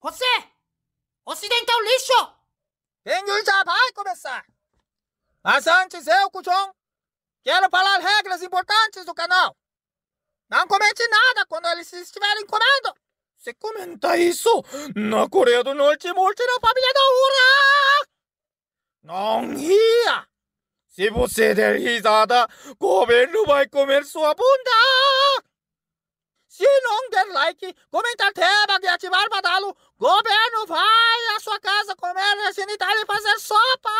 Você! Ocidental lixo! Tenho já vai começar! Mas antes eu, Kujon, quero falar regras importantes do canal. Não comente nada quando eles estiverem comendo. Se comenta isso, na Coreia do Norte morte a família da Ura! Não ria! Se você der risada, o governo vai comer sua bunda! Se não der like, comentar tema de ativar badalo. Governo vai à sua casa comer esse e fazer sopa!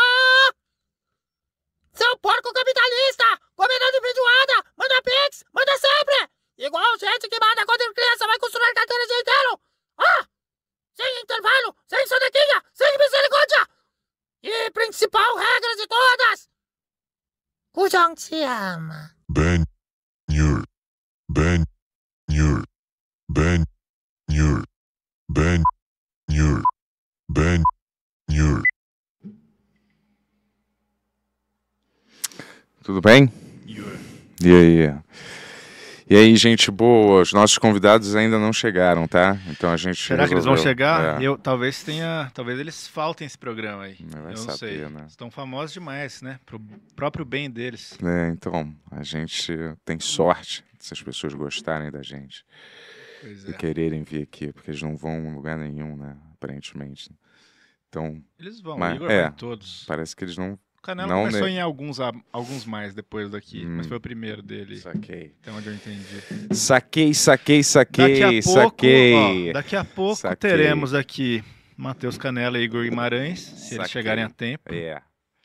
Seu porco capitalista! Governo de feijoada! Manda pix! Manda sempre! Igual gente que manda quando criança vai construir carteira de inteiro! Ah! Sem intervalo, sem sonequinha, sem misericórdia! E principal regra de todas! Cujão te ama. Ben. You're. Ben. Ben Nur. Ben Nur. Tudo bem? E aí? E aí, gente boa, os nossos convidados ainda não chegaram, tá? Então a gente. Será resolveu... que eles vão chegar? É. Eu talvez tenha. Talvez eles faltem esse programa aí. Não vai Eu não saber, sei. Né? Estão famosos demais, né? Pro próprio bem deles. É, então, a gente tem sorte se as pessoas gostarem da gente é. e quererem vir aqui, porque eles não vão em lugar nenhum, né? Aparentemente. Então. Eles vão, mas, Igor é, todos. Parece que eles não. O Canelo não começou ne... em alguns, alguns mais depois daqui, hum, mas foi o primeiro dele. Saquei. Então onde eu entendi. Saquei, saquei, saquei, daqui a pouco, saquei. Ó, daqui a pouco saquei. teremos aqui Matheus Canela e Igor Guimarães, se saquei. eles chegarem a tempo. É.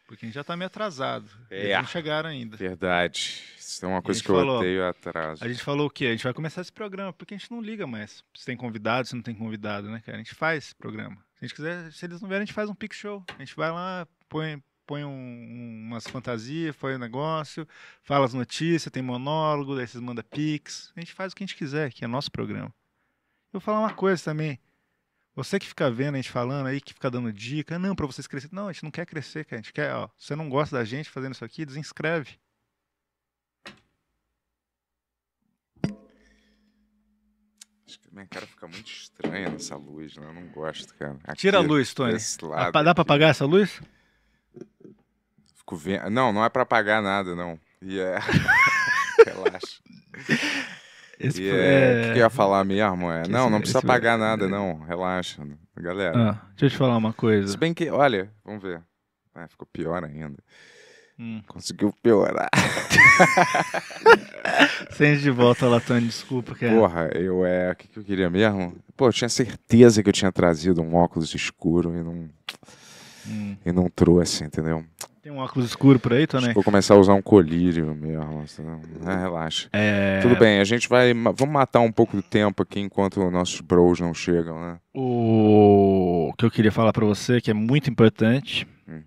Porque a gente já está meio atrasado. É. Eles não chegaram ainda. Verdade. Isso é uma coisa que eu falou, odeio é atraso. A gente falou o quê? A gente vai começar esse programa, porque a gente não liga mais. Se tem convidado, se não tem convidado, né, cara? A gente faz esse programa. Se a gente quiser, se eles não vierem, a gente faz um pick show. A gente vai lá, põe, põe um, umas fantasias, põe um negócio, fala as notícias, tem monólogo, daí vocês mandam pics. A gente faz o que a gente quiser, que é nosso programa. Eu vou falar uma coisa também. Você que fica vendo a gente falando aí, que fica dando dica, não, para vocês crescerem. Não, a gente não quer crescer, cara. A gente quer, ó, você não gosta da gente fazendo isso aqui, desinscreve. Acho que minha cara fica muito estranha nessa luz, né? Eu não gosto, cara. Aqui, Tira a luz, Tony. Dá pra aqui. apagar essa luz? Fico vendo. Não, não é para apagar nada, não. E yeah. é. Esse e é... O que eu ia é. falar mesmo? É, não, não precisa pagar nada, não. Relaxa, galera. Ah, deixa eu te falar uma coisa. Se bem que, olha, vamos ver. Ah, ficou pior ainda. Hum. Conseguiu piorar. Sente de volta, Latone, desculpa. Cara. Porra, eu é. O que, que eu queria mesmo? Pô, eu tinha certeza que eu tinha trazido um óculos escuro e não hum. e não trouxe, entendeu? Tem um óculos escuro por aí também? Acho vou começar a usar um colírio mesmo. Ah, relaxa. É... Tudo bem, a gente vai. Vamos matar um pouco do tempo aqui enquanto nossos bros não chegam, né? O que eu queria falar para você, que é muito importante, hum.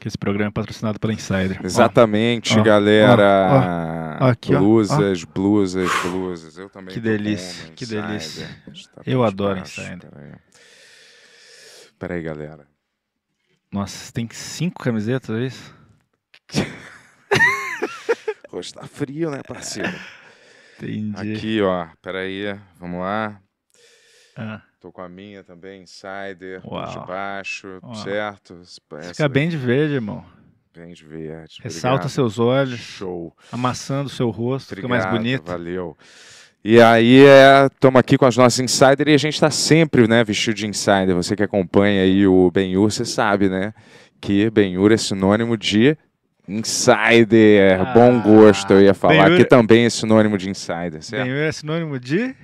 que esse programa é patrocinado pela Insider. Exatamente, ó, galera. Ó, ó, aqui, blusas, blusas, blusas. Eu também. Que delícia, que delícia. Tá eu adoro baixo, Insider. Peraí, peraí galera. Nossa, tem cinco camisetas, é isso? Hoje tá frio, né, parceiro? Entendi. Aqui, ó, peraí, vamos lá. Ah. Tô com a minha também, Insider, Uau. de baixo, Uau. certo? Essa Fica bem de verde, irmão. Bem de verde. Ressalta obrigado. seus olhos. Show. Amassando o seu rosto, Obrigado, fica mais bonito. Valeu. E aí estamos é, aqui com as nossas insider e a gente está sempre né, vestido de insider. Você que acompanha aí o Benhur, você sabe, né? Que Benhur é sinônimo de insider. Ah, Bom gosto, eu ia falar. Que também é sinônimo de insider. Benhur é sinônimo de.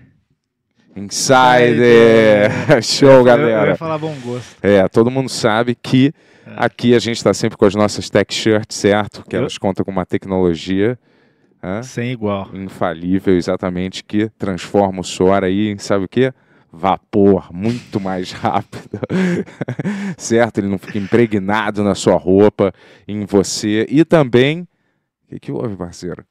Insider! Show, eu, galera! Eu ia falar bom gosto. É, todo mundo sabe que é. aqui a gente está sempre com as nossas tech shirts, certo? Que eu... elas contam com uma tecnologia sem igual. Infalível, exatamente, que transforma o suor aí em sabe o quê? Vapor, muito mais rápido, certo? Ele não fica impregnado na sua roupa, em você e também que, que houve, parceiro?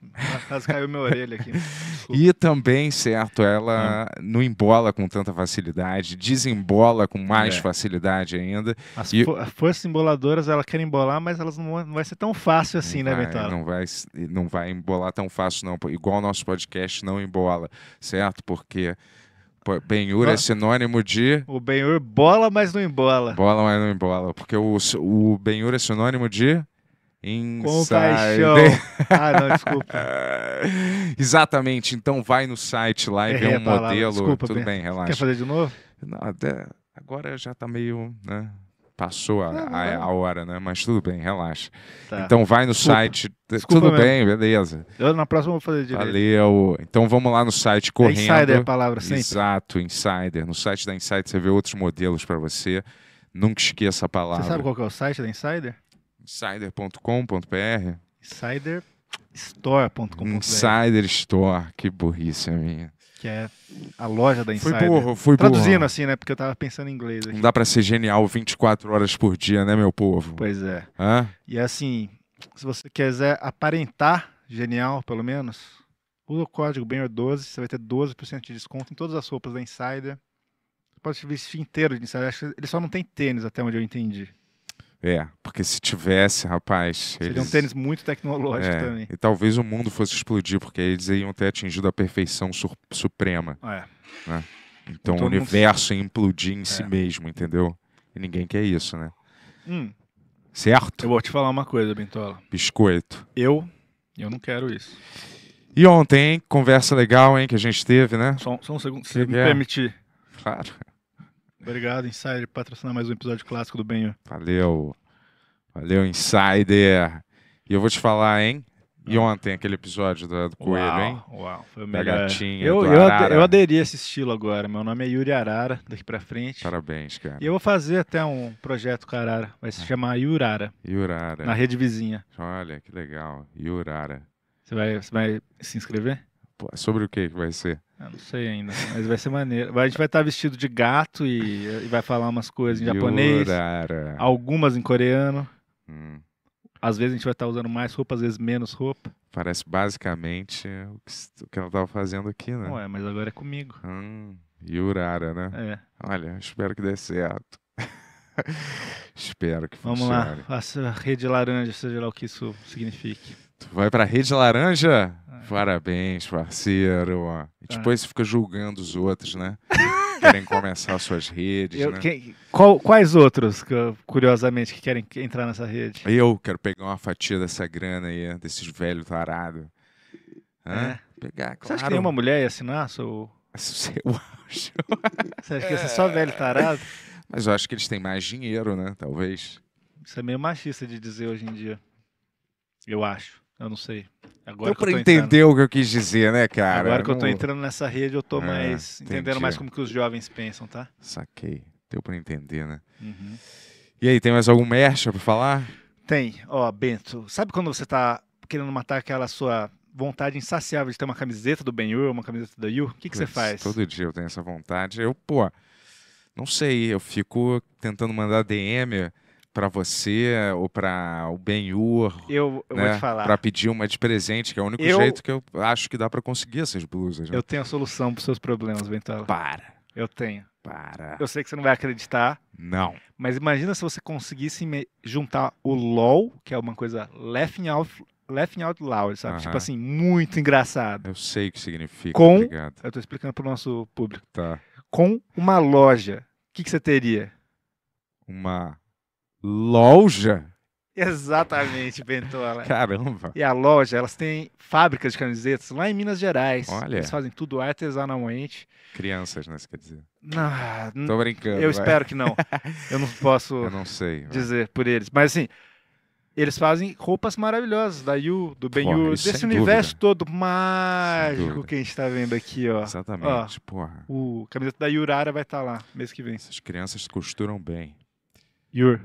Mas caiu minha orelha aqui. Né? E também, certo, ela ah. não embola com tanta facilidade, desembola com mais é. facilidade ainda. As e... forças emboladoras, ela quer embolar, mas elas não, não vai ser tão fácil assim, não né, Vitória? Não vai, não vai embolar tão fácil, não. Igual nosso podcast não embola, certo? Porque Benhur é sinônimo de. O Benhur bola, mas não embola. Bola, mas não embola. Porque o, o Benhur é sinônimo de. Inside. paixão. Ah, não, desculpa. Exatamente. Então vai no site lá e vê um modelo. Desculpa, Tudo bem, bem, relaxa. Quer fazer de novo? Não, agora já tá meio, né? Passou a, a, a, hora, né? Mas tudo bem, relaxa. Tá. Então vai no desculpa. site. Desculpa tudo mesmo. bem, beleza. Eu na próxima vou fazer direito. Valeu. Então vamos lá no site é correndo. É insider é a palavra, sim. Exato, insider. No site da Insider você vê outros modelos para você. Nunca esqueça a palavra. Você sabe qual é o site da Insider? Insider.com.br? Insiderstore.com.br. Insider Store, que burrice a minha. Que é a loja da Insider. Foi burro, foi burro. Traduzindo assim, né? Porque eu tava pensando em inglês. Aqui. Não dá para ser genial 24 horas por dia, né, meu povo? Pois é. Hã? E é assim, se você quiser aparentar genial, pelo menos, usa o código BENHER12, você vai ter 12% de desconto em todas as roupas da Insider. Você pode vestir inteiro de Insider. Acho que ele só não tem tênis, até onde eu entendi. É, porque se tivesse, rapaz. Seria eles... um tênis muito tecnológico é, também. E talvez o mundo fosse explodir, porque eles iam ter atingido a perfeição suprema. É. Né? Então, então o universo mundo... ia implodir em é. si mesmo, entendeu? E ninguém quer isso, né? Hum. Certo? Eu vou te falar uma coisa, Bentola. Biscoito. Eu, eu não quero isso. E ontem, hein? Conversa legal, hein, que a gente teve, né? Só, só um segundo, se que me é? permitir. Claro. Obrigado, Insider, por patrocinar mais um episódio clássico do Benho. Valeu. Valeu, Insider. E eu vou te falar, hein? E ah. ontem, aquele episódio do, do Coelho, uau, hein? Uau, foi da gatinha, eu, eu, Arara. eu aderi a esse estilo agora. Meu nome é Yuri Arara, daqui pra frente. Parabéns, cara. E eu vou fazer até um projeto com a Arara. Vai se ah. chamar Yurara. Yurara. Na rede vizinha. Olha, que legal. Yurara. Você vai, você vai se inscrever? Pô, sobre o que vai ser? Eu não sei ainda, mas vai ser maneiro. A gente vai estar vestido de gato e, e vai falar umas coisas em japonês, Yurara. algumas em coreano. Hum. Às vezes a gente vai estar usando mais roupa, às vezes menos roupa. Parece basicamente o que, o que ela estava fazendo aqui, né? Ué, mas agora é comigo. Hum, Yurara, né? É. Olha, espero que dê certo. espero que funcione. Vamos lá, a rede laranja, seja lá o que isso signifique. Tu vai pra rede laranja? É. Parabéns, parceiro. E é. depois você fica julgando os outros, né? querem começar suas redes, eu, né? que, qual, quais outros, curiosamente, que querem entrar nessa rede? Eu quero pegar uma fatia dessa grana aí, desses velhos tarados. É. Pegar, claro. Você acha que uma mulher ia assinar sou Eu acho. Você acha que ia ser é só velho tarado? Mas eu acho que eles têm mais dinheiro, né? Talvez. Isso é meio machista de dizer hoje em dia. Eu acho. Eu não sei. Agora Deu então, pra entender entrando. o que eu quis dizer, né, cara? Agora que eu tô entrando nessa rede, eu tô ah, mais entendi. entendendo mais como que os jovens pensam, tá? Saquei. Deu pra entender, né? Uhum. E aí, tem mais algum mercha pra falar? Tem. Ó, Bento, sabe quando você tá querendo matar aquela sua vontade insaciável de ter uma camiseta do Ben Yu, uma camiseta da Yu? O que, que você faz? Todo dia eu tenho essa vontade. Eu, pô, não sei. Eu fico tentando mandar DM para você ou para o Ben-Hur. Eu, eu né? vou te falar. Para pedir uma de presente, que é o único eu... jeito que eu acho que dá para conseguir essas blusas. Né? Eu tenho a solução para seus problemas, Bentala. Para. Eu tenho. Para. Eu sei que você não vai acreditar. Não. Mas imagina se você conseguisse juntar o LOL, que é uma coisa laughing out, laughing out loud, sabe? Uh -huh. Tipo assim, muito engraçado. Eu sei o que significa. Com. Obrigado. Eu tô explicando pro nosso público. Tá. Com uma loja, o que, que você teria? Uma Loja? Exatamente, Bentola. Caramba. E a loja, elas têm fábricas de camisetas lá em Minas Gerais. Olha. Eles fazem tudo artesanalmente. Crianças, né? Você quer dizer? Não. Tô brincando. Eu vai. espero que não. Eu não posso Eu não sei, vai. dizer por eles. Mas assim, eles fazem roupas maravilhosas da Yu, do Ben Yu, desse universo dúvida. todo mágico que a gente está vendo aqui, ó. Exatamente, ó, porra. O camiseta da Yurara vai estar tá lá mês que vem. Essas crianças costuram bem. Yur.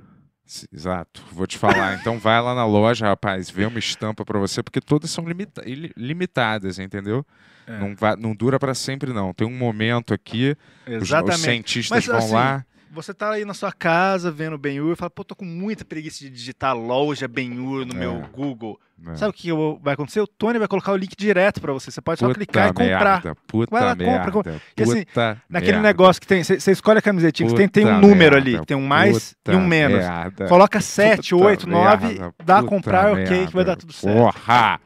Exato, vou te falar. Então vai lá na loja, rapaz, vê uma estampa para você, porque todas são limita limitadas, entendeu? É. Não, não dura para sempre, não. Tem um momento aqui, Exatamente. os, os cientistas Mas, vão assim, lá. Você tá aí na sua casa vendo Benhur e fala, pô, tô com muita preguiça de digitar loja é Benhur no é, meu Google. É. Sabe o que vai acontecer? O Tony vai colocar o link direto para você. Você pode puta só clicar merda, e comprar. Puta vai lá, merda, compra, compra. E assim, naquele negócio que tem, você escolhe a camisetinha, tem, tem um número merda, ali, tem um mais e um menos. Merda, coloca 7, 8, 9, dá a comprar, ok, que vai dar tudo certo. Porra!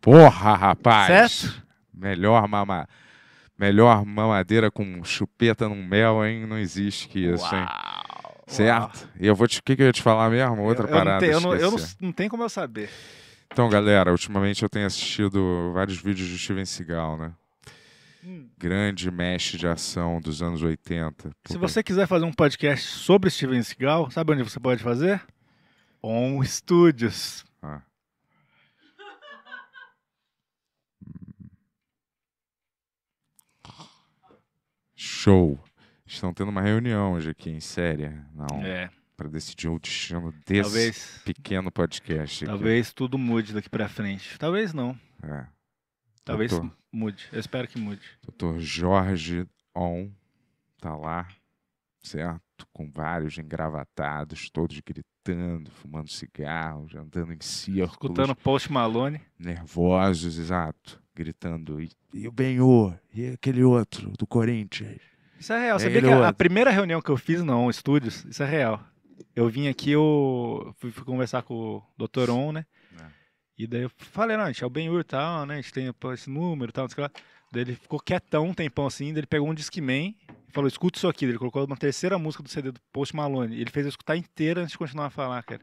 Porra, rapaz! Certo? Melhor mamar melhor mamadeira com chupeta no mel, hein? Não existe que isso, Uau. hein? Certo? E eu vou te. O que, que eu ia te falar mesmo? Outra eu, eu parada. Não tenho, eu, não, eu não, não tenho como eu saber. Então, galera, ultimamente eu tenho assistido vários vídeos de Steven Seagal, né? Hum. Grande mestre de ação dos anos 80. Se você quiser fazer um podcast sobre Steven Seagal, sabe onde você pode fazer? On Studios. show. Estão tendo uma reunião hoje aqui em série não? É. Para decidir o destino desse Talvez. pequeno podcast. Aqui. Talvez tudo mude daqui para frente. Talvez não. É. Talvez Doutor, mude. Eu espero que mude. Doutor Jorge On tá lá, certo? Com vários engravatados, todos gritando, fumando cigarro, andando em círculos. Escutando Post Malone. Nervosos, exato. Gritando. E, e o Benhor, e aquele outro do Corinthians. Isso é real. É Sabia que a, a, primeira reunião que eu fiz não estúdios, isso é real. Eu vim aqui, eu fui, fui conversar com o Dr. On, né? É. E daí eu falei, não, a gente é o Ben e tal, né? A gente tem esse número e tal, não sei o que lá. Daí ele ficou quietão um tempão assim, daí ele pegou um Discman e falou, escuta isso aqui. Daí ele colocou uma terceira música do CD do Post Malone. E ele fez eu escutar inteira antes de continuar a falar, cara.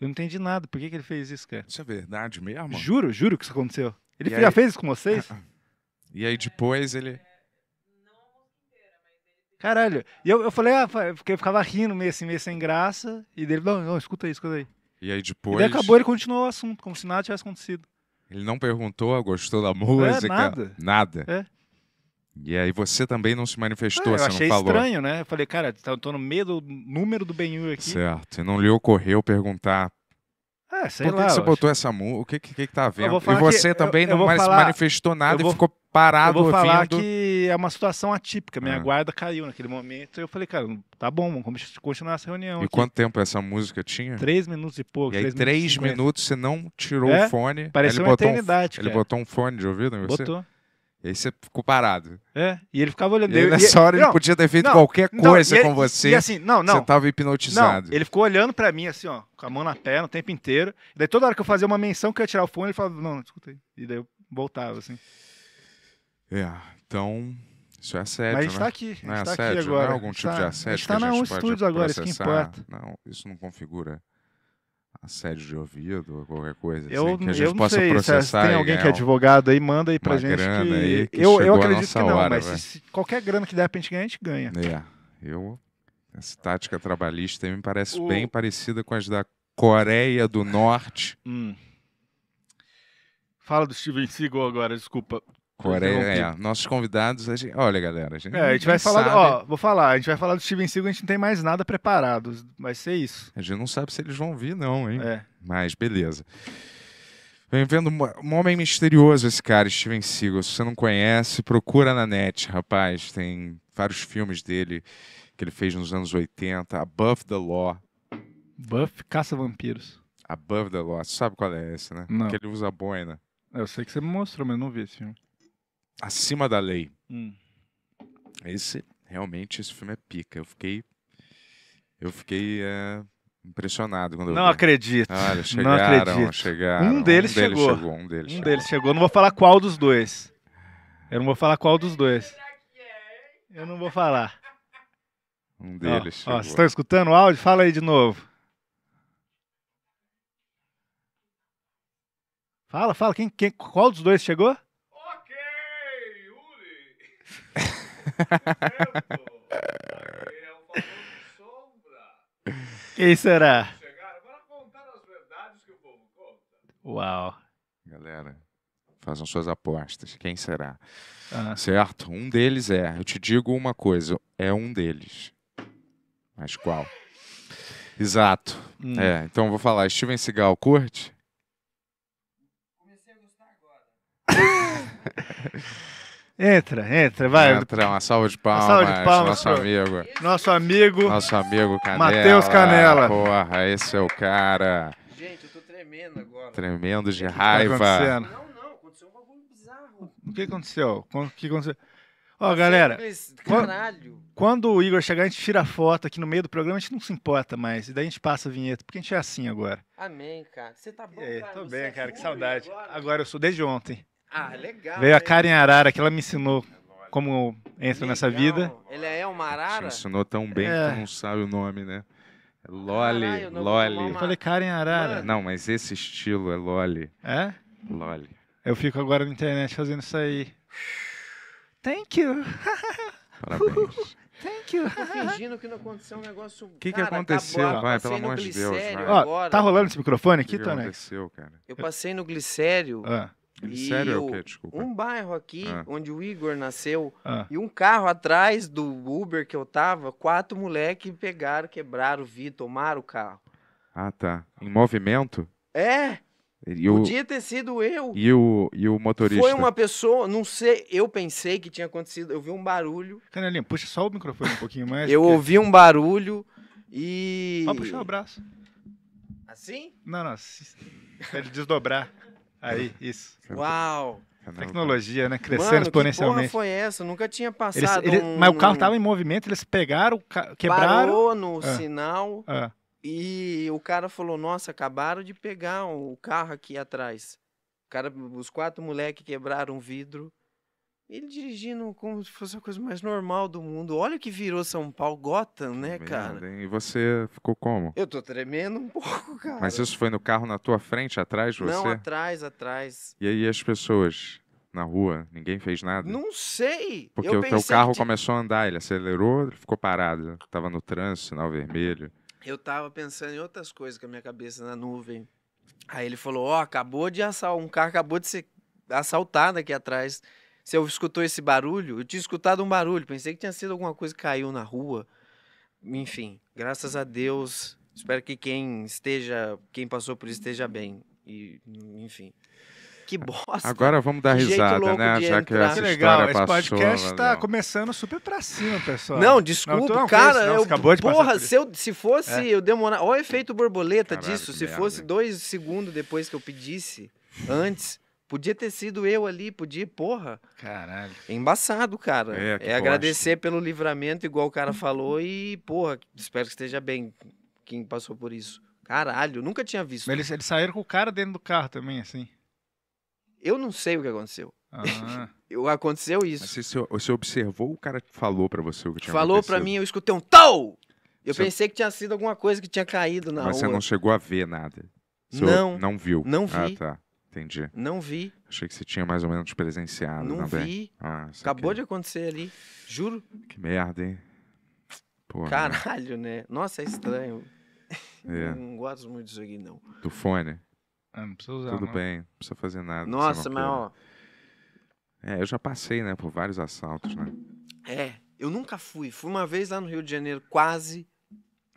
Eu não entendi nada. Por que, que ele fez isso, cara? Isso é verdade mesmo? Juro, juro que isso aconteceu. Ele e já aí... fez isso com vocês? E aí depois ele. Caralho. E eu, eu falei, ah, porque eu ficava rindo meio assim, meio sem graça. E dele, não, não, escuta aí, escuta aí. E aí depois. E daí acabou, ele continuou o assunto, como se nada tivesse acontecido. Ele não perguntou, ah, gostou da é, música? É, nada. Nada. É. E aí você também não se manifestou, ah, você não falou. Eu achei estranho, né? Eu falei, cara, tá, tô no meio do número do Benhur aqui. Certo. E não lhe ocorreu perguntar é, sei Por que, lá, que você botou acho. essa música? O que, que, que, que tá vendo E você também eu, eu não mais falar, manifestou nada vou, e ficou parado eu vou falar ouvindo. que é uma situação atípica. Minha ah. guarda caiu naquele momento. Eu falei, cara, tá bom, vamos continuar essa reunião. E aqui. quanto tempo essa música tinha? Três minutos e pouco. E aí, três, minutos, minutos você não tirou é? o fone. parece uma botou eternidade, um, Ele botou um fone de ouvido em você? Botou. E aí você ficou parado. É, e ele ficava olhando. E nessa e, hora ele não, podia ter feito não, qualquer coisa ele, com você. E assim, não, não. Você tava hipnotizado. Não, ele ficou olhando para mim assim, ó, com a mão na perna o tempo inteiro. E daí toda hora que eu fazia uma menção que eu ia tirar o fone, ele falava, não, escuta aí. E daí eu voltava, assim. É, então... Isso é assédio, Mas a gente né? tá aqui. Não é tá assédio, agora. não é algum tipo tá, de assédio a gente tá que a gente pode agora, Isso não configura assédio de ouvido, qualquer coisa eu, assim, que a gente eu possa sei, é, processar. Se tem alguém que é advogado aí, manda aí pra gente. Grana que... Aí que eu, eu acredito que não, hora, mas se, se, qualquer grana que der pra gente ganhar, a gente ganha. É, eu, essa tática trabalhista aí me parece o... bem parecida com as da Coreia do Norte. Hum. Fala do Steven Seagal agora, desculpa. Coreia, é. Nossos convidados, gente... olha, galera. A gente, é, a gente vai falar. Ó, vou falar, a gente vai falar do Steven Seagal, a gente não tem mais nada preparado. Vai ser isso. A gente não sabe se eles vão vir, não, hein? É. Mas beleza. Vem vendo um homem misterioso esse cara, Steven Seagal. Se você não conhece, procura na net, rapaz. Tem vários filmes dele que ele fez nos anos 80. Above the Law. Buff Caça Vampiros. Above the Law. Você sabe qual é esse, né? Não. Que ele usa boina. Eu sei que você me mostrou, mas não vi esse filme. Acima da Lei. Hum. Esse, realmente, esse filme é pica. Eu fiquei. Eu fiquei. É, impressionado quando Não eu acredito. Ah, Olha, chegaram, não acredito. chegaram. Um deles, um deles chegou. chegou. Um deles um chegou. Deles chegou. Não vou falar qual dos dois. Eu não vou falar qual dos dois. Eu não vou falar. Um deles. Ó, vocês estão escutando o áudio? Fala aí de novo. Fala, fala. Quem, quem, qual dos dois chegou? Quem será? Uau. Galera, façam suas apostas. Quem será? Ah. Certo? Um deles é. Eu te digo uma coisa: é um deles. Mas qual? Exato. Hum. É, então eu vou falar. Steven Seagal curte? Comecei a gostar agora. Entra, entra, vai. Entra, uma salva de palmas. salva de palmas nosso pro... amigo. Nosso amigo. Nosso amigo Canela. Matheus Canela. Porra, esse é o cara. Gente, eu tô tremendo agora. Tremendo de que raiva. Que tá não, não, aconteceu um bagulho bizarro. O que aconteceu? O que aconteceu? Ó, oh, galera. Caralho. Quando, o Igor chegar, a gente tira foto aqui no meio do programa, a gente não se importa mais. E daí a gente passa a vinheta, porque a gente é assim agora. Amém, cara. Você tá bom, é, cara? Tô bem, cara, que saudade. Agora? agora eu sou desde ontem. Ah, legal. Veio a Karen Arara, que ela me ensinou como entra legal. nessa vida. Ele é uma arara? Te ensinou tão bem é. que não sabe o nome, né? É Loli, Loli. Eu falei Karen Arara. Mano. Não, mas esse estilo é Loli. É? Loli. Eu fico agora na internet fazendo isso aí. Thank you. Parabéns. Thank you. Tô fingindo que não aconteceu um negócio. O que, que tá aconteceu? Acabou, Vai, pelo amor de Deus. Ó, tá rolando esse microfone aqui, Tony? O que, que aconteceu, cara? Eu passei no glicério. Ah Sério, é o quê? Desculpa. Um bairro aqui, ah. onde o Igor nasceu, ah. e um carro atrás do Uber que eu tava, quatro moleques pegaram, quebraram, vidro tomaram o carro. Ah, tá. Em movimento? É. E Podia o... ter sido eu. E o, e o motorista? Foi uma pessoa, não sei, eu pensei que tinha acontecido, eu vi um barulho. Canelinha, puxa só o microfone um pouquinho mais. eu ouvi um barulho e... Pode puxar o braço. Assim? Não, não, é de desdobrar. Aí, uhum. isso. Uau! Tecnologia, né? Crescendo Mano, exponencialmente. Que porra foi essa? nunca tinha passado. Eles, eles, um, mas o carro estava em movimento, eles pegaram, quebraram. Parou no ah, sinal ah. e o cara falou: Nossa, acabaram de pegar o carro aqui atrás. O cara, os quatro moleques quebraram o vidro ele dirigindo como se fosse a coisa mais normal do mundo. Olha o que virou São Paulo, Gotham, né, Merda, cara? hein? E você ficou como? Eu tô tremendo um pouco, cara. Mas isso foi no carro na tua frente, atrás de você? Não, atrás, atrás. E aí as pessoas na rua? Ninguém fez nada? Não sei. Porque eu o teu carro que- começou a andar, ele acelerou, ele ficou parado. Tava no trânsito, sinal vermelho. Eu tava pensando em outras coisas com a minha cabeça na nuvem. Aí ele falou: Ó, acabou de assal... um carro acabou de ser assaltado aqui atrás. Você escutou esse barulho? Eu tinha escutado um barulho, pensei que tinha sido alguma coisa que caiu na rua. Enfim, graças a Deus. Espero que quem esteja, quem passou por isso esteja bem. E, enfim. Que bosta. Agora vamos dar risada, né? Já que essa que legal, história esse passou. podcast está né, começando super pra cima, pessoal. Não, desculpa, não, cara. Não, eu, acabou de porra, se, eu, se fosse é. eu demorar... Olha o efeito borboleta Caralho, disso. Se merda. fosse dois segundos depois que eu pedisse, antes... Podia ter sido eu ali, podia, porra. Caralho. É embaçado, cara. É, é agradecer pelo livramento, igual o cara falou, e, porra, espero que esteja bem quem passou por isso. Caralho, nunca tinha visto. Mas eles, eles saíram com o cara dentro do carro também, assim. Eu não sei o que aconteceu. Ah. aconteceu isso. Mas você, você observou o cara falou para você o que tinha acontecido? Falou para mim, eu escutei um tal! Eu você... pensei que tinha sido alguma coisa que tinha caído na Mas rua. Mas você não chegou a ver nada. Você não. Não viu? Não ah, vi. Ah, tá. Entendi. Não vi. Achei que você tinha mais ou menos presenciado Não também. vi. Ah, Acabou de acontecer ali. Juro. Que merda, hein? Porra, Caralho, né? Nossa, é estranho. É. Não gosto muito disso aqui, não. Do fone? Ah, não precisa usar. Tudo não. bem, não precisa fazer nada. Nossa, mas ó. É, eu já passei, né, por vários assaltos, né? É, eu nunca fui. Fui uma vez lá no Rio de Janeiro, quase.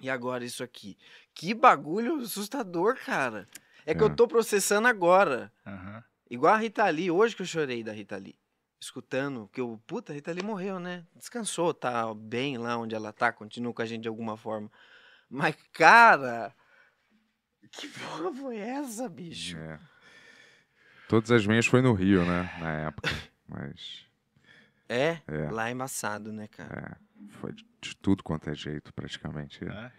E agora isso aqui. Que bagulho assustador, cara. É que uhum. eu ah. tô processando agora. Uhum. Igual a Rita Lee, hoje que eu chorei da Rita Lee. Escutando que o puta, a Rita Lee morreu, né? Descansou, tá bem lá onde ela tá, continua com a gente de alguma forma. Mas, cara, que porra foi é essa, bicho? É. Todas as minhas foi no Rio, né? Na época. Mas. É? é. Lá é embaçado, né, cara? É. Foi de tudo quanto é jeito, praticamente. É.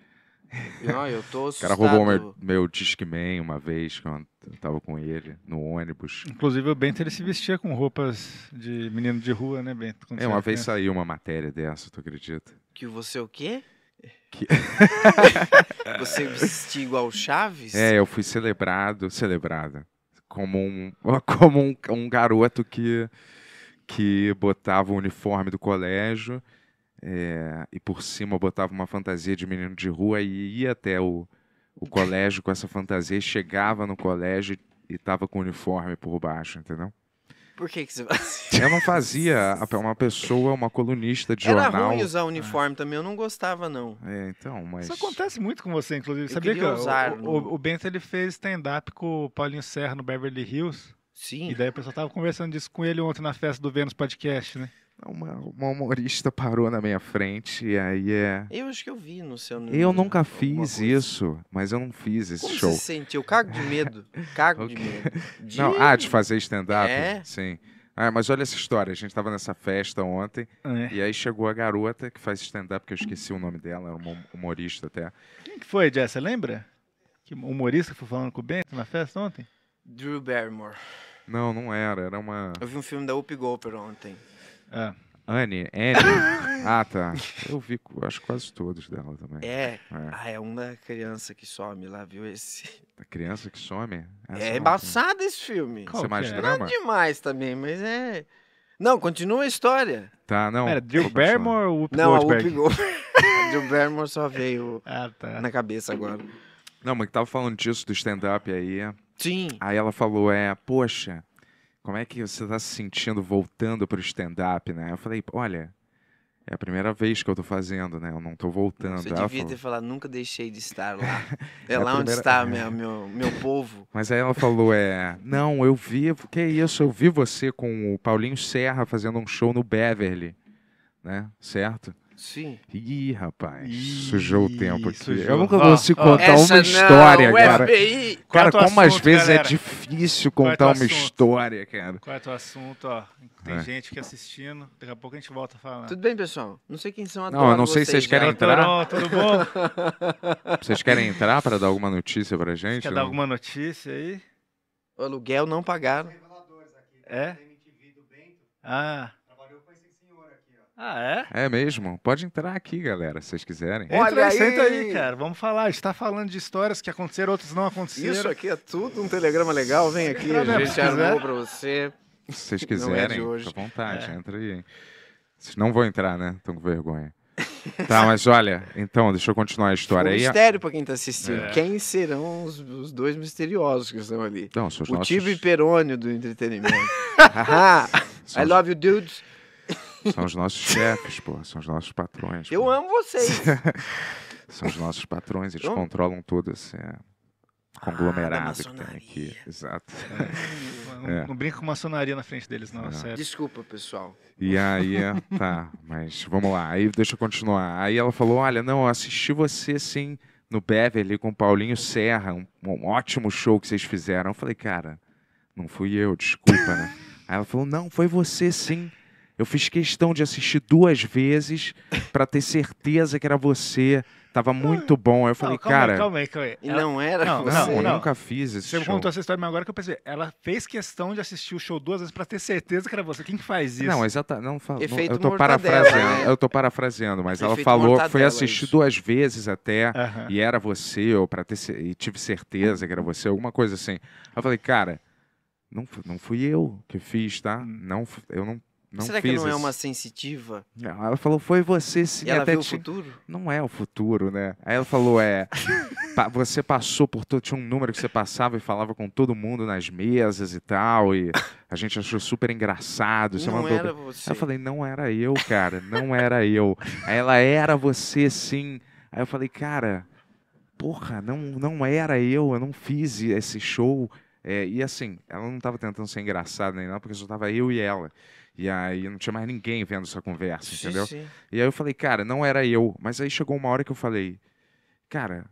Não, eu tô assustado. O cara roubou meu, meu Discman uma vez, quando eu tava com ele, no ônibus. Inclusive o Bento, ele se vestia com roupas de menino de rua, né, Bento? É, uma vez criança. saiu uma matéria dessa, tu acredita? Que você o quê? Que... você vestia igual Chaves? É, eu fui celebrado, celebrada, como um, como um, um garoto que, que botava o uniforme do colégio é, e por cima botava uma fantasia de menino de rua e ia até o, o colégio com essa fantasia e chegava no colégio e tava com o uniforme por baixo, entendeu? Por que, que você fazia? Eu não fazia. Uma pessoa, uma colunista de Era jornal. Era ruim usar uniforme é. também, eu não gostava, não. É, então, mas. Isso acontece muito com você, inclusive. Eu Sabia que usar, o, no... o, Bento ele fez stand-up com o Paulinho Serra no Beverly Hills? Sim. E daí o pessoal tava conversando disso com ele ontem na festa do Vênus Podcast, né? Uma, uma, humorista parou na minha frente e aí é. Eu acho que eu vi no seu. No... Eu nunca fiz isso, mas eu não fiz esse Como show. Você sentiu? Cago de medo. Cago de medo. De... Não, ah, de fazer stand-up? É? Sim. Ah, mas olha essa história. A gente estava nessa festa ontem é. e aí chegou a garota que faz stand-up, que eu esqueci o nome dela, era uma hum, humorista até. Quem que foi, Jess? Você lembra? Que humorista que foi falando com o Bento na festa ontem? Drew Barrymore. Não, não era. Era uma. Eu vi um filme da Up Goper ontem. Ah. Anne, Anne. ah, tá. Eu vi, acho quase todos dela também. É. é. Ah, é uma criança que some lá, viu? Esse. A criança que some? Essa é embaçado esse filme. Qual é mais é? drama? Não demais também, mas é. Não, continua a história. Tá, não. Era Drew Barrymore ou Whoopi Não, Goldberg? Não, Whoopi Goldberg. Drew Barrymore só veio ah, tá. na cabeça agora. Não, mas que tava falando disso, do stand-up aí. Sim. Aí ela falou, é, poxa, como é que você está se sentindo voltando para o stand-up, né? Eu falei, olha, é a primeira vez que eu tô fazendo, né? Eu não tô voltando. Você devia falou... ter falado, nunca deixei de estar lá. É, é lá primeira... onde está meu, é. meu, meu povo. Mas aí ela falou, é... Não, eu vi... Que é isso? Eu vi você com o Paulinho Serra fazendo um show no Beverly, né? Certo? Sim. Ih, rapaz, Ih, sujou o tempo aqui. Sujou. Eu nunca consigo oh, contar uma história, não, cara. FBI. Cara, Qual é como assunto, às vezes é galera? é difícil contar é uma assunto? história, cara. Qual é o teu assunto, ó? Tem é. gente aqui assistindo, daqui a pouco a gente volta a falar. Tudo bem, pessoal? Não sei quem são Não, eu não sei se vocês né? querem entrar. Não, tudo bom? vocês querem entrar para dar alguma notícia pra gente? Quer não? dar alguma notícia aí? O aluguel não pagaram. É? Ah. Ah, é? É mesmo. Pode entrar aqui, galera, se vocês quiserem. Olha Entra aí, senta aí, cara. Vamos falar. está falando de histórias que aconteceram, outras não aconteceram. Isso aqui é tudo um telegrama legal. Vem aqui, a é gente armou para você. Se vocês quiserem, não é fica à vontade. É. Entra aí. Vocês não vão entrar, né? Estão com vergonha. tá, mas olha, então, deixa eu continuar a história um aí. mistério para quem tá assistindo. É. Quem serão os, os, dois misteriosos que estão ali? Não, são os o nossos... Tibo e Perônio do entretenimento. I love you, dudes. São os nossos chefes, pô, são os nossos patrões. Eu pô. amo vocês. são os nossos patrões, eles controlam todo esse é, ah, conglomerado ah, que tem aqui. Exato. Não, é. não é. brinca com maçonaria na frente deles, não, é. sério. Desculpa, pessoal. E aí, é, tá, mas vamos lá. Aí deixa eu continuar. Aí ela falou: olha, não, eu assisti você sim no Beverly com o Paulinho Serra, um, um ótimo show que vocês fizeram. Eu falei, cara, não fui eu, desculpa, né? Aí ela falou: não, foi você sim. Eu fiz questão de assistir duas vezes para ter certeza que era você. Tava ah. muito bom. Aí eu falei, não, calma cara. calma aí, calma aí. E Não era não, você. Não, eu nunca fiz esse você show. Você contou essa história, mas agora que eu pensei, ela fez questão de assistir o show duas vezes pra ter certeza que era você. Quem faz isso? Não, exatamente. Não, eu tô parafraseando. Né? Eu tô parafraseando, mas Efeito ela falou que foi assistir isso. duas vezes até e era você, ou pra ter e tive certeza que era você, alguma coisa assim. Eu falei, cara, não, não fui eu que fiz, tá? Hum. Não, eu não não Será que não é uma sensitiva? Não, ela falou, foi você sim. E ela até viu te... o futuro? Não é o futuro, né? Aí ela falou, é... pa você passou por todo... Tinha um número que você passava e falava com todo mundo nas mesas e tal, e a gente achou super engraçado. Você não mandou... era você. Eu falei, não era eu, cara, não era eu. Aí ela, era você sim. Aí eu falei, cara, porra, não, não era eu, eu não fiz esse show. É, e assim, ela não estava tentando ser engraçada nem nada, porque só estava eu e ela. E aí não tinha mais ninguém vendo essa conversa, entendeu? E aí eu falei, cara, não era eu. Mas aí chegou uma hora que eu falei, cara,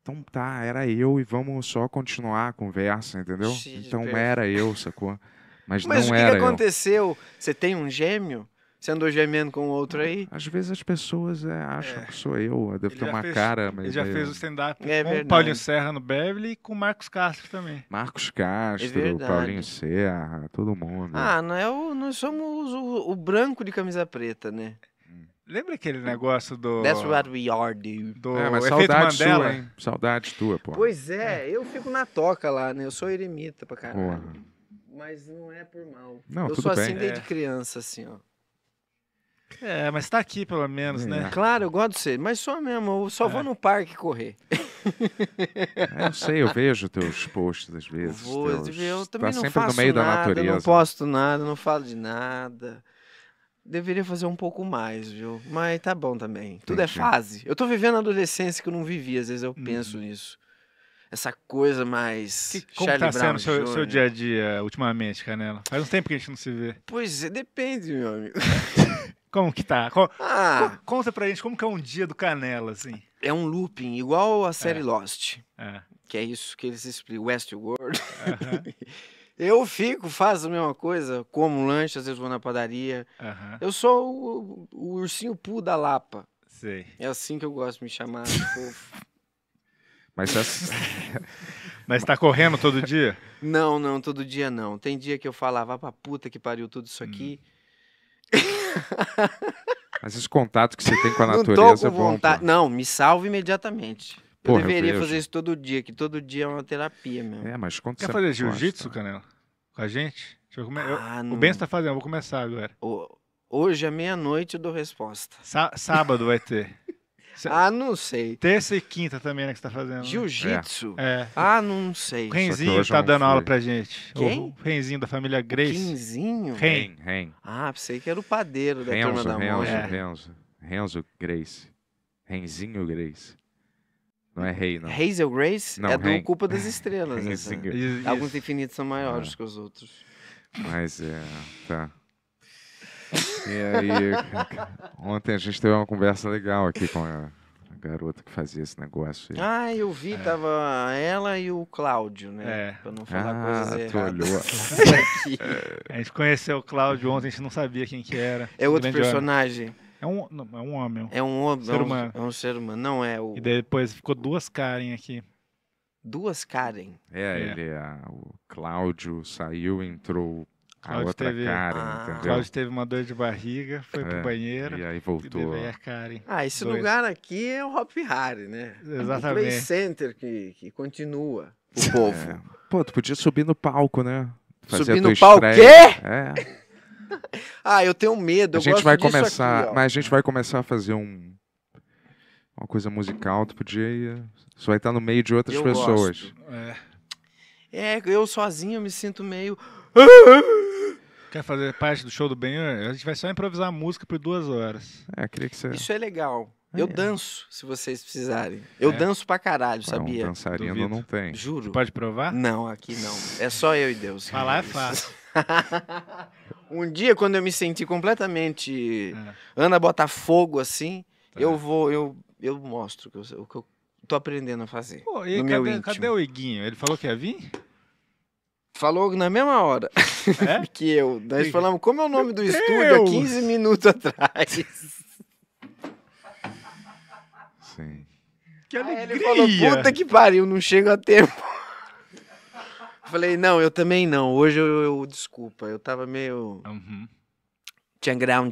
então tá, era eu e vamos só continuar a conversa, entendeu? então era eu, sacou? Mas, Mas não era. Mas o que, que aconteceu? Eu. Você tem um gêmeo? sendo gemendo com o outro aí. Às vezes as pessoas é, acham é. que sou eu, eu devo ter uma fez, cara. Mas ele já é. fez o stand-up é com o Paulinho Serra no Beverly e com o Marcos Castro também. Marcos Castro, é Paulinho Serra, todo mundo. Ah, não é o, nós somos o, o branco de camisa preta, né? Lembra aquele negócio do. That's what we are, dude. Do é, mas saudade Mandela, sua, hein? Saudade tua, pô. Pois é, eu fico na toca lá, né? Eu sou eremita pra caralho. Porra. Mas não é por mal. Não, eu sou bem. assim desde é. criança, assim, ó. É, mas tá aqui pelo menos, né? É. Claro, eu gosto de ser. mas só mesmo, eu só é. vou no parque correr. É, eu sei, eu vejo teus posts às vezes. Vou, teus... Eu também tá não sempre no meio nada, da natureza. não né? posto nada, não falo de nada. Deveria fazer um pouco mais, viu? Mas tá bom também. Entendi. Tudo é fase. Eu tô vivendo a adolescência que eu não vivi, às vezes eu hum. penso nisso. Essa coisa mais. Que, como Charlie tá sendo o seu, seu, dia a dia ultimamente, Canela? Faz um tempo que a gente não se vê. Pois é, depende, meu amigo. Como que tá? Co ah, conta pra gente como que é um dia do Canela, assim. É um looping, igual a série é. Lost. É. Que é isso que eles explicam, Westworld. Uhum. eu fico, faço a mesma coisa, como lanche, às vezes vou na padaria. Eu sou o, o ursinho pu da Lapa. Sei. É assim que eu gosto de me chamar, Mas você... Mas tá correndo todo dia? Não, não, todo dia não. Tem dia que eu falava, ah, pra puta que pariu tudo isso hum. aqui. Hum. Mas os contatos que você tem com a natureza não tô com É bom, não, me salve imediatamente. Porra, eu deveria eu... fazer isso todo dia, que todo dia é uma terapia, mesmo É, mas quando Quer você fazer jiu-jitsu, Canela? Com a gente? Come... Ah, eu... não... O Ben está fazendo, eu vou começar agora. O... Hoje, à meia-noite, eu dou resposta. Sábado vai ter. Ah, não sei. Terça e quinta também, né, que você tá fazendo. Né? Jiu-jitsu? É. é. Ah, não sei. O Renzinho tá dando aula pra gente. Quem? O Renzinho da família Grace. Renzinho? Ren. Ren. Ah, pensei que era o padeiro da Renzo, turma da Renzo, Renzo, é. Renzo. Renzo Grace. Renzinho Grace. Não é rei, não. Hazel Grace não, é do Culpa das Estrelas. Alguns infinitos são maiores é. que os outros. Mas, é, tá. E aí, ontem a gente teve uma conversa legal aqui com a garota que fazia esse negócio. Aí. Ah, eu vi, é. tava ela e o Cláudio, né? É. Pra não falar ah, coisas tu erradas. olhou. a gente conheceu o Cláudio ontem, a gente não sabia quem que era. É outro personagem. É um, não, é um homem. É um homem. Ser é um, humano. É um ser humano, não é o... E depois ficou duas Karen aqui. Duas Karen? É, é. ele, é. o Cláudio saiu, entrou Cláudio outra teve, Karen, ah. entendeu? Cláudio teve uma dor de barriga, foi é, pro banheiro. E aí voltou. E a Karen. Ah, esse dois. lugar aqui é o Hop Harry, né? Exatamente. O é Play Center que, que continua o é. povo. É. Pô, tu podia subir no palco, né? Fazer subir no palco? Quê? É. ah, eu tenho medo. Eu a gente vai começar, aqui, mas a gente vai começar a fazer um uma coisa musical, tu podia ir. Você vai estar no meio de outras eu pessoas. É. é, eu sozinho me sinto meio Quer fazer parte do show do Benhur? A gente vai só improvisar a música por duas horas. É, queria que você. Isso é legal. Ah, eu é. danço, se vocês precisarem. Eu é. danço pra caralho, sabia? Não, dançarino Duvido. não tem. Juro. Você pode provar? Não, aqui não. É só eu e Deus. Falar é fácil. um dia, quando eu me senti completamente é. Ana Botafogo, assim, tá. eu vou, eu, eu mostro o que eu, o que eu tô aprendendo a fazer. Pô, e cadê, cadê, o Iguinho? Ele falou que ia vir? Falou na mesma hora é? que eu. Nós falamos como é o nome do estúdio há 15 minutos atrás. Sim. Que alegria! Aí ele falou, puta que pariu, não chega a tempo. Falei, não, eu também não. Hoje eu, eu desculpa, eu tava meio. Uhum. Tinha down.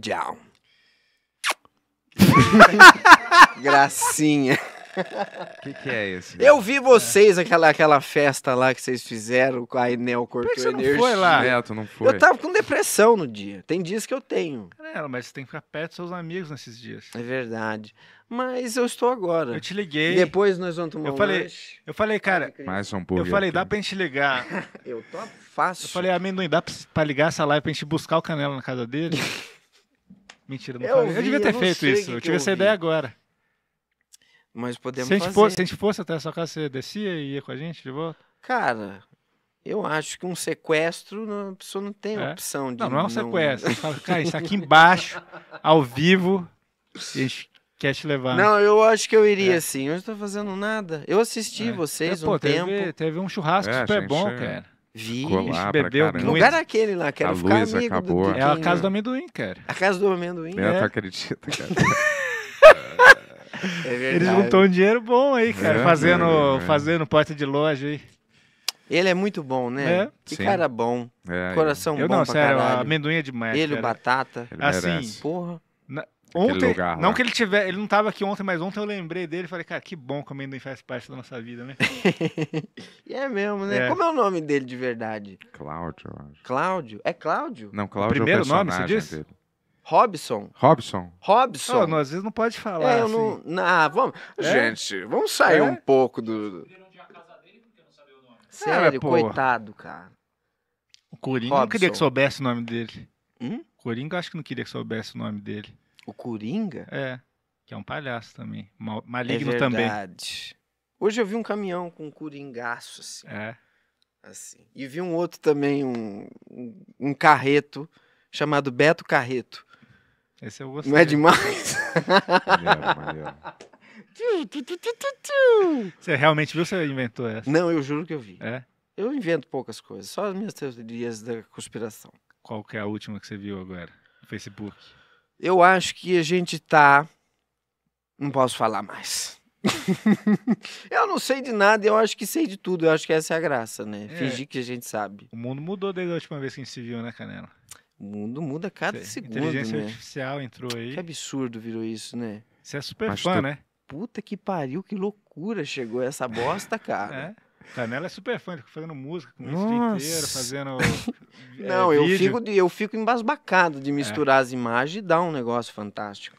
Gracinha. O que, que, é isso? Eu vi vocês, aquela, aquela festa lá que vocês fizeram com a Enel Cortou Energia. não foi lá? não foi. Eu tava com depressão no dia. Tem dias que eu tenho. É, mas você tem que ficar perto dos seus amigos nesses dias. É verdade. Mas eu estou agora. Eu te liguei. Depois nós vamos tomar eu um falei, lanche. Eu falei, cara. Mais um pouco. Eu falei, aqui. dá pra gente ligar. eu tô fácil. Eu falei, amendoim, dá pra, ligar essa live pra gente buscar o canela na casa dele? Mentira, não eu falei. Vi, eu devia ter eu feito isso. eu tive eu essa vi. ideia agora. Mas podemos se a gente fazer. Fosse, se a gente fosse até a sua casa, você descia e ia com a gente de volta? Cara, eu acho que um sequestro, a pessoa não tem é? opção de. Não, não é um não... sequestro. Você fala, cara, isso aqui embaixo, ao vivo, eles quer te levar. Não, eu acho que eu iria é. sim. Eu não estou fazendo nada. Eu assisti é. vocês é, pô, um teve, tempo. Teve um churrasco é, super gente, bom, cara. Vi, bebeu Que lugar aquele lá, quero a ficar luz amigo acabou. Do, do é a casa do amendoim, cara. A casa do amendoim, Neto, é. acredita, cara. É Eles juntou um dinheiro bom aí, cara, é, fazendo, é, fazendo porta de loja aí. Ele é muito bom, né? É. Que Sim. cara bom. É, é. Coração eu bom não, pra sério, caralho. Amendoim é demais, Ele, cara. o Batata. Ele assim, porra. Na, ontem, não que ele tiver, ele não tava aqui ontem, mas ontem eu lembrei dele e falei, cara, que bom que o amendoim faz parte da nossa vida, né? e é mesmo, né? É. Como é o nome dele de verdade? Cláudio, eu acho. Cláudio? É Cláudio? Não, Cláudio o primeiro é o nome, você disse? Dele. Robson. Robson. Robson. Ah, não, às vezes não pode falar. É, eu assim. não. vamos. É? Gente, vamos sair é? um pouco do. É, Sério, é, coitado, cara. O Coringa Robson. não queria que soubesse o nome dele. Hum? O Coringa acho que não queria que soubesse o nome dele. O Coringa? É. Que é um palhaço também. Mal, maligno é verdade. também. Hoje eu vi um caminhão com um coringaço, assim. É. Assim. E vi um outro também, um, um carreto, chamado Beto Carreto esse eu gostei. Não é demais? Você realmente viu ou você inventou essa? Não, eu juro que eu vi. É? Eu invento poucas coisas, só as minhas teorias da conspiração. Qual que é a última que você viu agora? No Facebook? Eu acho que a gente tá. Não posso falar mais. eu não sei de nada, eu acho que sei de tudo. Eu acho que essa é a graça, né? É. Fingir que a gente sabe. O mundo mudou desde a última vez que a gente se viu, né, Canela? O mundo muda cada segundo. Inteligência né? artificial entrou aí. Que absurdo virou isso, né? Você é super Mas fã, né? Puta que pariu, que loucura chegou essa bosta, cara. é. Canela é super fã, fica fazendo música com o inteiro, fazendo. É, Não, eu, vídeo. Fico, eu fico embasbacado de é. misturar é. as imagens e dar um negócio fantástico.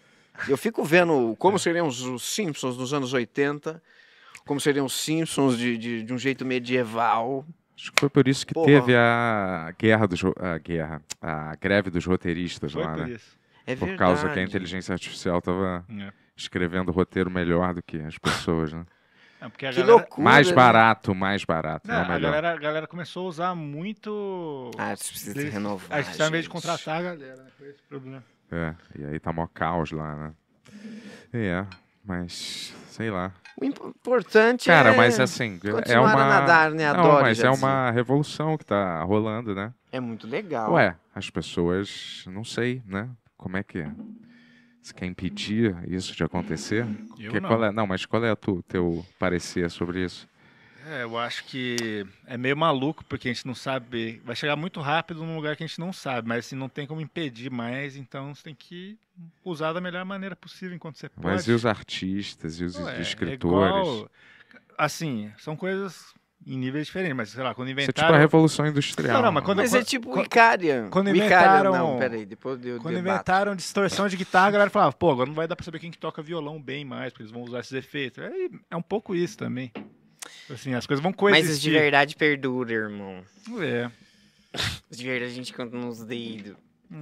Eu fico vendo como é. seriam os Simpsons nos anos 80, como seriam os Simpsons de, de, de um jeito medieval. Acho que foi por isso que Porra. teve a guerra dos a guerra, a greve dos roteiristas foi lá, por né? Isso. É por verdade. causa que a inteligência artificial tava é. escrevendo roteiro melhor do que as pessoas, né? É, que galera... loucura, mais né? barato, mais barato. Não, não a, galera, a, galera, começou a usar muito. Ah, precisa Eles... renovar. É a gente, ao invés de contratar a galera, né? Foi esse problema. É, e aí tá mó caos lá, né? É, mas sei lá. O importante Cara, é mas assim, é uma nadar, né? Adoro, Não, mas é uma revolução que tá rolando, né? É muito legal. Ué, as pessoas, não sei, né? Como é que Você é? quer impedir isso de acontecer? Eu não. É, não, mas qual é o teu parecer sobre isso? É, eu acho que é meio maluco, porque a gente não sabe. Vai chegar muito rápido num lugar que a gente não sabe, mas assim, não tem como impedir mais, então você tem que usar da melhor maneira possível enquanto você pode. Mas e os artistas e os é escritores? É igual, assim, são coisas em níveis diferentes, mas sei lá, quando inventaram... Isso é tipo a Revolução Industrial. Não, não, mas, né? quando, mas é quando, é tipo o Icarian. Quando inventaram... não, peraí, depois deu. Quando inventaram distorção de guitarra, a galera falava, pô, agora não vai dar pra saber quem que toca violão bem mais, porque eles vão usar esses efeitos. É, é um pouco isso também. Assim, as coisas vão coexistir. Mas os de verdade perdura, irmão. É. Os de verdade a gente conta nos dedos.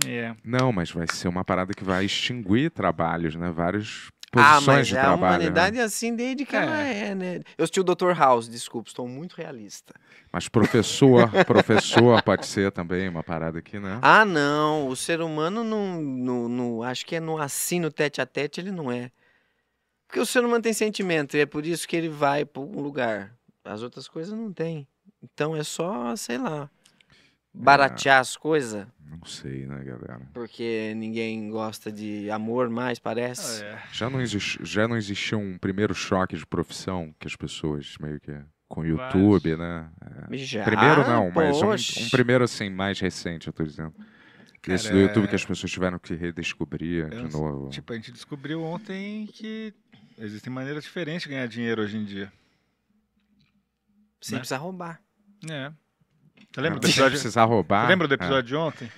É. Não, mas vai ser uma parada que vai extinguir trabalhos, né? Vários posições ah, mas de é a trabalho. A né? humanidade né? é assim desde que é. ela é, né? Eu sou o Dr. House, desculpa, estou muito realista. Mas professor, professor pode ser também uma parada aqui, né? Ah, não. O ser humano não. não, não acho que é no assim, no tete a tete, ele não é. Porque o ser humano tem sentimento e é por isso que ele vai para algum lugar. As outras coisas não tem. Então é só, sei lá, é. baratear é, as coisas. Não sei, né, galera? Porque ninguém gosta de amor mais, parece. Ah, é. já, não existe, já não existiu um primeiro choque de profissão que as pessoas meio que com o YouTube, Mas... né? É. Já, primeiro não, mas um, um, primeiro assim mais recente, eu tô dizendo. Cara, Esse do YouTube é... que as pessoas tiveram que redescobrir eu de novo. Tipo, a gente descobriu ontem que Existem maneiras diferentes de ganhar dinheiro hoje em dia. Sem né? precisar roubar. É. Você ah, lembra não, do episódio? precisar roubar. Você lembra do ah. episódio é. de ontem?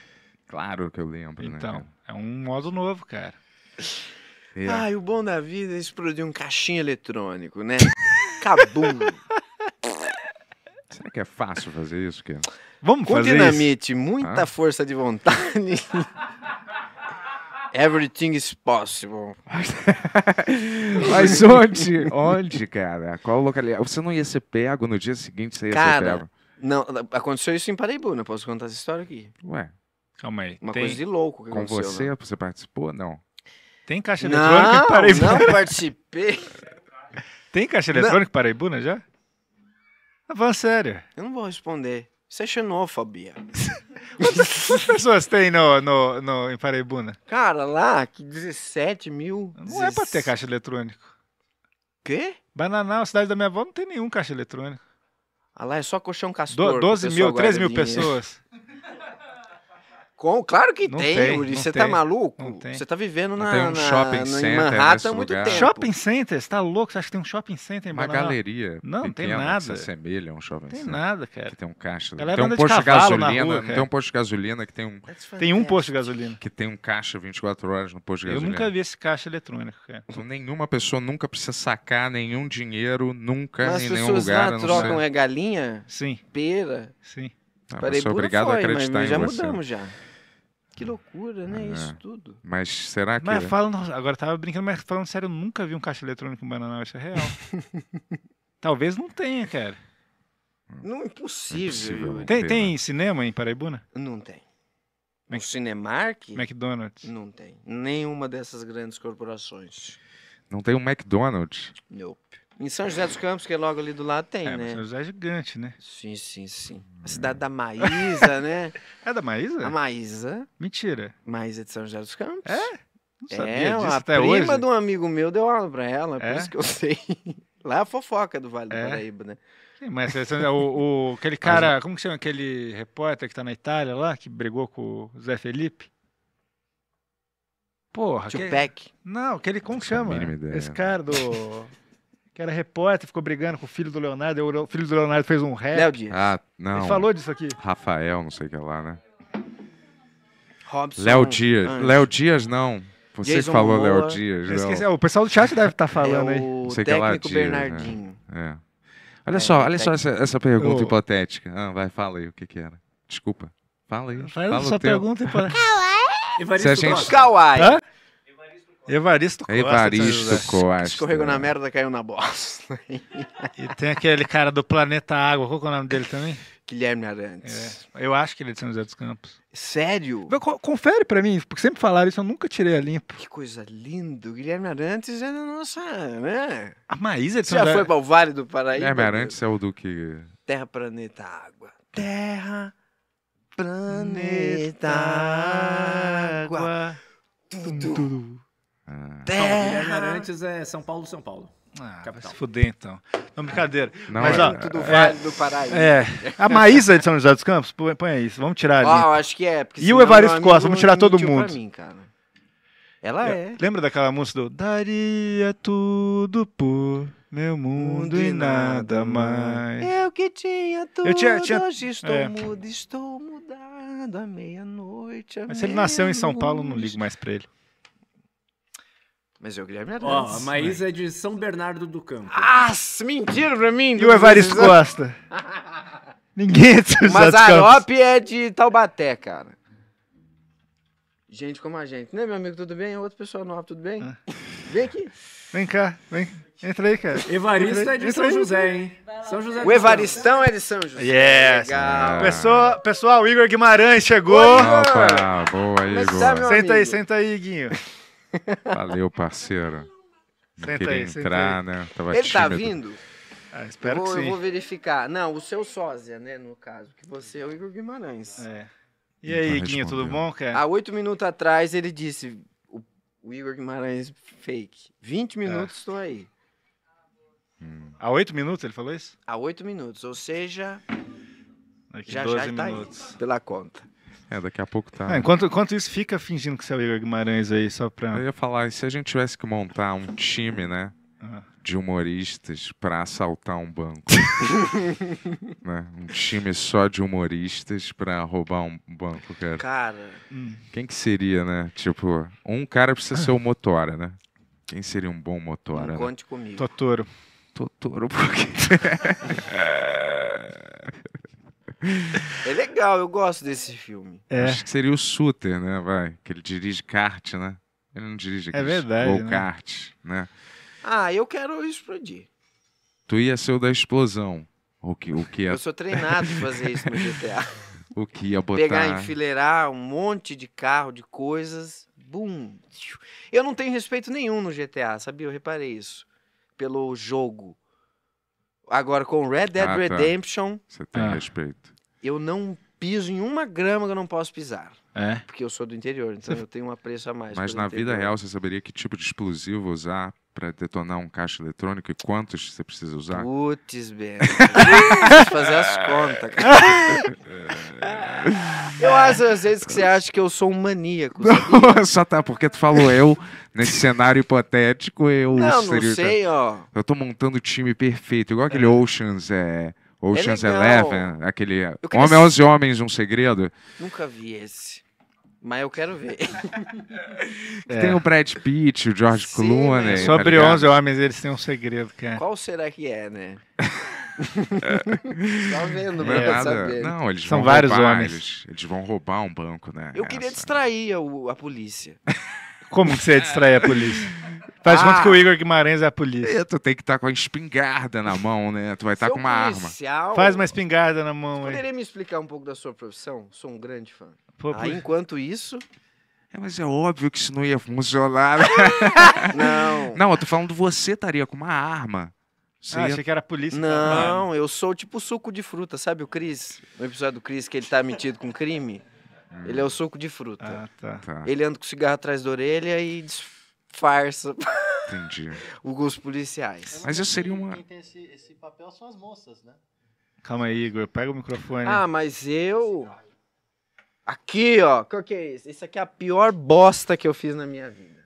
Claro que eu lembro, né, então, né? é um modo novo, cara. É. Ah, o bom da vida é explodir um caixinho eletrônico, né? Cabum! Será que é fácil fazer isso, Ken? Vamos Com fazer dinamite, isso? muita ah? força de vontade. Everything is possible. Mas onde? Onde, cara? Qual localidade? Você não ia ser pego no dia seguinte, você ia cara, ser pego. Não, aconteceu isso em Paraíba, não né? posso contar essa história aqui. Ué. Calma aí. Uma tem... coisa de louco que Com aconteceu. Com você, né? você participou? Não. Tem caixa eletrônica não, em Paraibuna? Não, participei. Tem caixa eletrônica né, não. em Paraibuna já? Vá sério. Eu não vou responder. Isso é xenofobia. Quantas, pessoas tem no, no, no, em Paraibuna? Cara, lá, que 17 mil. Não 16... é pra ter caixa eletrônico. Quê? Bananal, cidade da minha avó, não tem nenhum caixa eletrônico. Ah lá, é só colchão castor. Do, 12 mil, 13 mil dinheiro. pessoas. Com, claro que não tem, tem Yuri. Você tá maluco? Você tá vivendo na, tem um shopping na, center em Manhattan há muito lugar. tempo. Shopping center? Você tá louco? Você acha que tem um shopping center em Uma Manaus? galeria. Não, não tem nada. se assemelha a um shopping tem center. Tem nada, cara. Que tem um caixa. tem um posto de, de gasolina. Rua, tem um posto de gasolina que tem um. Tem um posto de gasolina. Que tem um caixa 24 horas no posto de gasolina. Eu nunca vi esse caixa eletrônico, cara. Então, nenhuma pessoa nunca precisa sacar nenhum dinheiro, nunca, Mas em nenhum lugar. As pessoas trocam é galinha? Sim. Pera? Sim. Ah, Parei, é obrigado foi, a acreditar mas em já você. mudamos já. Que loucura, né? É. Isso tudo. Mas será que. Mas é? falando. Agora tava brincando, mas falando sério, eu nunca vi um caixa eletrônico em Bananal, isso é real. Talvez não tenha, cara. Não, impossível. impossível tem, tem né? cinema em Paraibuna? Não tem. Mac... O Cinemark? McDonald's? Não tem. Nenhuma dessas grandes corporações. Não tem um McDonald's? Nope. Em São José dos Campos, que é logo ali do lado, tem, é, né? São José é gigante, né? Sim, sim, sim. A é. cidade da Maísa, né? É da Maísa? A Maísa. Mentira. Maísa é de São José dos Campos. É? Não é, sabia é, disso a prima hoje. de um amigo meu deu aula pra ela, é? por isso que eu sei. Lá é a fofoca do Vale do Paraíba, né? Sim, mas o, o, aquele cara, como que chama aquele repórter que tá na Itália lá, que brigou com o Zé Felipe? Porra. Tupac. Que... Não, aquele como chama? Esse cara do que era repórter, ficou brigando com o filho do Leonardo. O filho do Leonardo fez um rap. Léo Dias. Ah, não. Ele falou disso aqui. Rafael, não sei o que lá, né? Robson. Léo Dias. Léo Dias, não. Você Jason que falou Léo Dias. Esqueci, o pessoal do chat deve estar tá é falando aí. O sei técnico que lá, Dias, né? Bernardinho. Né? É. Olha é, só, olha técnico. só essa, essa pergunta oh. hipotética. Ah, vai, fala aí o que que era. Desculpa. Fala aí. Faz fala essa pergunta hipotética. Kawaii. Gente... Kawaii. Evaristo Costa. Evaristo Costa. Escorregou na merda, caiu na bosta. e tem aquele cara do Planeta Água, qual é o nome dele também? Guilherme Arantes. É, eu acho que ele é de São José dos Campos. Sério? Confere para mim, porque sempre falaram isso, eu nunca tirei a limpo. Que coisa linda. O Guilherme Arantes é da nossa, né? A Maísa é de São José. Já da... foi pra o Vale do Paraíba? Guilherme Arantes é o do que... Terra, Planeta, Água. Terra, Planeta, Água. Tudo. Tudo. Ah. Terra. Guilherme é São Paulo, São Paulo. Ah, vai se fuder então. Não, brincadeira. Não, Mas, é, ó, do Vale é, do Paraíba. É. A Maísa de São José dos Campos, põe isso, vamos tirar ah, ali. Ah, acho que é. E o Evaristo Costa, vamos tirar todo mundo. Mim, Ela é. Lembra daquela música do Daria tudo por meu mundo, mundo e nada mais. Eu é que tinha tudo, eu tinha, tinha... hoje estou é. mudo, estou mudado à meia-noite. Mas se ele nasceu em São Paulo, não ligo mais pra ele. Mas é o Guilherme Arantes. Ó, a Maísa é de São Bernardo do Campo. Ah, mentira pra mim! E o Evaristo Costa? Ninguém é de São Mas a Arope é de Taubaté, cara. Gente como a gente. Né, meu amigo, tudo bem? Outro pessoal nova, tudo bem? Ah. Vem aqui. Vem cá, vem. Entra aí, cara. Evaristo é de Entra São aí. José, hein? São José o Evaristão é de São José. Yes. Legal. Pessoa, pessoal, Igor Guimarães chegou. Opa, boa, é Igor. Tá, senta aí, senta aí, Guinho. Valeu, parceiro. Não senta queria aí, entrar, né? Tava Ele tá tímido. tá vindo? Ah, espero vou, que sim. Eu vou verificar. Não, o seu sósia, né, no caso. Que você é o Igor Guimarães. É. E aí, Guinha tudo bom, cara? Há oito minutos atrás ele disse, o, o Igor Guimarães fake. Vinte é. minutos estou é. aí. Hum. Há oito minutos ele falou isso? Há oito minutos, ou seja... já, 12 já minutos. Tá aí, pela conta. É, daqui a pouco tá. É, enquanto, enquanto isso, fica fingindo que você é o Igor Guimarães aí, só pra. Eu ia falar, e se a gente tivesse que montar um time, né? Ah. De humoristas para assaltar um banco. né? Um time só de humoristas para roubar um banco, cara. Cara. Hum. Quem que seria, né? Tipo, um cara precisa ser o Motora, né? Quem seria um bom Motora? Conte né? conte comigo. Totoro. Totoro, porque. É legal, eu gosto desse filme. É. Acho que seria o Suter, né? Vai, que ele dirige kart, né? Ele não dirige é verdade, go né? kart, né? Ah, eu quero explodir. Tu ia ser o da explosão. O que, o que ia... Eu sou treinado pra fazer isso no GTA. o que ia botar... Pegar, enfileirar um monte de carro, de coisas. Bum! Eu não tenho respeito nenhum no GTA, sabia? Eu reparei isso. Pelo jogo. Agora, com Red Dead ah, tá. Redemption. Você tem ah. respeito. Eu não piso em uma grama que eu não posso pisar. É? Porque eu sou do interior, então eu tenho um preço a mais. Mas na interior. vida real, você saberia que tipo de explosivo usar para detonar um caixa eletrônico e quantos você precisa usar? Putz, Ben. fazer as contas, cara. É. Eu é. acho às vezes que você acha que eu sou um maníaco. Não, só tá, porque tu falou eu, nesse cenário hipotético, eu não, seria. Não sei, ó. Eu tô montando o time perfeito, igual aquele é. Oceans, é. Oceans é Eleven, aquele. Homem aos se... Homens, um segredo. Nunca vi esse. Mas eu quero ver. é. Tem o Brad Pitt, o George Sim, Clooney. Né? Sobre tá 11 homens, eles têm um segredo, cara. Qual será que é, né? tá vendo, é, não é saber. Não, eles São vão vários roubar, homens. Eles, eles, vão roubar um banco, né? Eu queria distrair a, a polícia. Como que você ia distrair a polícia? Faz ah, conta que o Igor Guimarães é a polícia. É, tu tem que estar tá com a espingarda na mão, né? Tu vai estar tá com uma arma. Faz uma espingarda na mão. Você poderia aí. me explicar um pouco da sua profissão? Sou um grande fã. Pô, ah, enquanto isso, é, mas é óbvio que isso não ia funcionar. Né? não. Não, eu tô falando você estaria com uma arma. Você ah, ia... achei que era polícia. Então. Não, eu sou tipo suco de fruta, sabe o Cris? No episódio do Cris que ele tá metido com crime. Hum. Ele é o suco de fruta. Ah, tá. tá. Ele anda com cigarro atrás da orelha e disfarça. Entendi. os policiais. Mas eu seria uma. Quem tem esse, esse, papel são as moças, né? Calma aí, Igor, pega o microfone. Ah, mas eu. Aqui, ó. Qual que é isso? Esse aqui é a pior bosta que eu fiz na minha vida.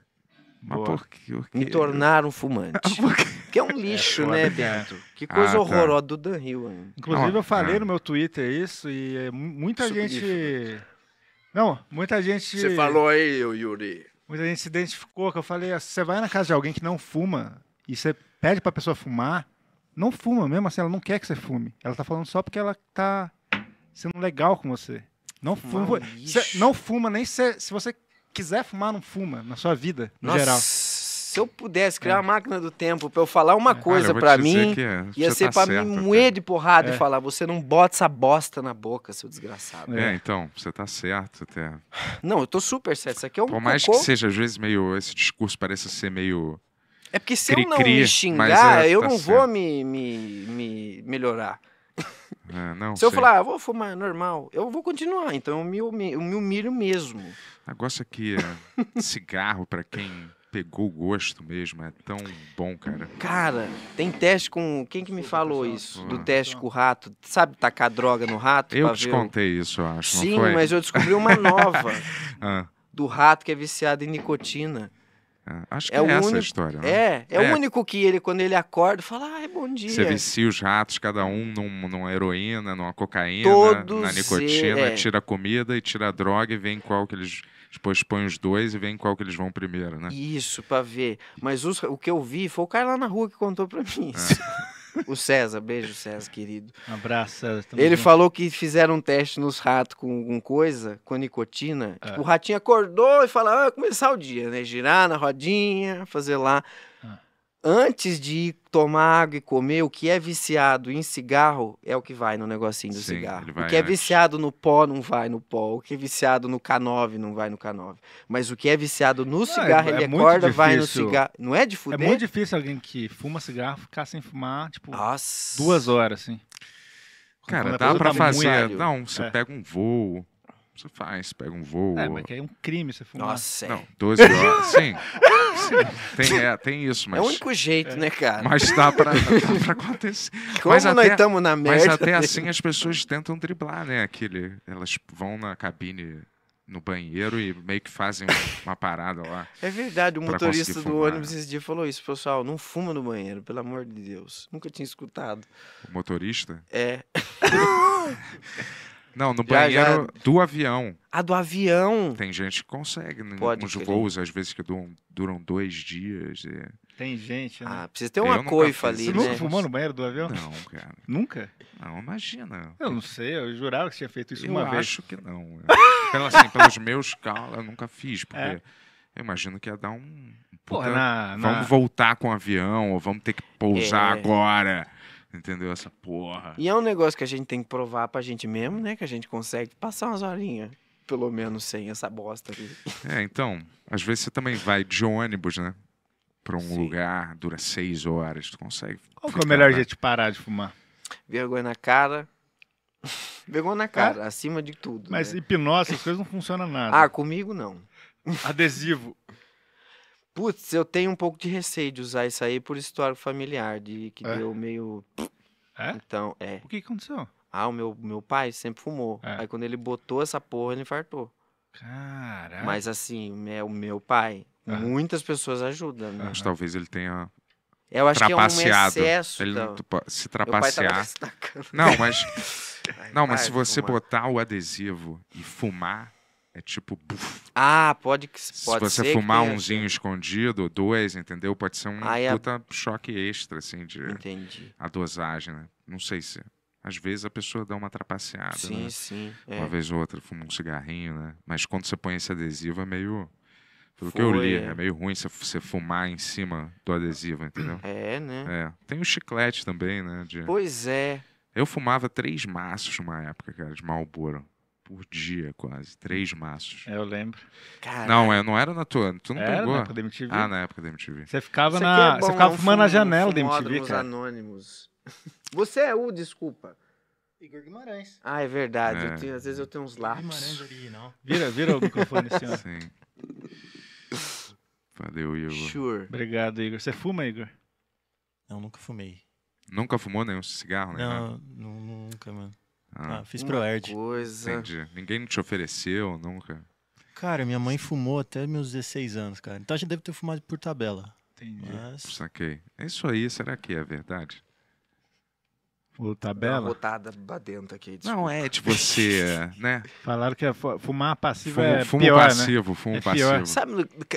Mas por Me tornar um fumante. Ah, que é um lixo, é, né, é. Bento? Que ah, coisa ah, horrorosa do Dan Hill. Hein? Inclusive, eu falei é. no meu Twitter isso e é muita gente. Lixo. Né? Não, muita gente. Você falou aí, Yuri. Muita gente se identificou, que eu falei, ah, você vai na casa de alguém que não fuma e você pede pra pessoa fumar, não fuma mesmo assim, ela não quer que você fume. Ela tá falando só porque ela tá sendo legal com você. Não fuma, cê, não fuma nem se, se você quiser fumar, não fuma na sua vida, no Nossa. geral se eu pudesse criar é. uma máquina do tempo para eu falar uma é. coisa para mim, ia ser tá para mim moer de porrada é. e falar: você não bota essa bosta na boca, seu desgraçado. É, então, você tá certo até. Não, eu tô super certo. Isso aqui é um. Por mais cocô... que seja, às vezes, meio. Esse discurso parece ser meio. É porque se cri -cri, é, tá eu não me xingar, eu tá não certo. vou me, me, me melhorar. É, não, Se sei. eu falar, ah, vou fumar normal, eu vou continuar. Então eu me, eu me humilho mesmo. O negócio é eh, cigarro, para quem pegou o gosto mesmo, é tão bom, cara. Cara, tem teste com. Quem que me falou isso? Ah. Do teste com o rato? Sabe tacar droga no rato? Eu te contei isso, eu acho. Sim, mas eu descobri uma nova ah. do rato que é viciado em nicotina. Ah, acho é que é, é essa a história. Né? É, é, é, o único que ele, quando ele acorda, fala, ai, bom dia. Você vicia os ratos, cada um num, numa heroína, numa cocaína, Todos na nicotina, é. tira comida e tira droga e vem qual que eles. Depois põe os dois e vem qual que eles vão primeiro, né? Isso, pra ver. Mas os, o que eu vi foi o cara lá na rua que contou pra mim é. isso. O César, beijo, César, querido. Um abraço, César. Ele junto. falou que fizeram um teste nos ratos com, com coisa, com nicotina. É. Tipo, o ratinho acordou e falou: ah, começar o dia, né? Girar na rodinha, fazer lá antes de ir tomar água e comer, o que é viciado em cigarro é o que vai no negocinho do Sim, cigarro. O que é viciado no pó não vai no pó. O que é viciado no K9 não vai no K9. Mas o que é viciado no não, é cigarro, é, ele é acorda, vai no cigarro. Não é de é fuder? É muito difícil alguém que fuma cigarro ficar sem fumar, tipo, Nossa. duas horas, assim. Cara, dá pra tá fazer. Não, você é. pega um voo você faz, pega um voo. É, mas que é um crime você fumar. Nossa, é. Não, 12 horas. Sim. sim tem, é, tem isso, mas. É o único jeito, é. né, cara? Mas dá pra, dá pra acontecer. Como mas nós estamos na merda. Mas até dele. assim as pessoas tentam driblar, né? Aquele, elas vão na cabine no banheiro e meio que fazem uma parada lá. É verdade, o motorista do ônibus esse dia falou isso, pessoal, não fuma no banheiro, pelo amor de Deus. Nunca tinha escutado. O motorista? É. Não, no banheiro já... do avião. Ah, do avião. Tem gente que consegue, né? Pode Uns voos, às vezes, que duram, duram dois dias. E... Tem gente, né? Ah, precisa ter uma eu coifa ali, Você né? nunca fumou no banheiro do avião? Não, cara. Nunca? Não, imagina. Eu não sei, eu jurava que tinha feito isso eu uma vez. Eu acho que não. É. Pela, assim, pelos meus calos, eu nunca fiz, é. porque é. eu imagino que ia dar um... Porra, Puta, na, na... Vamos voltar com o avião, ou vamos ter que pousar é. agora. Entendeu? Essa porra. E é um negócio que a gente tem que provar pra gente mesmo, né? Que a gente consegue passar umas horinhas, pelo menos, sem essa bosta ali. É, então, às vezes você também vai de ônibus, né? Pra um Sim. lugar, dura seis horas, tu consegue. Qual que é o melhor jeito de parar de fumar? Vergonha na cara. Vergonha na cara, é? acima de tudo. Mas né? hipnose, essas coisas não funcionam nada. Ah, comigo não. Adesivo. Putz, eu tenho um pouco de receio de usar isso aí por histórico familiar, de que é. deu meio. É? Então, é. O que aconteceu? Ah, o meu, meu pai sempre fumou. É. Aí quando ele botou essa porra, ele infartou. Caraca. Mas assim, é o meu, meu pai, muitas pessoas ajudam. Né? Mas talvez ele tenha. Eu acho que é um excesso. Ele então. Tipo, se trapacear. Não, mas. não, mas se você fumar. botar o adesivo e fumar, é tipo. Buf. Ah, pode que se pode Se você ser fumar umzinho assim. escondido, dois, entendeu? Pode ser um Aí é puta a... choque extra, assim, de. Entendi. A dosagem, né? Não sei se. Às vezes a pessoa dá uma trapaceada. Sim, né? sim. É. Uma vez ou outra, fuma um cigarrinho, né? Mas quando você põe esse adesivo, é meio. Pelo Foi. que eu li, é. é meio ruim você fumar em cima do adesivo, entendeu? É, né? É. Tem o chiclete também, né? De... Pois é. Eu fumava três maços numa época, cara, de Marlboro por dia, quase. Três maços. É, eu lembro. Caraca. Não, eu é, não era na tua. Tu não era pegou? Na época da MTV. Ah, na época da MTV. Você ficava, Isso na, é bom, você ficava é fumando na é janela da MTV, cara. anônimos. Você é o, desculpa. Igor Guimarães. Ah, é verdade. É. Tenho, às vezes eu tenho uns lápis. Guimarães original. Vira, vira o microfone, senhor. Assim, Sim. Valeu, Igor. Sure. Obrigado, Igor. Você fuma, Igor? Não, nunca fumei. Nunca fumou nenhum cigarro, né? Não, nunca, mano. Ah, ah, fiz ProErd. Coisa. Entendi. Ninguém te ofereceu nunca? Cara, minha mãe fumou até meus 16 anos, cara. Então a gente deve ter fumado por tabela. Entendi. Mas... Saquei. Isso aí, será que é verdade? O tabela? Uma botada badenta aqui, desculpa. Não, é, é tipo você, né? Falaram que é fumar passivo fumo, é fumo pior, né? passivo, né? Fumo é passivo, Sabe,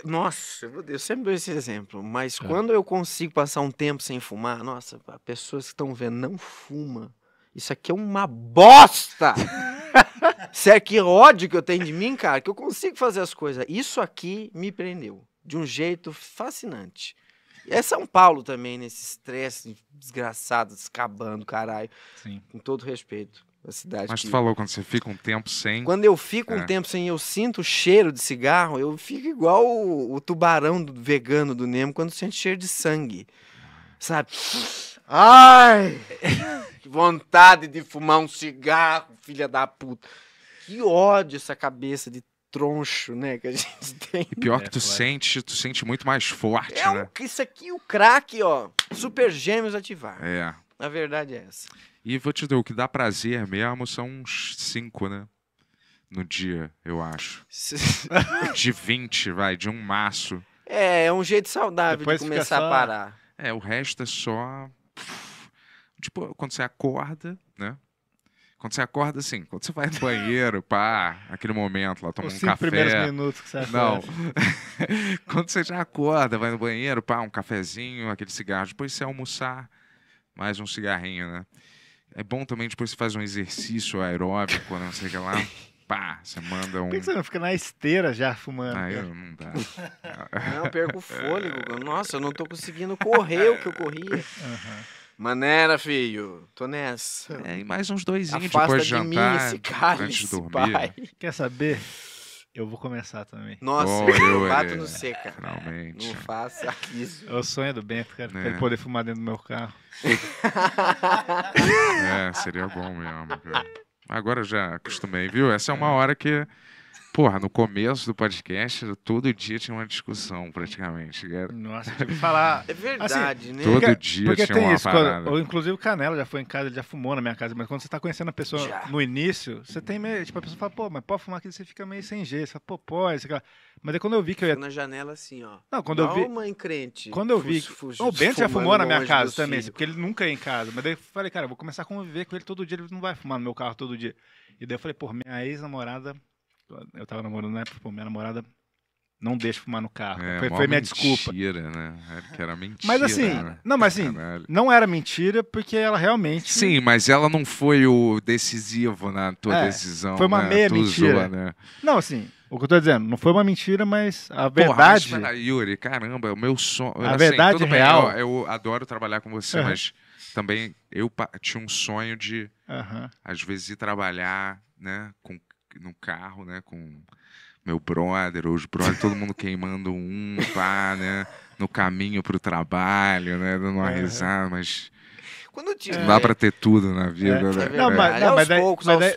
nossa, eu sempre dou esse exemplo, mas é. quando eu consigo passar um tempo sem fumar, nossa, pessoas que estão vendo, não fuma. Isso aqui é uma bosta! Sério, que ódio que eu tenho de mim, cara, que eu consigo fazer as coisas. Isso aqui me prendeu de um jeito fascinante. É São Paulo também, nesse estresse desgraçado, descabando, caralho. Sim. Com todo respeito. A cidade Mas que... tu falou, quando você fica um tempo sem. Quando eu fico é. um tempo sem, eu sinto o cheiro de cigarro, eu fico igual o, o tubarão do, vegano do Nemo quando sente cheiro de sangue. Sabe? Ai! vontade de fumar um cigarro, filha da puta. Que ódio essa cabeça de troncho, né, que a gente tem. E pior que é, tu sente, tu sente muito mais forte, é né? Um, isso aqui, o craque, ó. Super gêmeos ativar. É. Na verdade é essa. E vou te dizer, o que dá prazer mesmo são uns cinco, né? No dia, eu acho. de 20, vai, de um maço. É, é um jeito saudável Depois de começar só... a parar. É, o resto é só Tipo, quando você acorda, né? Quando você acorda, assim, quando você vai no banheiro, pá, aquele momento lá, toma Os um cinco café. primeiros minutos que você acorda. Não. quando você já acorda, vai no banheiro, pá, um cafezinho, aquele cigarro. Depois você almoçar, mais um cigarrinho, né? É bom também depois você faz um exercício aeróbico, né? não sei o que lá. pá, você manda um. Por que você não fica na esteira já fumando? Ah, eu não dá. não, eu perco o fôlego. É. Nossa, eu não tô conseguindo correr o que eu corria. Uhum. Maneira, filho. Tô nessa. É, e mais uns doisinhos Afasta depois de jantar. Mim esse cálice, antes de dormir. Pai. Né? Quer saber? Eu vou começar também. Nossa, oh, eu é, bato no seca. Finalmente. Não faça isso. É o sonho do Bento, cara. É. Ele poder fumar dentro do meu carro. é, seria bom mesmo, cara. Agora já acostumei, viu? Essa é uma hora que porra, no começo do podcast, todo dia tinha uma discussão, praticamente. Era... Nossa, tive que falar. É assim, verdade, assim, né? Todo dia porque tinha uma isso, parada. Quando, ou, inclusive o Canelo já foi em casa, ele já fumou na minha casa, mas quando você tá conhecendo a pessoa já. no início, você tem meio. Tipo, a pessoa fala, pô, mas pode fumar aqui, você fica meio sem jeito. Você fala, pô, pode. Você fala, mas aí quando eu vi que eu ia. Na janela assim, ó. Não, quando eu vi. mãe crente. Quando eu vi. Fuso, o Bento já fumou na minha casa também, filho. porque ele nunca ia em casa. Mas daí eu falei, cara, eu vou começar a conviver com ele todo dia, ele não vai fumar no meu carro todo dia. E daí eu falei, pô, minha ex-namorada eu tava namorando na época, minha namorada não deixa fumar no carro. É, foi, foi minha desculpa. Mentira, né? Era é que era mentira. Mas assim, né? não, mas assim, Caralho. não era mentira porque ela realmente. Sim, mas ela não foi o decisivo na tua é, decisão. Foi uma né? meia tu mentira. Zoa, né? Não, assim, o que eu tô dizendo, não foi uma mentira, mas a verdade. Porra, mas, pera, Yuri, caramba, é o meu sonho. A assim, verdade real. Bem, eu, eu, adoro trabalhar com você, uhum. mas também eu tinha um sonho de, uhum. às vezes, ir trabalhar né, com no carro, né, com meu brother, hoje os brothers, todo mundo queimando um, pá, né, no caminho para o trabalho, né, dando uma é. risada, mas quando tinha. Não dá pra é. ter tudo na vida, é. né? É não, mas, não, mas,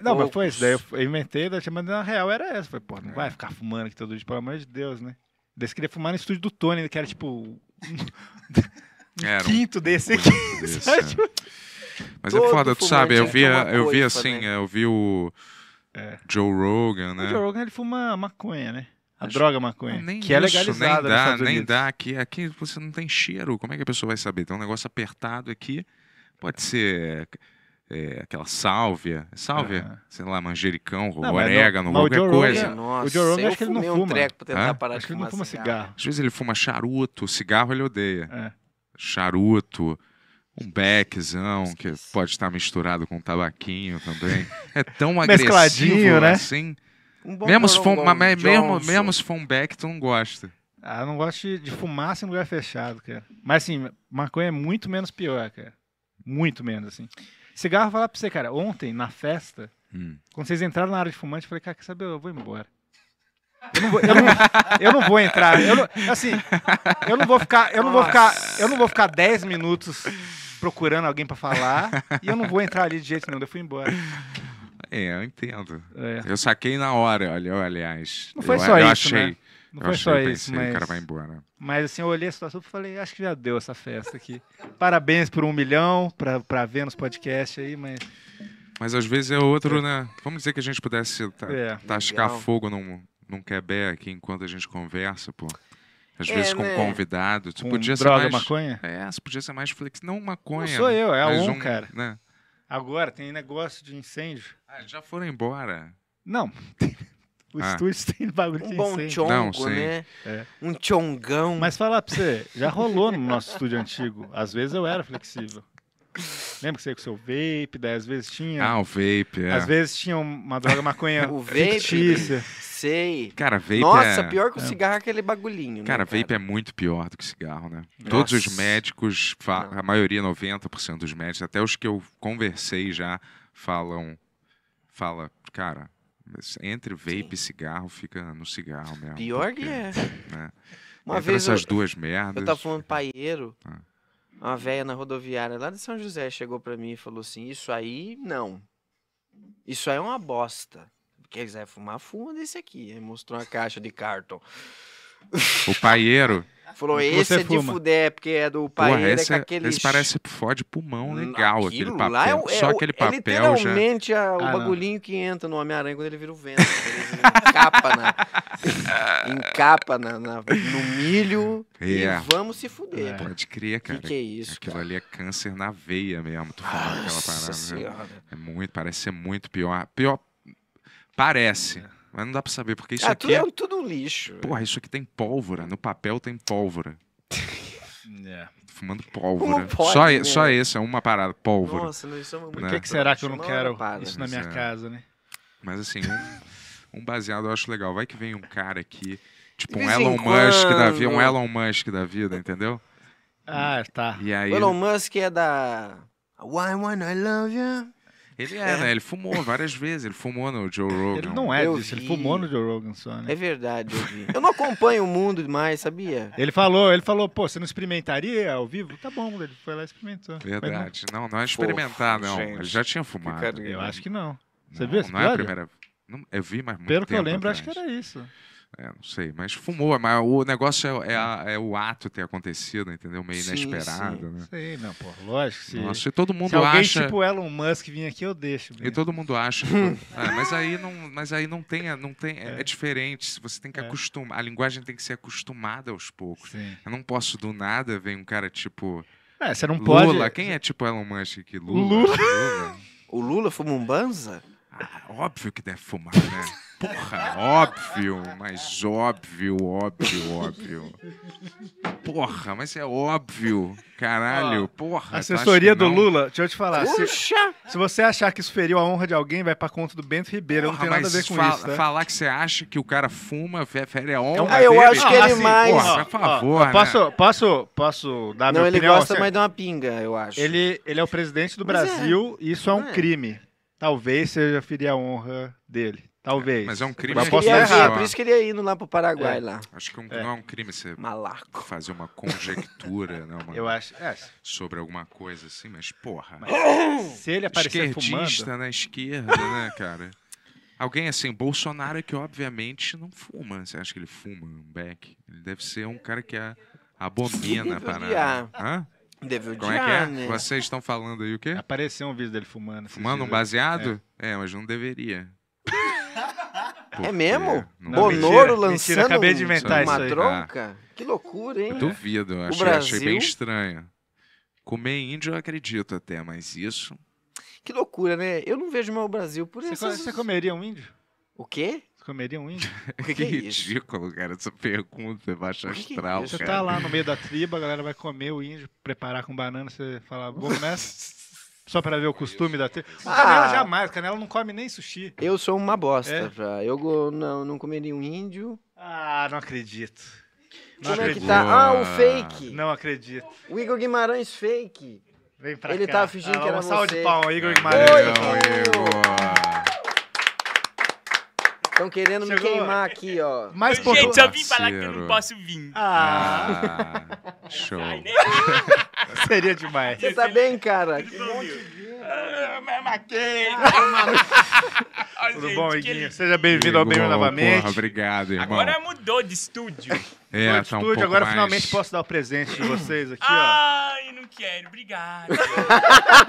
não, mas foi isso. Daí eu inventei, daí, mas na real era essa. Falei, pô, não é. vai ficar fumando aqui todo dia, pelo amor de Deus, né? Daí queria fumar no estúdio do Tony, que era tipo. Um era um quinto desse aqui. Desse, é. Mas é Todo é foda, tu sabe, eu via, eu via assim, né? eu vi o. É. Joe Rogan, né? O Joe Rogan ele fuma maconha, né? A Acho... droga maconha. Não, que é legalizada. Nem dá, nem dá. Aqui, aqui você não tem cheiro. Como é que a pessoa vai saber? Tem um negócio apertado aqui. Pode ser é, aquela sálvia, é sálvia, ah. sei lá, manjericão, não, orégano, não, qualquer coisa. Nossa, o Joe Rogan acho que ele não fuma. Um treco pra tentar parar acho que ele não fuma cigarro. cigarro. Às vezes ele fuma charuto, cigarro ele odeia. É. Charuto, um beckzão, que pode estar misturado com tabaquinho também. É tão agressivo né? assim. Um mesmo, se for, mesmo, mesmo se for um beck, tu não gosta. Ah, eu não gosto de, fumar fumaça em lugar fechado, cara. Mas assim, maconha é muito menos pior, cara. Muito menos, assim. Cigarro, falar pra você, cara, ontem, na festa, hum. quando vocês entraram na área de fumante, eu falei, cara, quer saber, eu vou embora. Eu não vou, eu não, eu não vou entrar. Eu não, assim, eu não vou ficar, eu não vou ficar, eu não vou ficar 10 minutos procurando alguém para falar e eu não vou entrar ali de jeito nenhum, eu fui embora. É, eu entendo. É. Eu saquei na hora, olha, aliás. Não foi eu, só eu isso, achei. Né? Não eu foi achei, só pensei, isso, mas... O cara vai embora. Mas assim, eu olhei a situação e falei, acho que já deu essa festa aqui. Parabéns por um milhão, pra, pra ver nos podcast aí, mas... Mas às vezes é outro, né? Vamos dizer que a gente pudesse ta é. fogo num, num Quebec aqui enquanto a gente conversa, pô. Às é, vezes com convidado. Né? convidados. Você com podia droga, ser mais... maconha? É, você podia ser mais flexível. Não maconha. Não sou né? eu, é a um, um cara. Né? Agora, tem negócio de incêndio. Ah, já foram embora. Não, O ah. estúdio tem bagulho um de bom incêndio. Chongo, Não, né? É. Um chongão. Mas falar pra você, já rolou no nosso estúdio antigo. Às vezes eu era flexível. Lembra que você ia com o seu vape, daí às vezes tinha. Ah, o vape, é. Às vezes tinha uma droga maconha o vape, Sei. Cara, vape Nossa, é... pior que o é. cigarro é aquele bagulhinho, cara, né, cara, vape é muito pior do que cigarro, né? Nossa. Todos os médicos, a maioria, 90% dos médicos, até os que eu conversei já, falam... Fala, cara, entre vape Sim. e cigarro, fica no cigarro mesmo. Pior porque, que é. Né? Uma vez essas eu, duas merdas. Eu tava falando paieiro. Ah. Uma velha na rodoviária lá de São José chegou para mim e falou assim: Isso aí não. Isso aí é uma bosta. Quem quiser é fumar, fuma desse aqui. Aí mostrou uma caixa de cartão. O paieiro. Falou, esse é fuma. de fuder, porque é do país, é com aquele... Esse parece fode pulmão legal, Aquilo aquele papel. Lá é, Só é, aquele papel é literalmente já... Ah, o ah, bagulhinho não. que entra no Homem-Aranha quando ele vira o vento. encapa na, encapa na, na, no milho yeah. e é. vamos se fuder. É. Pode crer, cara. Que que é isso, Aquilo cara? ali é câncer na veia mesmo. Tu aquela parada. Né? Senhora. É muito, parece ser muito pior. Pior... Parece. É mas não dá pra saber, porque isso ah, aqui. Tudo é... é tudo um lixo. Porra, isso aqui tem pólvora. No papel tem pólvora. É. Fumando pólvora. Pode, só, né? só esse é uma parada, pólvora. Nossa, não, isso é uma... Por né? que, que, será tá que eu não quero isso na minha é. casa, né? Mas assim, um, um, baseado eu acho legal. Vai que vem um cara aqui, tipo um Elon quando... Musk da vida, um Elon Musk da vida, entendeu? Ah, tá. E aí... Elon Musk é da... Why, why I love you? Ele é, é, né? Ele fumou várias vezes, ele fumou no Joe Rogan. Ele não é eu disso, vi. ele fumou no Joe Rogan só, né? É verdade, eu vi. Eu não acompanho o mundo mais, sabia? Ele falou, ele falou, pô, você não experimentaria ao vivo? Tá bom, ele foi lá e experimentou. Verdade. Não... não, é não, é experimentar, não. Gente, ele já tinha fumado. Eu acho que não. Você não, viu esse Não é a primeira... Não, eu vi, mas muito Pelo que eu lembro, atrás. acho que era isso. É, não sei, mas fumou. Mas o negócio é, é, a, é o ato ter acontecido, entendeu? Meio sim, inesperado, sim, né? Sei, não, pô, lógico. sim. Nossa, e todo mundo se alguém acha. tipo Elon Musk vir aqui, eu deixo. Mesmo. E todo mundo acha. Ah, mas aí não, mas aí não tem, não tem. É, é, é. diferente. Você tem que é. acostumar. A linguagem tem que ser acostumada aos poucos. Sim. Eu não posso do nada ver um cara tipo. É, você não Lula. pode. Lula, quem é tipo Elon Musk que Lula? Lula. O Lula fumou um banza? Ah, óbvio que deve fumar, né? Porra, é óbvio, mas óbvio, óbvio, óbvio. Porra, mas é óbvio. Caralho, porra. Assessoria do Lula, deixa eu te falar. Se, se você achar que isso feriu a honra de alguém, vai pra conta do Bento Ribeiro. não tenho nada a ver com isso. tá? Falar que você acha que o cara fuma, fere a é honra. Ah, eu dele? acho que ele ah, mais- Porra, por favor. né? posso, posso, posso dar Não, minha ele gosta mais de uma pinga, eu acho. Ele, ele é o presidente do é. Brasil e isso é um crime. Talvez seja ferir a honra dele. Talvez. Mas é um crime. Mas posso errar. por isso que ele ia é indo lá pro Paraguai é. lá. Acho que é não é um crime você Malaco. fazer uma conjectura, né, uma, Eu acho. É. Sobre alguma coisa assim, mas porra. Mas, se ele aparecer Esquerdista fumando... na esquerda, né, cara? Alguém assim, Bolsonaro que obviamente não fuma. Você acha que ele fuma um beck? Ele deve ser um cara que abomina a parada. Hã? Devil Como é que é? Vocês estão falando aí o quê? Apareceu um vídeo dele fumando. Fumando um baseado? É. é, mas não deveria. Porque... É mesmo? Não, Bonoro mentira, lançando mentira, acabei de uma isso tronca? Ah. Que loucura, hein? Eu duvido, eu achei, achei, bem estranho. Comer índio eu acredito até, mas isso... Que loucura, né? Eu não vejo mais o Brasil por isso. Essas... Você comeria um índio? O quê? comeria índio que, que é ridículo, isso? cara, essa pergunta baixa astral, que Você tá lá no meio da tribo, a galera vai comer o índio, preparar com banana, você fala, vou nessa. Só para ver o costume da tribo. Ah, canela jamais, canela não come nem sushi. Eu sou uma bosta, é? já. Eu não, não comeria um índio. Ah, não acredito. Não Como acredito. é que tá? Ah, o fake. Não acredito. O Igor Guimarães fake. Vem pra Ele cá. tava fingindo ah, que era um você. Salve de pau, Igor é, Guimarães. Oi, Igor. Estão querendo Chegou. me queimar aqui, ó. Mas, Gente, eu vim falar que eu não posso vir. Ah, ah show. Seria demais. Você tá bem, cara? Que bom te ah, Tudo bom, Iguinha? Seja bem-vindo ao Bem novamente. Porra, obrigado, irmão. Agora mudou de estúdio. é, tá Estúdio, agora mais- finalmente posso dar o presente de vocês aqui, ó. Ai, não quero, obrigado.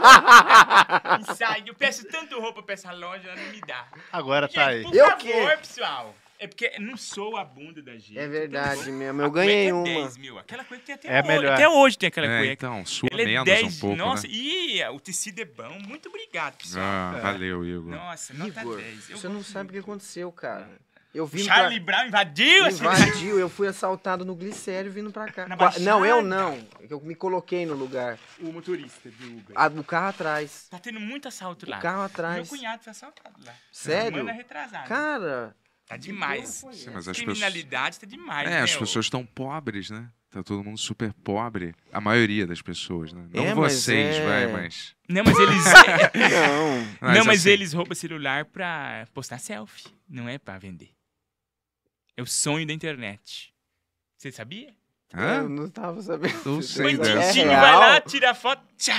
Sai, eu peço tanto roupa pra essa loja, ela não me dá. Agora tá aí. por Eu favor, pessoal. É porque não sou a bunda da gente. É então, verdade mesmo. Eu a ganhei é uma. É 10 mil. Aquela tem até é hoje. Melhor. Até hoje tem aquela é, cueca. Então, sua é menos é 10, um pouco, né? Nossa, né? e o tecido é bom. Muito obrigado, pessoal. Ah, valeu, Igor. Nossa, tá Igor, nota 10. Eu você não sabe o que aconteceu, cara. Eu vim Charlie pra... Brown invadiu a Invadiu, eu fui assaltado no glicério vindo pra cá. não, eu não. Eu me coloquei no lugar. O motorista do Uber. Ah, o carro atrás. Tá tendo muito assalto o lá. O carro atrás. Meu cunhado foi assaltado lá. Sério? Semana retrasada. Cara, Tá demais. Sim, mas as Criminalidade pessoas... tá demais, É, né, as pessoas estão pobres, né? Tá todo mundo super pobre. A maioria das pessoas, né? Não É, vocês, é- vai, mas. Não, mas eles. Não. Mas não, mas assim, eles roubam celular pra postar selfie. Não é pra vender. É o sonho da internet. Você sabia? Hã? Eu não tava sabendo. Não sei, o é vai lá, tira a foto. Tchá,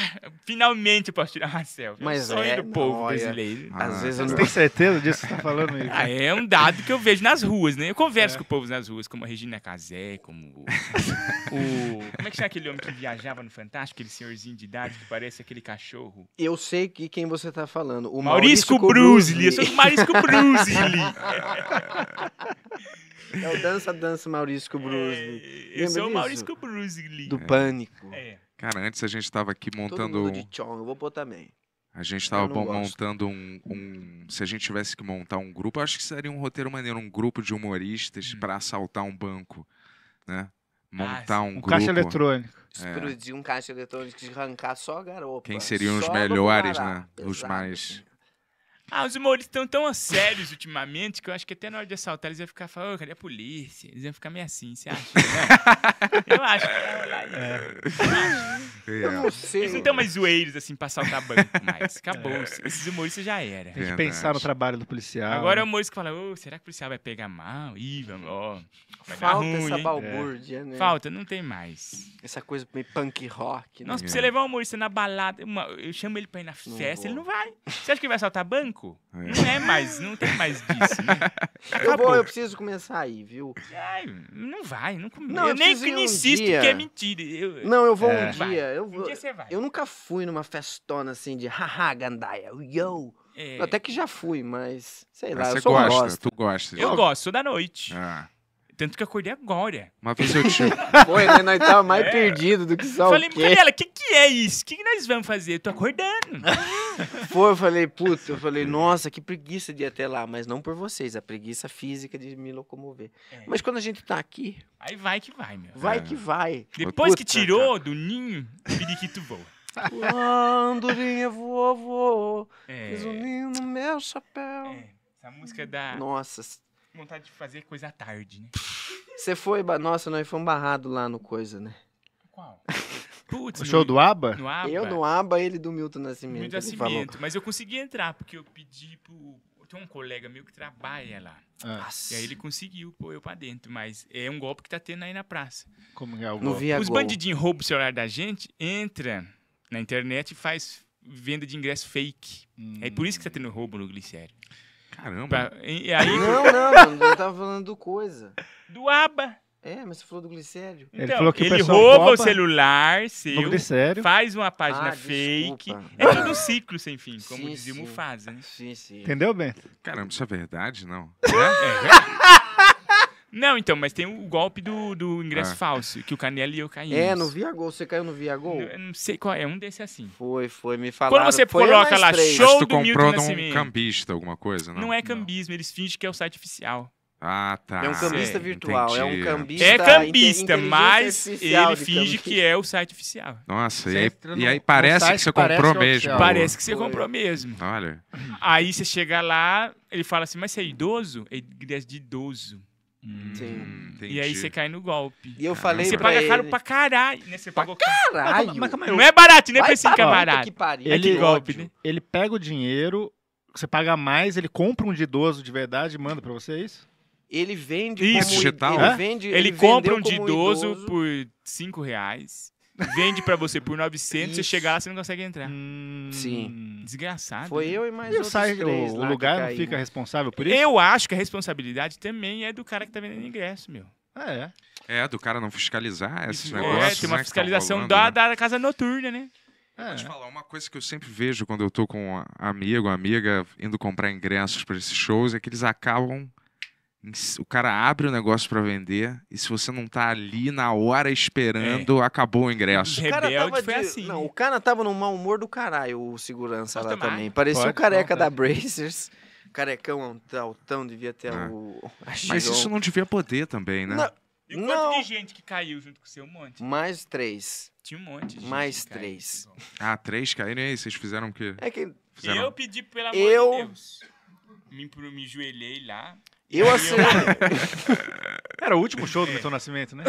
finalmente eu posso tirar uma selfie. Mas sonho é, do povo brasileiro. Ah, Às vezes eu é não tenho certeza disso que você tá falando aí. Ah, é um dado que eu vejo nas ruas, né? Eu converso é. com o povo nas ruas, como a Regina Casé, como o... Como é que chama aquele homem que viajava no Fantástico? Aquele senhorzinho de idade que parece aquele cachorro. Eu sei que quem você tá falando. O Maurício, Maurício Brusli. Eu sou o Maurício Brusli. É o Dança Dança Maurício é, Bruce. É, eu sou o Maurício Bruce Do Pânico. É. Cara, antes a gente estava aqui montando. Todo mundo de Chong, eu vou pôr também. A gente estava montando um, um, Se a gente tivesse que montar um grupo, acho que seria um roteiro maneiro um grupo de humoristas hum. para assaltar um banco. Né? Ah, montar ah, um, um grupo. caixa eletrônico. É. Explodir é. um caixa eletrônico de arrancar só a garopa. Quem seriam os melhores, né? Exato. Os mais. Ah, os humoristas estão tão sérios ultimamente que eu acho que até na hora de assaltar eles iam ficar falando, cara cadê a polícia? Eles iam ficar meio assim, você acha? Né? eu acho que é rolar isso. É. é. Eu não sei. Eles não estão mais zoeiros assim pra assaltar banco mais. Acabou. É. Esses humoristas já era. Tem que pensar no trabalho do policial. Agora é o humorista que fala, oh, será que o policial vai pegar mal? Ih, vamos, ó. Falta ruim, essa balbúrdia, é. né? Falta, não tem mais. Essa coisa meio punk rock. Né? Nossa, pra você levar um humorista na balada, uma, eu chamo ele pra ir na festa, ele não vai. Você acha que ele vai assaltar banco? É. Não é mais, não tem mais disso, né? Acabou. Eu, vou, eu preciso começar aí, viu? Ai, não vai, não, come... não eu, nem que um insisto dia. que é mentira. Eu... Não, eu vou é. um dia. Eu vou... Um dia você vai. Eu nunca fui numa festona assim de haha, gandaia, yo. É. Até que já fui, mas sei lá, eu você gosta, gosta, tu gosta. Eu gosto da noite. Ah. Tanto que eu acordei agora. Mas vez eu tive. Foi, né? Nós tava mais é. perdido do que só falei, o quê? Falei, ela, o que, que é isso? O que, que nós vamos fazer? Eu tô acordando. Foi, eu falei, puta, eu falei, nossa, que preguiça de ir até lá. Mas não por vocês, a preguiça física de me locomover. É. Mas quando a gente tá aqui... Aí vai que vai, meu. Vai é. que vai. Depois que tirou do ninho, o periquito voa. A andorinha voou, voou, é. fez um ninho no meu chapéu. É. Essa música da. Nossa, vontade de fazer coisa à tarde, né? Você foi, ba... nossa, nós fomos barrados lá no coisa, né? Qual? Putz, o show no... do ABBA? No ABBA? Eu do ABBA, ele do Milton Nascimento. Milton Nascimento, mas eu consegui entrar, porque eu pedi pro... Tem um colega meu que trabalha lá. Nossa. Ah. E aí ele conseguiu pôr eu pra dentro, mas é um golpe que tá tendo aí na praça. Como é o golpe? Não Os bandidinhos roubam o celular da gente, entra na internet e faz venda de ingresso fake. Hum. É por isso que tá tendo roubo no glicério. Caramba. Pra, e aí... Não, não, não, eu tava falando do coisa. Do aba. É, mas você falou do glicério. Então, ele falou que ele rouba o celular seu, glicério. faz uma página ah, fake. É todo um ciclo sem fim, como sim, dizia o Mufasa, né? Sim, sim. Entendeu, Bento? Caramba, isso é verdade, não? É? é, é. Não, então, mas tem o golpe do, do ingresso ah. falso, que o Canelo e eu caímos. É, no Viagol, Gol. Você caiu no Viagol? Gol? Não, não sei qual é, um desse assim. Foi, foi, me falaram. Quando você foi coloca lá, três. show mas tu comprou Milton um cambista, alguma coisa, não? Não é cambismo, não. eles fingem que é o site oficial. Ah, tá. É um cambista virtual, entendi. é um cambista. É cambista, mas ele finge que é o site oficial. Nossa, e, e aí, parece que você comprou é mesmo. Parece que você Foi. comprou mesmo. Olha. Aí você chega lá, ele fala assim: Mas você é idoso? É ingresso de idoso. Sim. Hum, e aí você cai no golpe. E eu falei Você paga ele... caro pra caralho, né? Você pra pagou caralho. Mas, eu... Não é barato, né? Pra esse que é barato. Que pariu. Ele, é que golpe, né? Ele pega o dinheiro, você paga mais, ele compra um de idoso de verdade e manda pra você, é isso? Ele vende isso, como... Isso, Ele, é? ele, ele compra um de idoso, idoso por 5 reais vende pra você por 900, você chegar lá, você não consegue entrar. Hum, Sim. Desgraçado. Foi né? eu e mais e outros sai, três o, o lugar não fica responsável por isso? Eu acho que a responsabilidade também é do cara que tá vendendo ingresso, meu. É. É, do cara não fiscalizar esses é, negócios. É, tem uma né, fiscalização rolando, da, né? da casa noturna, né? É. Vou te falar, uma coisa que eu sempre vejo quando eu tô com um amigo, amiga, indo comprar ingressos para esses shows, é que eles acabam o cara abre o negócio para vender e se você não tá ali na hora esperando, é. acabou o ingresso. O cara tava de... assim. Não, né? o cara tava no mau humor do caralho, o segurança Pode lá tomar. também. Parecia Pode, careca não, da Bracers. Carecão, altão, devia ter é. o... Mas isso não devia poder também, né? Não. E quanto não. de gente que caiu junto com o seu? Um monte. Mais três. Tinha um monte de Mais três. Tá ah, três caíram? aí, vocês fizeram o quê? É que... Fizeram... Eu pedi, pelo amor eu... de Deus. Me, me joelhei lá. Eu é, acertei. Era o último show do é. Milton Nascimento, né?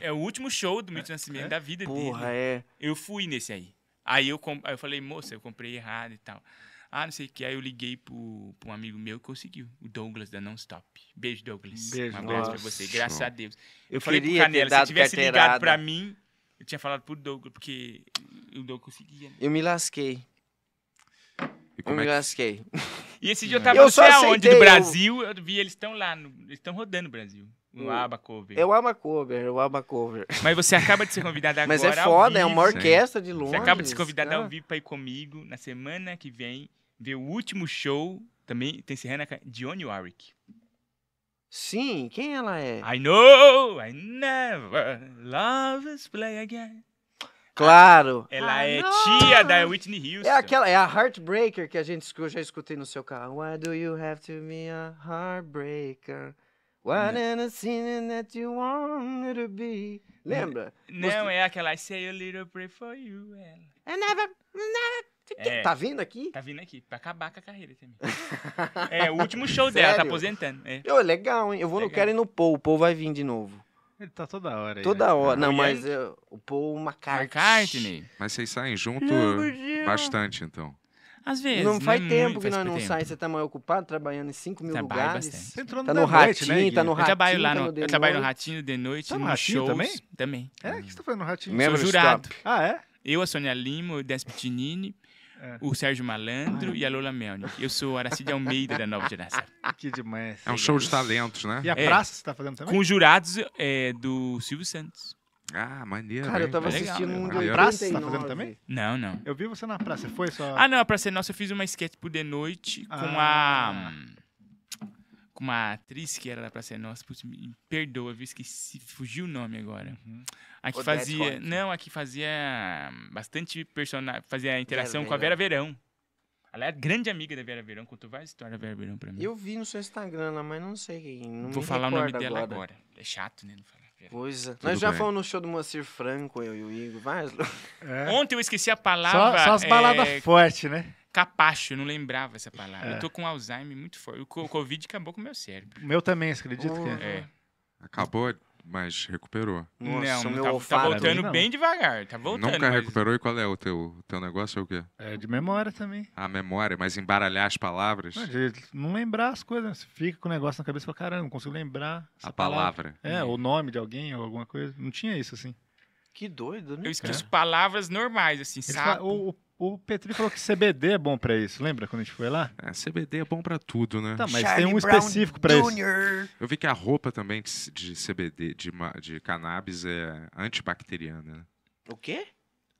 É, é o último show do Milton Nascimento é? da vida Porra, dele. Porra, é. Eu fui nesse aí. Aí eu, aí eu falei, moça, eu comprei errado e tal. Ah, não sei o que. Aí eu liguei pro, pro um amigo meu que conseguiu, o Douglas da Nonstop. Beijo, Douglas. Beijo, um abraço pra você, graças a Deus. Eu, eu falei pro Canela, se tivesse carteirada. ligado pra mim, eu tinha falado pro Douglas, porque o Douglas conseguia. Né? Eu me lasquei. eu é me que... lasquei. E esse dia eu tava eu não sei aonde, do Brasil, eu vi, eles estão lá, no, eles estão rodando o Brasil. O Aba Cover. É o Aba Cover, o Aba Cover. Mas você acaba de ser convidado agora. Mas é foda, vivo, é uma orquestra de longe. Você acaba de ser convidado cara. Tá? ao vivo pra ir comigo na semana que vem ver o último show também tem tá encerrando de Johnny Warwick. Sim, quem ela é? I know I never love is play again. Claro. Ela ah, é não. tia da Whitney Houston. É aquela, é a Heartbreaker que a gente eu já escutei no seu carro. Why do you have to be a heartbreaker? What né. in a sin that you want to be? Lembra? Não, Mostra... é aquela I say a little prayer for you. Ela. I never, never é, tá vindo aqui? Tá vindo aqui, pra acabar com a carreira também. é, o último show dela, tá aposentando. É. legal, hein? Eu vou legal. no Quero ir no Paul, o Paul vai vir de novo. Ele tá toda hora aí. Toda né? hora. Não, mas eu, é o Paul McCartney. McCartney. Mas vocês saem junto bastante, então. Às vezes. Não faz né? não, tempo que nós não saímos. Você tá mais ocupado, trabalhando em 5 mil trabalho lugares. Bastante. Você entrou tá no, tá no ratinho, noite, né, tá no ratinho. Eu trabalho lá no, tá no eu trabalho no ratinho de noite, tá no show também? Também. É, o que você tá fazendo no ratinho? Membro Sou jurado. Ah, é? Eu, a Sônia Lima, o Despitinini é. O Sérgio Malandro e a Lola Melnik. Eu sou Aracide Almeida da Nova Geração. Que demais. É um show de talentos, né? E a é. praça você tá fazendo também? Com jurados é, do Silvio Santos. Ah, maneiro. Cara, eu tava hein? assistindo legal, um A praça, você tá fazendo também? Não, não. Eu vi você na praça, foi só. Ah, não, a praça é nossa, eu fiz uma sketch pro de noite com ah. a com uma atriz que era pra ser nossa, putz, me perdoa, viu? Esqueci, fugiu o nome agora. Uhum. A que o fazia. Não, a que fazia hum, bastante personagem. Fazia interação Vera com a Vera Verão. Ela é grande amiga da Vera Verão, contou várias histórias da Vera Verão pra mim. Eu vi no seu Instagram mas não sei quem. Não Vou falar o nome dela agora. É chato, né? Não falar. Pois é. Nós já fomos no show do Moacir Franco, eu e o Igor, várias. É. Ontem eu esqueci a palavra. Só, só as é, palavras é... fortes, né? Capacho, eu não lembrava essa palavra. É. Eu tô com Alzheimer muito forte. O Covid acabou com o meu cérebro. O meu também, você acredita que é? é. Acabou, mas recuperou. Nossa, não, meu tá, tá voltando não. bem devagar. Tá voltando. Nunca mas... recuperou e qual é o teu, teu negócio? É o quê? É de memória também. A memória, mas embaralhar as palavras? Não, de não lembrar as coisas. Né? Você fica com o negócio na cabeça e fala, caramba, não consigo lembrar. a palavra. palavra. É, hum. o nome de alguém ou alguma coisa. Não tinha isso assim. Que doido, né? Eu esqueço é. palavras normais, assim, sabe? o, o o Petri falou que CBD é bom para isso, lembra quando a gente foi lá? É, CBD é bom para tudo, né? Tá, mas Charlie tem um específico para isso. Eu vi que a roupa também de, de CBD, de, de cannabis, é antibacteriana. O quê?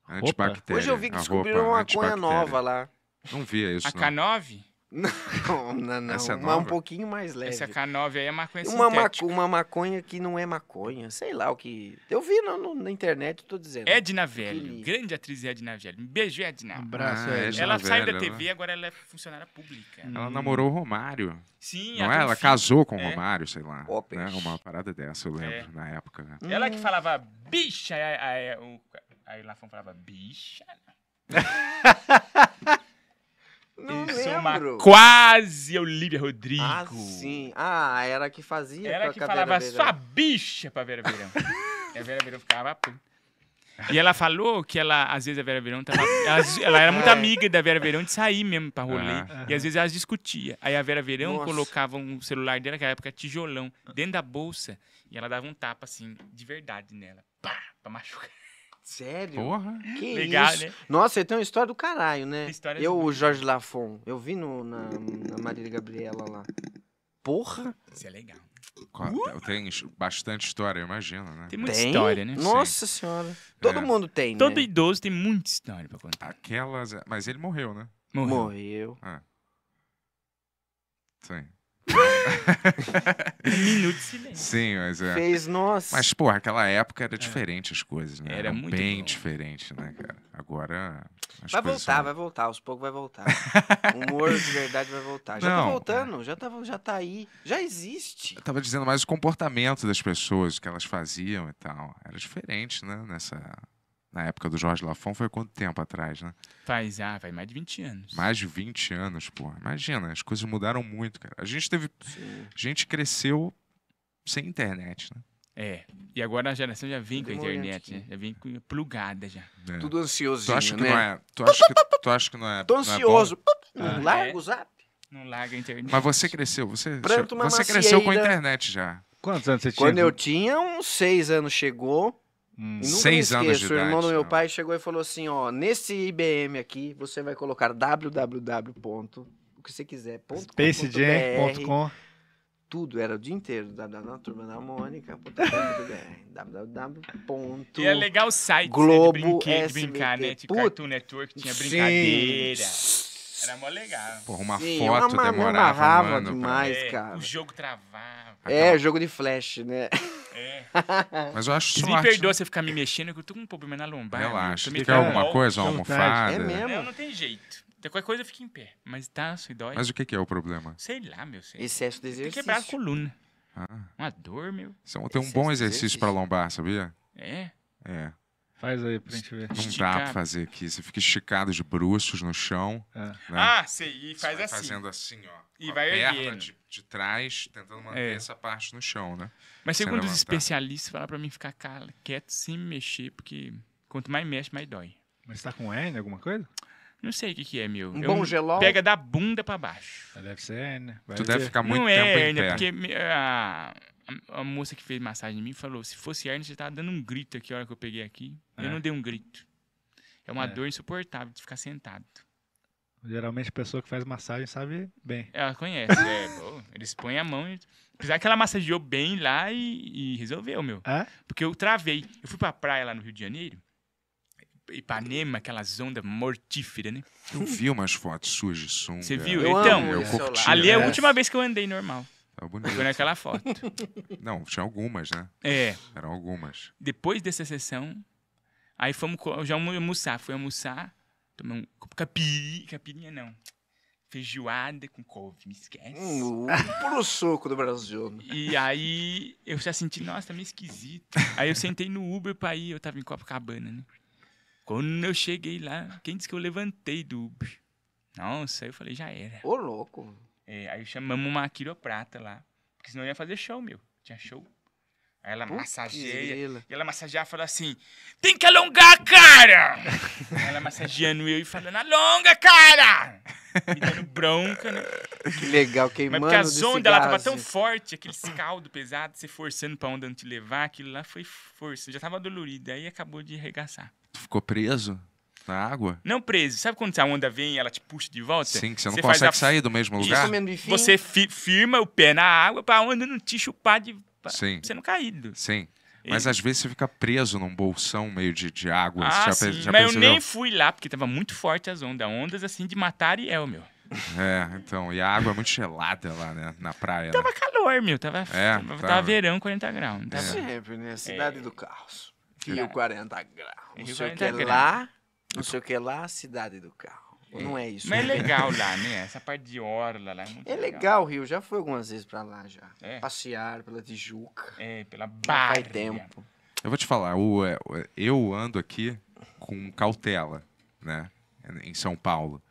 Antibacteriana. Hoje eu vi que descobriram uma cunha nova lá. Não via isso. A K9? Não, não, não. é uma um pouquinho mais leve. Essa K9 aí é maconha uma sintética. uma maconha que não é maconha, sei lá o que... Eu vi no, no, na internet, tô dizendo. Edna Velho, grande atriz Edna Velho. Um beijo, Edna. Um abraço, ah, Edna. Ela saiu da TV, ela... agora ela é funcionária pública. Ela hum. namorou o Romário. Sim. Não ela, é? ela casou com o é. Romário, sei lá. Né? Uma parada dessa, eu lembro, é. na época. Ela que hum. falava bicha, aí, aí, aí, aí lá falava bicha. Não Isso lembro. Uma quase Olivia Rodrigo. Ah, sim. Ah, era que fazia. Era que falava sua bicha pra Vera Verão. e a Vera Verão ficava. E ela falou que ela, às vezes, a Vera Verão tava. Ela, ela era muito é. amiga da Vera Verão de sair mesmo pra rolê. Ah, e às vezes elas discutiam. Aí a Vera Verão Nossa. colocava um celular dela, que na época tijolão, dentro da bolsa. E ela dava um tapa, assim, de verdade nela. Pá, pra machucar. Sério? Porra. Que Legal, isso? né? Nossa, ele tem uma história do caralho, né? História eu, o Jorge Lafon, eu vi no, na, na Marília Gabriela lá. Porra! Isso é legal. Uh! Tem bastante história, imagina, né? Tem muita tem? história, né? Nossa Sim. senhora. É. Todo é. mundo tem, Todo né? idoso tem muita história pra contar. Aquelas... Mas ele morreu, né? Morreu. Morreu. Ah. Sim. Minuto de silêncio. Sim, mas é. Fez, nossa. Mas, porra, aquela época era é. diferente as coisas, né? Era, era muito bem bom. diferente, né, cara? Agora. Vai voltar, são... vai voltar, aos poucos vai voltar. o humor de verdade vai voltar. Já tá Não, tá voltando, é. já tá, já tá aí. Já existe. Eu tava dizendo mais o comportamento das pessoas, o que elas faziam e tal. Era diferente, né? Nessa na época do Jorge Lafon foi quanto tempo atrás, né? Faz, ah, faz mais de 20 anos. Mais de 20 anos, pô. Imagina, as coisas mudaram muito, cara. A gente teve. Sim. A gente cresceu sem internet, né? É. E agora a geração já vem com a internet, né? Já vem com, plugada já. É. Tudo ansioso, tu acha que né? Não é, tu, acha que, tu acha que não é. Tô é ansioso. Não, é ah, larga é? o zap. Não larga a internet. Mas você cresceu, você, você macieira. cresceu com a internet já. Quantos anos você tinha? Quando eu tinha uns seis anos, chegou. Hum, seis esqueço, anos de idade. O irmão do meu pai chegou e falou assim, ó, nesse IBM aqui, você vai colocar www. o que você quiser, spacejam.com tudo, era o dia inteiro, Na turma da Mônica, www. E é legal o site Globo, né, de, brinque, SBT, né? De put... Cartoon Network, tinha brincadeira. Sim. Era mó legal. Porra, uma Sim, foto uma, demorava, amarrava mano, demais, pra... É, cara. O jogo travava. É, jogo de flash, né? É. Mas eu acho que Me perdoa você ficar me mexendo, que eu tô com um problema na lombar. Relaxa. Quer alguma coisa? Uma almofada? É mesmo? Não, não tem jeito. Tem qualquer coisa eu fico em pé. Mas tá, se dói. Mas o que, que é o problema? Sei lá, meu senhor. Excesso de exercício. Tem quebrar a coluna. Ah. Uma dor, meu. É tem um bom exercício pra lombar, sabia? É? É. Faz aí pra gente ver. Não Esticado. dá pra fazer aqui. Você fica esticado de bruços no chão. É. Né? Ah, sei. E faz assim. Fazendo assim, ó. E vai erguendo. Tipo, de trás, tentando manter é. essa parte no chão, né? Mas Sem segundo levantar. os especialistas, falaram para mim ficar quieto sem mexer, porque quanto mais mexe, mais dói. Mas tá com hernia, alguma coisa? Não sei o que, que é, meu. Um eu bom gelol? Pega da bunda para baixo. Deve ser hernia. Vai tu ver. deve ficar muito Não é tempo é hernia, em pé. porque a, a, moça que fez massagem em mim falou, se fosse hernia, você tava dando um grito aqui a hora que eu peguei aqui. É. Eu não dei um grito. É uma é. dor insuportável de ficar sentado. Geralmente a pessoa que faz massagem sabe bem. Ela conhece, é. eles põem a mão. E... Apesar que ela massageou bem lá e, e resolveu, meu. É? Porque eu travei. Eu fui pra praia lá no Rio de Janeiro. Ipanema, aquelas ondas mortíferas, né? Eu vi umas fotos suas de som. Você viu? Eu então, eu é ali é a última vez que eu andei normal. Tá bonito. Foi naquela foto. Não, tinha algumas, né? É. Eram algumas. Depois dessa sessão, aí fomos já almoçar. Fui almoçar Tomei um capirinha, capirinha não. Feijoada com couve, me esquece. Hum, puro soco do Brasil. E aí eu já senti, nossa, tá meio esquisito. Aí eu sentei no Uber pra ir, eu tava em Copacabana, né? Quando eu cheguei lá, quem disse que eu levantei do Uber? Nossa, aí eu falei, já era. Ô, louco. É, aí chamamos uma quiroprata lá, porque senão ia fazer show, meu. Tinha show Aí ela Putz massageia. E ela massageia e fala assim: tem que alongar, cara! ela massageando eu e falando: alonga, cara! Me dando bronca, né? Que legal, queimando. Mas porque as ondas, ela tava tão forte, aquele caldo pesado, você forçando pra onda não te levar, aquilo lá foi força. já tava dolorido, aí acabou de arregaçar. Tu ficou preso? na água? Não preso. Sabe quando a onda vem e ela te puxa de volta? Sim, que você não você consegue a... sair do mesmo lugar. Isso, você firma o pé na água pra onda não te chupar de pra tá. você não cair. Sim. Mas às vezes você fica preso num bolsão meio de, de água. Ah, já, já Mas eu nem fui lá, porque tava muito forte as ondas. Ondas assim de matar e é o meu. É, então. E a água é muito gelada lá, né? Na praia. Tava né? calor, meu. Tava, é, tava, tava, verão, 40 graus. Tava... Sempre, né? É. Cidade é. do caos. Rio 40 graus. Não sei o que é lá. Não sei o que lá, cidade do caos. É. não é isso? Mas é legal lá, né? Essa parte de orla lá é muito É legal, legal Rio. Já foi algumas vezes pra lá, já. É. Passear pela Tijuca. É, pela Barra. Faz tempo. Eu vou te falar, é, é, eu ando aqui com cautela, né? Em São Paulo.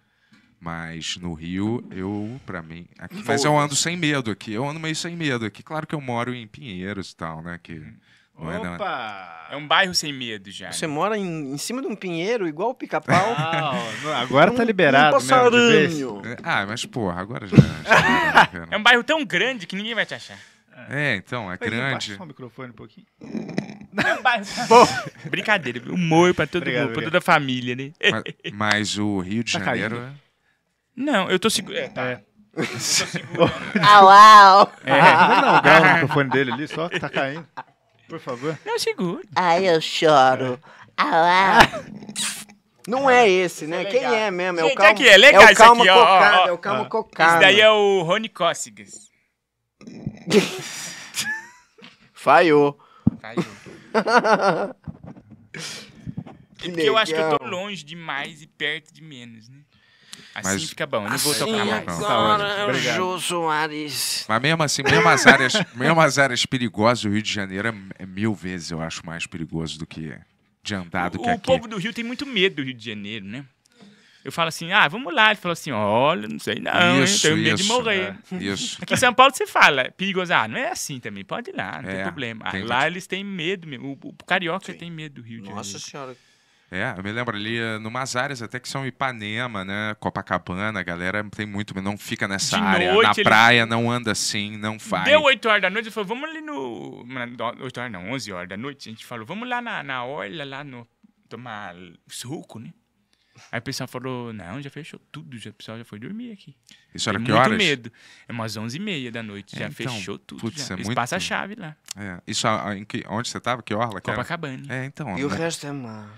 Mas no Rio, eu, para mim. Aqui, mas eu ando sem medo aqui. Eu ando meio sem medo aqui. Claro que eu moro em Pinheiros e tal, né? Que, hum é, é? Opa! É um bairro sem medo já. Você né? mora em, em cima de um pinheiro, igual o pica-pau. Ah, agora tá liberado. Um passarinho. Mesmo, ah, é, mas porra, agora já. já tá é um bairro tão grande que ninguém vai te achar. É, então, é grande. Só o microfone um pouquinho. Bom, brincadeira, um moio pra todo obrigado, mundo, obrigado. pra toda a família, né? Mas, mas o Rio de tá Janeiro. Caindo. Não, eu tô seguro. É, tá. É. Ah, au, au! É. Não, não, o microfone dele ali, só que tá caindo. Por favor. Não, seguro. Ai, eu choro. É. Ah, lá. Ah. Não é esse, né? É Quem é mesmo? É o calmo, aqui, é legal é o isso calmo cocada, ó, ó, ó. É o calmo cocado. Esse daí é o Rony Cócegas. Falhou. Falhou. Que é porque eu acho que eu tô longe demais e perto de menos, né? Assim mas, fica bom, eu não vou assim tocar mais. Agora, tá Jô Soares. Mas mesmo assim, mesmo as, áreas, mesmo as áreas perigosas do Rio de Janeiro é, é mil vezes, eu acho, mais perigoso do que de andar do o, que aqui. O povo do Rio tem muito medo do Rio de Janeiro, né? Eu falo assim, ah, vamos lá. Ele falou assim, olha, não sei não, isso, tenho medo isso, de morrer. Né? isso. Aqui em São Paulo você fala, é perigoso, ah, não é assim também, pode ir lá, não é, tem problema. Ah, lá eles têm medo mesmo, o, o carioca Sim. tem medo do Rio de Janeiro. Nossa Senhora, é, eu me lembro ali, eh, numas áreas até que são Ipanema, né? Copacabana, a galera tem muito, não fica nessa de área. Noite, na praia, não anda assim, não faz. Deu 8 horas da noite, ele falou, vamos ali no. 8 horas não, 11 horas da noite. A gente falou, vamos lá na, na orla, lá no. tomar suco, né? Aí o pessoal falou, não, já fechou tudo, já, o pessoal já foi dormir aqui. Isso era Tem que muito horas? medo. É umas 11h30 da noite, é, já então, fechou tudo. Putz, já. É Eles muito... a chave lá. É. Isso, em que, onde você estava? Que orla? Copacabana. É, então. E né? o resto é mar.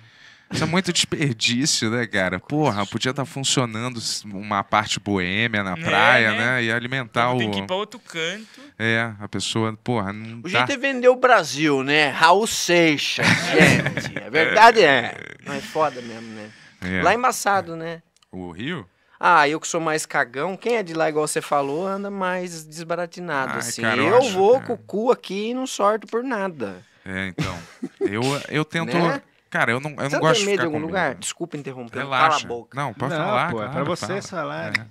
Isso é muito desperdício, né, cara? Porra, podia estar tá funcionando uma parte boêmia na é, praia, é, né? né? E alimentar o. Tem que ir pra outro canto. É, a pessoa, porra. Não o jeito é vender o Brasil, né? Raul Seixas, gente. A é verdade é. Não é foda mesmo, né? É. Lá embaçado, é. né? O Rio? Ah, eu que sou mais cagão, quem é de lá, igual você falou, anda mais desbaratinado, Ai, assim. Cara, eu, eu acho, vou cara. com o cu aqui e não sorto por nada. É, então. eu, eu tento. Né? Cara, eu não, eu você não, gosto de ficar de algum comigo. lugar? Desculpa interromper. Relaxa. Cala a boca. Não, pode não, falar. Pô, cara, é pra você fala. falar. É.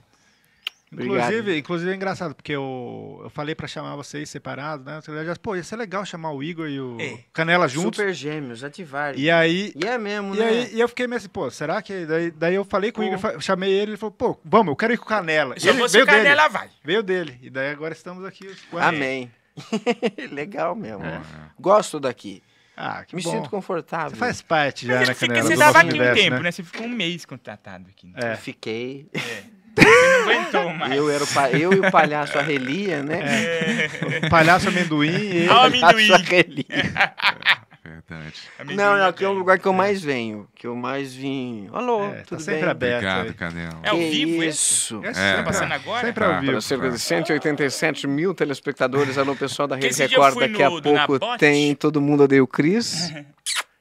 Inclusive, inclusive é engraçado, porque eu, eu falei para chamar vocês separados, né? Já, Pô, ia ser legal chamar o Igor e o Ei, é. Canela juntos. Super gêmeos, ativaram. E aí. E é mesmo, e né? Aí, e eu fiquei meio assim, pô, será que. Daí, daí eu falei com pô. o Igor, chamei ele, ele falou, pô, vamos, eu quero ir com o Canela. Se ele, veio Canela, dele, vai. Veio dele. E daí agora estamos aqui os Amém. legal mesmo. É. Gosto daqui. Ah, que Me bom. sinto confortável. Você faz parte já, Mas né, fica, Você estava aqui um tempo, né? né? Você ficou um mês contratado aqui. Né? É. Eu fiquei. É. Você não aguentou mais. Eu, era pa... eu e o palhaço Arrelia, né? É. O palhaço amendoim e ah, o amendoim. palhaço Arrelia. Verdade. É, não, não, aqui é o lugar que eu é. mais venho, que eu mais vim. Alô, é, tá tudo tá sempre bem? aberto. Obrigado, Cadel. É ao vivo isso? Esse? É, é, tá passando agora? Sempre tá ao vivo. Para cerca de 187 mil telespectadores, alô pessoal da Rede Record, daqui a pouco tem Todo Mundo odeio o Cris.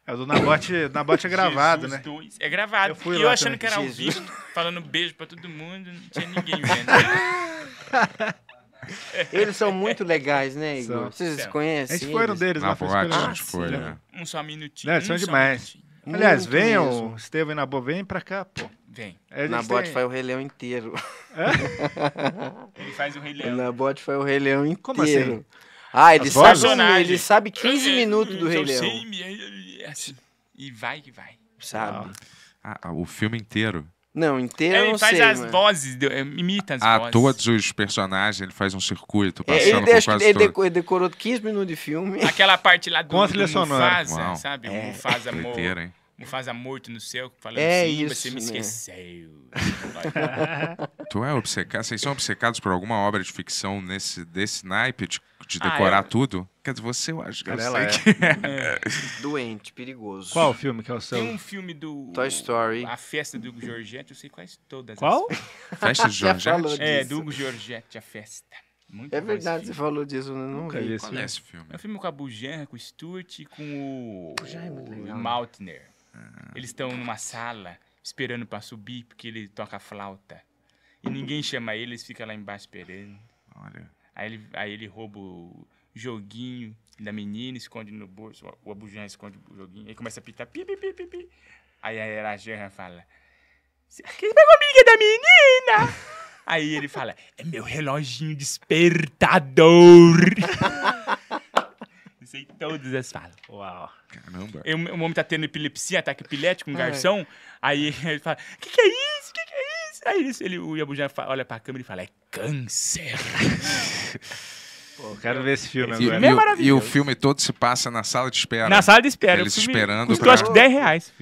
É o do Nabote, Nabote é gravado, Jesus né? Dois. É gravado. Eu fui e eu achando também. que era ao vivo, falando beijo pra todo mundo, não tinha ninguém vendo. Eles são muito legais, né, Igor? São. Vocês são. conhecem? Né, a gente foi um deles na, na boate, né? Um só minutinho. Não, né, um são demais. Aliás, venham, Estevam e Nabo, vem pra cá, pô. Vem. É, na bot faz o Rei Leão inteiro. É? ele faz o Rei Leão. Na bot faz o Rei Leão inteiro. Como assim? Ah, ele sabe, ele sabe 15 minutos do Rei é Leão. Sei, é assim. e vai que vai. Sabe. Ah, ah o filme inteiro. Não, inteiro. ele sei. faz as mano. vozes, imita as a, ah, vozes. A todos os personagens, ele faz um circuito é, passando ele, por quase ele, ele decorou 15 minutos de filme. Aquela parte lá do, Com do Mufasa, sonora. sabe? É. O Mufasa é. Inteiro, Mufasa morto no céu, falando é assim, isso, você me né? esqueceu. tu é obcecado? Vocês são obcecados por alguma obra de ficção nesse, desse naipe? De... Tipo, de ah, decorar ah, é. tudo. Quer dizer, você eu acho que eu sei é. que é. Doente, perigoso. Qual filme que é o seu? Tem um filme do... Toy Story. A Festa do Hugo Giorgetti, eu sei quase todas. Qual? As... Festa do Giorgetti? É, do Hugo Giorgetti, A Festa. Muito é verdade, você falou disso, eu nunca vi. é, é esse filme? É um filme com a Bujan, com o Stuart e com o, o Maltner. Ah. Eles estão numa sala esperando para subir porque ele toca flauta. E ninguém chama ele, eles ficam lá embaixo esperando. Olha. Aí ele, aí ele rouba o joguinho da menina, esconde no bolso, o Abujam esconde o joguinho, aí começa a pitar, pi, pi, pi, pi, pi. Aí a Rajan fala, você pegou a amiga da menina? aí ele fala, é meu reloginho despertador. Sei todas as falas. Uau. Caramba. Eu, o homem tá tendo epilepsia, ataque epilético, um é. garçom. Aí ele fala, que que é isso? Que que é Aí é ele, o Yabujan olha pra câmera e fala: é câncer. Pô, quero ver esse filme agora. É maravilhoso. E o filme todo se passa na sala de espera. Na sala de espera. Eles esperando. Custou pra... acho que 10 reais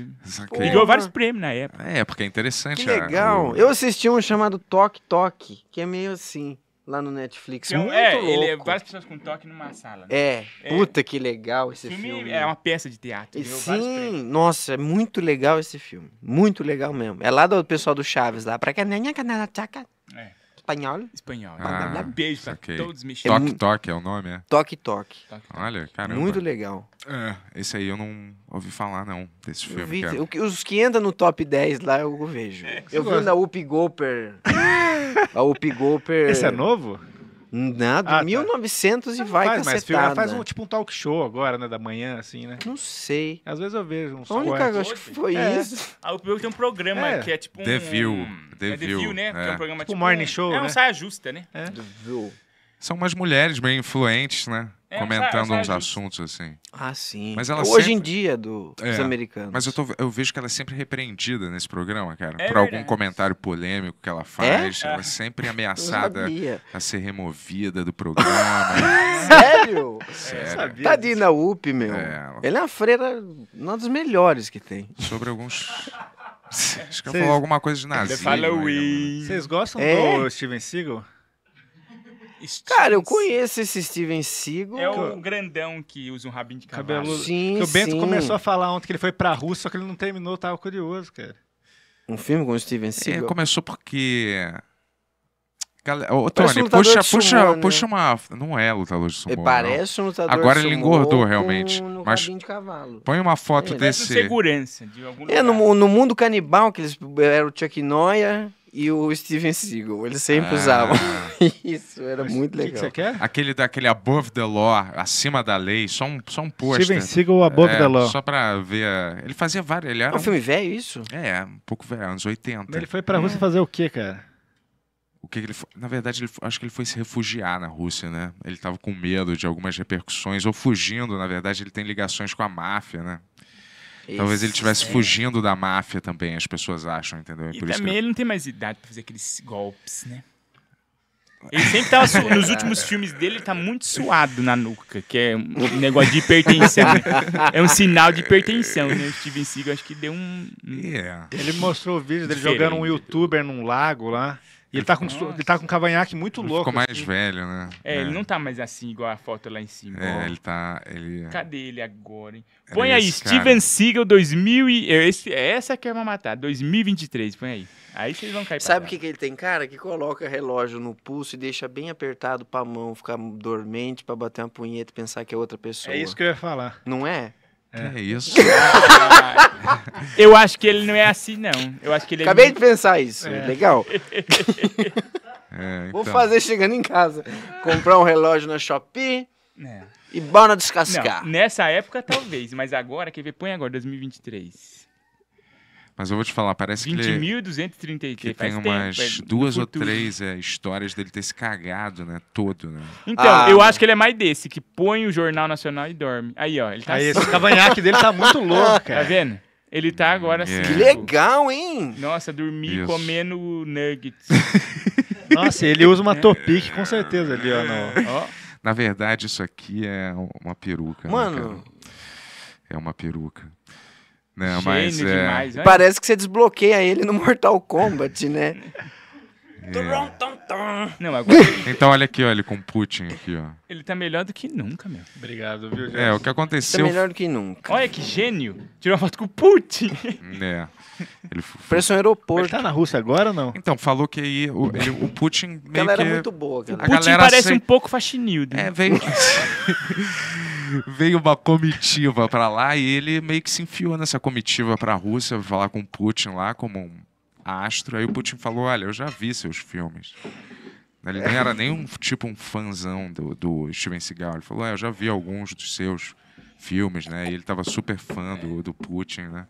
Ganhou vários prêmios na época. É, porque é interessante. Que legal. A... Eu assisti um chamado Toque Toque, que é meio assim lá no Netflix. Então, muito é, louco. ele é várias pessoas com toque numa sala. Né? É, é, puta que legal esse filme. filme. É uma peça de teatro. sim, nossa, é muito legal esse filme. Muito legal mesmo. É lá do pessoal do Chaves, lá. Pra que nem espanhol. Espanhol. Ah, blá, blá. Beijo pra okay. todos me chamam. Toque Toque é o nome, é? Toque Toque. Olha, caramba. Muito legal. É, esse aí eu não ouvi falar, não, desse filme. Vi, que os que entram no top 10 lá eu vejo. É, eu vi na Up Goper. a Up Goper. Esse é novo? Nada, ah, 1900 tá. e vai faz, cacetada. Mas, ela faz um, tipo um talk show agora, né, da manhã, assim, né? Não sei. Às vezes eu vejo uns A única cortes. acho que foi é. isso. Ah, o primeiro é tem um programa é. que é tipo um... The View. The, é The View, né? É. é um é. programa tipo... tipo um morning show, É um né? saia justa, né? É. The View. São umas mulheres bem influentes, né? É, comentando uns assuntos assim. Ah, sim. Mas ela Hoje sempre... em dia, do... é, dos americanos. Mas eu, tô, eu vejo que ela é sempre repreendida nesse programa, cara. É por verdade. algum comentário polêmico que ela faz. Ela é, é? sempre ameaçada a ser removida do programa. Sério? Sério. Tadinha UP, meu. É, ela... Ela é uma freira, uma das melhores que tem. Sobre alguns. Acho que eu falou alguma coisa de nazismo. Vocês gostam é. do Steven Seagal? Steven Cara, eu conheço esse Steven Seagal. É o grandão que usa um rabinho de cavalo. Cabelo... Sim, que o Bento sim. começou a falar ontem que ele foi pra Rússia, só que ele não terminou, tava curioso, cara. Um filme com o Steven é, Seagal? É, começou porque... Galera, ô, Tony, puxa, sumô, puxa, né? puxa uma. Não é lutador de sumô. Ele é, parece um lutador Agora ele engordou realmente. Com, mas de cavalo. Põe uma foto é, desse. segurança, de algum é, no, no, mundo canibal, que eles era o Chuck Noia e o Steven Seagal. Eles sempre ah. usavam isso, era Mas muito legal. O que você quer? Aquele daquele Above the Law, acima da lei, só um, só um pôster. Steven Seagal Above é, the Law. Só pra ver. Ele fazia vários. Ele era é um, um filme velho, isso? É, um pouco velho, anos 80. Ele foi pra é. Rússia fazer o quê, cara? o que, ele foi? Na verdade, ele, acho que ele foi se refugiar na Rússia, né? Ele estava com medo de algumas repercussões, ou fugindo, na verdade, ele tem ligações com a máfia, né? Talvez ele estivesse é. fugindo da máfia também, as pessoas acham, entendeu? É e, também ele... ele não tem mais idade pra fazer aqueles golpes, né? Ele sempre tava tá su... Nos últimos filmes dele, ele tá muito suado na nuca, que é um negócio de hipertensão. Né? É um sinal de hipertensão, né? O Steven Seagal acho que deu um. Yeah. É. Ele mostrou o vídeo dele jogando um youtuber num lago lá ele, ele tá, com, ele tá com um cavanhaque muito ele louco. Ficou mais assim. velho, né? É, é, ele não tá mais assim, igual a foto lá em cima. É, ele tá. Ele... É. Cadê ele agora, hein? Põe aí, Steven cara. Seagal 2000 e. É, esse, é essa que é uma matar, 2023, põe aí. Aí vocês vão cair Sabe o que, que ele tem, cara? Que coloca relógio no pulso e deixa bem apertado pra mão ficar dormente, pra bater uma punheta e pensar que é outra pessoa. É isso que eu ia falar. Não é? É. é isso. Eu acho que ele não é assim, não. Eu acho que ele é Acabei muito- de pensar isso. É. Legal. É, Vou então. fazer chegando em casa. Comprar um relógio na Shopee É. e bora Não, descascar. nessa época talvez, mas agora, quer ver? Põe agora, 2023. Mas eu vou te falar, parece 20. que ele... 20.233, Que tem umas tempo, é, duas ou três é, histórias dele ter se cagado, né? Todo, né? Então, ah, eu acho que ele é mais desse, que põe o Jornal Nacional e dorme. Aí, ó, ele tá... Aí, assim. esse cavanhaque dele tá muito louco, tá cara. Tá vendo? Ele tá agora é. assim. Que tipo, legal, hein? Nossa, dormir comendo nuggets. Nossa, ele usa uma topique com certeza ali, ó. No... É. ó. Na verdade, isso aqui é uma peruca. Né, Mano. Né, é uma peruca. Não, né, Gênio mas, é. demais, Parece que você desbloqueia ele no Mortal Kombat, né? É. Não, agora... então olha aqui, olha com com Putin aqui, ó. Ele tá melhor do que nunca, meu. Obrigado, viu, Jorge? É, o que aconteceu... Tá melhor do que nunca. Olha que gênio. Tirou uma foto com o Putin. É. Ele Parece um aeroporto. Ele tá na Rússia agora ou não? Então, falou que aí o, ele, o Putin meio galera que... galera é muito boa, galera. O Putin galera parece um pouco faxinildo. É, né? veio veio uma comitiva para lá e ele meio que se enfiou nessa comitiva para a Rússia falar com o Putin lá como um astro. Aí o Putin falou: "Olha, eu já vi seus filmes". Ele nem era nem um tipo um fanzão do, do Steven Seagal. Ele falou: ah, "Eu já vi alguns dos seus filmes, né?" E ele estava super fã do, do Putin, né?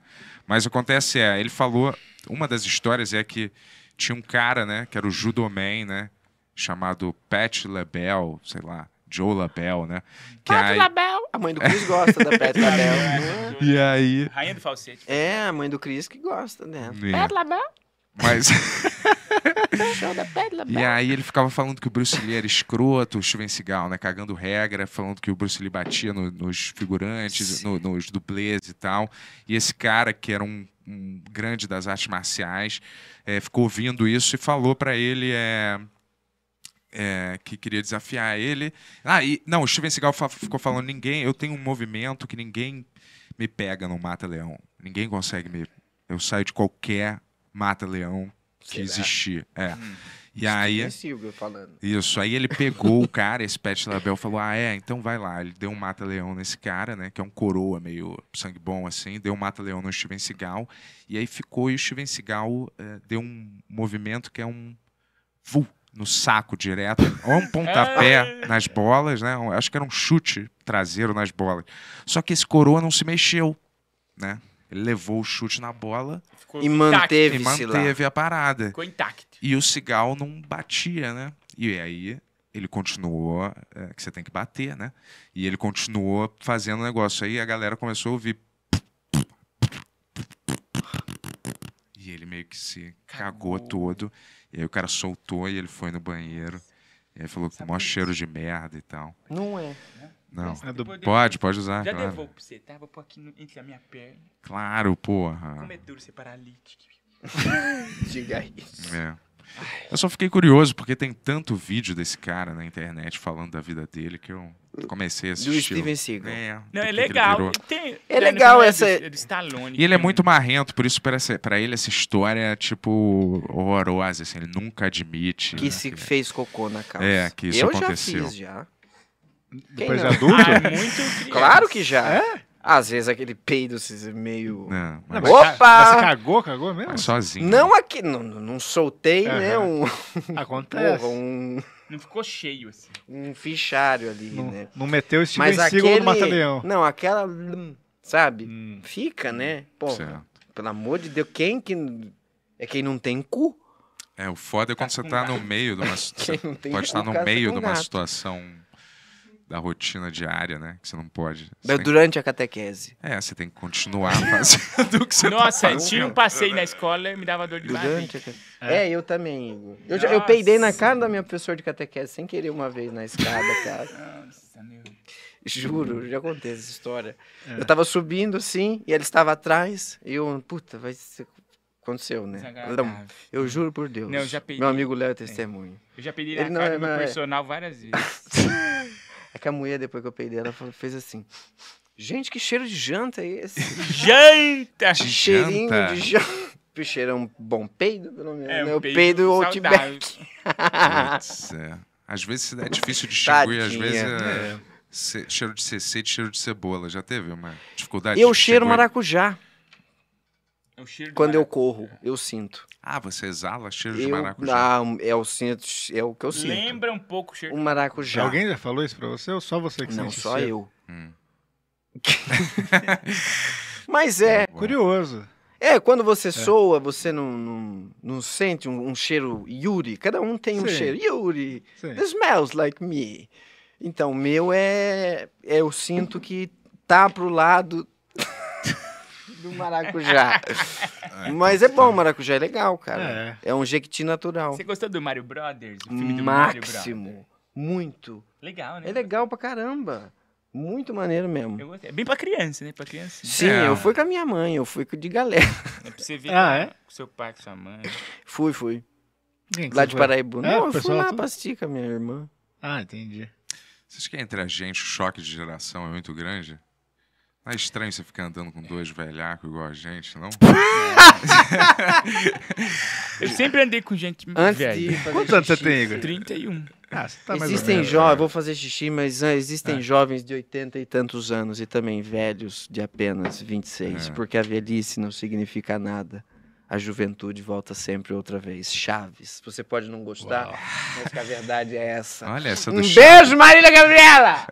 Mas o que acontece é, ele falou, uma das histórias é que tinha um cara, né, que era o Judoman, né, chamado Pat Lebel sei lá. Joe Label, né? Que Pat aí... Label! A mãe do Chris gosta da Pat Label. Né? e aí... Rainha do falsete. É, a mãe do Chris que gosta, né? É. Pat Label? Mas. e aí ele ficava falando que o Bruce Lee era escroto, o Steven Seagal, né? Cagando regra, falando que o Bruce Lee batia no, nos figurantes, no, nos dublês e tal. E esse cara, que era um, um grande das artes marciais, é, ficou ouvindo isso e falou para ele. É, é, que queria desafiar ele. Ah, e, não, o Steven Seagal fa ficou falando: ninguém, eu tenho um movimento que ninguém me pega no Mata-Leão. Ninguém consegue me. Eu saio de qualquer Mata-Leão que existir. É. Hum. E aí, isso, aí ele pegou o cara, esse Pet Label, falou: Ah, é, então vai lá. Ele deu um mata-leão nesse cara, né? Que é um coroa meio sangue bom, assim, deu um mata-leão no Steven Seagal. E aí ficou, e o Steven Seagal é, deu um movimento que é um. Vu, no saco direto, ou um pontapé é. nas bolas, né? Acho que era um chute traseiro nas bolas. Só que esse coroa não se mexeu, né? Ele levou o chute na bola Ficou e manteve, e manteve lá. a parada. Ficou intacto. E o cigal não batia, né? E aí ele continuou, é, que você tem que bater, né? E ele continuou fazendo o negócio. Aí a galera começou a ouvir. E ele meio que se cagou, cagou todo. E aí o cara soltou e ele foi no banheiro. E aí falou com o maior cheiro de merda e tal. Não é. Não. É do... Pode, pode usar. Já claro. devolvo pra você, tá? Vou pôr aqui no, entre a minha perna. Claro, porra. Como é duro ser paralítico. Diga isso. É. Eu só fiquei curioso, porque tem tanto vídeo desse cara na internet falando da vida dele que eu comecei a assistir. Do Steven Seagal. É, não, é legal. Tem, é legal é essa... É do Stallone, e ele é né? muito marrento, por isso para ele essa história é, tipo, horrorosa, assim, ele nunca admite. Que né? se fez cocô na calça. É, que isso eu aconteceu. Eu já fiz, já. Depois de adulto? Ah, muito claro que já. É? Às vezes aquele peido meio. Não, mas Opa! Mas você cagou, cagou mesmo? Mas sozinho. Não aqui, não, não soltei, uhum. né? Um... Acontece. Porra, um... Não ficou cheio assim. Um fichário ali, não, né? Não meteu esse mas aquele... no Mata-Leão. Não, aquela. Sabe? Hum. Fica, né? Pô, pelo amor de Deus, quem que. É quem não tem cu? É, o foda é quando tá você tá no meio de uma. pode estar no meio de uma gato. situação da rotina diária, né? Que você não pode. Mas durante a catequese. É, você tem que continuar fazendo o que você Nossa, tá tinha um passeio na escola e me dava dor de durante barriga. A... É. é. eu também, Eu, já, eu peidei na cara da minha professora de catequese sem querer uma vez na escada, cara. Nossa, meu. Juro, já contei essa história. É. Eu tava subindo assim, e ela estava atrás, e eu, puta, vai ser aconteceu, né? Não, eu juro por Deus. Não, meu amigo Léo é, é. testemunho. Eu já pedi na ele cara é, do é. meu personal várias vezes. É que a mulher, depois que eu peidei, ela fez assim. Gente, que cheiro de janta é esse? janta! Cheirinho janta. de janta. Cheiro é um bom peido, pelo menos. É, né? Meu peido, peido Outback. Putz, é. Às vezes né, é difícil distinguir, às vezes é... é. Cheiro de cecete, cheiro de cebola. Já teve uma dificuldade? Eu cheiro maracujá. É cheiro Quando eu corro, eu sinto. Ah, você exala cheiro de maracujá. não, é o, é o que eu sinto. Lembra um pouco o cheiro. de maracujá. Alguém já falou isso pra você ou só você que Não, sente só cheiro? eu. Hum. Mas é, Curioso. é, quando você é. soa, você não, não, não sente um, um cheiro Yuri. Cada um tem um cheiro Yuri. Sim. smells like me. Então, o meu é, é eu sinto que tá pro lado do maracujá. É. Mas é bom, maracujá é legal, cara. É. é, um jequiti natural. Você gostou do Mario Brothers? O filme do Máximo. Mario Brothers? Muito. Legal, né? É legal pra caramba. Muito maneiro mesmo. Eu gostei. É bem pra criança, né? Pra criança. Sim, é. eu fui com a minha mãe, eu fui de galera. É pra você ver ah, é? com seu pai, com sua mãe. Fui, fui. lá de foi? Paraíba. É, Não, eu fui lá tudo... pra assistir com a minha irmã. Ah, entendi. Você acha que entre a gente o choque de geração é muito grande? Não é estranho você ficar andando com dois velhacos igual a gente, não? eu sempre andei com gente Antes velha. Quantos anos você tem, Igor? 31. Ah, você tá existem jovens, vou fazer xixi, mas ah, existem é. jovens de 80 e tantos anos e também velhos de apenas 26, é. porque a velhice não significa nada. A juventude volta sempre outra vez. Chaves. Você pode não gostar, Uau. mas que a verdade é essa. Olha, essa do Um Chaves. beijo, Marília Gabriela!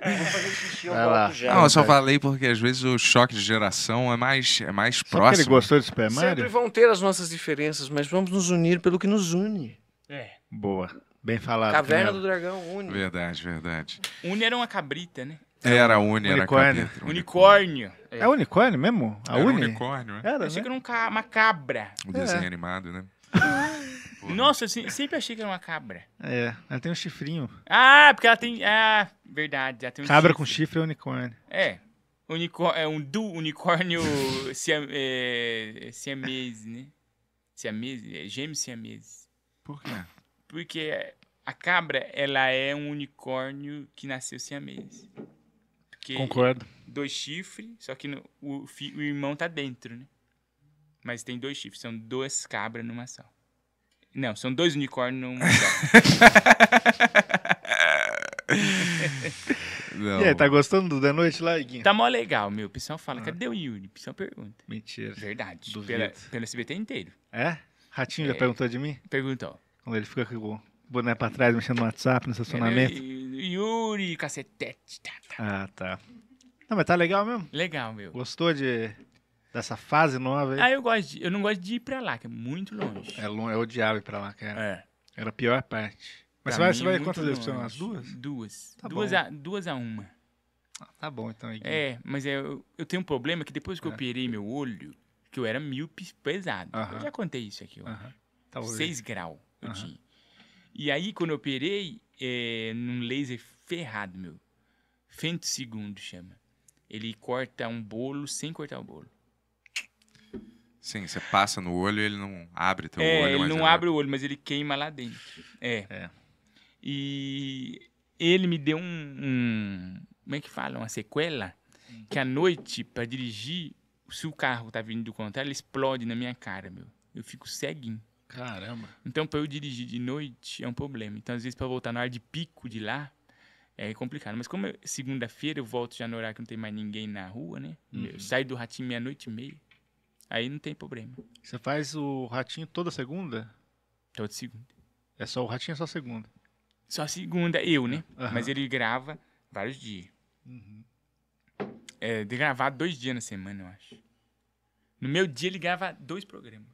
É, fazer xixi, eu já. Não, eu só falei porque às vezes o choque de geração é mais, é mais próximo. ele gostou de Super Mario? Sempre vão ter as nossas diferenças, mas vamos nos unir pelo que nos une. É. Boa. Bem falado. Caverna do Dragão, une. Verdade, verdade. Une era uma cabrita, né? Era a Uni, unicórnio. era cabrita. Unicórnio. É. é unicórnio mesmo? A era Uni? unicórnio, é. Era, Achei né? que era um ca uma cabra. O desenho é. animado, né? Nossa, eu sempre achei que era uma cabra. É, ela tem um chifrinho. Ah, porque ela tem. Ah, verdade. Ela tem um cabra chifre. com chifre é unicórnio. É. Unicórnio, é um do unicórnio siam, é, é siamese, né? Siamese, é gêmeos siamese. Por quê? Porque a cabra, ela é um unicórnio que nasceu siamese. Porque Concordo. Dois chifres, só que no, o, o irmão tá dentro, né? Mas tem dois chifres, são duas cabras numa só. Não, são dois unicórnios num Não. E aí, tá gostando do da noite lá, Iguinho? Tá mó legal, meu. O pessoal fala, ah. cadê o Yuri? O pessoal pergunta. Mentira. Verdade. Pela, pelo SBT inteiro. É? Ratinho é. já perguntou de mim? Perguntou. Quando ele fica com o boné pra trás, mexendo no WhatsApp, no estacionamento. É, Yuri, cacetete. Tá, tá. Ah, tá. Não, mas tá legal mesmo? Legal, meu. Gostou de Dessa fase nova aí? Ah, eu gosto de, Eu não gosto de ir pra lá, que é muito longe. É, longe, é odiável ir pra lá, cara. É. Era a pior parte. Mas pra você vai, mim, você vai quantas vezes por semana? As duas? Duas. Tá duas, bom. a, duas a uma. Ah, tá bom, então. Aí. É, mas é, eu, eu, tenho um problema que depois que é. eu operei meu olho, que eu era míope pesado. Uh -huh. Eu já contei isso aqui, ó. Uh -huh. tá graus eu uh -huh. tinha. E aí, quando eu operei, é, num laser ferrado, meu. Fento segundo chama. Ele corta um bolo sem cortar o bolo. Sim, você passa no olho e ele não abre teu é, olho. Ele não abre o olho, mas ele queima lá dentro. É. é. E ele me deu um, um, Como é que fala? Uma sequela? Que à noite, para dirigir, se o carro tá vindo do contrário, ele explode na minha cara, meu. Eu fico ceguinho. Caramba. Então, para eu dirigir de noite é um problema. Então, às vezes, para voltar na hora de pico de lá, é complicado. Mas como é segunda-feira eu volto já no horário que não tem mais ninguém na rua, né? Uhum. Eu saio do ratinho meia-noite e meia. Aí não tem problema. Você faz o ratinho toda segunda? Toda segunda. É só o ratinho é só segunda? Só segunda, eu, né? Uhum. Mas ele grava vários dias. Uhum. É, de gravar dois dias na semana, eu acho. No meu dia ele grava dois programas.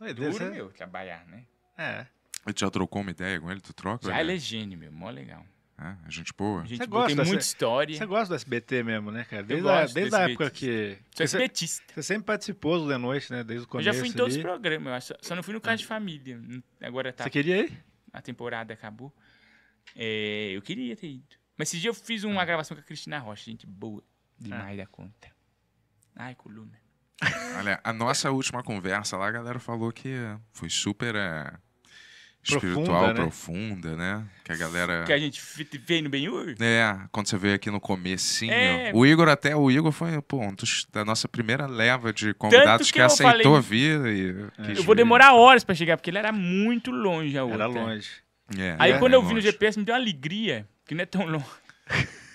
É, Duro, ser... É meu, trabalhar, né? É. Você já trocou uma ideia com ele? Tu troca? Já, ele é gênio, meu. Mó legal. A é, é gente boa. A gente gosta, tem muita cê, história. Você gosta do SBT mesmo, né, cara? Desde, a, desde a época que. Você é Você, você sempre participou do Noite né? Desde o começo. Eu já fui em todos ali. os programas, eu acho. Só não fui no caso de família. Agora tá. Você queria ir? A temporada acabou. É, eu queria ter ido. Mas esse dia eu fiz uma ah. gravação com a Cristina Rocha, gente boa. Demais ah. da conta. Ai, coluna. Olha, a nossa última conversa lá, a galera falou que foi super. É espiritual profunda, né? profunda, né? Que a galera que a gente vê no Benhur. É, quando você veio aqui no comecinho, é... o Igor até o Igor foi pô, um dos, da nossa primeira leva de convidados que, que aceitou falei... vir. E... É. Eu vou demorar horas para chegar porque ele era muito longe a outra. Era longe. É, Aí quando eu vi no GPS me deu uma alegria que não é tão longe.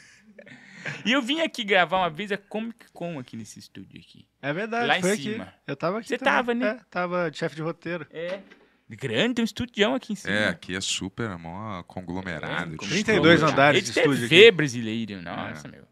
E eu vim aqui gravar uma vez a é Comic Con aqui nesse estúdio aqui. É verdade, Lá em cima. Aqui. Eu tava aqui. Você também. tava, né? É, tava de chefe de roteiro. É. Grande, tem um estudião aqui em cima. É, aqui é super, é mó conglomerado. É, 32 andares de estúdio. TV aqui. brasileiro, nossa, é. meu.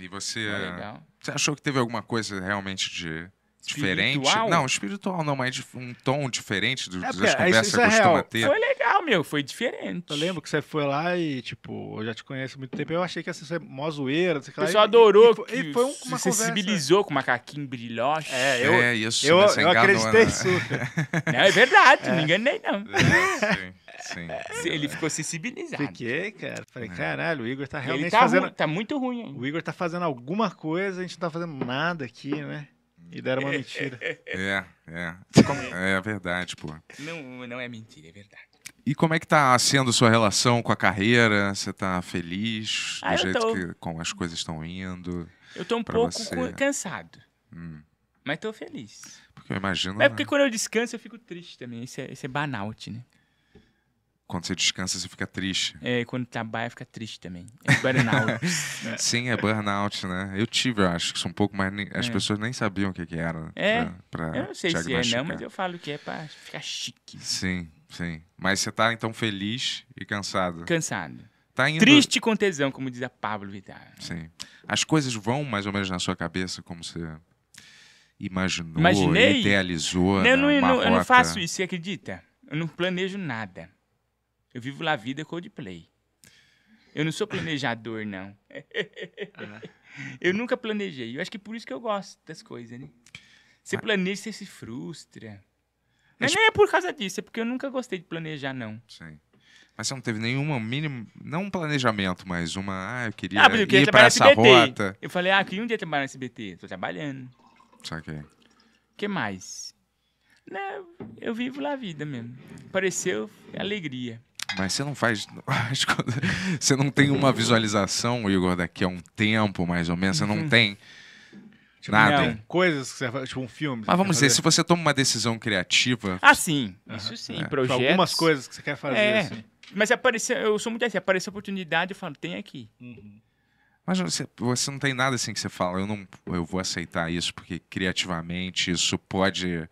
E você, é, você achou que teve alguma coisa realmente de diferente. Espiritual? Não, espiritual não, mas um tom diferente das é, conversas que você é costuma ter. Foi legal, meu, foi diferente. Eu lembro que você foi lá e, tipo, eu já te conheço há muito tempo, eu achei que ia ser mó zoeira, Você O pessoal adorou, e, foi, e foi uma se conversa. sensibilizou com o macaquinho brilhoche. É, eu, é isso, eu, né, eu acreditei né? super. não, é verdade, é. não enganei não. É, sim, sim. Ele ficou sensibilizado. Fiquei, cara. Falei, é. caralho, o Igor tá realmente tá fazendo. Ruim, tá muito ruim. Hein? O Igor tá fazendo alguma coisa, a gente não tá fazendo nada aqui, né? E deram uma é. mentira. É, é. é. É verdade, pô. Não, não é mentira, é verdade. E como é que tá sendo a sua relação com a carreira? Você tá feliz do ah, jeito tô... que como as coisas estão indo? Eu tô um pouco você? cansado. Hum. Mas tô feliz. Porque eu imagino. é porque né? quando eu descanso eu fico triste também. Isso é, isso é né? Quando você descansa, você fica triste. É, e quando trabalha, fica triste também. É burnout. né? Sim, é burnout, né? Eu tive, eu acho, um pouco, mais as é. pessoas nem sabiam o que, que era. É, pra, pra eu não sei se é não, mas eu falo que é pra ficar chique. Sim, sim. Mas você tá, então, feliz e cansado. Cansado. Tá indo... Triste com tesão, como diz a Pablo Vittar. Sim. As coisas vão mais ou menos na sua cabeça, como você imaginou, Imaginei. idealizou. Eu né? não, eu não, eu não faço isso, você acredita? Eu não planejo nada. Eu vivo lá a vida Coldplay. Eu não sou planejador, não. Ah. Eu nunca planejei. Eu acho que por isso que eu gosto das coisas, né? Você ah. planeja, você se frustra. Mas nem é por causa disso, é porque eu nunca gostei de planejar, não. Sim. Mas você não teve nenhuma mínimo, não um planejamento, mas uma, ah, eu queria ah, eu queria ir para essa SBT. rota. Eu falei, ah, eu queria um dia trabalhar no SBT, tô trabalhando. Só que... O que mais? Não, né, eu vivo lá a vida mesmo. Pareceu é alegria. Mas você não faz. você não tem uma visualização, Igor, daqui a um tempo, mais ou menos. Você não uhum. tem. Tipo, nada. Tem é, coisas que você faz, tipo um filme. Mas vamos dizer, se você toma uma decisão criativa. Ah, sim. Isso sim, é. Tipo, projetos. Tipo, algumas coisas que você quer fazer. É. Assim. Mas apareceu, eu sou muito assim, aparece oportunidade, eu falo, tem aqui. Uhum. Mas você, você não tem nada assim que você fala, eu não eu vou aceitar isso, porque criativamente isso pode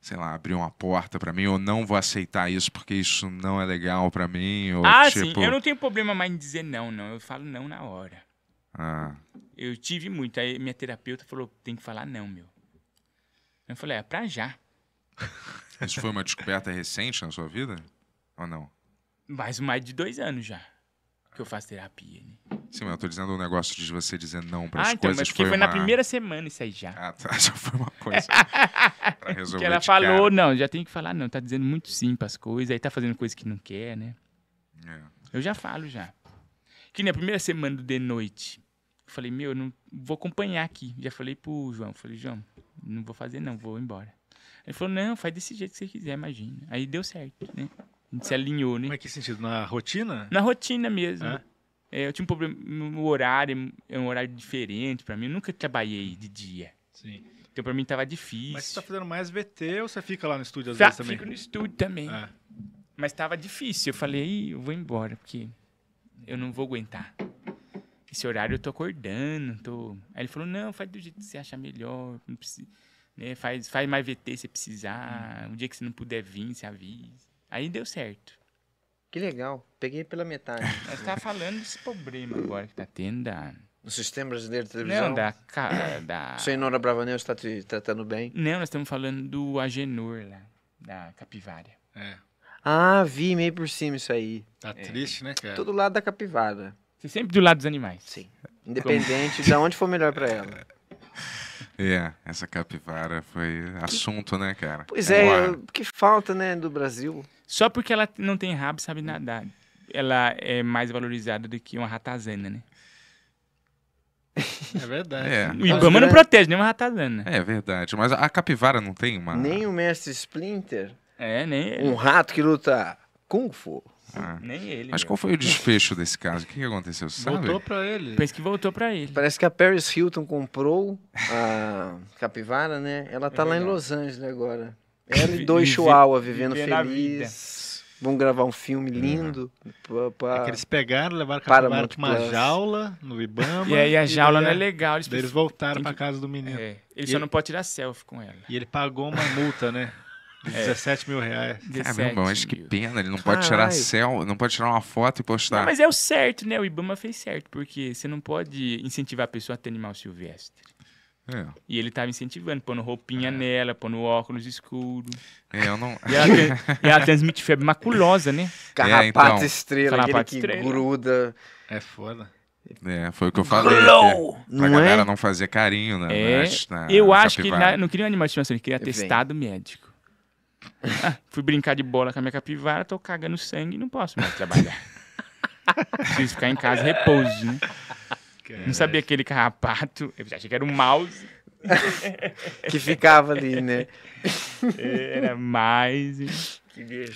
sei lá, abrir uma porta para mim, ou não vou aceitar isso porque isso não é legal para mim. Ou, ah, tipo... sim, eu não tenho problema mais em dizer não, não. Eu falo não na hora. Ah. Eu tive muito. Aí minha terapeuta falou: tem que falar não, meu. Eu falei: é pra já. Isso foi uma descoberta recente na sua vida? Ou não? Mais mais de dois anos já que eu faço terapia, né? Sim, mas eu tô dizendo um negócio de você dizer não para as ah, então, coisas. Mas porque foi, foi uma... na primeira semana isso aí já. Ah, tá. Já foi uma coisa. pra resolver. Que ela falou, cara. não, já tem que falar, não. Tá dizendo muito sim para as coisas, aí tá fazendo coisa que não quer, né? É. Eu já falo já. Que na primeira semana do de noite, eu falei, meu, eu não vou acompanhar aqui. Já falei pro João, falei, João, não vou fazer não, vou embora. Ele falou, não, faz desse jeito que você quiser, imagina. Aí deu certo, né? A gente se alinhou, né? Mas é que é sentido? Na rotina? Na rotina mesmo. É. É, eu tinha um problema no horário, é um horário diferente para mim. Eu nunca trabalhei de dia. Sim. Então para mim tava difícil. Mas você tá fazendo mais VT ou você fica lá no estúdio às vezes também? Fico no estúdio também. É. Mas tava difícil. Eu falei, eu vou embora, porque eu não vou aguentar. Esse horário eu tô acordando, tô... Aí ele falou, não, faz do jeito que você acha melhor, não precisa... Né? Faz, faz mais VT se precisar. Um dia que você não puder vir, você avisa. Aí deu certo. Que legal. Peguei pela metade. Nós tava tá falando desse problema agora que tá tendo No sistema brasileiro de televisão? Não, da... da... Senhora Brava News está te tratando bem? Não, nós estamos falando do Agenor lá, da Capivara. É. Ah, vi meio por cima isso aí. Tá é. triste, né, cara? Todo lado da capivara. Você sempre do lado dos animais. Sim. Independente Como... de onde for melhor para ela. É, essa capivara foi assunto, né, cara? Pois é, é o que falta, né, do Brasil. Só porque ela não tem rabo sabe nadar. Ela é mais valorizada do que uma ratazana, né? É verdade. É. O Ibama não é. protege nem uma ratazana. É verdade, mas a capivara não tem uma... Nem o mestre Splinter. É, nem... Um rato que luta Kung Fu. É. Nem ele. Mas meu. qual foi o desfecho desse caso? O que, que aconteceu? Você sabe? Voltou pra ele. Parece que voltou pra ele. Parece que a Paris Hilton comprou a capivara, né? Ela tá é lá em Los Angeles agora. Ela e dois Chihuahua vivendo, felizes feliz. Vão gravar um filme é. lindo. Uhum. Pra, é eles pegaram, levaram a capivara pra uma jaula no Ibama. E aí a jaula não é legal. Eles, eles voltaram pra casa do menino. É. Ele e só ele... não pode tirar selfie com ela. E ele pagou uma multa, né? 17 é. mil reais. Caramba, Acho que pena, ele não Caralho. pode tirar céu, não pode tirar uma foto e postar. Não, mas é o certo, né? O Ibama fez certo, porque você não pode incentivar a pessoa a ter animal silvestre. É. E ele tava incentivando, pondo roupinha é. nela, pondo óculos escuros. É, eu não... e, ela, e ela transmite febre maculosa, né? Carrapato é, então. estrela, Carrapato estrela. que gruda. É foda. É, foi o que eu falei. Glow! Pra não galera é? não fazer carinho, né? eu acho capivara. que não queria um animal de estimação, ele queria atestado médico. fui brincar de bola com a minha capivara, tô cagando sangue e não posso mais trabalhar. Preciso ficar em casa repouso, né? Não sabia aquele carrapato. Eu achei que era um mouse. que ficava ali, né? Era mais. Que,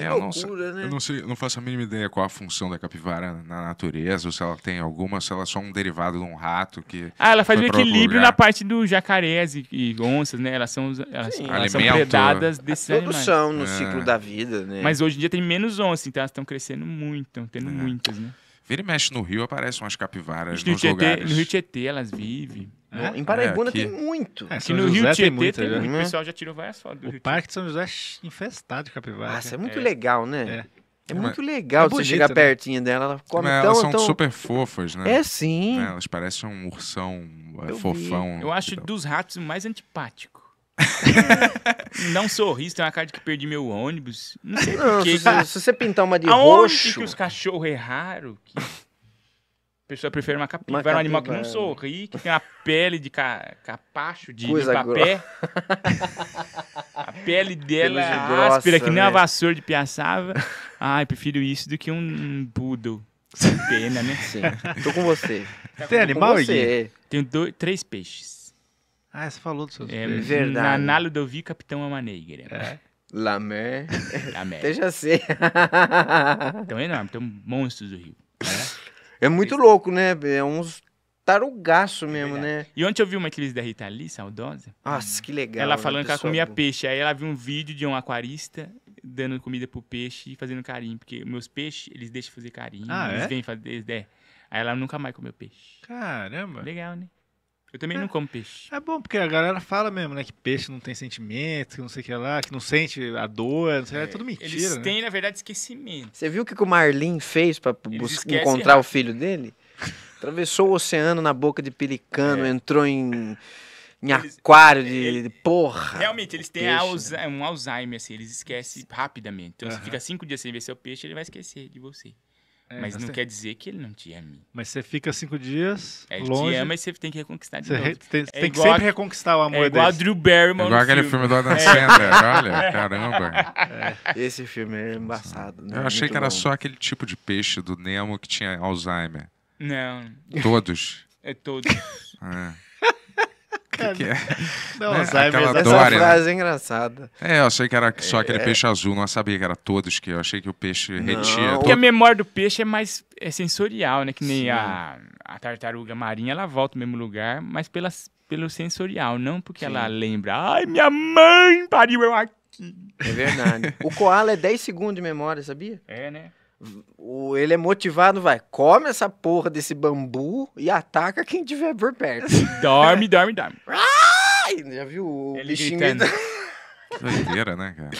é, loucura, eu não, né? Eu não, sei, não faço a mínima ideia qual a função da capivara na natureza, ou se ela tem alguma, ou se ela é só um derivado de um rato que. Ah, ela faz o equilíbrio na parte dos jacarés e, e, onças, né? Elas são, elas, Sim, elas são predadas desse a produção no é. ciclo da vida, né? Mas hoje em dia tem menos onças, então elas estão crescendo muito, estão tendo é. muitas, né? Vira e mexe no rio, aparecem umas capivaras no rio Tietê, lugares. No Rio Tietê elas vivem. É? em Paraibuna é, tem muito. É, aqui no José Rio Tietê tem, muito, tem muito. Né? O pessoal já tirou várias fotos do o Rio O Parque de São José é infestado de capivara. Nossa, é muito é. legal, né? É. É, é muito é legal é bonito, você chegar né? pertinho dela, ela come tão, Elas são tão... super fofas, né? É sim. Né, elas parecem um ursão eu fofão. Vi. Eu acho então. dos ratos mais antipático. não sorriso, tem uma cara de que perdi meu ônibus. Não sei não, porque, se, se, você pintar uma de Aonde roxo. Que os cachorros erraram. Que pessoa prefere uma capivara, uma capivara, um animal que não sorri, que tem uma pele de ca... capacho, de Coisa papé. a pele dela é grossa, áspera, que nem uma vassoura de piaçava. Ai, prefiro isso do que um budo. Sem pena, né? Sim, tô com você. Tem animal, Igui? Tenho dois, três peixes. Ah, você falou dos seus é, peixes. Verdade. do vi Capitão Amaneira. É. Lamé. Lamer. Até já sei. então é enorme, tem monstros do rio. É. É muito louco, né? É uns tarugaço é mesmo, é né? E ontem eu vi uma crise da Rita Ali, saudosa. Nossa, que legal. Ela né, falando que ela comia boa. peixe. Aí ela viu um vídeo de um aquarista dando comida pro peixe e fazendo carinho. Porque meus peixes, eles deixam fazer carinho. Ah, eles é? vêm fazer... É. Aí ela nunca mais comeu peixe. Caramba. Legal, né? Eu também é, não como peixe. É bom, porque a galera fala mesmo, né? Que peixe não tem sentimento, que não sei o que lá, que não sente a dor, não sei, é, é tudo mentira. Eles né? têm, na verdade, esquecimento. Você viu o que o Marlin fez para encontrar errado. o filho dele? Atravessou o oceano na boca de pelicano, é. entrou em, em eles, aquário de, ele, é, de, porra. Realmente, eles têm peixe, né? um Alzheimer, assim, eles esquecem rapidamente. Então, se fica cinco dias sem ver seu peixe, ele vai esquecer de você. É, mas não tem... quer dizer que ele não te ame. Mas você fica cinco dias. É, ele longe. te ama e você tem que reconquistar de você novo. Re... Tem, é tem que sempre a... reconquistar o amor é igual a Drew Barrymore. É igual aquele filme, filme do Adam é. Sandler. Olha, caramba. É. Esse filme é embaçado. Né? Eu achei que era bom. só aquele tipo de peixe do Nemo que tinha Alzheimer. Não. Todos. É todos. é que, que é. Não, né? É né? essa frase né? é engraçada. É, eu achei que era só é. aquele é. peixe azul, não sabia que era todos que eu achei que o peixe retia. Porque a memória do peixe é mais é sensorial, né? Que nem a, a tartaruga marinha, ela volta ao mesmo lugar, mas pelas, pelo sensorial, não porque Sim. ela lembra. Ai, minha mãe pariu eu aqui. É verdade. o koala é 10 segundos de memória, sabia? É, né? O, ele é motivado, vai, come essa porra desse bambu e ataca quem tiver por perto. Dorme, dorme, dorme. Ai, já viu o ele bichinho gritando. Doideira, né, cara?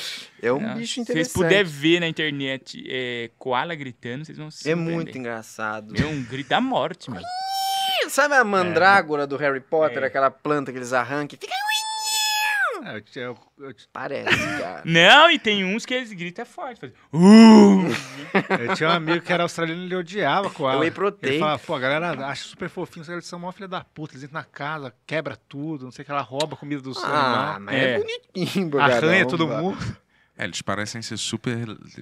É um ah, bicho interessante. Se vocês puderem ver na internet é, koala gritando, vocês vão se É muito engraçado. É um grito da morte, mano. Sabe a é. mandrágora é. do Harry Potter, é. aquela planta que eles arrancam? Fica é, eu, eu, eu... Parece, cara. Não, e tem uns que eles gritam é forte. Faz... Uh! eu tinha um amigo que era australiano e ele odiava com ela. Eu protein. Ele falava, pô, a galera acha super fofinho, eles são uma filha da puta. Eles entram na casa, quebra tudo, não sei o que, ela rouba a comida dos ah, É, é bonitinho, bro, Arranha todo mundo. É, eles parecem ser super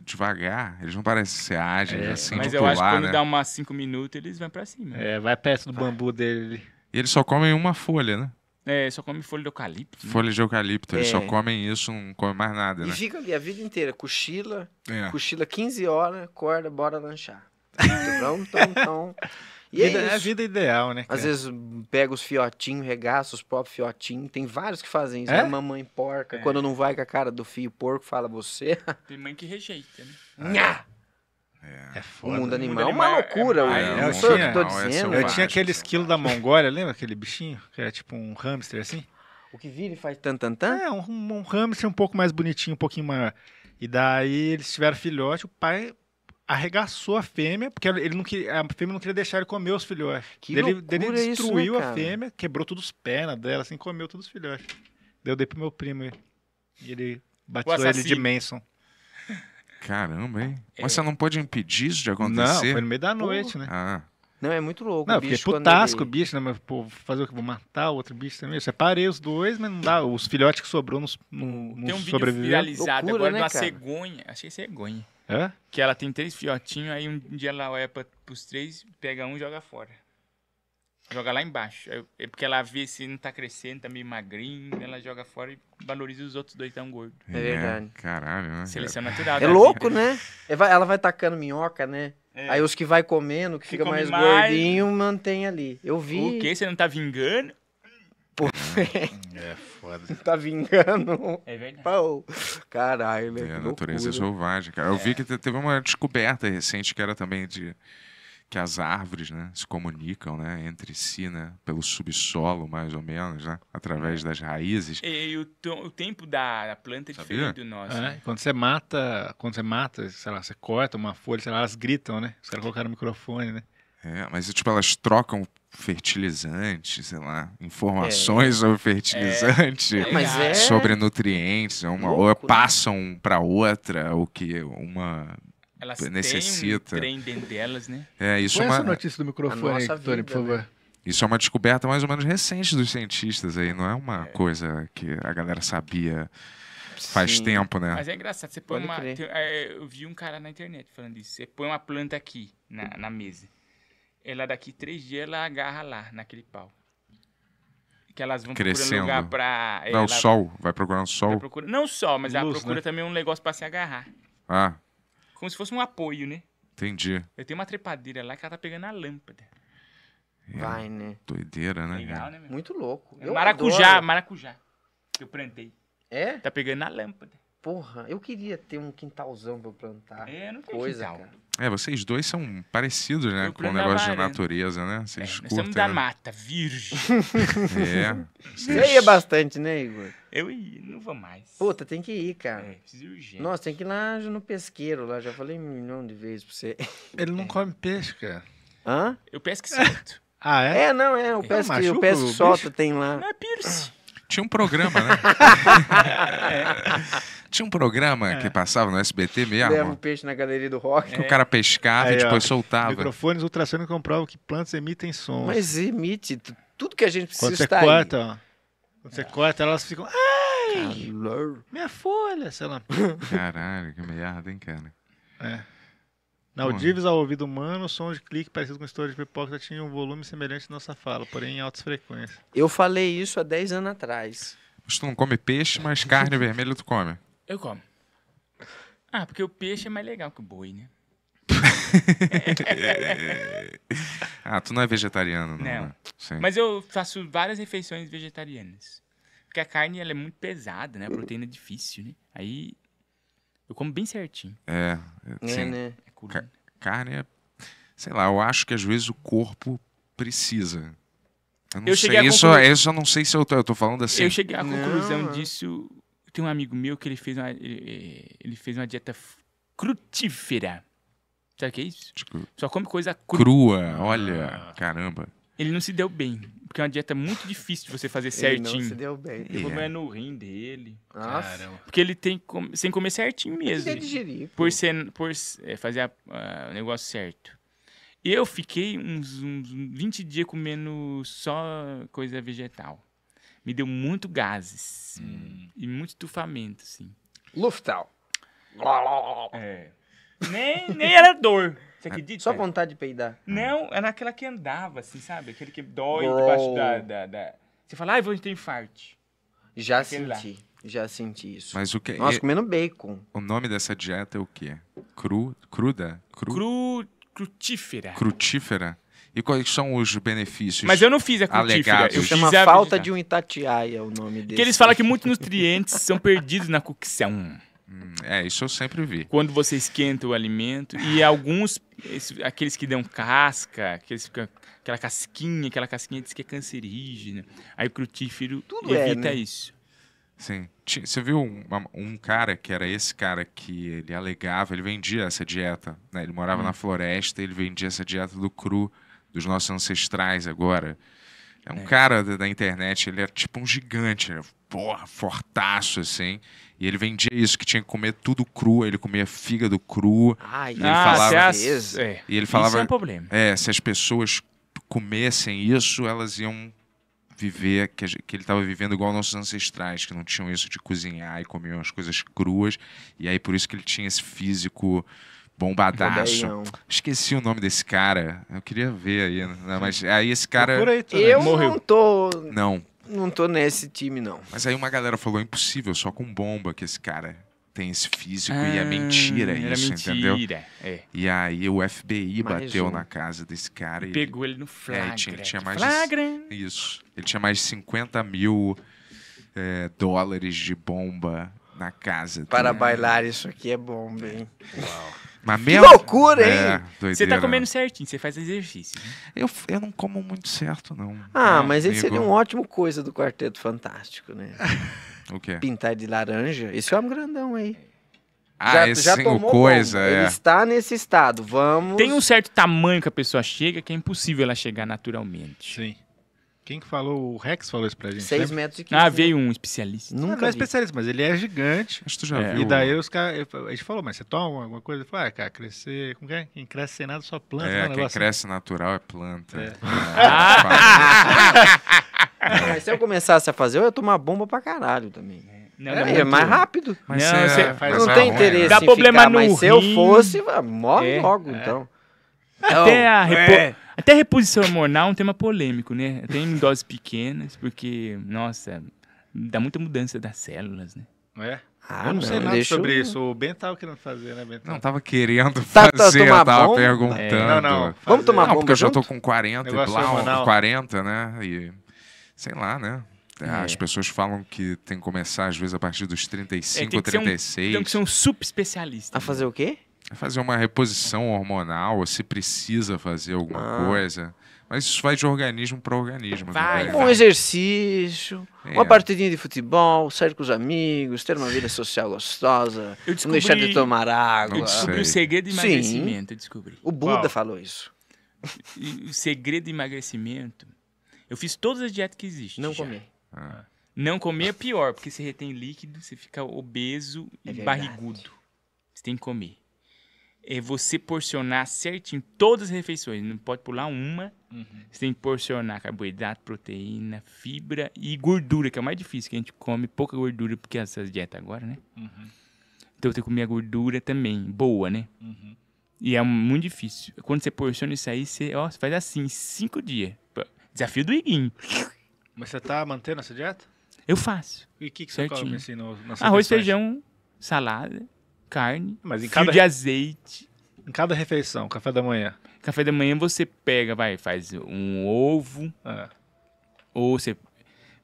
devagar, eles não parecem ser ágeis, é, assim, Mas eu pular, acho que quando né? dá umas 5 minutos, eles vão pra cima. É, vai perto do vai. bambu dele. E eles só comem uma folha, né? É, só come folha de eucalipto. Né? Folha de eucalipto, eles só é. comem isso, não comem mais nada, né? E fica ali a vida inteira, cochila, é. cochila 15 horas, acorda, bora lanchar. Então, então, então. E é vida, é, a vida ideal, né? Cara? Às vezes pega os fiotinhos, regaça os próprios fiotinhos. Tem vários que fazem isso. Né? É? Né? Mamãe porca, é. quando não vai com a cara do fio porco, fala você. Tem mãe que rejeita, né? Ah. É. é foda. O mundo animal é uma loucura. É, é, eu, tinha, eu, dizendo, eu tinha aquele esquilo da Mongólia, lembra aquele bichinho? Que era tipo um hamster assim? O que vira e faz tan tan tan? É, um, um hamster um pouco mais bonitinho, um pouquinho maior. E daí eles tiveram filhote, o pai arregaçou a fêmea, porque ele não queria, a fêmea não queria deixar ele comer os filhotes. Que dele, ele destruiu isso, né, a fêmea, quebrou todos os pernas dela, assim, comeu todos os filhotes. Deu dei pro meu primo e ele batizou ele de Manson. Caramba, hein? É. Mas você não pode impedir isso de acontecer? Não, foi no meio da noite, Porra. né? Ah. Não, é muito louco. Não, o bicho, porque putasco ele... o bicho, né? Mas, pô, fazer o que? Vou matar o outro bicho também. Eu separei os dois, mas não dá. Os filhotes que sobrou não sobreviveu. Tem um vídeo viralizado Loucura, agora né, de cegonha. Achei cegonha. É? Que ela tem três filhotinhos, aí um dia ela olha para os três, pega um e joga fora. Joga lá embaixo. É, é porque ela vê se não tá crescendo, tá meio magrinho, ela joga fora e valoriza os outros dois tão tá gordos. É, é verdade. É, caralho, né? Seleção natural. É tá louco, vida. Assim. né? É, ela vai tacando minhoca, né? É. Aí os que vai comendo, que, que fica mais, mais, gordinho, mantém ali. Eu vi. O quê? Você não tá vingando? Pô, ah, é foda. Tá vingando. É verdade. Pô, caralho, né? É, a natureza loucura. selvagem, cara. É. Eu vi que teve uma descoberta recente que era também de que as árvores né, se comunicam né, entre si, né, pelo subsolo, mais ou menos, né, através é. das raízes. E, e o, o, tempo da planta é diferente do nosso. É, né? Quando você mata, quando você mata, sei lá, você corta uma folha, sei lá, elas gritam, né? Os caras colocaram o microfone, né? É, mas tipo, elas trocam fertilizante, sei lá, informações é, sobre fertilizante, é, é, é sobre nutrientes, uma, Louco, ou né? passam né? para outra, o que uma elas necessita. têm um trem delas, né? É, isso é uma... essa notícia do microfone aí, Tony, por favor. Né? Isso é uma descoberta mais ou menos recente dos cientistas aí, não é uma é. coisa que a galera sabia faz Sim. tempo, né? Mas é engraçado, você põe Pode uma... É, eu vi um cara na internet falando isso, você põe uma planta aqui, na, na mesa, ela daqui três dias ela agarra lá, naquele pau que elas vão crescendo. procurar lugar pra... Não, ela... o sol. Vai procurando sol. Procura... Não só, mas Luz, ela procura né? também um negócio para se agarrar. Ah como se fosse um apoio, né? Entendi. Eu tenho uma trepadeira lá que ela tá pegando a lâmpada. É, Vai, né? Doideira, né? Legal, né? Meu? Muito louco. É eu maracujá, adoro. maracujá. Que eu plantei. É? Tá pegando a lâmpada. Porra, eu queria ter um quintalzão pra eu plantar. É, não tem coisa, quintal. Cara. É, vocês dois são parecidos, né? com o negócio de natureza, né? Vocês é, nós somos da mata, virgem. é. Vocês... Você né? é, ia bastante, né, Igor? Eu ia, não vou mais. Puta, tem que ir, cara. É, preciso urgente. Nossa, tem que ir lá no pesqueiro, lá. Já falei um milhão de vezes pra você. Ele não é. come peixe, cara. Hã? Eu pesco certo. ah, é? É, não, é. Eu, eu pesco, eu pesco solto, tem lá. Não é Pierce. Tinha um programa, né? é. Tinha um programa é. que passava no SBT mesmo. Leva um peixe na galeria do rock. Que é. o cara pescava Aí, e depois ó, soltava. Microfones ultrassônicos comprovam que plantas emitem sons. Mas emite. Tudo que a gente precisa Quando você corta, Ó, quando você é. corta, elas ficam... Ai! Calor. Minha folha, sei lá. Caralho, que merda, hein, cara? É. Naldivas ao ouvido humano, som de clique parecido com estouro de pipoca tinha um volume semelhante à nossa fala, porém em altas frequências. Eu falei isso há 10 anos atrás. Mas tu não come peixe, mas carne vermelha tu come. Eu como. Ah, porque o peixe é mais legal que o boi, né? ah, tu não é vegetariano, não. não. Né? Mas eu faço várias refeições vegetarianas. Porque a carne ela é muito pesada, né? A proteína é difícil, né? Aí eu como bem certinho. É, é, é né? É carne é. Sei lá, eu acho que às vezes o corpo precisa. Eu não eu sei, isso, conclusão... É, isso eu não sei se eu tô, eu tô falando assim. Eu cheguei à conclusão não. É. disso tem um amigo meu que ele fez uma, ele, ele fez uma dieta crutífera. Sabe o que é isso? Só come coisa cru. crua. Ah. Olha, caramba. Ele não se deu bem, porque é uma dieta muito difícil de você fazer certinho. Ele não se deu bem. O problema é no rim dele. Nossa. Caramba. Porque ele tem com... sem comer certinho mesmo. Ele digerir. Por, ser, por é, fazer o negócio certo. Eu fiquei uns, uns 20 dias comendo só coisa vegetal. Me deu muito gases. Hum. E muito estufamento, assim. Luftal. É. Nem, nem era dor. Você acredita? Só vontade de peidar. Não, era aquela que andava, assim, sabe? Aquele que dói debaixo da, da, da... Você fala, ai, ah, vou ter infarte. Já aquele senti. Lá. Já senti isso. Mas o que comendo bacon. O nome dessa dieta é o quê? Cru, cruda? Cru... Cru... Crutífera. Crutífera? E quais são os benefícios? Mas eu não fiz a cutífera. Eu é fiz a... falta de um itatiaia o nome dele. Que eles falam que muitos nutrientes são perdidos na cocção. Hum, é, isso eu sempre vi. Quando você esquenta o alimento e alguns, esse, aqueles que dão casca, aqueles que, aquela casquinha, aquela casquinha diz que é cancerígena. Aí o crutífero Tudo é, evita é, né? isso. Sim. Você viu um, um, cara que era esse cara que ele alegava, ele vendia essa dieta, né? Ele morava hum. na floresta, ele vendia essa dieta do cru dos nossos ancestrais agora. É um é. cara da, da, internet, ele é tipo um gigante, né? porra, fortaço, assim. E ele vendia isso, que tinha que comer tudo cru, ele comia fígado cru. Ai, e ele ah, falava, as... É, e ele falava, isso é um problema. É, se as pessoas comessem isso, elas iam viver, que, que ele estava vivendo igual nossos ancestrais, que não tinham isso de cozinhar e comiam as coisas cruas. E aí por isso que ele tinha esse físico bombadaço. Esqueci o nome desse cara. Eu queria ver aí, né, mas aí esse cara aí, Eu morreu. não tô Não. Não tô nesse time não. Mas aí uma galera falou impossível, só com bomba que esse cara tem esse físico ah, e é ah, mentira isso, mentira. entendeu? É. E aí o FBI mais bateu um. na casa desse cara e pegou ele, no flagra. É, tinha, ele tinha mais flagra. De, isso. Ele tinha mais de 50 mil é, dólares de bomba na casa. Para bailar isso aqui é bomba, hein? Uau. Mas Que loucura, hein? É, você tá comendo certinho, você faz exercício. Né? Eu, eu não como muito certo, não. Ah, mas amigo? esse seria um ótimo coisa do Quarteto Fantástico, né? o quê? Pintar de laranja. Esse homem grandão aí. Ah, já, esse já tomou coisa, é. Ele está nesse estado, vamos... Tem um certo tamanho que a pessoa chega que é impossível ela chegar naturalmente. Sim. Quem que falou? O Rex falou isso pra gente. 6 metros e 15. Ah, veio um especialista. Nunca não, é especialista, mas ele é gigante. Acho que tu já é, viu. E daí os caras. A gente falou, mas você toma alguma coisa? Ele falou, ah, cara, crescer. Como que é? Quem cresce sem nada só planta. É, né, quem cresce assim. natural é planta. É. Ah, se eu começasse a fazer, eu ia tomar bomba pra caralho também. Não, é, é mais rápido. Mas não, você, é, não tem interesse. Dá em problema ficar, no mas rim. se eu fosse, morre é. logo, é. então. Até a repor... Até reposição hormonal é um tema polêmico, né? Até em doses pequenas, porque, nossa, dá muita mudança das células, né? É? Ah, eu não, sei nada deixa sobre eu... isso. O Ben tava querendo fazer, né, Ben? Não, tava querendo fazer, tá, tá, tava bomba? perguntando. É. Não, não, fazer. Vamos tomar não, porque junto? eu já tô com 40 e blá, 40, né? E sei lá, né? é. As pessoas falam que tem que começar, às vezes, a partir dos 35 é, ou 36. Um, tem que ser um super especialista. A né? fazer o quê? É fazer uma reposição hormonal, se precisa fazer alguma ah. coisa. Mas isso vai de organismo para organismo. Né, vai, um exercício, é. uma partidinha de futebol, sair com os amigos, ter uma vida social gostosa, descobri... não deixar de tomar água. Eu descobri o segredo de emagrecimento. Sim. descobri. O Buda falou isso. O segredo de emagrecimento. Eu fiz todas as dietas que existem. Não já. comer. Ah. ah. Não comer é pior, porque você retém líquido, você fica obeso é e verdade. barrigudo. Você tem que comer é você porcionar certinho todas as refeições. Não pode pular uma. Uhum. Você tem que porcionar carboidrato, proteína, fibra e gordura, que é o mais difícil, que a gente come pouca gordura, porque essas dietas agora, né? Uhum. Então tem que comer a gordura também, boa, né? Uhum. E é muito difícil. Quando você porciona isso aí, você, ó, você faz assim, cinco dias. Desafio do Iguinho. Mas você tá mantendo essa dieta? Eu faço. E o que, que você certinho. come assim no, Arroz, feijão, salada carne, mas em fio cada... de azeite. Em cada refeição, café da manhã. Café da manhã você pega, vai, faz um ovo. Ah. Ou você.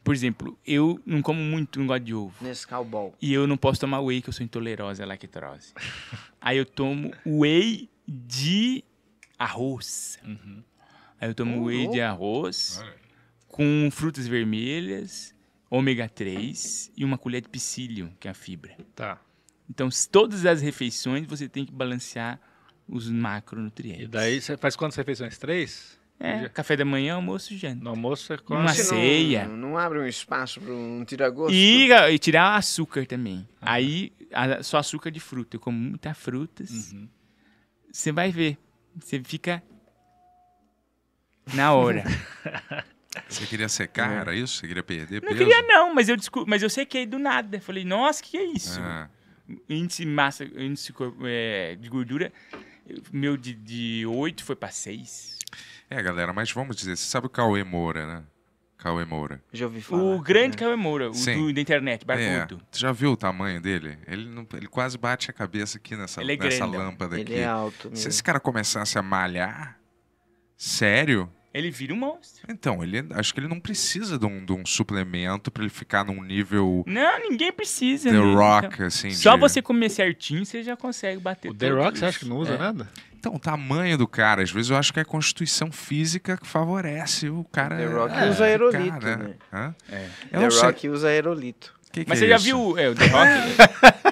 Por exemplo, eu não como muito, não gosto de ovo. nesse Ball. E eu não posso tomar whey, que eu sou intolerante à lactose. Aí eu tomo whey de arroz. Uhum. Aí eu tomo uhum. whey de arroz uhum. com frutas vermelhas, ômega 3 e uma colher de psyllium, que é a fibra. Tá. Então, todas as refeições você tem que balancear os macronutrientes. E daí você faz quantas refeições? Três? É, café da manhã, almoço e janta. No almoço é quase... Uma ceia. Não, não, abre um espaço para um tiragosto. E, e tirar açúcar também. Aí, a, só açúcar de fruta. Eu como muitas frutas. Uhum. Você vai ver. Você fica na hora. Você queria secar, é. era isso? Você queria perder peso? Não queria não, mas eu, mas eu sequei do nada. Falei, nossa, que é isso? Ah índice massa, índice é, de gordura, meu de, de 8 foi para 6. É, galera, mas vamos dizer, você sabe o Cauê Moura, né? Cauê Moura. Já ouvi falar. O grande né? Cauê Moura, o do, da internet, barbudo. É. Você já viu o tamanho dele? Ele, não, ele quase bate a cabeça aqui nessa, é nessa lâmpada ele aqui. Ele é alto mesmo. Se esse cara começasse a malhar, sério, ele vira um monstro. Então, ele acho que ele não precisa de um, de um suplemento para ele ficar num nível. Não, ninguém precisa. The mesmo, Rock, então. assim. Só de... você comer certinho, você já consegue bater. O The Rock, isso. você acha que não usa é. nada? Então, o tamanho do cara, às vezes eu acho que é a constituição física que favorece o cara. The Rock é, usa aerolito. Cara, né? Né? É. The Rock sei. usa aerolito. Que que Mas é você isso? já viu é, o The Rock?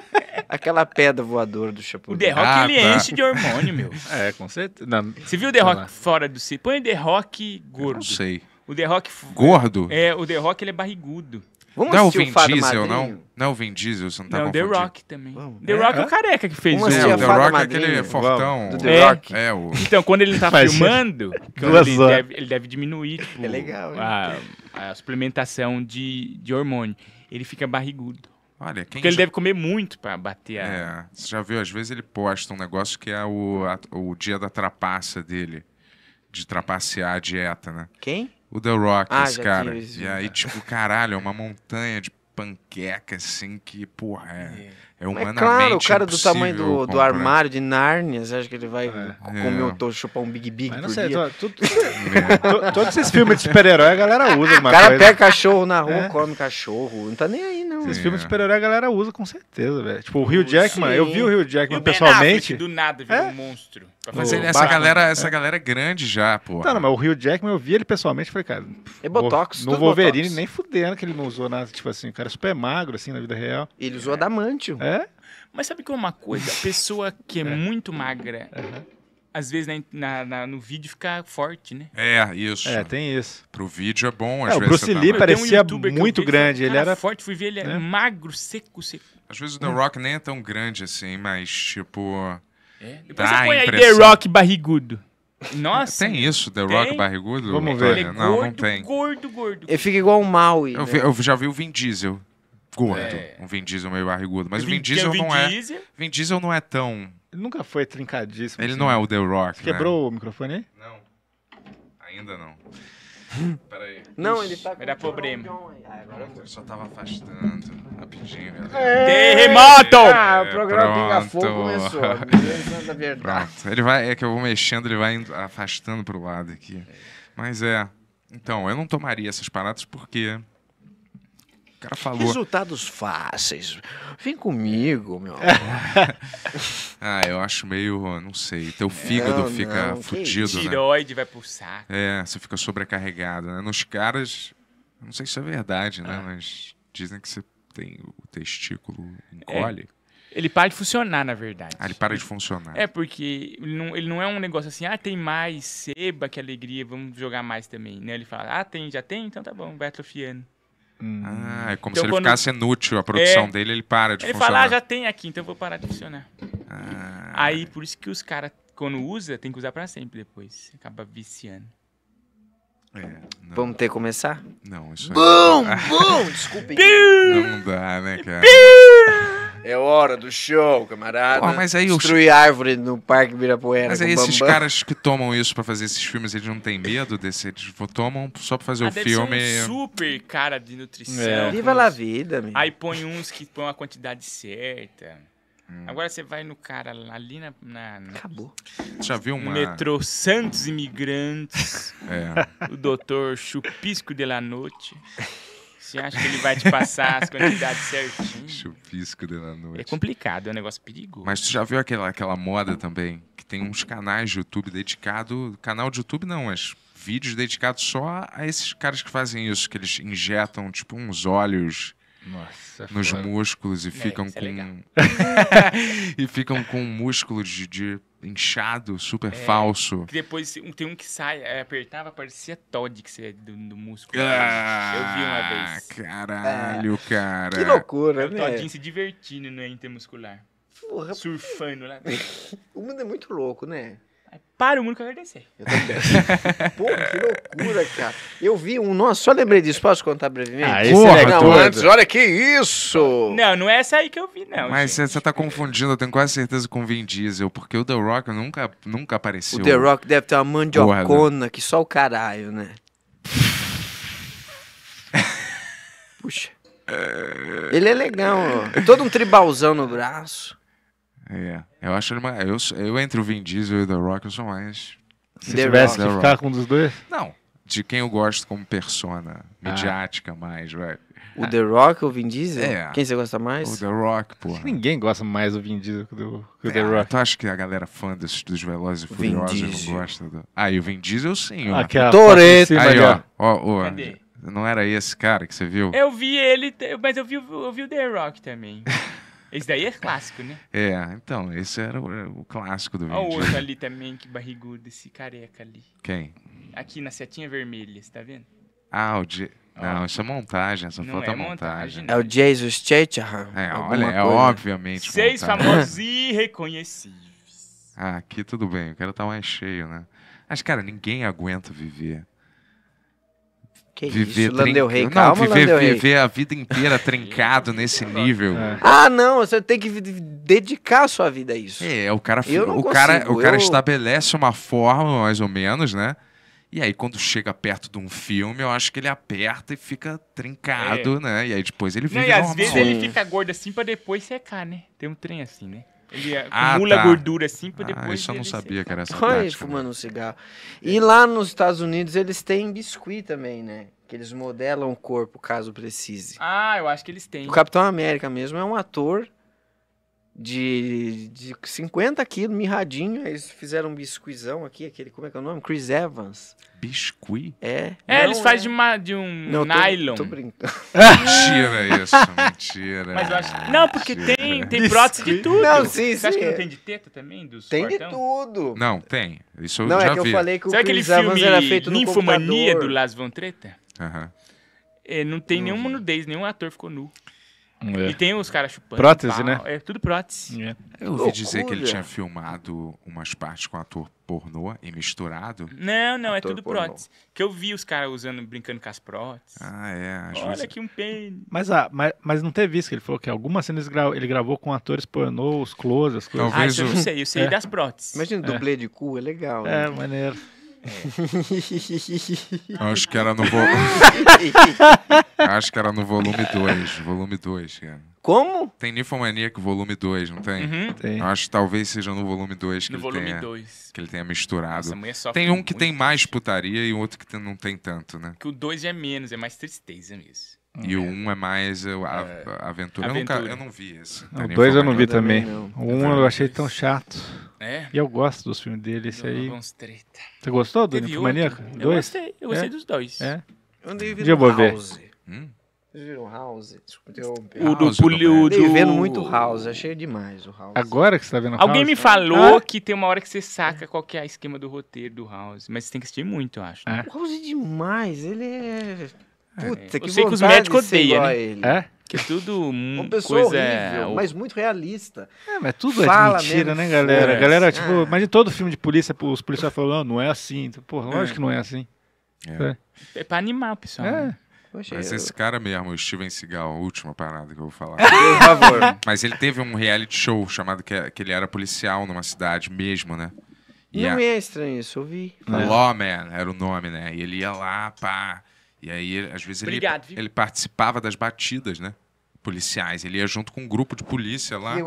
Aquela pedra voadora do Chapolin. O The Rock, ah, ele tá. enche de hormônio, meu. É, com certeza. Não, Você viu o The Rock fora do circo? Põe o The Rock gordo. não sei. O The Rock... Gordo? É, o The Rock, ele é barrigudo. Vamos não é o Vin o Diesel, não? Não é o Vin Diesel, você não tá não, confundindo. The Rock também. Vamos. The Rock é, é o careca que fez isso. o... É, o The Rock é aquele fortão. Do The é. Rock. É, o... Então, quando ele tá filmando, ele deve, ele deve, diminuir, tipo, é legal, a, a suplementação de, de hormônio. Ele fica barrigudo. Olha, quem Porque ele deve comer muito para bater a... É, você já viu, às vezes ele posta um negócio que é o, a, o dia da trapaça dele. De trapacear a dieta, né? Quem? O The Rock, ah, esse cara. e aí, tipo, caralho, é uma montanha de panqueca, assim, que, porra, é... é é um é claro, o cara do tamanho do, do armário de Nárnia, você acha que ele vai é. comer um é. tocho, chupar um Big Big Mas por sei, dia? Tô, todos esses filmes de super-herói a galera usa O cara coisa. pega cachorro na rua, é. come cachorro, não tá nem aí, não. Esses é. filmes de super-herói a galera usa com certeza, velho. Tipo, o Rio Jackman, eu vi o Rio Jackman pessoalmente. do nada virou é. um monstro. Mas ele, essa, galera, essa galera é grande já, pô. Não, não, mas o Rio Jackman eu vi ele pessoalmente e falei, cara. É Botox, No Wolverine, botox. nem fudendo que ele não usou nada. Tipo assim, o cara é super magro, assim, na vida real. Ele usou adamantium. É, é? Mas sabe que é uma coisa? A pessoa que é, é. muito magra, uhum. às vezes na, na, no vídeo fica forte, né? É, isso. É, tem isso. Pro vídeo é bom. Às é, o Bruce tá Lee tá parecia um muito grande. Ele era forte, fui ver, ele é, é magro, seco, seco. Às vezes o The Rock nem é tão grande assim, mas tipo. É. Depois você põe aí The Rock barrigudo. Nossa. Tem isso, The Rock tem? barrigudo? Vamos ver. É não, gordo, não tem. Gordo, gordo. Ele fica igual o Maui. Eu, né? eu, já vi o Vin Diesel gordo. É. Um Vin Diesel meio barrigudo. Mas o Vin é Diesel Vin não é. Diesel? Vin Diesel não é tão. Ele nunca foi trincadíssimo. Ele assim. não é o The Rock. Você né? quebrou o microfone aí? Não. Ainda não. Peraí. Não, ele tá é com Era problema. Eu só tava afastando. Rapidinho, velho. Terremoto! É. Ah, o programa Pinga Fogo começou. Pronto. Ele vai, é que eu vou mexendo, ele vai afastando pro lado aqui. Mas é. Então, eu não tomaria essas paradas porque cara falou. Resultados fáceis. Vem comigo, meu amor. ah, eu acho meio, não sei, teu fígado não, fica não, fudido, que... né? Tiroide vai pro saco. É, você fica sobrecarregado, né? Nos caras, não sei se é verdade, né? Ah. Mas dizem que você tem o testículo encolhe. É. Ele para de funcionar, na verdade. Ah, ele para de funcionar. É, porque ele não, ele não é um negócio assim, ah, tem mais, seba, que alegria, vamos jogar mais também, né? Ele fala, ah, tem, já tem? Então tá bom, vai atrofiando. Hum. Ah, é como então, se ele quando... ficasse inútil, a produção é... dele, ele para de ele funcionar. Ele fala, ah, já tem aqui, então eu vou parar de funcionar. Ah. Aí, por isso que os caras, quando usa, tem que usar para sempre depois. Acaba viciando. É, Vamos ter que começar? Não, isso aí. Bum! Bum! Desculpem. Não dá, né, cara? É hora do show, camarada. Pô, mas aí Destruir os... árvore no Parque Birapuera. Mas aí esses Bambam. caras que tomam isso pra fazer esses filmes, eles não têm medo desse? Eles tomam só pra fazer ah, o filme. Um super cara de nutrição. É. Viva a vida, meu. Aí põe uns que põem a quantidade certa. Hum. Agora você vai no cara ali na. na, na Acabou. Já viu uma. Metrô Santos Imigrantes. é. O doutor Chupisco de la Noite. Você acha que ele vai te passar as quantidades certinho? Chupisco da noite. É complicado, é um negócio perigoso. Mas tu já viu aquela, aquela moda também? Que tem uns canais de YouTube dedicados Canal de YouTube não, mas vídeos dedicados só a esses caras que fazem isso. Que eles injetam, tipo, uns óleos... Nossa, nos foda. músculos e é, ficam é com é e ficam com músculos de, de inchado, super é, falso. depois tem um que sai, é, apertava, parecia Todd, que você é do, do músculo. Ah, eu vi uma vez. Caralho, é. cara. Que loucura, né? O se divertindo no né, intermuscular. Porra, surfando lá. o mundo é muito louco, né? Para o mundo que eu agradecer. Eu também. Pô, que loucura, cara. Eu vi um. Nossa, só lembrei disso. Posso contar brevemente? Ah, isso é legal. antes, olha que isso! Não, não é essa aí que eu vi, não. Mas você tá confundindo, eu tenho quase certeza com o Vin Diesel, porque o The Rock nunca, nunca apareceu. O The Rock deve ter uma mandiocona que só o caralho, né? Puxa. Ele é legal, ó. Todo um tribalzão no braço. É. Eu acho ele mais. Eu, eu entre o Vin Diesel e o The Rock, eu sou mais. Se tivesse que ficar com um dos dois? Não. De quem eu gosto como persona ah. midiática ah. mais, velho. O The Rock ou o Vin Diesel? É. Quem você gosta mais? O The Rock, pô. Ninguém gosta mais do Vin Diesel que do, que é, The Rock. Tu acha que a galera fã dos, dos Velozes e Furiosos não gosta? Do... Ah, e o Vin Diesel sim, ó. Aquela Toreto. Aí, ó. ó, ó Cadê? Não era esse cara que você viu? Eu vi ele, mas eu vi, eu vi o The Rock também. Esse daí é clássico, né? É, então, esse era o, o clássico do vídeo. Olha o outro ali também, que barrigudo, esse careca ali. Quem? Aqui na setinha vermelha, você tá vendo? Ah, o de Não, isso é montagem, essa foto é, é, montagem. montagem. É o Jesus Statham. É, olha, é coisa. obviamente Seis famosos irreconhecíveis. Ah, aqui tudo bem, eu quero estar tá mais cheio, né? Mas, cara, ninguém aguenta viver que viver isso, Landel Rey, calma, viver, Landel viver a vida inteira trincado nesse nível. É. Ah, não, você tem que dedicar a sua vida a isso. É, o cara, o cara, eu... o cara estabelece uma forma, mais ou menos, né? E aí quando chega perto de um filme, eu acho que ele aperta e fica trincado, é. né? E aí depois ele vive não, e normal. às vezes ele fica gordo assim pra depois secar, né? Tem um trem assim, né? Ele é ah, acumula tá. gordura assim pra ah, depois. Ah, isso eu não sabia que era essa Olha ele fumando um cigarro. E lá nos Estados Unidos eles têm biscuit também, né? Que eles modelam o corpo caso precise. Ah, eu acho que eles têm. O Capitão América mesmo é um ator de, de 50 quilos, mirradinho. Aí eles fizeram um biscuizão aqui, aquele, como é que é o nome? Chris Evans. Biscuit? É. É, não, eles é... fazem de, uma, de um não, nylon. Tô, tô brincando. mentira isso, mentira. Mas eu acho... Não, porque tem, tem prótese de tudo. Não, sim, Você sim. acha que não tem de teta também? Dos tem quartão? de tudo. Não, tem. Isso eu não, é já é que vi. eu falei que Sabe o Chris Evans era feito no Ninfomania do Las Von Treta? Aham. Uhum. É, não tem não nenhuma nudez, nenhum ator ficou nu. É. E tem os caras chupando. Prótese, pau, né? É tudo prótese. É. Eu ouvi dizer que ele tinha filmado umas partes com ator pornô e misturado. Não, não, é ator é tudo pornô. prótese. Que eu vi os caras usando, brincando com as próteses. Ah, é. Olha que um pênis. Mas, ah, mas, mas não teve isso que ele falou que algumas cenas ele gravou com atores pornô, os close, as coisas. Talvez ah, isso eu não sei, eu sei é. das próteses. Imagina, dublê de cu, é legal. É, né? É, maneiro. É. Acho que era no volume. Acho que era no volume 2. Volume 2, cara. Como? Tem Ninfomaníaco volume 2, não tem? Uhum. tem? Acho que talvez seja no volume 2 que, ele tenha, que ele tenha misturado. Nossa, tem um que tem mais putaria e outro que não tem tanto, né? Que o 2 é menos, é mais tristeza mesmo. E o 1 um é mais a, é. a aventura. Eu, nunca, eu, não vi esse. o 2 eu não vi também. O 1 um eu achei tão chato. É? E eu gosto dos filmes dele, esse aí. Você gostou do Nipo Maníaco? Eu dois? gostei, eu gostei é? dos dois. É? Eu andei vendo House. Hum? Vocês viram House? Desculpa O do Pulio do... vendo muito House, achei demais o House. Agora que você tá vendo House? Alguém me né? falou ah. que tem uma hora que você saca qual que é o esquema do roteiro do House, mas você tem que assistir muito, eu acho. Né? É. O House é demais, ele é... É. Puta, que Eu sei que os médicos odeiam, né? Ele. É? Que tudo uma hum, pessoa coisa é horrível, mas muito realista. É, mas tudo é Fala é mentira, né, galera? É. Galera, tipo, ah. imagina todo filme de polícia, os policiais falam, não, não é assim. Porra, lógico é. que não é assim. É, é. pra animar o pessoal. É. Né? Poxa, mas eu... esse cara mesmo, o Steven Seagal, a última parada que eu vou falar. Por favor. Mas ele teve um reality show chamado que, que ele era policial numa cidade mesmo, né? E não a... é estranho isso, eu vi. Lawman era o nome, né? E ele ia lá, pá. E aí, às vezes, Obrigado, ele, ele, participava das batidas, né? Policiais. Ele ia junto com um grupo de polícia lá.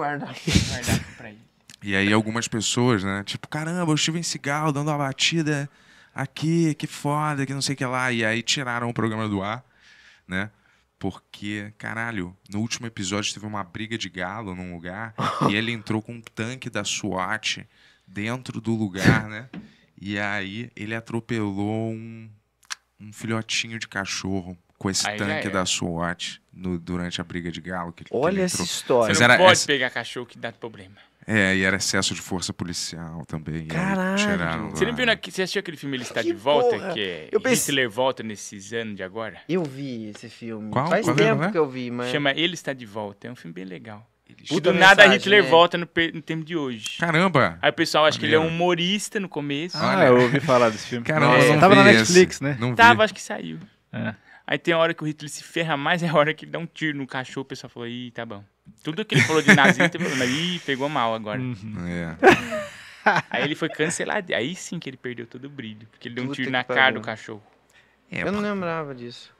E E aí algumas pessoas, né? Tipo, caramba, eu estive em Cigal dando uma batida aqui, que foda, que não sei o que lá. E aí tiraram o programa do ar, né? Porque, caralho, no último episódio teve uma briga de galo num lugar e ele entrou com um tanque da SWAT dentro do lugar, né? E aí ele atropelou um, um filhotinho de cachorro com esse Aí tanque é. da SWAT no, durante a briga de galo. Que, Olha que essa história. Você não pode essa... pegar cachorro que dá problema. É, e era excesso de força policial também. Caralho. Você, não viu na... você assistiu aquele filme Ele Está que de Volta? Porra. Que é eu pense... Hitler volta nesses anos de agora? Eu vi esse filme. Qual? Faz Qual é tempo é? que eu vi, mas... Chama Ele Está de Volta. É um filme bem legal. O do nada mensagem, Hitler né? volta no, no, tempo de hoje. Caramba! Aí o pessoal acha Caramba. que ele é um humorista no começo. Ah, eu ouvi falar desse filme. Caramba, é, tava na Netflix, esse. né? Não tava, vi. acho que saiu. É. Aí tem a hora que o Hitler se ferra mais, é a hora que ele dá um tiro no cachorro, o pessoal falou, ih, tá bom. Tudo que ele falou de nazista, ih, pegou mal agora. Uhum. É. Aí ele foi cancelado. Aí sim que ele perdeu todo o brilho, porque ele deu Puta um tiro na cara do cachorro. É, eu não lembrava disso.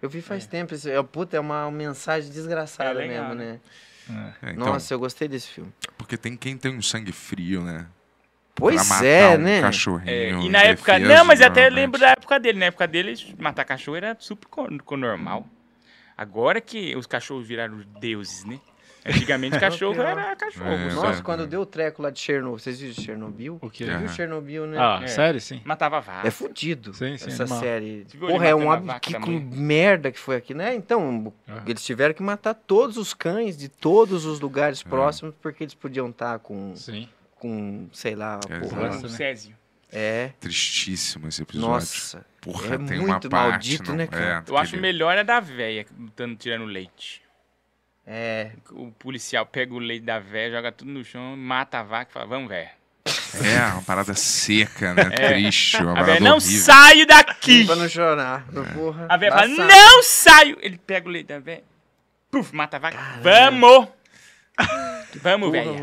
Eu vi faz é. tempo. É, puta, é uma mensagem desgraçada é mesmo, né? né? É, é então, Nossa, eu gostei desse filme. Porque tem quem tem um sangue frio, né? Pois é, um né? cachorrinho. É, e na época. não, mas até lembro da época dele. Na época dele, matar cachorro era super normal. Agora que os cachorros viraram deuses, né? Antigamente é cachorro era cachorro. É, Nossa, é, quando deu o treco lá de Chernobyl, vocês viram Chernobyl? O que? Você viu Chernobyl, né? Ah, é. sério, sim. Matava vaca. É fudido sim, sim, essa série. Porra, é um que merda que foi aqui, né? Então, eles tiveram que matar todos os cães de todos os lugares é. próximos, porque eles podiam estar com, sim. com, sei lá, porra. Com né? Césio. É. Tristíssimo esse episódio. Nossa. Porra, é tem muito uma Maldito, né, cara? Eu acho melhor é da véia, tirando leite. É. O policial pega o leite da véia, joga tudo no chão, mata a vaca e fala, vamos, véia. É, uma parada seca, né? É. Triste, uma a véia, não horrível. saio daqui! Pra não chorar, é. porra. A véia fala, não saio! Ele pega o leite da véia, puf, mata a vaca, Caramba. vamos! Vamos, velho.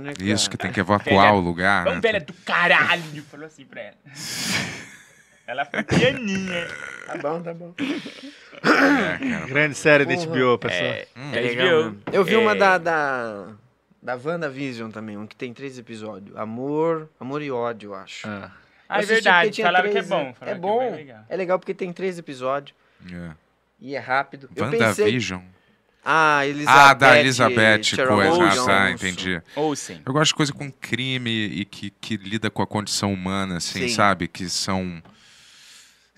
Né, Isso que tem que evacuar velha. o lugar. Né? Vamos, né? velha do caralho! Falou assim pra ela. Ela foi é pianinha. Tá bom, tá bom. É, Grande série de HBO, pessoal. É, hum, é, é legal, né? Eu vi é... uma da, da, da WandaVision também, um que tem três episódios. Amor, Amor e Ódio, acho. Ah, ah é verdade. Falaram é três, né? que é bom. É bom. É legal. é legal porque tem três episódios. É. E é rápido. WandaVision? Vision Ah, Elizabeth. Ah, da Elizabeth coisa. Ah, tá, entendi. Ou sim. Eu gosto de coisa com crime e que, que lida com a condição humana, assim, sim. sabe? Que são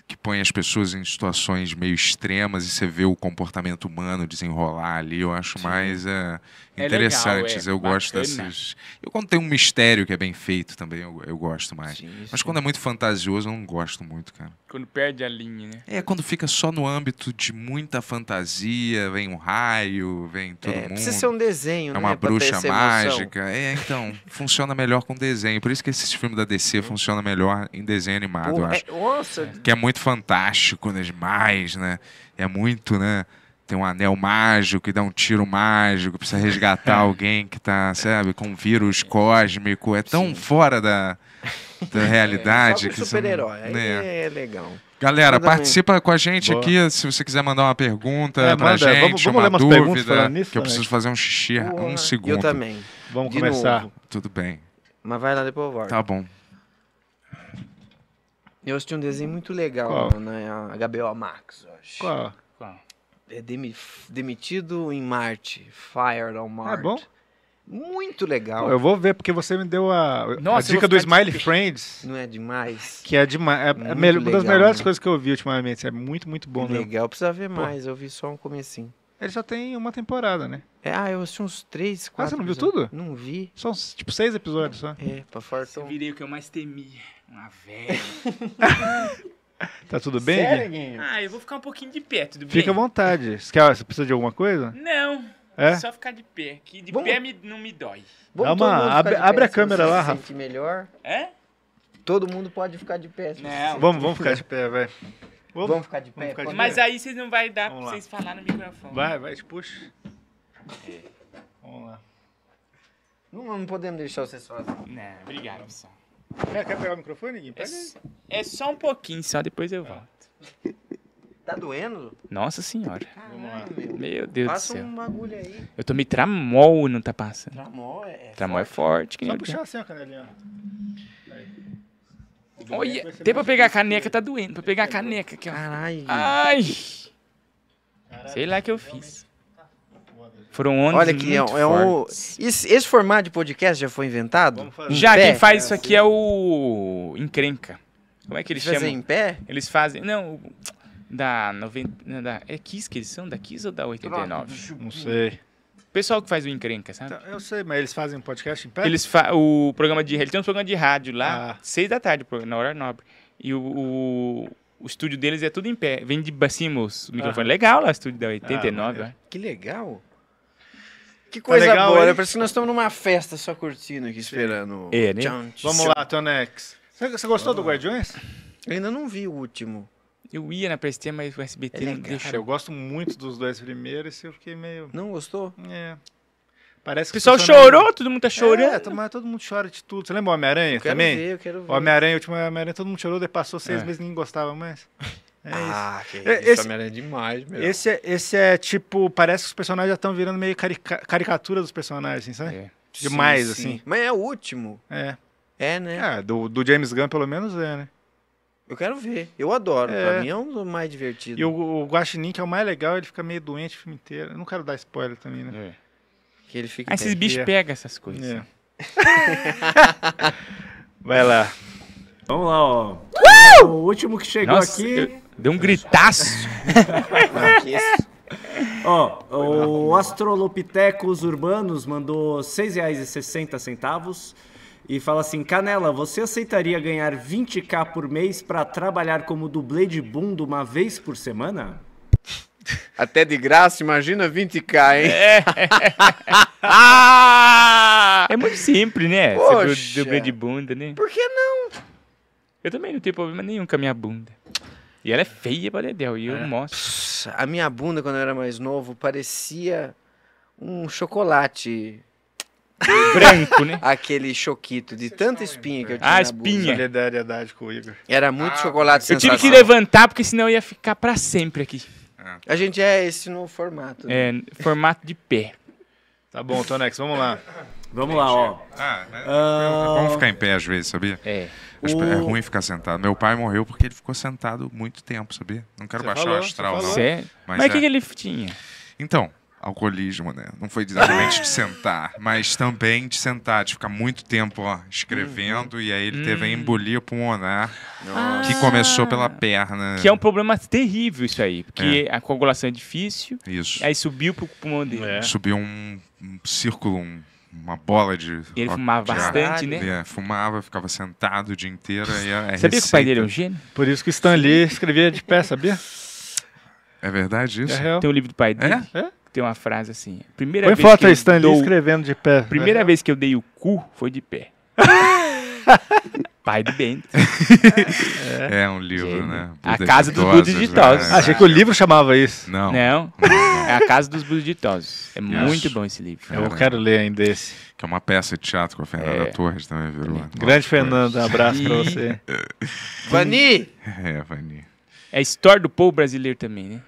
que põe as pessoas em situações meio extremas e você vê o comportamento humano desenrolar ali, eu acho Sim. mais é, interessantes. É legal, é. eu Bacana. gosto Eu quando tem um mistério que é bem feito também, eu, eu gosto mais. Sim, Mas quando é muito fantasioso, eu não gosto muito, cara. Quando perde a linha, né? É, quando fica só no âmbito de muita fantasia, vem um raio, vem todo é, mundo. Precisa ser um desenho, é né? uma bruxa mágica. É, então, funciona melhor com desenho. Por isso que esses filmes da DC hum. funcionam melhor em desenho animado, eu é, acho. nossa. Que é muito muito fantástico né, demais, né? É muito, né? Tem um anel mágico e dá um tiro mágico, precisa resgatar é. alguém que tá, sabe, com um vírus cósmico. É tão Sim. fora da, da é, realidade. É, que super-herói, né? é. legal. Galera, Manda assim, participa com a gente Boa. aqui, se você quiser mandar uma pergunta é, pra gente, vamos, vamos uma dúvida, nisso, que eu né? preciso fazer um xixi, Boa. um segundo. Eu também. Vamos De começar. Novo. Tudo bem. Mas vai lá depois eu volto. Tá bom. Eu assisti um desenho muito legal Qual? na HBO Max, eu acho. Qual? Qual? É demi Demitido em Marte, Fire on Marte. Ah, é bom? Muito legal. Pô, eu vou ver, porque você me deu a, Nossa, a dica do tá Smiley de... Friends. Não é demais? Que é demais. É, é melhor, legal, uma das melhores né? coisas que eu vi ultimamente. É muito, muito bom. Legal, né? precisa ver Pô. mais. Eu vi só um comecinho. Ele só tem uma temporada, né? É, ah, eu assisti uns três, quatro. Ah, você não viu episódios. tudo? Não vi. São, tipo, seis episódios só. É, pra fartão. Eu virei o que eu mais temia. Uma ah, velha. tá tudo bem, Sério, Guinho? Ah, eu vou ficar um pouquinho de pé, tudo bem? Fica à vontade. Você, quer, você precisa de alguma coisa? Não. É? Só ficar de pé, que de pé me- não me dói. Dá Vamos uma- abre- pé, abre a câmera lá, Rafa. melhor. É? Todo mundo pode ficar de pé. se Não. Vamos, vamos ficar de pé, vai. Vamos. ficar de pé. ficar de pé. Mas aí vocês não vai dar Vamos pra lá. vocês falar no microfone. Vai, vai, te puxa. É. Vamos lá. Não, não podemos deixar você sozinho. Não, obrigado, pessoal quer pegar o microfone, É, é, só um pouquinho, só depois eu volto. Tá doendo? Nossa senhora. meu. meu Deus Passa do céu. um bagulho aí. Eu tomei tramol não tá passando. Tramol é. Tramol forte. é forte. Só puxar tem. assim a canelinha. Olha, tem pra pegar a caneca tá doendo. Pra pegar a caneca aqui, ó. Caralho. Ai. Caralho. Sei lá que eu fiz. Foram 11 Olha que é, é um. É esse, esse, formato de podcast já foi inventado? Já, pé. quem faz isso é, aqui é o. Encrenca. Como é que eles Fazer chamam? em pé? Eles fazem. Não, da 90. Da, é Kiss que eles são? Da Kiss ou da 89? Não sei. O pessoal que faz o encrenca, sabe? Tá, eu sei, mas eles fazem um podcast em pé? Eles fa o programa de Eles têm um programa de rádio lá, ah. seis da tarde, na hora nobre. E o, o, o, estúdio deles é tudo em pé. Vem de Bacimos o microfone. Ah. Legal lá o estúdio da 89, ah, né? Que legal! Que coisa tá legal, boa, né? Parece que nós estamos numa festa só curtindo aqui, esperando. É, né? Tchau, tchau. Vamos lá, Tonex. Você, gostou do ah. Guardiões? Eu ainda não vi o último. Eu ia na Prestia, mas o SBT é não deixou. Eu gosto muito dos dois primeiros, eu fiquei meio... Não gostou? É. Parece que o pessoal chorou, meio... todo mundo tá é, chorando. É, mas todo mundo chora de tudo. Você lembra o Homem-Aranha também? Quero ver, eu quero ver. O Homem-Aranha, o último Homem-Aranha, todo mundo chorou, depois passou seis é. meses ninguém gostava mais. É ah, isso. que é, isso, homem é demais, meu. Esse, é, esse é tipo, parece que os personagens já estão virando meio carica caricatura dos personagens, assim, sabe? É. Demais, sim, assim. sim. assim. Mas é o último. É. É, né? É, do, do James Gunn, pelo menos, é, né? Eu quero ver. Eu adoro. É. Pra mim é um dos mais divertidos. E o, o Guaxinim, que é o mais legal, ele fica meio doente o filme inteiro. Eu não quero dar spoiler também, né? É. Que ele fica... Ah, esses bichos pegam essas coisas. É. Vai lá. Vamos lá, ó. Uh! O último que chegou Nossa, aqui... Eu... Deu um gritaço. Ó, oh, o Astrolopitecos Urbanos mandou R$ 6,60 e fala assim: Canela, você aceitaria ganhar 20k por mês para trabalhar como dublê de bunda uma vez por semana? Até de graça, imagina 20k, hein? É, é muito simples, né? Poxa. dublê de bunda, né? Por que não? Eu também não tenho problema nenhum com a minha bunda. E ela é feia pra dedéu, e eu é. mostro. A minha bunda, quando eu era mais novo, parecia um chocolate. Branco, né? Aquele choquito de tanta espinha que eu né? tinha. Ah, espinha. Solidariedade com o Igor. Era muito ah, chocolate Eu tive que levantar, porque senão ia ficar pra sempre aqui. A gente é esse novo formato. Né? É, formato de pé. Tá bom, Tonex, vamos lá. Vamos lá, ó. Vamos é, bom ficar em pé às vezes, sabia? É. É o... É ruim ficar sentado. Meu pai morreu porque ele ficou sentado muito tempo, sabia? Não quero você baixar falou, o astral, não. Você... Mas o que, é. que ele tinha? Então, alcoolismo, né? Não foi exatamente de sentar, mas também de sentar, de ficar muito tempo ó, escrevendo uhum. e aí ele teve uhum. a hum. embolia pulmonar Nossa. que começou pela perna. Que é um problema terrível isso aí, porque é. a coagulação é difícil. Isso. Aí subiu pro pulmão dele. É. Subiu um, um círculo, um uma bola de. E ele fumava de bastante, ar. né? É, fumava, ficava sentado o dia inteiro. E é, é sabia receita. que o pai dele é um gênio? Por isso que Stan Lee escrevia de pé, sabia? É verdade isso? É real. Tem o um livro do pai dele. É? Tem uma frase assim. Primeira Põe vez foto aí, Stan Lee dou... escrevendo de pé. Primeira vez que eu dei o cu foi de pé. Pai do Bento. é. é, um livro, Gênio. né? Buda a Casa dos Budas Ditosos. Né? achei que o livro chamava isso. Não. Não. É a Casa dos Budas Ditosos. É muito bom esse livro. É. Eu é, quero né? ler ainda esse. Que é uma peça de teatro com a Fernanda é. Torres também, virou. Grande Fernanda, um abraço para pra você. Vani! É, Vani. É a história do povo brasileiro também, né?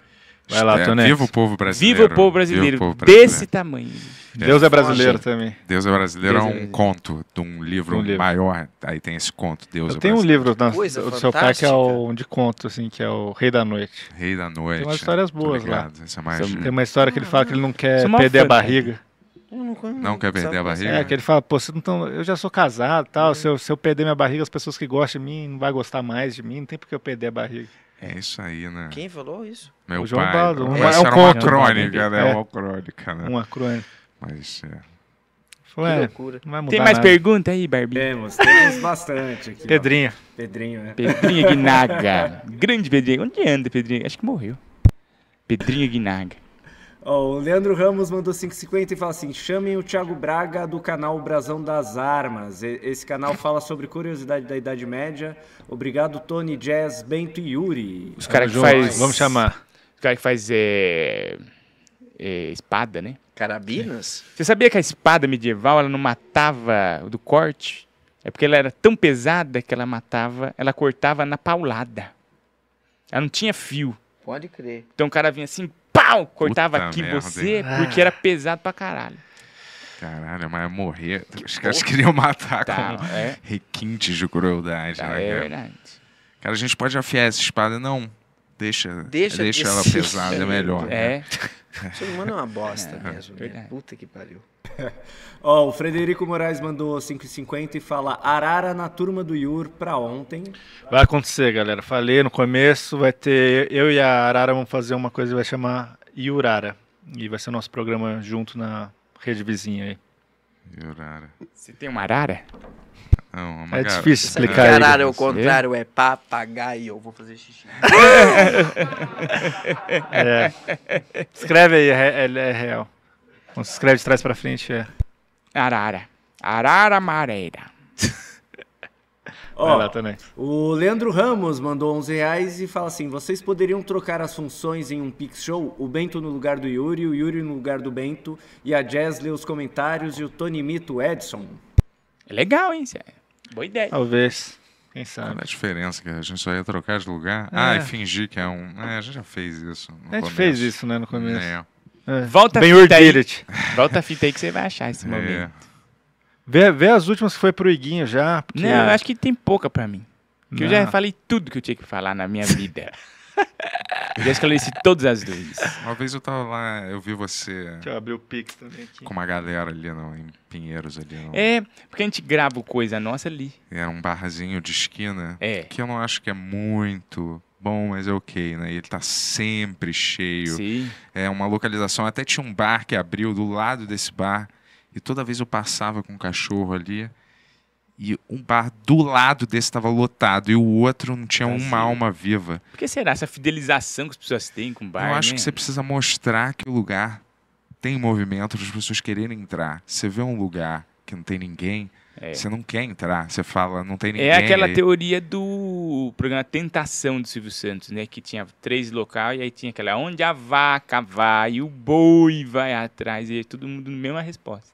Vai lá, é, Viva o povo brasileiro. Viva o povo brasileiro. Vivo o povo brasileiro. Desse tamanho. É, Deus é brasileiro foge. também. Deus é brasileiro Deus é um é- conto de um livro, um livro, maior. Aí tem esse conto, Deus eu é Tem um livro do seu pai que é um de conto, assim, que é o Rei da Noite. Rei da Noite. Tem umas né? histórias boas lá. É tem uma história que ele fala que ele não quer é perder a barriga. Não, não, não, quer perder a barriga? É, que ele fala, pô, você não tão, eu já sou casado tal, é. se, eu, se eu perder minha barriga, as pessoas que gostam de mim não vão gostar mais de mim, não tem porque eu perder a barriga. É isso aí, né? Quem falou isso? Meu o João pai. Baldo, um, é, uma crônica, né? É uma crônica, né? Uma crônica. Mas é. Falei, que é, loucura. Não vai mudar Tem mais nada. pergunta aí, Barbinho? Temos, temos bastante aqui. Pedrinho. Ó. Pedrinho, né? Pedrinho Guinaga. Grande Pedrinho. Onde anda, Pedrinho? Acho que morreu. Pedrinho Guinaga. Oh, o Leandro Ramos mandou 5,50 e fala assim: chamem o Thiago Braga do canal Brasão das Armas. Esse canal fala sobre curiosidade da Idade Média. Obrigado, Tony Jazz, Bento e Yuri. Os caras que faz. Vamos chamar. Os caras que faz. É é, espada, né? Carabinas? Você sabia que a espada medieval ela não matava do corte? É porque ela era tão pesada que ela matava, ela cortava na paulada. Ela não tinha fio. Pode crer. Então o cara vinha assim, pau, cortava Puta aqui você, porque era pesado pra caralho. Caralho, mas morrer. Os caras queriam matar tá, com é? requintes de crueldade. Tá, né, é verdade. Cara, a gente pode afiar essa espada, não. Deixa, deixa, deixa ela pesada, é melhor. Né? É. Né? O ser humano é uma bosta é, mesmo. Né? Puta que pariu. Ó, oh, o Frederico Moraes mandou 5,50 e fala Arara na turma do Yur pra ontem. Vai acontecer, galera. Falei no começo, vai ter. Eu e a Arara vamos fazer uma coisa que vai chamar Yurara. E vai ser o nosso programa junto na rede vizinha aí. Yurara. Você tem uma arara? Não, é, é difícil explicar. É caralho, ao contrário, é papagaio. Eu vou fazer xixi. é. Escreve aí, é, é, é real. Não se escreve de trás pra frente, é. Arara. Arara Mareira. Ó, o Leandro Ramos mandou 11 reais e fala assim: vocês poderiam trocar as funções em um Pix Show? O Bento no lugar do Yuri, o Yuri no lugar do Bento, e a Jazz lê os comentários e o Tony Mito Edson. É legal, hein, Zé? Boa ideia. Talvez. Quem sabe? Qual é a diferença que a gente só ia trocar de lugar? É. Ah, e fingir que é um. É, a gente já fez isso. a gente começo. fez isso, né, no começo. É. É. Volta a fita aí. Volta a fita aí que você vai achar esse é. momento. Vê, vê as últimas que foi pro Iguinho já. Porque... Não, acho que tem pouca pra mim. Porque eu já falei tudo que eu tinha que falar na minha vida. Já esclareci todas as dúvidas. Uma vez eu tava lá, eu vi você. Deixa eu abrir o Pix também aqui. Com uma galera ali no, em Pinheiros ali. No... É, porque a gente grava coisa nossa ali. Era é, um barrazinho de esquina. É. Que eu não acho que é muito bom, mas é ok, né? E ele tá sempre cheio. Sim. É uma localização. Até tinha um bar que abriu do lado desse bar. E toda vez eu passava com um cachorro ali. E um bar do lado desse estava lotado e o outro não tinha uma alma viva. Por que será essa fidelização que as pessoas têm com o bar? Eu acho né? que você precisa mostrar que o lugar tem movimento para as pessoas quererem entrar. Você vê um lugar que não tem ninguém, é. Você não quer entrar, você fala, não tem é ninguém. É aquela aí. teoria do programa Tentação do Silvio Santos, né? Que tinha três locais e aí tinha aquela onde a vaca vai, o boi vai atrás, e todo mundo mesma resposta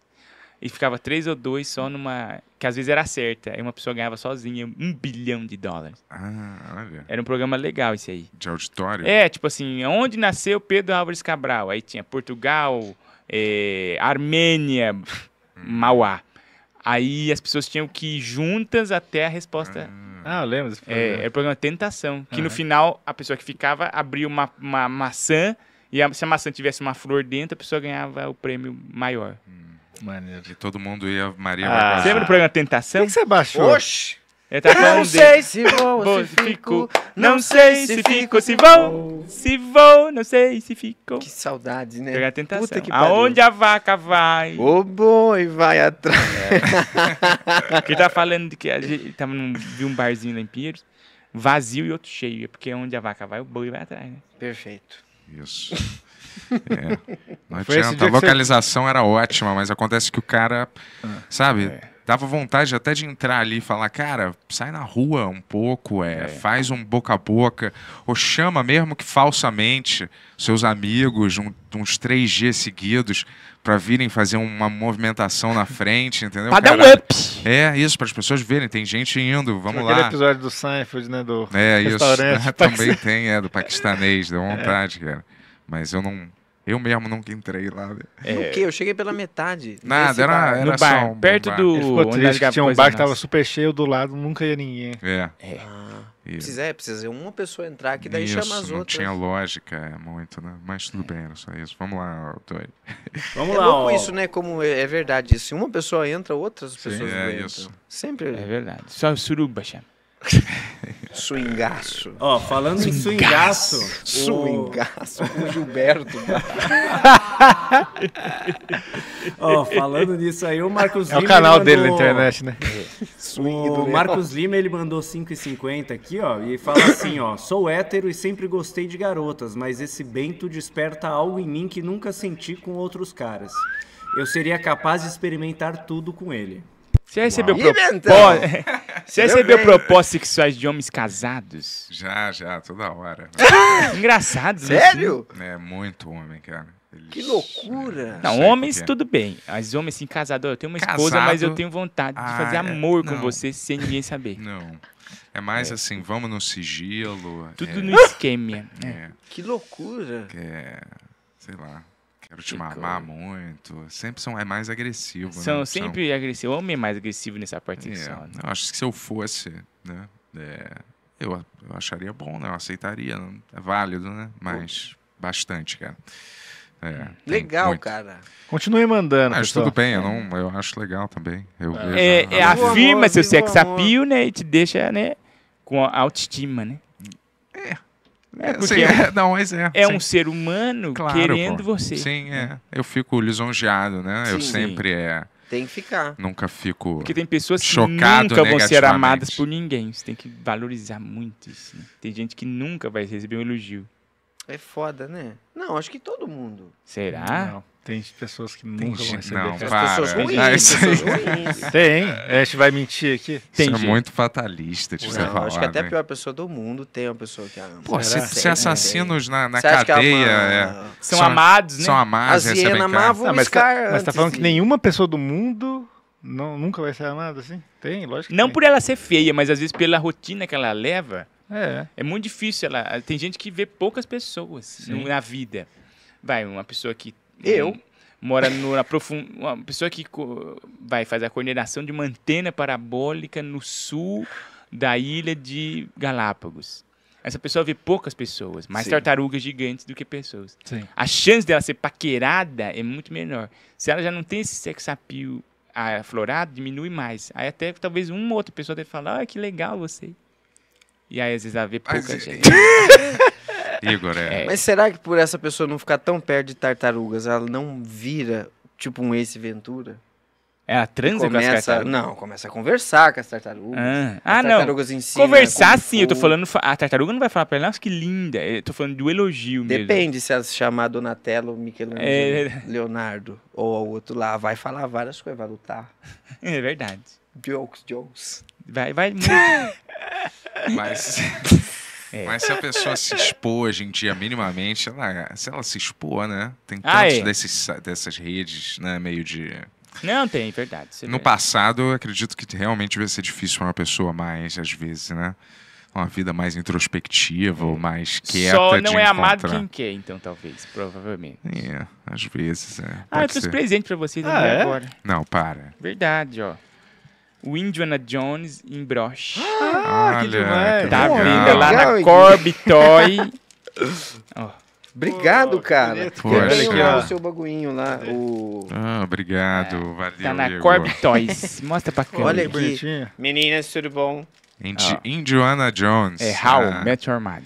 e ficava três ou dois só numa. que às vezes era certa. Aí uma pessoa ganhava sozinha um bilhão de dólares. Ah, olha. Era um programa legal esse aí. De auditório? É, tipo assim, onde nasceu Pedro Álvares Cabral? Aí tinha Portugal, é, Armênia, hum. Mauá. Aí as pessoas tinham que ir juntas até a resposta. Ah, ah eu lembro É, era o programa Tentação. Que no final a pessoa que ficava abria uma, uma maçã e a, se a maçã tivesse uma flor dentro, a pessoa ganhava o prêmio maior. Hum. Maneiro. E todo mundo ia Maria ah. Você lembra do programa Tentação? O que você baixou? Oxi! Eu tá não sei se vou, se fico, não sei se fico, se vou, se vou, não sei se fico. Que saudade, né? Pegar tentação. Puta que Aonde a vaca vai? O boi vai atrás. É. que tá falando de que a gente tava num, um barzinho lá em Pires, vazio e outro cheio, é porque onde a vaca vai, o boi vai atrás, né? Perfeito. Isso. É, não adianta. A localização você... era ótima, mas acontece que o cara, ah, sabe, é. dava vontade até de entrar ali e falar, cara, sai na rua um pouco, é, é, faz um boca a boca, ou chama mesmo que falsamente seus amigos um, uns três dias seguidos para virem fazer uma movimentação na frente, entendeu? Para dar um up. É, isso, para as pessoas verem, tem gente indo, vamos lá. Aquele episódio do Seinfeld, né, do é, restaurante. Isso, também tem, é, do paquistanês, deu vontade, cara. Mas eu não. Eu mesmo nunca entrei lá. Né? É... que quê? Eu cheguei pela metade. Nada, era, bar. era no bar, um perto bar. do. triste que tinha um bar que tava super cheio do lado, nunca ia ninguém. É. é. Ah, precisa, é, precisa uma pessoa entrar que daí isso, chama as outras. Não tinha lógica é muito, né? Mas tudo bem, era só isso. Vamos lá, doido. Vamos é lá. É louco ó. isso, né? Como é, é verdade isso. Se uma pessoa entra, outras pessoas é entram. Isso. Sempre. É verdade. Só suruba, chama. Swingaço. Ó, falando em em swingaço. O... Swingaço o Gilberto. Ó, falando nisso aí, o Marcos é Lima. É o canal mandou... dele na internet, né? Swing o Marcos Lima, ele mandou 5,50 aqui, ó, e fala assim, ó. Sou hétero e sempre gostei de garotas, mas esse bento desperta algo em mim que nunca senti com outros caras. Eu seria capaz de experimentar tudo com ele. Você recebeu propostas? Então? Você recebeu propostas sexuais é de homens casados? Já, já, toda hora. Engraçado, né? Sério? Assim. É, muito homem, cara. Eles... Que loucura! É, não, homens, tudo bem. As homens, assim, casado, eu tenho uma esposa, casado... mas eu tenho vontade de fazer ah, é, amor é... com você sem ninguém saber. Não. É mais é. assim, vamos no sigilo. Tudo é... no esquema. Né? Que loucura! É, sei lá. Quero te Ficou. mamar muito. Sempre são, é mais agressivo. São né? sempre são... agressivos. O homem é mais agressivo nessa parte é, sexual. Né? Eu acho que se eu fosse, né? É, eu, eu, acharia bom, né? Eu aceitaria. É válido, né? Mas Pô. bastante, cara. É, legal, muito. cara. Continue mandando. Mas pessoal. tudo bem, eu, não, eu acho legal também. Eu é, vejo, é, afirma seu sexo apio, né? E te deixa, né? Com a autoestima, né? É, porque sim, é, não, mas é. É um ser humano claro, querendo pô. você. Sim, é. Né? Eu fico lisonjeado, né? Sim, eu sempre é. Tem que ficar. Nunca fico. Porque tem pessoas que nunca vão ser amadas por ninguém. Você tem que valorizar muito isso. Né? Tem gente que nunca vai receber um elogio. É foda, né? Não, acho que todo mundo. Será? Não. Tem pessoas que não tem vão receber. Não, cara. Pessoas ruins, pessoas é ruins. Tem. A gente vai mentir aqui? Tem isso é muito fatalista de não, você falar. Acho que é até né? a pior pessoa do mundo tem uma pessoa que é ama. Pô, se, se, né? assassinos na, na cadeia é, são, são, amados, né? São amados. As hienas amava mas, tá, mas tá falando que nenhuma pessoa do mundo não, nunca vai ser amada assim? Tem, lógico Não tem. por ela ser feia, mas às vezes pela rotina que ela leva... É. É muito difícil. Ela, tem gente que vê poucas pessoas Sim. na vida. Vai, uma pessoa que eu, hum. mora no, na Uma pessoa que vai fazer a coordenação de uma antena parabólica no sul da ilha de Galápagos. Essa pessoa vê poucas pessoas, mais Sim. tartarugas gigantes do que pessoas. Sim. A chance dela ser paquerada é muito menor. Se ela já não tem esse sex appeal aflorado, diminui mais. Aí até talvez uma outra pessoa deve falar, ah, que legal você. E aí às vezes ela vê pouca Mas... É gente. Igor, é. Mas será que por essa pessoa não ficar tão perto de tartarugas, ela não vira tipo um Ace Ventura? É a transa começa, com as tartarugas? Não, começa a conversar com as tartarugas. Ah, as ah tartarugas não. conversar sim, eu tô falando. A tartaruga não vai falar pra ela, nossa, que linda. Eu tô falando do elogio Depende mesmo. Depende se ela se chamar Donatello, Michelangelo, é... Leonardo ou o outro lá. Vai falar várias coisas, vai lutar. É verdade. Jokes, jokes. Vai, vai. Mas. É. Mas se a pessoa se expor hoje em dia minimamente, ela, se ela se expor, né? Tem ah, tantos é. desses, dessas redes, né? Meio de. Não, tem, verdade. No verdade. passado, acredito que realmente vai ser difícil uma pessoa mais, às vezes, né? Uma vida mais introspectiva ou mais quieta. Só não é encontrar. amado quem quer, então, talvez, provavelmente. É, às vezes, é. Ah, Pode eu trouxe presente para vocês ah, é? agora. Não, para. Verdade, ó o Indiana Jones em broche. Ah, Olha, que demais. Tá vindo lá na Corby Toy. oh. Obrigado, cara. Ganhei lá o seu baguinho lá. O... Ah, obrigado, é, valeu. Tá na Corby Toys. Mostra pra câmera. Olha aqui. Meninas, tudo bom? Indi oh. Indiana Jones. É, How, ah. Met Your Mother.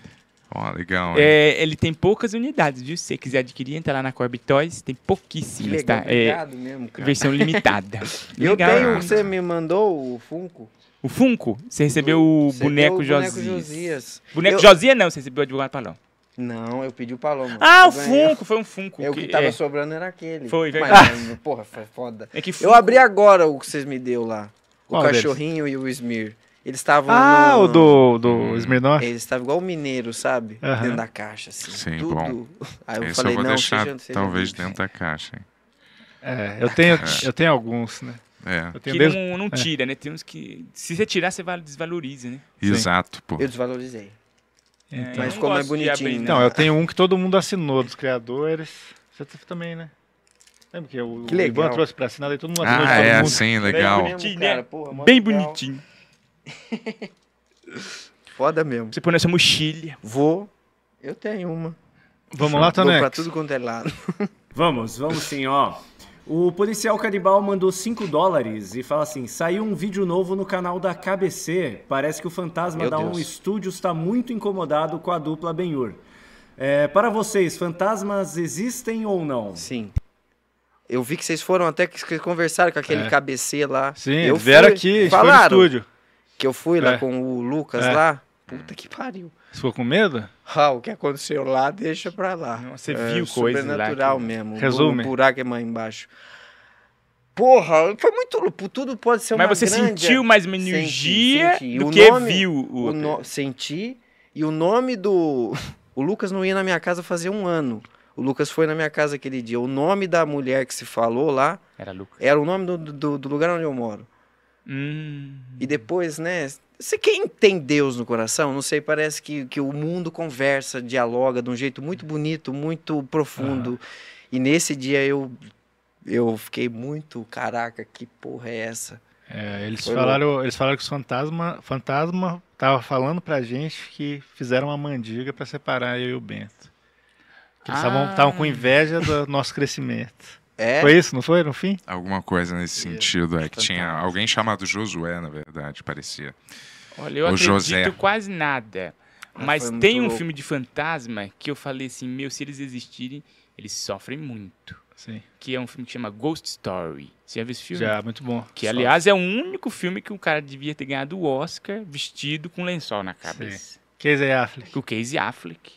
Oh, legal. É, ele tem poucas unidades, viu? Se você quiser adquirir, entra lá na Corb Toys, tem pouquíssimas, legal, tá? É, mesmo, cara. Versão limitada. eu legal. tenho, você me mandou o Funko. O Funko? Você recebeu o boneco, Josias. boneco Josias. não, você recebeu o advogado Palão. Não, eu pedi o Paloma. Ah, o Funko, foi um Funko. É, o que tava é. sobrando era aquele. Foi, verdade. Mas, porra, foi foda. É que Eu abri agora o que vocês me deu lá. O Qual cachorrinho deles? e o Smir. Eles estavam. Ah, no... o do, do hum. Smirnoff? Eles estavam igual o mineiro, sabe? Dentro da caixa, assim. Sim, tudo. bom. Aí eu Esse falei, eu vou não, deixar, seja, seja talvez dentro da caixa. Hein? É, eu tenho, é. eu tenho alguns, né? É. que mesmo... não, não, é. tira, é. né? Tem uns que. Se você tirar, você desvaloriza, né? Exato, Sim. pô. Eu desvalorizei. É, então. Mas ficou mais bonitinho. Abrir, né? Então, eu tenho um que todo mundo assinou dos criadores. Você também, né? Lembra que, o, que o Ivan trouxe pra assinar e todo mundo assinou ah, é mundo. Assim, legal. Bem bonitinho, né? Né? cara, porra, Bem legal. bonitinho. Foda mesmo. Você põe nessa mochila. Vou. Eu tenho uma. Vamos lá, Tonex? Vou pra tudo quanto é lado. vamos, vamos sim, ó. O policial canibal mandou 5 dólares e fala assim: saiu um vídeo novo no canal da KBC. Parece que o fantasma Meu da Deus. Um Estúdio está muito incomodado com a dupla Benhur. É, para vocês, fantasmas existem ou não? Sim. Eu vi que vocês foram até que conversaram com aquele é. KBC lá. Sim, eu vieram fui, aqui, falaram. no estúdio. Que eu fui é. lá com o Lucas é. lá. Puta que pariu. Você ficou com medo? Ah, o que aconteceu lá, deixa pra lá. Você é, viu coisa lá. Sobrenatural mesmo. Resume. O buraco é mais embaixo. Porra, foi muito louco. Tudo pode ser Mas uma Mas você grande... sentiu mais uma energia senti, senti. do o que nome, viu. O... o no... Senti. E o nome do... O Lucas não ia na minha casa fazer um ano. O Lucas foi na minha casa aquele dia. O nome da mulher que se falou lá... Era Lucas. Era o nome do, do, do lugar onde eu moro. Hum. E depois, né? Você quem tem Deus no coração, não sei, parece que, que o mundo conversa, dialoga de um jeito muito bonito, muito profundo. E nesse dia eu eu fiquei muito, caraca, que porra é essa? É, eles Foi falaram, louco. eles falaram que os fantasma, fantasma tava falando pra gente que fizeram uma mandiga para separar eu e o Bento. Que eles estavam ah. com inveja do nosso crescimento. É. Foi isso, não foi? No fim? Alguma coisa nesse sentido. É que tinha alguém chamado Josué, na verdade, parecia. Olha, eu o acredito José. quase nada. Ah, mas tem um louco. filme de fantasma que eu falei assim, meu, se eles existirem, eles sofrem muito. Sim. Que é um filme que chama Ghost Story. Você já viu esse filme? Já, muito bom. Que, aliás, é o único filme que o cara devia ter ganhado o Oscar vestido com lençol na cabeça. Sim. Casey Affleck. O Casey Affleck.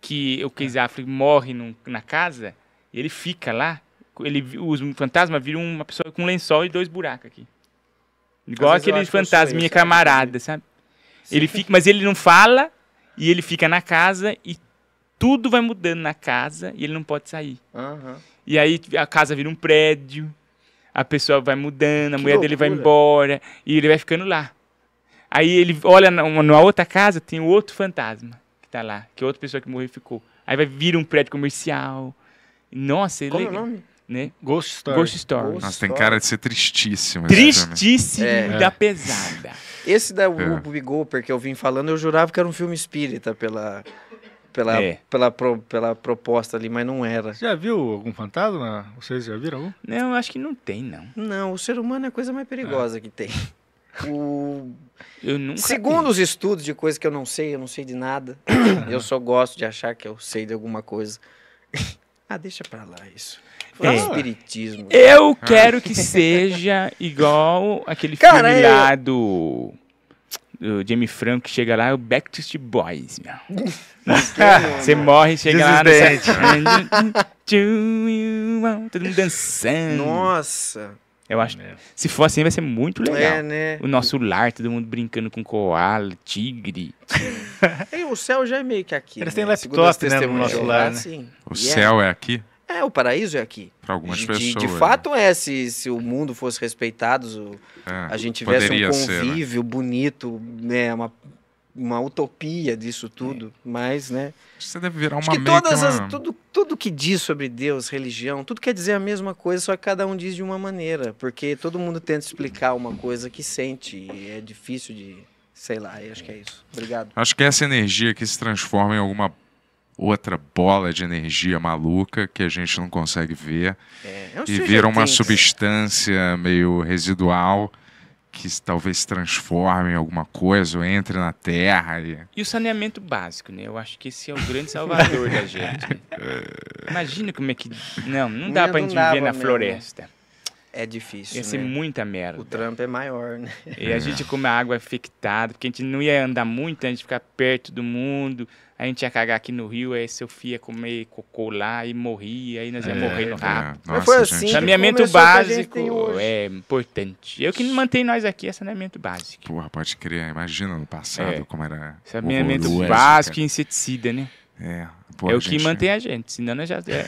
Que o Casey Affleck morre num, na casa, ele fica lá ele, o fantasma vira uma pessoa com um lençol e dois buracos aqui. Igual aquele fantasminha né, camarada, sabe? Sim. Ele fica, mas ele não fala e ele fica na casa e tudo vai mudando na casa e ele não pode sair. Uhum. E aí a casa vira um prédio, a pessoa vai mudando, a que mulher loucura. dele vai embora e ele vai ficando lá. Aí ele olha numa outra casa, tem outro fantasma que tá lá, que é outra pessoa que morreu ficou. Aí vai vir um prédio comercial. Nossa, ele. Qual é o é nome? né? Ghost Story. Ghost Story. Ghost Nossa, tem cara de ser tristíssimo. Tristíssimo é. da pesada. É. Esse da Whoopi é. Gopher que eu vim falando, eu jurava que era um filme espírita pela, pela, é. pela, pro, pela proposta ali, mas não era. Já viu algum fantasma? Vocês já viram algum? Não, acho que não tem, não. Não, o ser humano é a coisa mais perigosa é. que tem. O... Segundo vi. os estudos de coisas que eu não sei, eu não sei de nada. eu só gosto de achar que eu sei de alguma coisa. ah, deixa pra lá isso. É. Espiritismo. Eu quero que seja igual aquele Cara, filme lá eu... do, do Jamie Franco que chega lá, o Backstreet Boys, meu. Você morre e chega lá no... Todo mundo dançando. Nossa. Eu acho. É. Se for assim, vai ser muito é, legal. É, né? O nosso lar, todo mundo brincando com coala, tigre. e o céu já é meio que aqui. Eles né? têm laptop, né, no nosso lar. Ah, né? O yeah. É. céu é aqui? É, o paraíso é aqui. Para algumas de, pessoas. De é. fato é, se, se o mundo fosse respeitado, é, a gente tivesse um convívio ser, né? bonito, né, uma, uma utopia disso tudo, é. mas, né... Você deve virar uma que todas uma... As, né? tudo, tudo que diz sobre Deus, religião, tudo quer dizer a mesma coisa, só que cada um diz de uma maneira, porque todo mundo tenta explicar uma coisa que sente, e é difícil de... Sei lá, acho que é isso. Obrigado. Acho que é essa energia que se transforma em alguma outra bola de energia maluca que a gente não consegue ver é, é um e vira uma né? substância meio residual que talvez se transforme em alguma coisa ou entre na terra. E... e o saneamento básico, né? Eu acho que esse é o grande salvador da gente. Imagina como é que. Não, não dá para a gente viver na mesmo. floresta. É difícil. Ia ser né? muita merda. O trampo é maior, né? E a gente como a água infectada, porque a gente não ia andar muito, a gente ficar perto do mundo, a gente ia cagar aqui no rio, aí seu filho ia comer cocô lá e morria, aí nós ia é, morrer no é. rato. É. Nossa, Mas foi assim. Saneamento básico é importante. Eu que mantém nós aqui é saneamento básico. Porra, pode crer, imagina no passado é. como era. Saneamento horroroso. básico e inseticida, né? É, Pô, é o gente... que mantém a gente, senão nós já. É.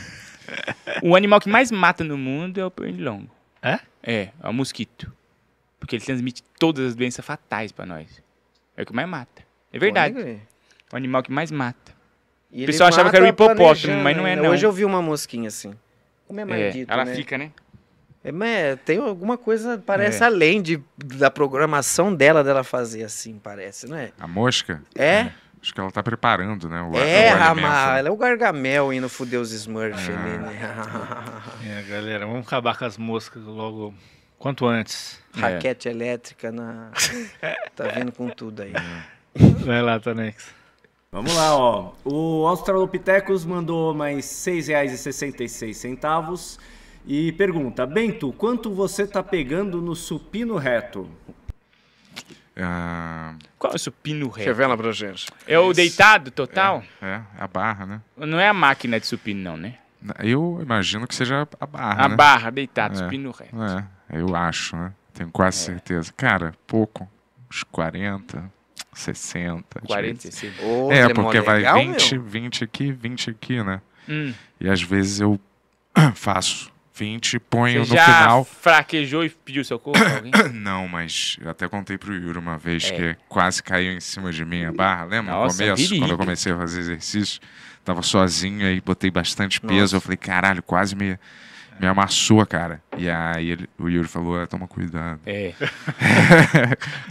o animal que mais mata no mundo é o pernilongo. É? É, é o mosquito. Porque ele transmite todas as doenças fatais para nós. É o que mais mata. É verdade. é o animal que mais mata. E o pessoal achava que era o hipopótamo, mas não é não. Hoje eu vi uma mosquinha assim. Como é, é maldito, é, Ela né? fica, né? É, é, tem alguma coisa, parece é. além de, da programação dela, dela fazer assim, parece, não é? A mosca? É. é. Acho que ela tá preparando, né? O, é, Ramal, ela é o Gargamel indo fuder os Smurfs é. Ah, ali, né? Tá, tá. é, galera, vamos acabar com as moscas logo quanto antes. É. Raquete é. elétrica na. tá vindo com tudo aí. É. Vai lá, Tonex. Vamos lá, ó. O Australopithecus mandou mais R$ 6,66 e pergunta: Bento, quanto você tá pegando no supino reto? Ah, Qual é o supino reto? Revela pra gente. É Isso. o deitado total? É, é, a barra, né? Não é a máquina de supino, não, né? Eu imagino que seja a barra. A né? barra, deitado, é, supino reto. É, eu acho, né? Tenho quase é. certeza. Cara, pouco. Uns 40, 60. 40, 60. Oh, é, porque vai legal, 20, meu. 20 aqui, 20 aqui, né? Hum. E às vezes eu faço 20, ponho Você no já final. fraquejou e pediu socorro Não, mas eu até contei pro Yuri uma vez é. que quase caiu em cima de mim a barra. Lembra Nossa, no é começo, quando eu comecei a fazer exercício? Tava sozinho e botei bastante peso. Nossa. Eu falei, caralho, quase me me amassou cara. E aí ele, o Yuri falou: ah, toma cuidado. É.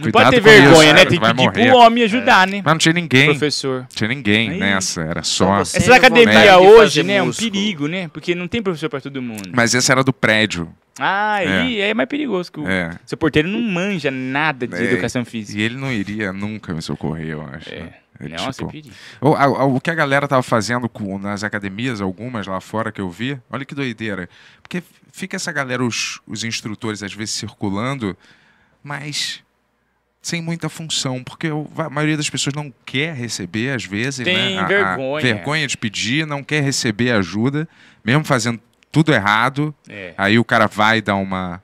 cuidado não pode ter vergonha, isso, né? É, tem que pedir tipo, pro homem ajudar, é. né? Mas não tinha ninguém. Professor. Não tinha ninguém Aí. nessa. Era só. Então Essa né, academia né, hoje, né? É um perigo, né? Porque não tem professor pra todo mundo. Mas essa era do prédio. Ah, é. e é. é mais perigoso. Que o é. Seu porteiro não manja nada de educação física. E ele não iria nunca me socorrer, eu acho. É. Né? É, não, tipo, sempre... o, a, o que a galera tava fazendo com, nas academias, algumas lá fora que eu vi, olha que doideira. Porque fica essa galera, os, os instrutores, às vezes circulando, mas sem muita função, porque a maioria das pessoas não quer receber, às vezes, né, Tem né? vergonha. A vergonha de pedir, não quer receber ajuda, mesmo fazendo tudo errado. É. Aí o cara vai dar uma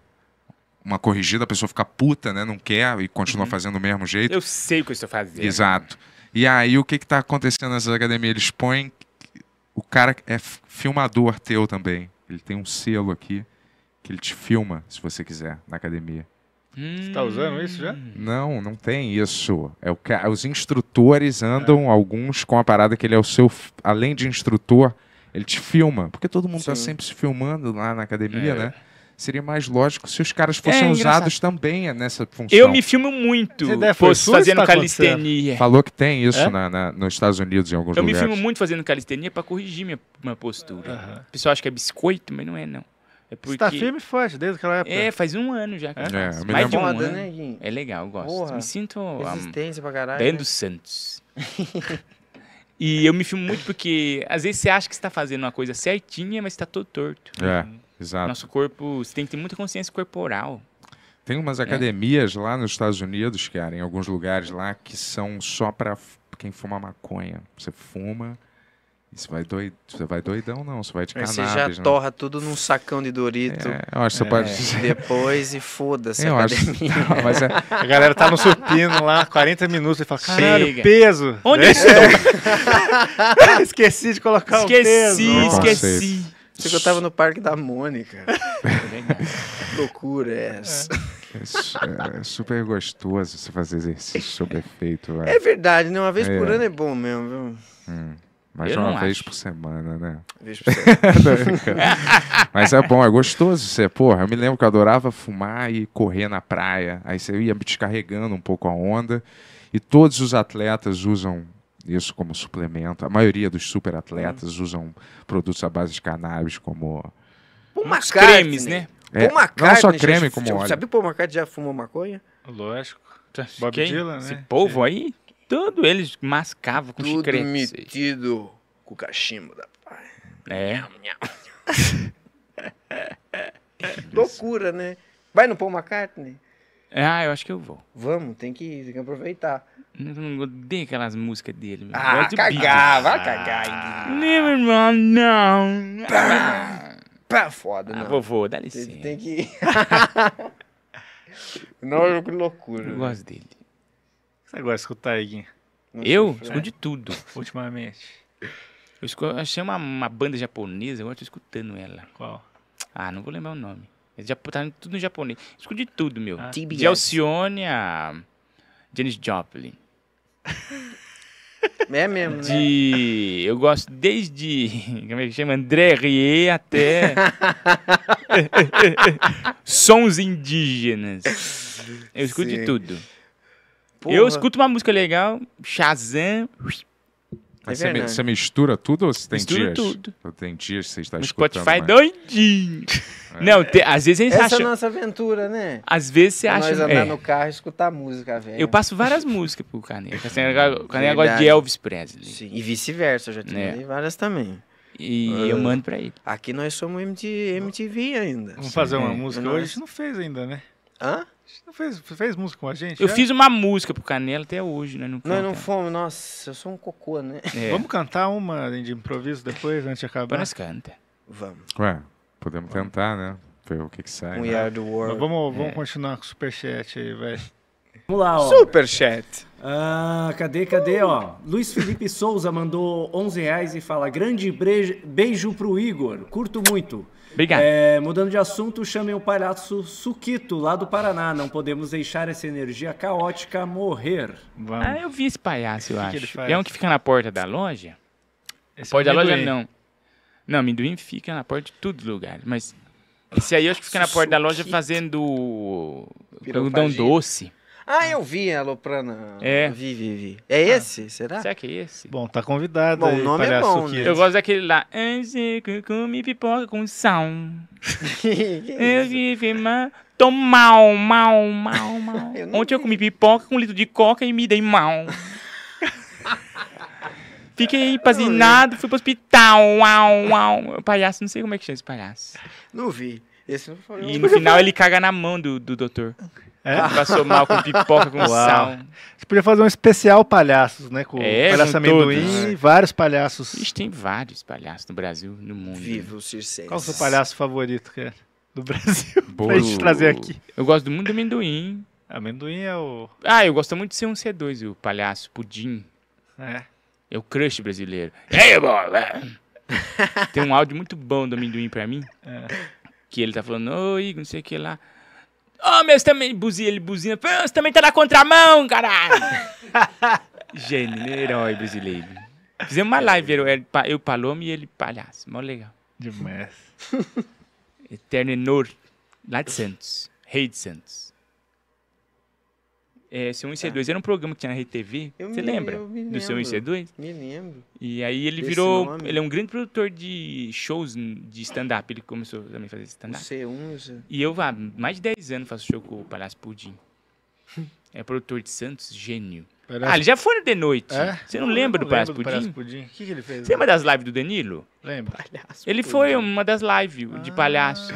uma corrigida, a pessoa fica puta, né? Não quer e continua uhum. fazendo do mesmo jeito. Eu sei o que eu estou fazendo. Exato. E aí o que está acontecendo nas academias? Eles põem. O cara é filmador teu também. Ele tem um selo aqui que ele te filma, se você quiser, na academia. Hum. Você tá usando isso já? Não, não tem isso. É o ca... Os instrutores andam, é. alguns, com a parada que ele é o seu. Além de instrutor, ele te filma. Porque todo mundo tá Sim. tá sempre se filmando lá na academia, é. né? seria mais lógico se os caras é fossem é, usados também nessa função. Eu me filmo muito fosse fazendo tá calistenia. Falou que tem isso é? na, na, nos Estados Unidos em alguns eu lugares. Eu me filmo muito fazendo calistenia para corrigir minha, minha postura. O pessoal acha que é biscoito, mas não é não. É porque... Você tá firme e forte desde aquela época. É, faz um ano já. É, é mais de um ano. Né, é legal, eu gosto. Porra, me sinto... Resistência um, pra caralho. Ben né? Santos. e eu me filmo muito porque às vezes você acha que está fazendo uma coisa certinha, mas está todo torto. É. Uhum. Exato. Nosso corpo, você tem que ter muita consciência corporal. Tem umas é. academias é. lá nos Estados Unidos, cara, em alguns lugares lá, que são só para quem fuma maconha. Você fuma, você vai, doid... você vai doidão, não. Você vai de cannabis, Você já né? torra tudo num sacão de Dorito. É, eu acho que você é. pode... Depois e foda-se eu Acho... Não, mas é... A galera tá no supino lá, 40 minutos, e fala, caralho, Chega. peso! Onde é. estou? esqueci de colocar esqueci, o peso. Esqueci, esqueci. Você que eu tava no Parque da Mônica. É Loucura é é. essa. É, é, super gostoso você fazer exercício sobre efeito. É verdade, né? Uma vez é. por ano é bom mesmo, viu? Hum. Mas eu uma vez acho. por semana, né? Vez por semana. Mas é bom, é gostoso você, porra. Eu me lembro que eu adorava fumar e correr na praia. Aí você ia descarregando um pouco a onda. E todos os atletas usam isso como suplemento. A maioria dos hum. superatletas usam produtos à base de cannabis como Paul cremes, né? É, Paul não só creme tipo, como tipo, óleo. Sabia que Paul McCartney já fumou maconha? Lógico. Tá, Bob Quem? Dylan, né? Esse povo é. aí, tudo eles mascava com tudo chiclete. Tudo metido com o cachimbo da pai. É. Loucura, né? Vai no Paul McCartney? É, ah, eu acho que eu vou. Vamos, tem que tem que aproveitar. Eu não odeio aquelas músicas dele. Meu. Ah, ah, cagar, vai cagar. Never mind, não. Pá, pá, foda, ah, não. Vovô, dá licença. Tem, tem que Não, que loucura. Eu né? gosto dele. você gosta de escutar, Iguinho? Eu? Escuto de tudo. Ultimamente. Eu achei uma, uma banda japonesa, agora tô escutando ela. Qual? Ah, não vou lembrar o nome. Tá tudo no japonês. escute tudo, meu. Ah. TBS. De Alcione a Janis Joplin. É mesmo, né? De... Né? Eu gosto desde... Como é que chama? André Rieu até... Sons indígenas. Eu escuto Sim. de tudo. Porra. Eu escuto uma música legal, Shazam... Mas é você, mistura tudo ou você tem Misturo dias? tudo. Ou tem dias que você está no escutando? Spotify mais? doidinho. É. Não, te, às vezes a gente Essa acha... é a nossa aventura, né? Às vezes você acha... Nós andar é. no carro e escutar música, velho. Eu passo várias músicas pro Carneiro. Assim, o Carneiro gosta de Elvis Presley. Sim, e vice-versa. Eu já tenho é. várias também. E uh, eu mando pra ele. Aqui nós somos MTV ainda. Vamos Sim, fazer uma é. música hoje? A gente não fez ainda, né? Hã? Você fez, fez música com a gente? Eu é? fiz uma música pro Canela até hoje, né? Não, não, não fomos, nossa, eu sou um cocô, né? É. Vamos cantar uma de improviso depois, antes de acabar? Vamos cantar. Vamos. Ué, podemos Vamos. tentar, né? Ver o que que sai. We né? are the world. Mas vamos, é. vamos é. continuar com o superchat aí, velho. Vamos lá, ó. Superchat. Ah, cadê, cadê, ó? Luiz Felipe Souza mandou 11 reais e fala: Grande beijo pro Igor, curto muito. Obrigado. É, mudando de assunto, chamem o palhaço Suquito, lá do Paraná. Não podemos deixar essa energia caótica morrer. Vamos. Ah, eu vi esse palhaço, eu que acho. Que é um que fica na porta da loja? Esse porta é da loja não. Não, amendoim fica na porta de todos os lugares, mas esse aí eu acho que fica na porta da loja fazendo Perguntão doce. Ah, eu vi a Loprana. É. Vi, vi, vi. É ah. esse? Será? Será que é esse? Bom, tá convidado. Bom, aí, o nome é bom. Né? Eu gosto daquele lá. Come pipoca com sal. Eu vivi Tô mal, mal, mal, mal. Eu Ontem vi. eu comi pipoca com um litro de coca e me dei mal. Fiquei empazinado, fui pro hospital. Uau, uau. Palhaço, não sei como é que chama esse palhaço. Não vi. Esse não foi. E no final ele caga na mão do, do doutor. É? Passou mal com pipoca, com Uau. sal. Você podia fazer um especial palhaços, né? Com é, palhaço amendoim, todos. Né? vários palhaços. Ixi, tem vários palhaços no Brasil, no mundo. Né? Vivo, Circenses. Qual o seu palhaço favorito, cara? Do Brasil, Bolo. pra gente trazer aqui. Eu gosto do do amendoim. Amendoim é o... Ah, eu gosto muito de ser um C2, o palhaço Pudim. É. É o crush brasileiro. Hey, bola! É. Tem um áudio muito bom do amendoim pra mim. É. Que ele tá falando, oi, não sei o que lá oh, ah, meu, você também buzina, ele buzina. Ah, você também tá na contramão, caralho. Gênio, né? herói brasileiro. Fizemos uma live, eu, eu Palomo e ele palhaço. Mó legal. Demais. Eterno Enor, lá de Santos. Rei de Santos é, Seu 1 e C2 tá. era um programa que tinha na RTV. Eu Você me, lembra? Eu Do Seu 1 e C2? Me lembro. E aí ele Desse virou. Nome. Ele é um grande produtor de shows de stand-up. Ele começou também a fazer stand-up. C1, E eu há mais de 10 anos faço show com o Palhaço Pudim. é produtor de Santos, gênio. Parece... Ah, ele já foi no The Noite. É? Você não, não lembra não do, Palhaço do Palhaço Pudim? O que, que ele fez? Você lembra das lives do Danilo? Lembro. Palhaço ele Pudim. foi uma das lives de ah. palhaço.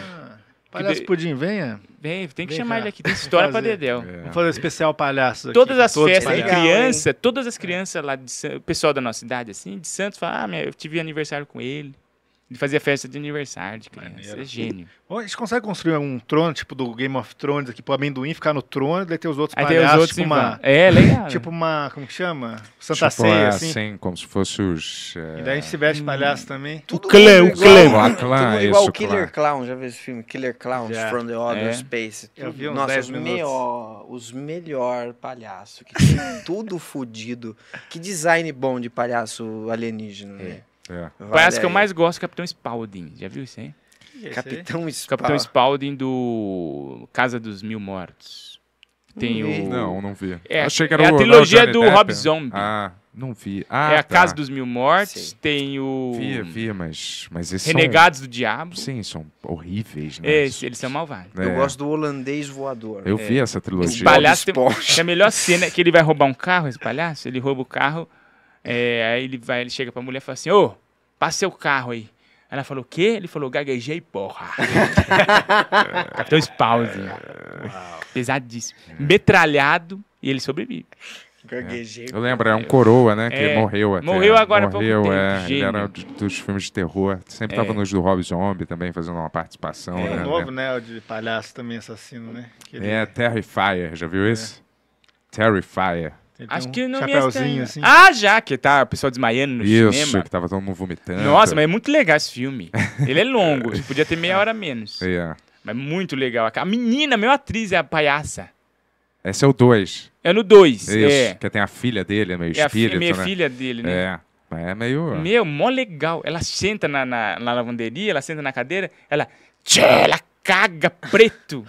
Palhaço de... Pudim, venha. Vem, tem que Vem chamar cá. ele aqui. Tem história para Dedéu. É. Vamos fazer um especial palhaço. Aqui, todas as festas de criança, todas as crianças lá, de, o pessoal da nossa cidade, assim, de Santos, fala: Ah, eu tive aniversário com ele. Ele fazia festa de aniversário de criança. É Maneiro. É gênio. a gente consegue construir um trono, tipo do Game of Thrones aqui, pro amendoim ficar no trono, daí ter os outros Aí palhaços, os outros tipo uma... É, legal. Né? Tipo uma, como que chama? Santa tipo, Ceia, é assim. assim. como se fosse os... É... E daí a gente se é, veste hum. palhaço também. Tudo o clã, o clã. O clã, Tudo igual o Killer clã. Clown, já viu esse filme? Killer Clowns já. from the Other é. Space. Eu vi uns Nossa, 10 os melhor, os melhor palhaço, tudo fodido. Que design bom de palhaço alienígena, é. né? É. Parece que eu mais gosto Capitão Spalding. Já viu isso aí? Capitão Spaulding. Capitão do Casa dos Mil Mortos. Tem não o... Não, não vi. É, Achei que era é o, a trilogia do Depp. Rob Zombie. Ah, não vi. Ah, é a tá. Casa dos Mil Mortos, Sei. tem o... Vi, vi, mas, mas esses Renegados são... do Diabo. Sim, são horríveis, né? Esse, eles são malvados. É. Eu gosto do Holandês Voador. Eu vi é. essa trilogia. Esse palhaço tem, tem é a melhor cena, é que ele vai roubar um carro, esse palhaço, ele rouba o carro... É, aí ele vai, ele chega pra mulher e fala assim, ô, passe seu carro aí. Ela falou, o quê? Ele falou, gaguejei, porra. Capitão Spaulding. Pesadíssimo. Metralhado e ele sobrevive. Gaguejei. É. Eu lembro, é um coroa, né? Que é, morreu até. Morreu agora morreu, pouco é, Ele era dos, filmes de terror. Sempre é. tava nos do Rob Zombie também, fazendo uma participação. É, né, né? novo, né? O de palhaço também assassino, né? Que é, ele... Terrifier. Já viu é. esse? Terrifier. Acho que não chapéuzinho, assim. Ah, já, que tá o pessoal desmaiando no Isso, cinema. que tava todo mundo vomitando. Nossa, mas é muito legal esse filme. Ele é longo, podia ter meia hora menos. Yeah. É. Mas é muito legal. A menina, a minha atriz, é a palhaça. Esse é o 2. É no 2, é. Que tem a filha dele, é meio é a minha né? filha dele, né? É. Mas é meio... Meu, mó legal. Ela senta na, na, na lavanderia, ela senta na cadeira, ela... Tchela caga preto.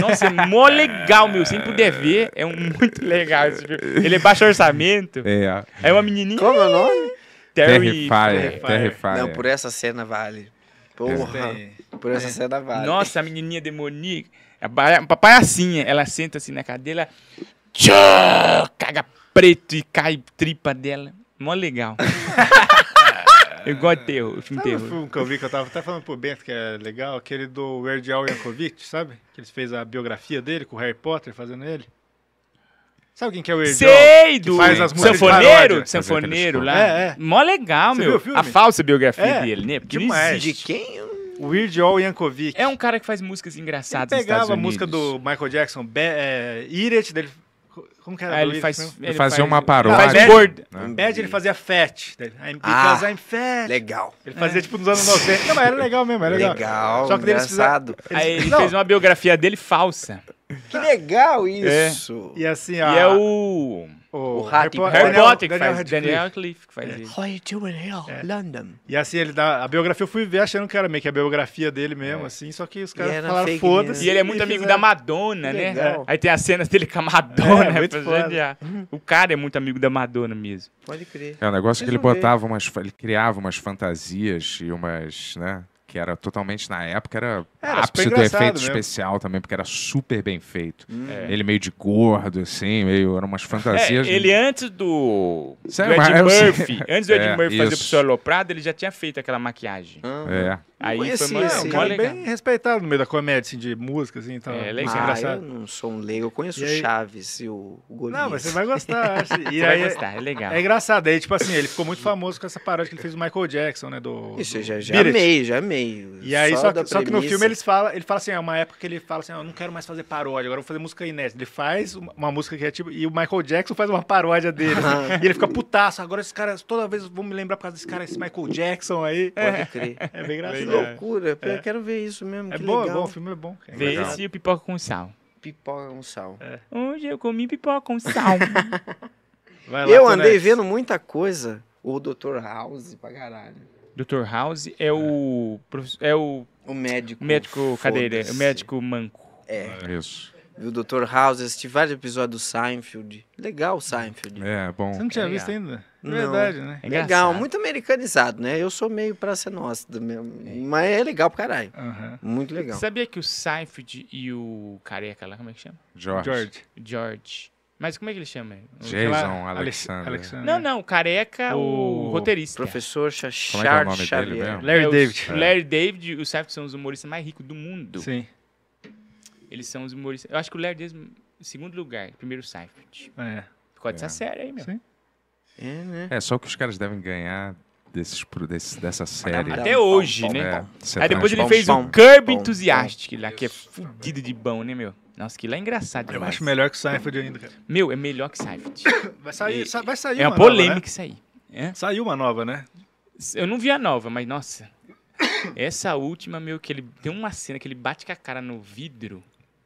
Nossa, é mó legal, meu. Sem puder ver, é um, muito legal esse filme. Ele é baixo orçamento. É. É uma menininha. Como é o nome? Terry Terry Fire. Não, por essa cena vale. Porra. Por essa cena vale. Nossa, a menininha demoníaca. A ela senta assim na cadeira, ela caga preto e cai tripa dela. Mó legal. Eu gosto de o filme sabe terror. o que eu vi que eu tava até falando pro Bento que é legal? Aquele do Weird Al Yankovic, sabe? Que eles fez a biografia dele com o Harry Potter fazendo ele. Sabe quem que é o Weird Sei, do faz as músicas sanfoneiro, de sanfoneiro lá. É, é. Mó legal, Você meu. A falsa biografia é, dele, né? Porque demais. de quem? Weird Al Yankovic. É um cara que faz músicas engraçadas ele pegava a música do Michael Jackson, Be é, dele como que era? Ah, ele, faz, ele, ele fazia faz, uma paródia. Faz gordo. Né? Bad ele fazia fat. I'm, because ah, I'm fat. Legal. Ele fazia é. tipo nos anos 90. Não, mas era legal mesmo, era legal. legal Só que engraçado. fizeram, eles, Aí ele não. fez uma biografia dele falsa. Que legal é. isso! É. E assim, ó. E é o. O, o Harry Potter que faz. Daniel Radcliffe que faz é. isso. you doing Hill, é. London. E assim, ele dá. A biografia eu fui ver achando que era meio que a biografia dele mesmo, é. assim, só que os caras falaram foda-se. E ele é muito amigo da Madonna, né? Aí tem as cenas dele com a Madonna. É, muito foda. Uhum. O cara é muito amigo da Madonna mesmo. Pode crer. É, o negócio que ele botava umas. Ele criava umas fantasias e umas. né? que era totalmente na época, era, era ápice do efeito mesmo. especial também, porque era super bem feito. Hum. É. Ele meio de gordo, assim, meio. Eram umas fantasias. É, ele antes do. Sério, do Ed Murphy. Sei. Antes do Ed é, Murphy fazer isso. pro seu aloprado, ele já tinha feito aquela maquiagem. Uhum. É. Aí conheci, foi uma, é um assim, cara bem respeitado no meio da comédia, assim, de música, assim, então. É, legal. Ah, engraçado. eu não sou um leigo, eu conheço o aí... Chaves e o, o Golias. Não, mas você vai gostar, acho. E você aí, vai é gostar, é legal. É engraçado, aí, tipo assim, ele ficou muito famoso com essa paródia que ele fez do Michael Jackson, né, do... Isso, do... já, já meio amei, já amei. E aí, só, só, só que no filme eles fala, ele fala assim, é uma época que ele fala assim, eu não quero mais fazer paródia, agora eu vou fazer música inédita. Ele faz uma, uma música que é tipo, e o Michael Jackson faz uma paródia dele, assim, e ele fica putaço, agora esses caras, toda vez vão me lembrar por causa desse cara, esse Michael Jackson aí. Pode é, crer. É bem engraçado. É. loucura. É. Eu quero ver isso mesmo. É bom, é legal. é bom, o filme é bom. Cara. É Vê esse e o Pipoca com Sal. Pipoca com Sal. Hoje eu comi pipoca com sal. lá, eu andei vendo muita coisa. O Dr. House pra caralho. Dr. House é o. É o. O médico. Médico cadeira. O médico manco. É. Isso. Viu o Dr. House, assisti vários episódios do Seinfeld. Legal o Seinfeld. É, bom. Você não tinha é, visto ainda? Não. Verdade, né? É legal, muito americanizado, né? Eu sou meio praça nossa, do mas é legal pro caralho. Uhum. Muito legal. Sabia que o Seifert e o Careca lá, como é que chama? George. George. George. Mas como é que ele chama? Jason, Alexandre. Alexander. Alexander. Não, não, Careca, o, o roteirista. Professor Chachar é é Xavier. Larry é, David. O... É. Larry David e o Seifert são os humoristas mais ricos do mundo. Sim. Eles são os humoristas... Eu acho que o Larry David, segundo lugar, primeiro o Seifert. É. Ficou dessa é. série aí, meu. Sim. É, né? É, só que os caras devem ganhar desses, desse, dessa série. Até hoje, bom, né? É, bom, é, Aí tá depois ele fez o um Curb Enthusiastic, lá, que é fudido de bom, né, meu? Nossa, lá é engraçado demais. Eu acho melhor que Seinfeld ainda, cara. Meu, é melhor que Seinfeld. vai sair, vai sair É uma, uma né? polêmica né? isso aí. É? Saiu uma nova, né? Eu não vi a nova, mas nossa. Essa última, meu, que ele tem uma cena que ele bate com a cara no vidro.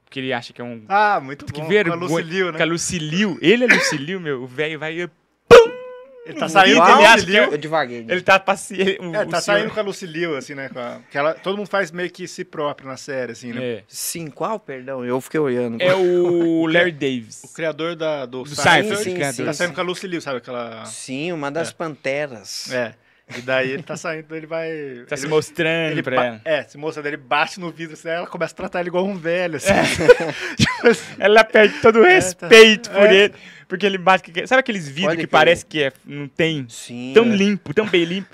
Que ele acha que é um. Ah, muito que bom. Que vergonha. Com a Lucilio, né? Com a Lucilio. Ele é Lucilio, meu. O velho vai. Pum! Tá é- ele tá saindo com Lucilio. Eu devaguei. Ele tá, passe... ele, o, é, tá saindo com a Lucilio, assim, né? A, que ela, todo mundo faz meio que si próprio na série, assim, né? É. Sim, qual? Perdão, eu fiquei olhando. É o Larry Davis. O criador da, do, do Seinfeld. Sim, sim, sim, tá saindo com a Lucilio, sabe? Aquela... Sim, uma das é. panteras. É. E daí ele tá saindo, ele vai. Tá ele, se mostrando ele pra ela. É, se mostrando, ele bate no vidro, assim, ela começa a tratar ele igual um velho, assim. É. ela perde todo o é, tá. respeito tá, por é. ele. Porque ele bate. Sabe aqueles vidros que parece que é, não tem? Sim. Tão é. limpo, tão bem limpo.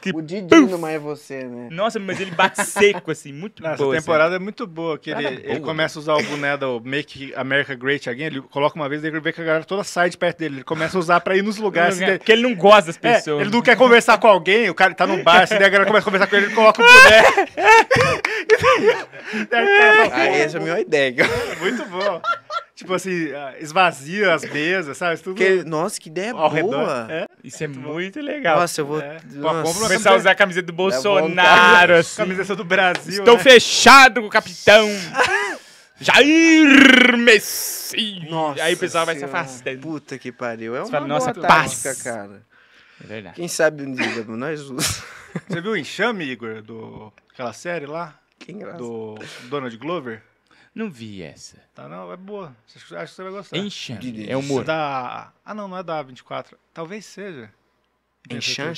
Que, o Didi não é você, né? Nossa, mas ele bate seco, assim, muito bom. boa. Essa assim. temporada assim. é muito boa, que ele, boa, ele começa a usar o boné do Make America Great Again, ele coloca uma vez, ele vê que a galera toda sai de perto dele, ele começa a usar pra ir nos lugares. Lugar, assim, porque ele não gosta das é, pessoas. É, ele não quer conversar com alguém, o cara tá no bar, se assim, a galera começa a conversar com ele, ele coloca o boné. Aí, ah, essa é a minha ideia. Muito bom tipo assim, ah, esvazia as mesas, sabe? Tudo que, nossa, que ideia boa! Redor, é. Isso é, muito legal. Nossa, eu vou é. nossa. começar a usar a camiseta do Bolsonaro, assim. Camiseta do Brasil. Estou né? fechado com o capitão. Jair Messias! Nossa Aí o pessoal vai se afastando. Puta que pariu. É uma nossa, tática, cara. É verdade. Quem sabe um dia, nós usamos. Você viu o enxame, Igor, do... aquela série lá? Que engraçado. Do Donald Glover? Não vi essa. Tá, não, é boa. Acho, acho que você vai gostar. Enxame. É humor. Da... Ah, não, não é da A24. Talvez seja. Enxame?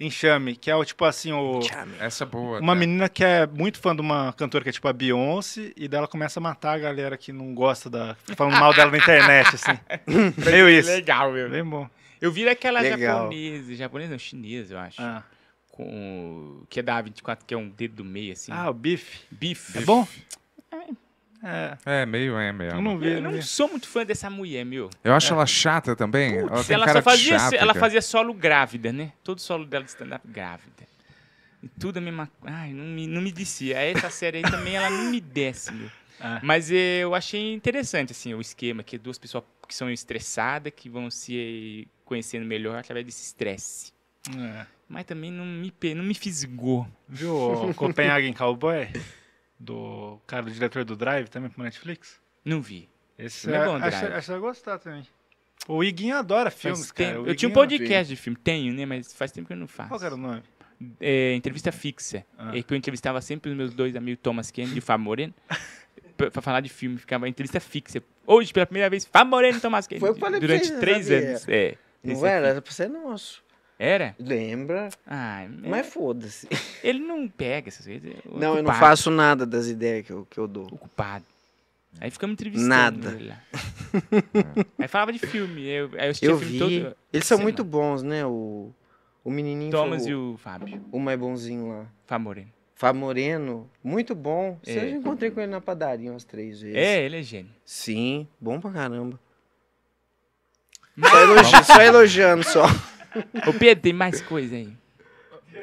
Enxame, que é o tipo assim, o. Enxame. Essa é boa. Uma né? menina que é muito fã de uma cantora que é tipo a Beyoncé, e dela começa a matar a galera que não gosta da. Tá falando mal dela na internet, assim. Meio isso. Legal, meu. Bem bom. Eu vi aquela japonesa, japonesa não, chinesa, eu acho. Ah. Com, que é da A24, que é um dedo do meio, assim. Ah, o bife. Bife. É bom? É. É. é, meio é mesmo. Eu não vi. Eu não, sou muito fã dessa mulher, meu. Eu acho é. ela chata também. Puts, ela, ela só fazia, chata, ela cara. fazia solo grávida, né? Todo solo dela de stand-up grávida. E tudo a mesma. Ai, não me, não me descia. Essa série aí também ela não me desce, meu. Ah. Mas eu achei interessante assim o esquema que duas pessoas que são estressadas que vão se conhecendo melhor através desse estresse. É. Mas também não me não me fisgou. Viu Copenhagen Cowboy? do cara, do diretor do Drive, também pro Netflix? Não vi. Esse é, é bom, Drive. Acho, que vai gostar também. O Iguinho adora filmes, faz cara. Eu tinha um é podcast de filme, tenho, né? Mas faz tempo que eu não faço. Qual era o nome? É, entrevista fixa. Ah. É que eu entrevistava sempre os meus dois amigos, Thomas Kennedy e Fábio Moreno, pra, falar de filme. Ficava entrevista fixa. Hoje, pela primeira vez, Fábio Moreno e Thomas Kennedy. Foi eu falei Durante três sabia. anos. É. Não era, era pra ser nosso. Era? Lembra. Ai, ah, é. mas foda-se. Ele não pega essas coisas. É não, ocupado. eu não faço nada das ideias que eu, que eu dou. Ocupado. Aí ficamos entrevistando Nada. ele lá. aí falava de filme. Eu, aí eu eu filme vi. todo. Eles são muito lá. bons, né? O, o menininho. Thomas e o Fábio. O mais bonzinho lá. Fá Moreno. Fá Moreno, muito bom. É. Eu já encontrei com ele na padaria umas três vezes. É, ele é gênio. Sim, bom pra caramba. Só, elogi só elogiando só. Ô Pedro, tem mais coisa aí.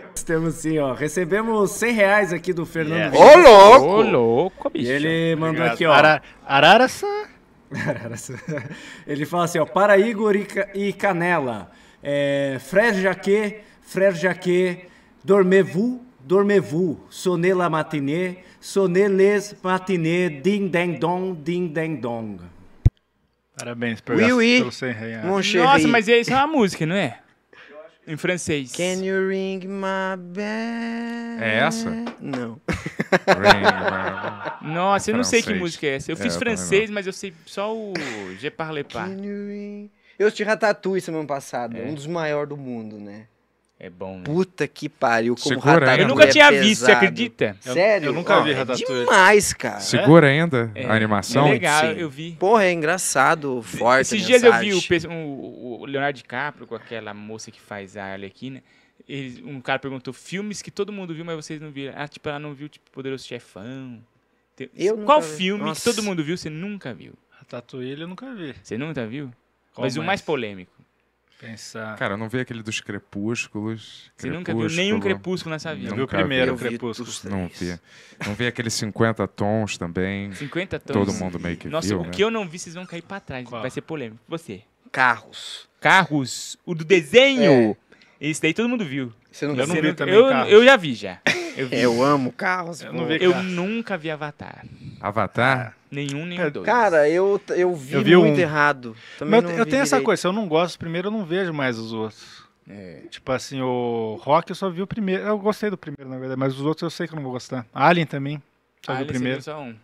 Nós temos sim, ó. Recebemos 100 reais aqui do Fernando. Ô, louco! Ô, louco, bicho. E ele mandou Obrigado. aqui, ó. Ara Araraça. Araraça. ele fala assim, ó. Para Igor e, e Canela. É, Frère Jaquet, Frère Jaquet, Dormez-vous, Dormez-vous, sonnez la matinée, sonnez les matinées, ding dang dong, ding dang dong. Parabéns pelo, oui, oui. pelo 100 reais. Nossa, mas isso é uma música, não é? Em francês. Can you ring my bell? É essa? Não. Nossa, eu não sei que música é essa. Eu É, fiz eu francês, mas eu sei só o Je parle pas. Can you ring... Eu assisti Ratatouille semana passada, é. um dos maiores do mundo, né? É bom, né? Puta que pariu, como Segura Ratatouille Eu nunca é tinha visto, você acredita? Sério? Eu, nunca oh, vi é Ratatouille. É demais, cara. Segura é. ainda é, a animação? É legal, Sim. eu vi. Porra, é engraçado, forte Esses dias eu vi o, o, Leonardo DiCaprio com aquela moça que faz a Arlequina. Né? Eles, um cara perguntou filmes que todo mundo viu, mas vocês não viram. Ah, tipo, ela não viu, tipo, Poderoso Chefão. Tem, qual filme que todo mundo viu, você nunca viu? Ratatouille eu nunca vi. Você nunca viu? Qual mas mais? o mais polêmico. Pensar. Cara, eu não vi aquele dos crepúsculos. Você crepúsculo. nunca viu nenhum crepúsculo nessa vida. Não viu o primeiro vi. crepúsculo. Não vi. Não vi aqueles 50 tons também. 50 tons. Todo mundo meio que Nossa, viu, o né? que eu não vi, vocês vão cair pra trás. Qual? Vai ser polêmico. Você. Carros. Carros? O do desenho? É. Esse daí todo mundo viu. Você não eu viu, não também Eu, carros. eu já vi já. Eu, eu amo carros. Eu, vi eu nunca vi Avatar. Avatar? Nenhum, nem é, dois. Cara, eu, eu vi, eu vi muito um... errado. Também Mas eu, tenho direito. essa coisa, se eu não gosto primeiro, eu não vejo mais os outros. É. Tipo assim, o Rock eu só vi o primeiro. Eu gostei do primeiro, na verdade, mas os outros eu sei que eu não vou gostar. Alien também. Só Alien vi o primeiro. Só um.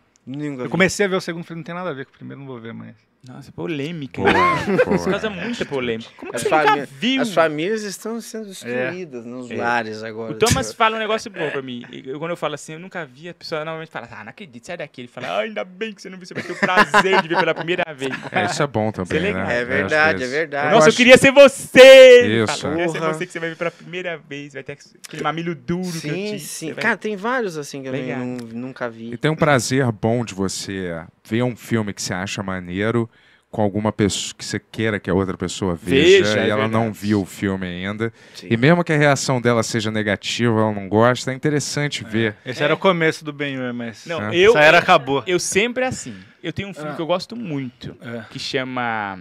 Eu comecei a ver o segundo filme, não tem nada a ver com o primeiro, não vou ver mais. Nossa, é polêmica. Pô, é, pô. Esse caso é, é. muita tipo, polêmica. Como que as você nunca viu? As famílias estão sendo destruídas é. nos é. lares agora. O Thomas tipo. fala um negócio bom pra mim. Eu, quando eu falo assim, eu nunca vi, a pessoa normalmente fala, ah, não acredito, sai daqui. Ele fala, ah, ainda bem que você não viu, você vai ter o prazer de ver pela primeira vez. É, isso é bom também, né? é, né? é verdade, é verdade. Nossa, eu, queria ser você! Isso. Fala, eu queria ser você que você vai ver pela primeira vez, vai ter aquele mamilho duro sim, que eu te... Sim, sim. Cara, tem vários assim que eu não, nunca vi. E tem um prazer bom de você vê um filme que você acha maneiro com alguma pessoa que você queira que a outra pessoa veja, veja é e é ela verdade. não viu o filme ainda. Sim. E mesmo que a reação dela seja negativa, ela não gosta, é interessante é. ver. Esse é. era o começo do Ben mas não, é. eu, essa era acabou. Eu sempre assim. Eu tenho um filme ah. que eu gosto muito, é. que chama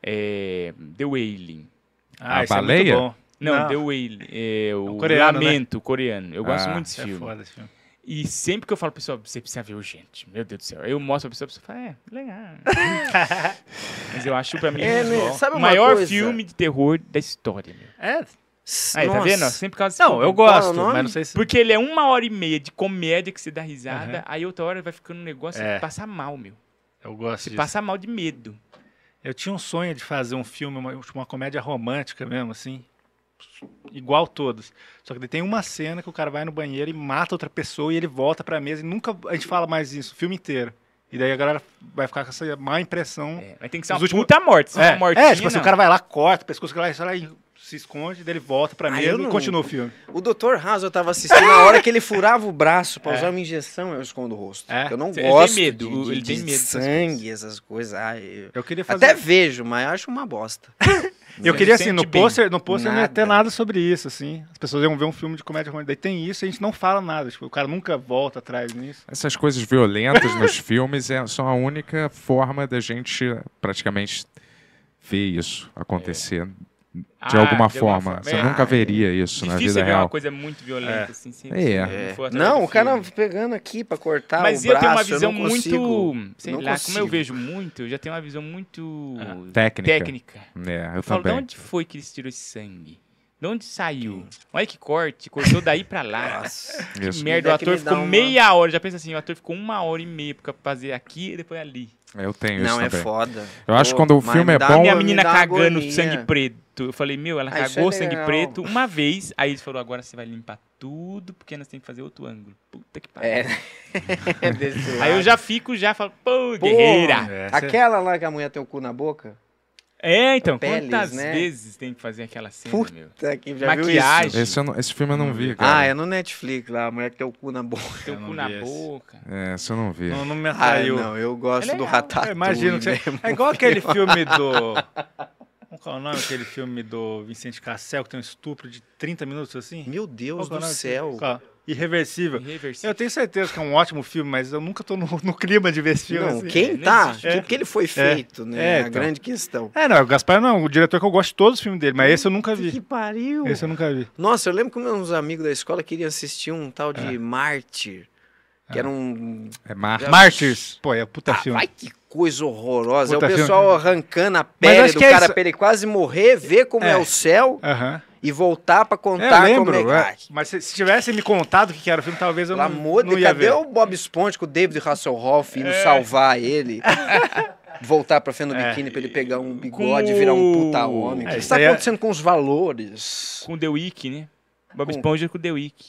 The Wailing. Ah, a baleia? Não, não, The Wailing, o coreano, né? Lamento né? coreano. Eu gosto ah. muito desse filme. É foda esse filme. E sempre que eu falo pra pessoa, você precisa ver urgente, meu Deus do céu. Eu mostro pra pessoa, a pessoa fala, é, legal. Mas eu acho pra mim é, né? o maior coisa? filme de terror da história. Meu. É? Aí, tá vendo? Sempre causa Não, eu gosto, é mas não sei se... Porque ele é uma hora e meia de comédia que você dá risada, uhum. aí outra hora vai ficando um negócio é. que passa mal, meu. Eu gosto Você disso. passa mal de medo. Eu tinha um sonho de fazer um filme, uma, tipo, uma comédia romântica mesmo, assim igual todas. Só que tem uma cena que o cara vai no banheiro e mata outra pessoa e ele volta pra mesa e nunca a gente fala mais isso, o filme inteiro. E daí a galera vai ficar com essa má impressão. É, tem que ser uma últimos... puta morte, se é, uma mortinha, É, tipo assim, não. o cara vai lá, corta o pescoço, vai lá se esconde, daí ele volta pra ah, mesa não... e continua o filme. O Dr. Raso eu tava assistindo, na hora que ele furava o braço pra é. usar uma injeção, eu escondo o rosto. É. Eu não ele gosto tem medo. De, de, ele tem medo sangue, essas coisas. Ai, eu... eu... queria fazer... Até vejo, mas acho uma bosta. Eu queria, assim, no pôster, no pôster não ia ter nada sobre isso, assim. As pessoas iam ver um filme de comédia romântica, daí tem isso e a gente não fala nada. Tipo, o cara nunca volta atrás nisso. Essas coisas violentas nos filmes é, são a única forma da gente praticamente ver isso é. acontecer. É de ah, alguma de forma. Você é. nunca veria isso na vida é real. uma coisa muito violenta, é. assim, sempre. É. Não, não o cara pegando aqui pra cortar Mas o braço, eu tenho uma visão muito... Sei lá, consigo. como eu vejo muito, eu já tenho uma visão muito... Ah, técnica. Técnica. É, eu, eu falo, de onde foi que eles tirou esse sangue? De onde saiu? Olha que corte, cortou daí pra lá. Nossa. Que isso. merda, o ator ficou uma... meia hora. Já pensa assim, o ator ficou uma hora e meia pra fazer aqui e depois ali. Eu tenho não, isso. Não, é também. foda. Eu Pô, acho que quando o filme é bom. a menina me cagando agonia. sangue preto. Eu falei, meu, ela ah, é cagou é sangue preto uma vez. Aí eles falaram, agora você vai limpar tudo, porque nós temos que fazer outro ângulo. Puta que pariu. É. é aí eu já fico, já falo, pô, guerreira. É, Aquela lá que a mulher tem o cu na boca? É, então, peles, quantas né? vezes tem que fazer aquela cena, Puta meu? Que já Maquiagem. Viu Esse, não, esse filme eu não vi, cara. Ah, é no Netflix lá, a mulher que tem o cu na boca. Tem o cu na boca. É, esse eu não vi. Não, não me ah, atraiu. Ah, não, eu gosto é do Ratatouille. Imagino que você... É igual aquele filme do... Qual é o nome aquele filme do Vicente Cassel, que tem um estupro de 30 minutos assim? Meu Deus é do céu. Qual? Irreversível. Irreversível. Eu tenho certeza que é um ótimo filme, mas eu nunca estou no, no, clima de vestir. Não, assim. quem é, tá? É. Porque tipo, ele foi é. feito, é. né? É, a então. grande questão. É, não, o Gaspar não, o diretor que eu gosto de todos os filmes dele, mas esse eu nunca vi. Que pariu! Esse eu nunca vi. Nossa, eu lembro que meus amigos da escola queriam assistir um tal de é. Mártir. Que é. era um. É Mar... Pô, é puta ah, filme. Ai, que coisa horrorosa. Puta é o pessoal filme. arrancando a pele do cara isso... pra ele quase morrer, ver como é, é o céu. Aham. Uh -huh e voltar para é, contar eu lembro, como é. é. Mas se, se, tivesse me contado o que era o filme, talvez eu Pelo não, amor não de, cadê ver. o Bob Esponja com o David Hasselhoff indo é. salvar ele? voltar pra fenda do é. biquíni pra ele pegar um bigode e virar um puta homem. É, o que é, está é acontecendo com os valores? Com o The Wick, né? Bob com... Esponja com o The Wick.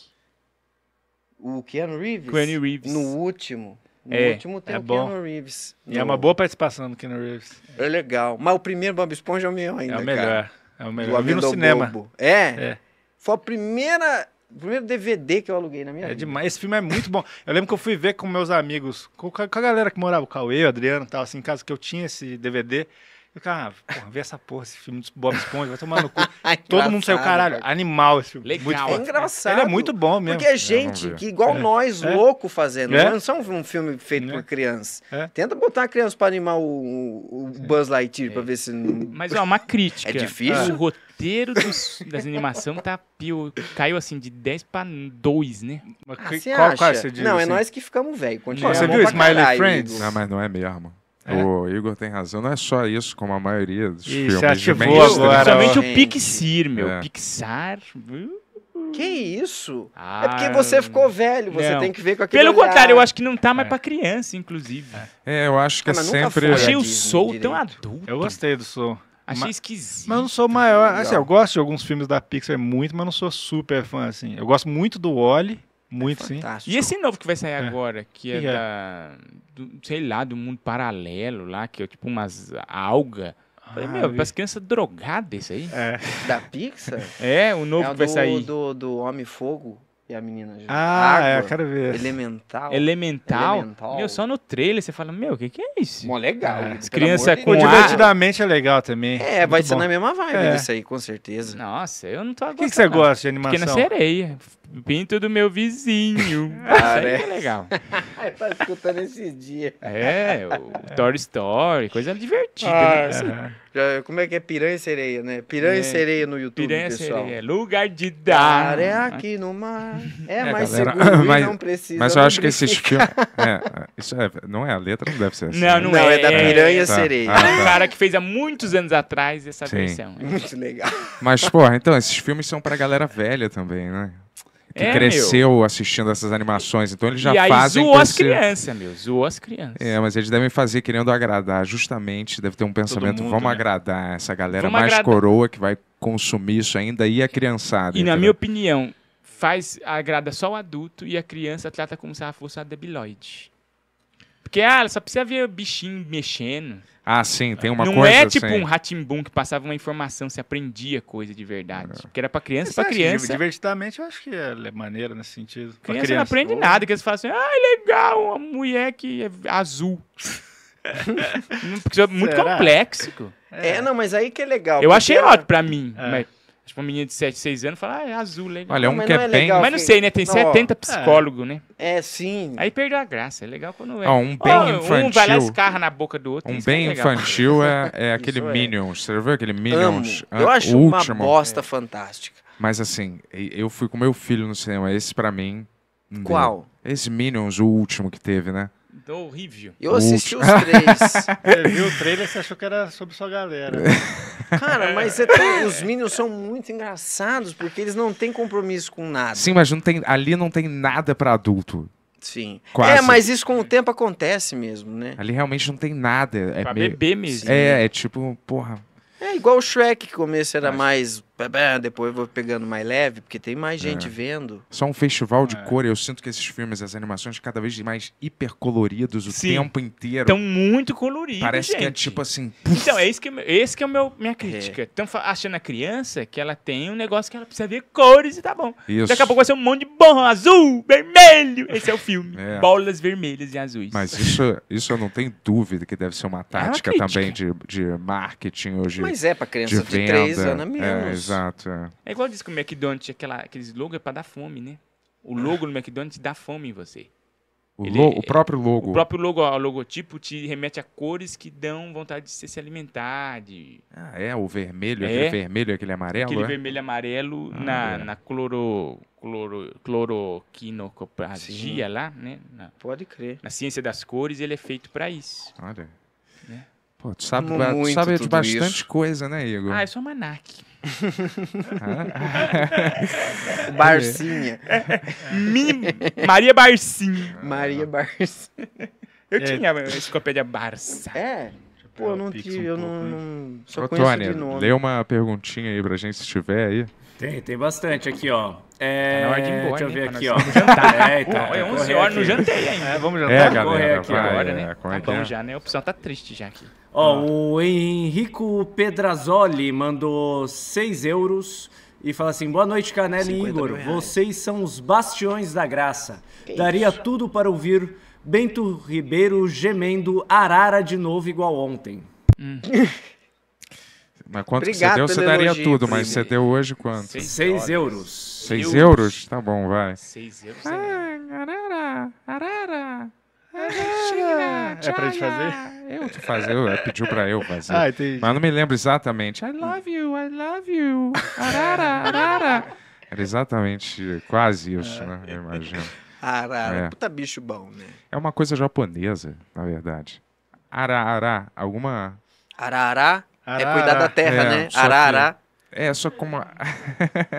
O Keanu Reeves? Keanu Reeves. No último. No é, último tem é o bom. Keanu Reeves. E no... é uma boa participação do Keanu Reeves. É legal. Mas o primeiro Bob Esponja é o meu ainda, É o melhor. Cara. É o melhor. Eu vi no cinema. É? é. Foi a primeira o primeiro DVD que eu aluguei na minha é vida. É demais. Esse filme é muito bom. Eu lembro que eu fui ver com meus amigos, com a, galera que morava, o Cauê, o Adriano e tal, assim, em casa, que eu tinha esse DVD ficava, ah, porra, vê essa porra, esse filme do Bob Esponja, vai tomar no cu. Ah, Todo mundo saiu, caralho, animal esse filme. Legal. Muito... É engraçado. Ele é muito bom mesmo. Porque é gente é, que, igual é. nós, é. louco fazendo. É. Né? Não são um filme feito é. por criança. É. Tenta botar a criança pra animar o, o Buzz Lightyear, é. pra ver se... Mas, é uma crítica. É difícil? O roteiro dos, das animações tá pior. caiu assim de 10 pra 2, né? Mas ah, que, qual, acha? Qual, qual, não, assim? é nós que ficamos velho. Você viu Smiley Friends? Não, mas não é mesmo. É. O Igor tem razão, não é só isso, como a maioria dos filmes. ativou agora. Principalmente o Pixir, meu. É. Pixar. Uh. Que isso? É ah, é porque você ficou velho, você não. tem que ver com aquele. Pelo olhar. contrário, eu acho que não tá mais é. pra criança, inclusive. É, é eu acho que ah, é sempre. Eu achei o Soul tão adulto. Eu gostei do Soul. Achei mas, esquisito. Mas eu não sou maior. Assim, eu gosto de alguns filmes da Pixar muito, mas não sou super fã, assim. Eu gosto muito do Wally. É Muito, é sim. E esse novo que vai sair é. agora, que é, é, da. Do, sei lá, do mundo paralelo lá, que é tipo umas alga. Ah, Falei, meu, parece criança drogada isso aí. É. Da Pixar? É, o novo é que vai do, sair. Do, do Homem-Fogo. E a menina já. Ah, é, água, é, quero ver. Elemental. Elemental. Elemental. Meu, só no trailer você fala, meu, o que, que é isso? Mó legal. Ah, as crianças com Divertidamente é legal também. É, Muito vai bom. ser na mesma vibe é. isso aí, com certeza. Nossa, eu não tô aguentando. O que, você gosta de animação? Pequena sereia. Pinto do meu vizinho. Cara, é legal. tá escutando esse dia. É, o Toy Story, coisa divertida. Ah, né? É. Já, como é que é piranha e sereia, né? Piranha é. e sereia no YouTube, piranha pessoal. Piranha e sereia, é lugar de dar. É aqui no mar, é, é mais galera, seguro mas, não precisa. Mas eu acho que esses filmes... É, é, isso é, não é a letra, não deve ser assim. Não, não, né? não é, é da é. piranha e tá, sereia. Ah, tá. Ah, tá. Um cara que fez há muitos anos atrás essa Sim. versão. Muito legal. Mas, porra, então, esses filmes são pra galera velha também, né? que é, cresceu meu. assistindo essas animações. Então eles já e aí, fazem. Zoou as crianças, meu. Zoou as crianças. É, mas eles devem fazer querendo agradar, justamente. Deve ter um pensamento: mundo, vamos né? agradar essa galera vamos mais coroa que vai consumir isso ainda e a criançada. E na minha opinião, faz agrada só o adulto e a criança trata como se ela fosse a debiloide. Porque, ah, só precisa ver bichinho mexendo. Ah, sim, tem uma não coisa. Não é tipo assim. um ratimbum que passava uma informação, se aprendia coisa de verdade. Porque é. era pra criança, e pra criança. Divertidamente, eu acho que é maneira nesse sentido. Criança, criança não aprende nada, que eles falam assim, ah, é legal, uma mulher que é azul. Porque é muito complexo. É. é. não, mas aí que é legal. Eu achei ótimo pra mim. É. Mas Tipo, uma menina de 7, 6 anos fala, ah, é azul, legal. Olha, é um mas que é, é, bem... Mas não sei, né? Tem não, 70 psicólogos, é. psicólogo, é. né? É, sim. Aí perdeu a graça, é legal quando é. Ó, ah, um bem oh, ah, infantil... Um vai lá escarra na boca do outro. Um bem é infantil é, é aquele Minions. Você viu aquele Minions? Amo. Ah, eu acho último. uma bosta fantástica. Mas assim, eu fui com meu filho no cinema. Esse pra mim... Qual? Deu. Esse Minions, o último que teve, né? Do horrível. Eu assisti os três. Você viu o trailer e achou que era sobre sua galera. Cara, mas os Minions são muito engraçados porque eles não têm compromisso com nada. Sim, mas não tem, ali não tem nada para adulto. Sim. Quase. É, mas isso com o tempo acontece mesmo, né? Ali realmente não tem nada. É pra meio... bebê mesmo. É, é tipo, porra. É igual o Shrek, que começo era mais ah, depois eu vou pegando mais leve, porque tem mais é. gente é. vendo. Só um festival de é. cor, eu sinto que esses filmes, as animações, cada vez mais hipercoloridos o Sim. tempo inteiro. Estão muito coloridos. Parece gente. que é tipo assim. Puff. Então, é isso que, esse que é a é minha é. crítica. Estão é. achando a criança que ela tem um negócio que ela precisa ver cores e tá bom. Isso. Daqui a pouco vai ser um monte de bom azul, vermelho. Esse é o filme. Bolas vermelhas e azuis. Mas isso, isso eu não tenho dúvida que deve ser uma tática uma também de, de marketing hoje. Mas é, pra criança de, de anos mesmo. Exato. É, é igual diz que o McDonald's, aquela, aqueles logos é pra dar fome, né? O é. logo do McDonald's dá fome em você. O, Ele, logo, o, é, próprio logo. O próprio logo, o logotipo te remete a cores que dão vontade de você se alimentar. De... Ah, é? O vermelho, é. aquele vermelho, aquele amarelo? Aquele é? vermelho amarelo ah, na, é. na cloro, cloro, cloroquinocopagia lá, né? Na, Pode crer. Na ciência das cores, ele é feito para isso. Olha. Né? Pô, tu sabe, tu sabe de bastante isso. coisa, né, Igor? Ah, eu sou manac. Barcinha. Maria Barcinha. Maria Barcinha. Eu é. tinha a enciclopédia Barça. É. Pô, eu não tive, eu não, não, né? só Ô, conheço Tônia, de nome. Lê uma perguntinha aí pra gente, se tiver aí. Tem, tem bastante aqui, ó. É, tá na hora de ir embora, deixa eu ver tá aqui, ó. Jantar. É, tá, é 11 tá horas, não jantei ainda. É, vamos jantar. É, galera, correr aqui vai, agora, né? É, tá bom já, né? O pessoal tá triste já aqui. Ó, ah. o Henrico Pedrazoli mandou 6 euros e fala assim: Boa noite, Canela e Igor. Vocês são os bastiões da graça. Que Daria isso? tudo para ouvir Bento Ribeiro gemendo arara de novo igual ontem. Hum. Mas quanto Obrigado você deu, você daria elogio, tudo, mas você deu hoje quanto? 6 euros. 6 euros. euros? Tá bom, vai. 6 euros. Ah, arara, arara. é pra gente fazer? Eu te fazer, eu, pediu pra eu fazer. Ah, entendi. Mas não me lembro exatamente. I love you, I love you. Arara, arara. Era exatamente, quase isso, né? Eu imagino. Arara, é. puta bicho bom, né? É uma coisa japonesa, na verdade. Arara, alguma. Arara? É Arara. É cuidar da terra, é, né? Arara. É, só como. A...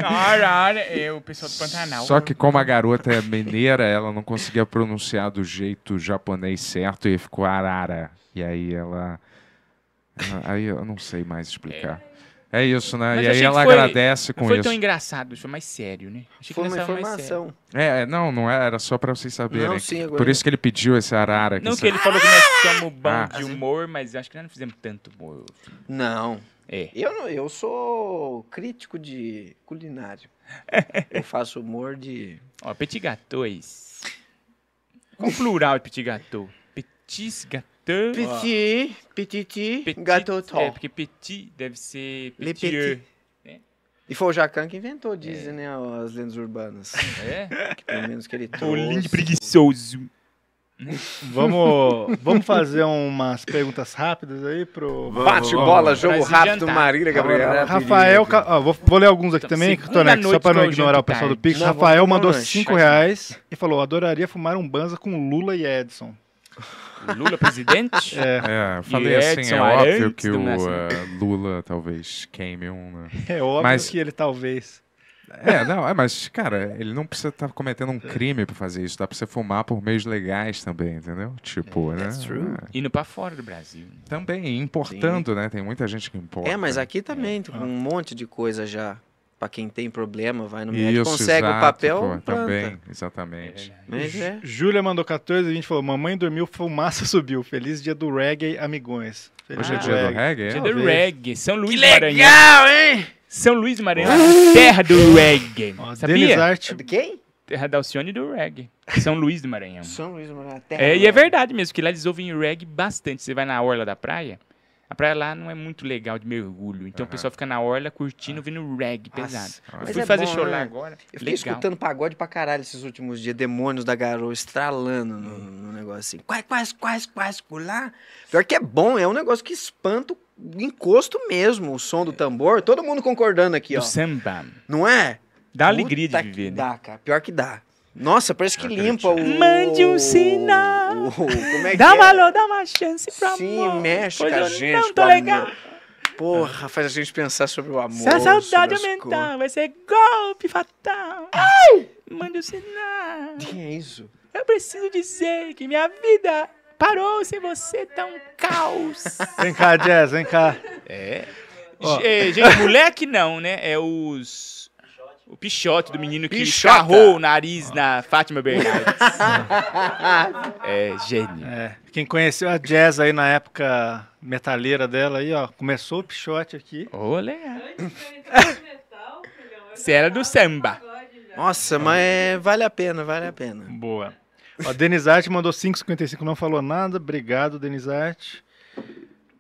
Arara, é o pessoal do Pantanal. Só que como a garota é mineira, ela não conseguia pronunciar do jeito japonês certo e ficou Arara. E aí ela. Aí eu não sei mais explicar. É. É isso, né? Mas e aí ela foi, agradece com isso. Foi tão engraçado, foi mais sério, né? Achei foi que uma informação. É, é, não, não é, era só pra vocês saberem. Não, sim, agora Por isso que ele pediu esse arara. Não, que ele falou que nós somos bom ah, de humor, mas acho que nós não fizemos tanto humor. Não. É. Eu, não, eu sou crítico de culinário. eu faço humor de... Ó, petit gâteaux. É Qual plural de petit gâteau? Petit gâteau. Petit, petit, petit, gâteau É, eh, porque petit deve ser petit. É. E foi o Jacan que inventou, é. dizem, é. né, as lendas urbanas. É? Que, pelo menos que ele trouxe. Bolinho preguiçoso. vamos, vamos fazer umas perguntas rápidas aí pro. Bate bola, jogo rápido, Marília, Gabriel. Rafael, vou, vou, ler alguns aqui então, também, Tonex, só para não é ignorar o pessoal do Pix. Não, Rafael mandou 5 reais e falou: adoraria fumar um banza com Lula e Edson. Lula presidente? É, é falei e assim, Edson é óbvio que o uh, Lula talvez queime um. Né? É óbvio mas... que ele talvez. É, não, é, mas, cara, ele não precisa estar tá cometendo um crime para fazer isso. Dá para você fumar por meios legais também, entendeu? Tipo, é, né? true. É. Indo para fora do Brasil. Né? Também, importando, Sim. né? Tem muita gente que importa. É, mas aqui também, é. com um monte de coisa já para quem tem problema, vai no médico, Isso, consegue exato, o papel. Pô, também, exatamente. É, é. Júlia mandou 14 e a gente falou: Mamãe dormiu, fumaça subiu. Feliz dia do reggae, amigões. Feliz Hoje é dia reggae. do reggae? É? Dia do reggae. São Luís que legal, hein? São Luís Maranhão, terra do reggae. Oh, Sabia? De é quem? Terra da Alcione do reggae. São Luís do Maranhão. São Luís do Maranhão, terra. É, do e é verdade mesmo, que lá eles ouvem reggae bastante. Você vai na orla da praia. A praia lá não é muito legal de mergulho. Então uhum. o pessoal fica na orla curtindo, ah. vendo reggae pesado. Nossa, eu fui é fazer bom, show né? lá agora. Eu fiquei legal. escutando pagode pra caralho esses últimos dias. Demônios da garoa estralando no, no negócio assim. Quais, quais, quais, quais, lá. Pior que é bom, é um negócio que espanta o encosto mesmo, o som do tambor. Todo mundo concordando aqui, do O samba. Não é? Dá Puta alegria de viver, né? Dá, cara. Pior que dá. Nossa, parece que limpa o. Mande um sinal. O, como é que é? dá é? valor, dá uma chance pra mim. Sim, amor. mexe com a gente. Não, tô legal. Porra, faz a gente pensar sobre o amor. Se a saudade aumentar, cor. vai ser golpe fatal. Ai! Mande um sinal. Que é isso? Eu preciso dizer que minha vida parou sem você, tá um caos. Vem cá, Jazz, vem cá. É? Oh. é gente, moleque não, né? É os o pichote do menino que charrou o nariz na Fátima Bernardes. é, gênio. É. Quem conheceu a Jazz aí na época metaleira dela aí, ó, começou o pichote aqui. Olha. Você era do samba. Né? Nossa, mas é, vale a pena, vale a pena. Boa. Ó, Denizarte mandou 5,55, não falou nada. Obrigado, Denizarte.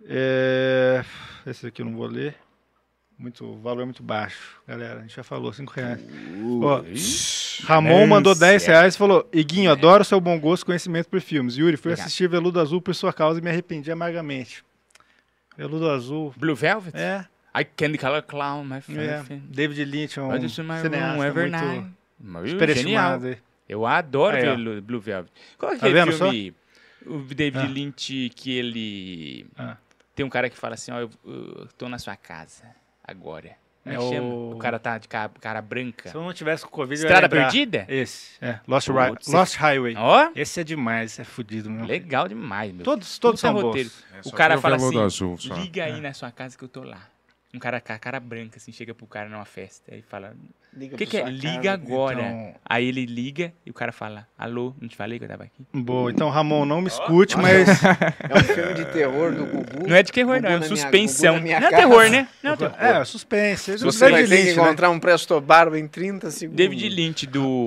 É... Esse aqui eu não vou ler. Muito, valor é muito baixo, galera. A gente já falou, 5 reais. Uh, ó, Ramon mandou 10 reais e falou: Iguinho, é. adoro seu bom gosto e conhecimento por filmes. Yuri, fui Obrigado. assistir Veludo Azul por sua causa e me arrependi amargamente. Veludo Azul. Blue Velvet? É. I Candy Color Clown, my né? friend. É. Assim. David Lynch, um cineasta ever muito night. Genial. Eu adoro é. Blue Velvet. Qual tá é aquele tá filme, só? o David ah. Lynch, que ele... Ah. Tem um cara que fala assim, ó, oh, eu, eu tô na sua casa agora É, é o... o... cara tá de cara, cara, branca. Se eu não tivesse com Covid, Estrada Perdida? Esse. É. Lost, Ra Putz, Lost Highway. Ó. Esse é demais, esse é fodido mesmo. Legal demais, meu. Todos, todos são roteiros. É, o cara fala assim, azul, liga aí na sua casa que eu tô lá um cara com a cara branca, assim, chega pro cara numa festa e fala: O que, que é? liga agora. Então... Aí ele liga e o cara fala: Alô, não te falei que eu tava aqui? Boa, então Ramon, não me escute, oh, mas. É um filme de terror do Gugu. Não é de terror, Gugu não, é um suspensão. Minha, não é terror, né? Não é terror. É, suspense. Você, Você vai Lynch, né? encontrar né? um Presto Barba em 30 segundos. David Lynch do.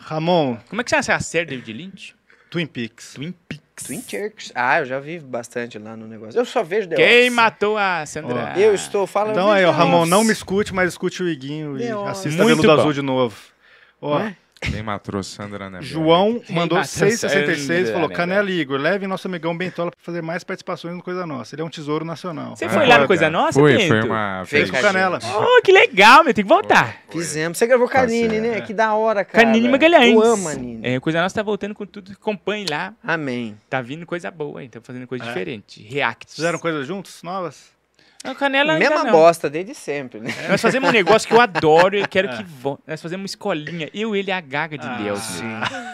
Ramon. Como é que você acha é a série David Lynch? Twin Peaks. Twin Peaks. Twin Turks. Ah, eu já vi bastante lá no negócio. Eu só vejo The Quem Office. matou a Sandra? Oh. Eu estou falando. Então aí, o Ramon, não me escute, mas escute o Iguinho The e Office. assista Muito Veludo bom. Azul de novo. Ó, é? Quem matou Sandra Nebel? Né, João mandou 666 e falou: Canela né, Igor, leve nosso amigão Bentola para fazer mais participações no Coisa Nossa. Ele é um tesouro nacional. Você foi lá no Coisa Nossa, Foi, foi uma. Fez com Canela. Oh, que legal, meu. Tem que voltar. Foi. Fizemos. Você gravou tá Canine, né? Que da hora, cara. Canine Magalhães. Eu amo, Anine. É, Coisa Nossa tá voltando com tudo. Acompanhe lá. Amém. Tá vindo coisa boa, então fazendo coisa é. diferente. React. Fizeram coisas juntos, novas? A canela Mesma não. bosta, desde sempre, né? Nós fazemos um negócio que eu adoro e quero é. que vão. Nós fazemos uma escolinha. Eu, ele, a gaga de ah, Deus. Sim.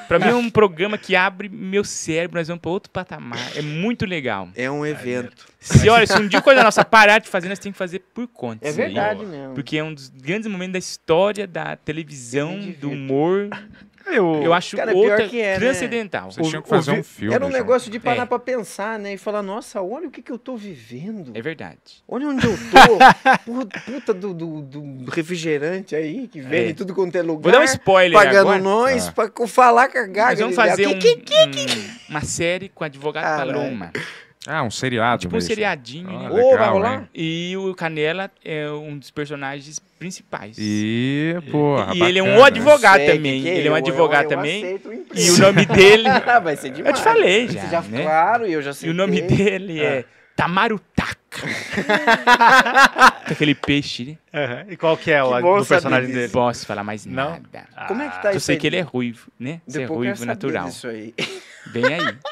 Pra mim é um programa que abre meu cérebro, nós vamos pra outro patamar. É muito legal. É um evento. Se, olha, se um dia coisa nossa parar de fazer, nós temos que fazer por conta. É verdade mesmo. Porque é um dos grandes momentos da história da televisão, é do humor. Eu, é, eu acho cara, é outra que é, né? transcendental. Né? Vocês que fazer um filme. Era um negócio de parar é. pra pensar, né? E falar, nossa, olha o que, que eu tô vivendo. É verdade. Olha onde eu tô. puta do, do, do, refrigerante aí, que vende é. tudo quanto é lugar. Vou dar um spoiler Pagando agora. nós ah. pra falar com a Gaga. Nós vamos né? fazer um, uma série com o advogado ah, né? Paloma. Ah, um seriado. Tipo um mesmo. seriadinho. Ah, né? legal, vai rolar. Hein? E o Canela é um dos personagens principais. E, porra. E ele é um advogado sei, também. Que que é ele é um advogado eu, eu também. o e o nome dele. vai ser demais. Eu te falei já. já né? Claro, eu já sei. E o nome dele é ah. é Tamarutaca. Aquele peixe, né? Uhum. E qual que é o do personagem dele? Não posso falar mais não? nada. Como é que tá isso? Eu sei aí? que ele é ruivo, né? É ruivo natural. Isso aí. Vem aí.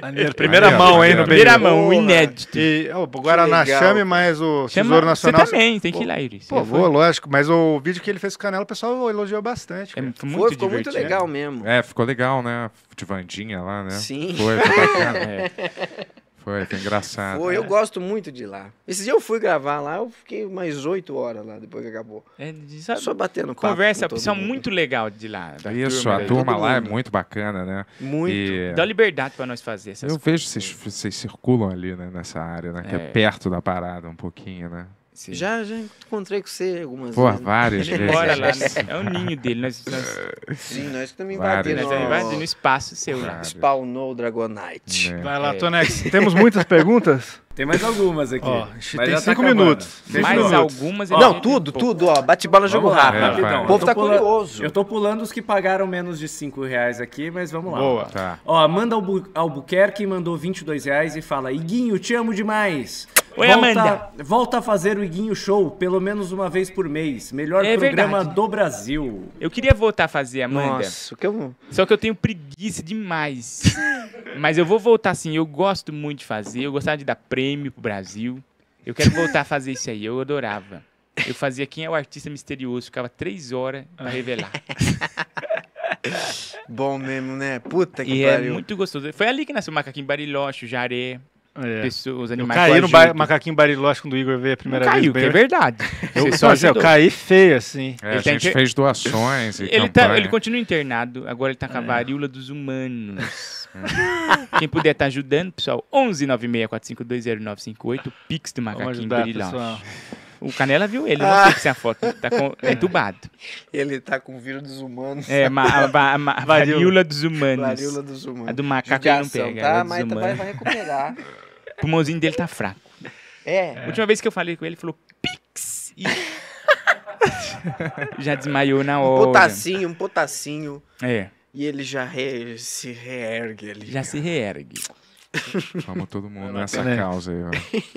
Maneiro, primeira maneiro, mão, hein? Maneiro. Primeira mão, inédito. E, oh, o Guaraná chame mais o Chama, Tesouro Nacional. Você também, tem que ir lá, Iris. Pô, vou, lógico. Mas o vídeo que ele fez com o canal, o pessoal elogiou bastante. É, foi muito foi, ficou muito né? legal mesmo. É, ficou legal, né? De Vandinha lá, né? Sim. Foi, foi bacana. é. Foi, que é engraçado. Foi, é. eu gosto muito de lá. Esse dia eu fui gravar lá, eu fiquei mais oito horas lá depois que acabou. É, sabe, Só batendo Conversa, com muito legal de lá. Isso, turma, a turma lá é muito bacana, né? Muito. E... Dá liberdade para nós fazer essas Eu coisas. vejo vocês, vocês circulam ali, né, nessa área, né? É. Que é perto da parada um pouquinho, né? Sim. Já, já encontrei com você algumas Pô, vezes. Pô, várias vezes. Bora lá, né? é o ninho dele. Nós, nós... Sim, nós também invadimos. Nós invadimos o espaço seu. Claro. Né? Spawnou o Dragonite. É. Vai lá, é. Tonex. Temos muitas perguntas? Tem mais algumas aqui. Ó, tem tá cinco minutos. Tem mais minutos. algumas. não, tudo, tudo. Ó, bate bala, jogo rápido. É, o povo tá curioso. Eu tô pulando os que pagaram menos de cinco reais aqui, mas vamos lá. Boa. Tá. Ó, manda Albu Albuquerque mandou 22 reais e fala, Iguinho, te amo demais. Oi, volta, Amanda. Volta a fazer o Iguinho Show, pelo menos uma vez por mês. Melhor é programa verdade. do Brasil. Eu queria voltar a fazer, Amanda. Nossa, que eu... Só que eu tenho preguiça demais. Mas eu vou voltar assim. Eu gosto muito de fazer. Eu gostava de dar prêmio pro Brasil. Eu quero voltar a fazer isso aí. Eu adorava. Eu fazia Quem é o Artista Misterioso. Ficava três horas pra revelar. Bom mesmo, né? Puta que e é pariu. é muito gostoso. Foi ali que nasceu o Macaquinho Bariloche, o Jaré. É. os animais eu caí no ba macaquinho barilógico do Igor veio a primeira caiu, vez. Caiu, que é verdade. Eu, só eu caí feio, assim. É, a gente fez doações ele, tá, ele continua internado, agora ele tá com a é. varíola dos humanos. Quem puder estar tá ajudando, pessoal, 11 964520958, Pix do macaquinho barilógico. O Canela viu ele, não ah. sei se é a foto. Tá, com, é entubado. Ele tá com vírus dos humanos. É, ma, a, a, a, varíola dos humanos. Varíola dos humanos. A do macaco Judiação, não pega. Tá, mas vai, vai recuperar. O pulmãozinho dele tá fraco. É. é. A última vez que eu falei com ele, ele falou pix. E... já desmaiou na hora. Um potassinho, um potassinho. É. E ele já re... se reergue ali. Já se reergue. Vamos todo mundo nessa causa aí, ó.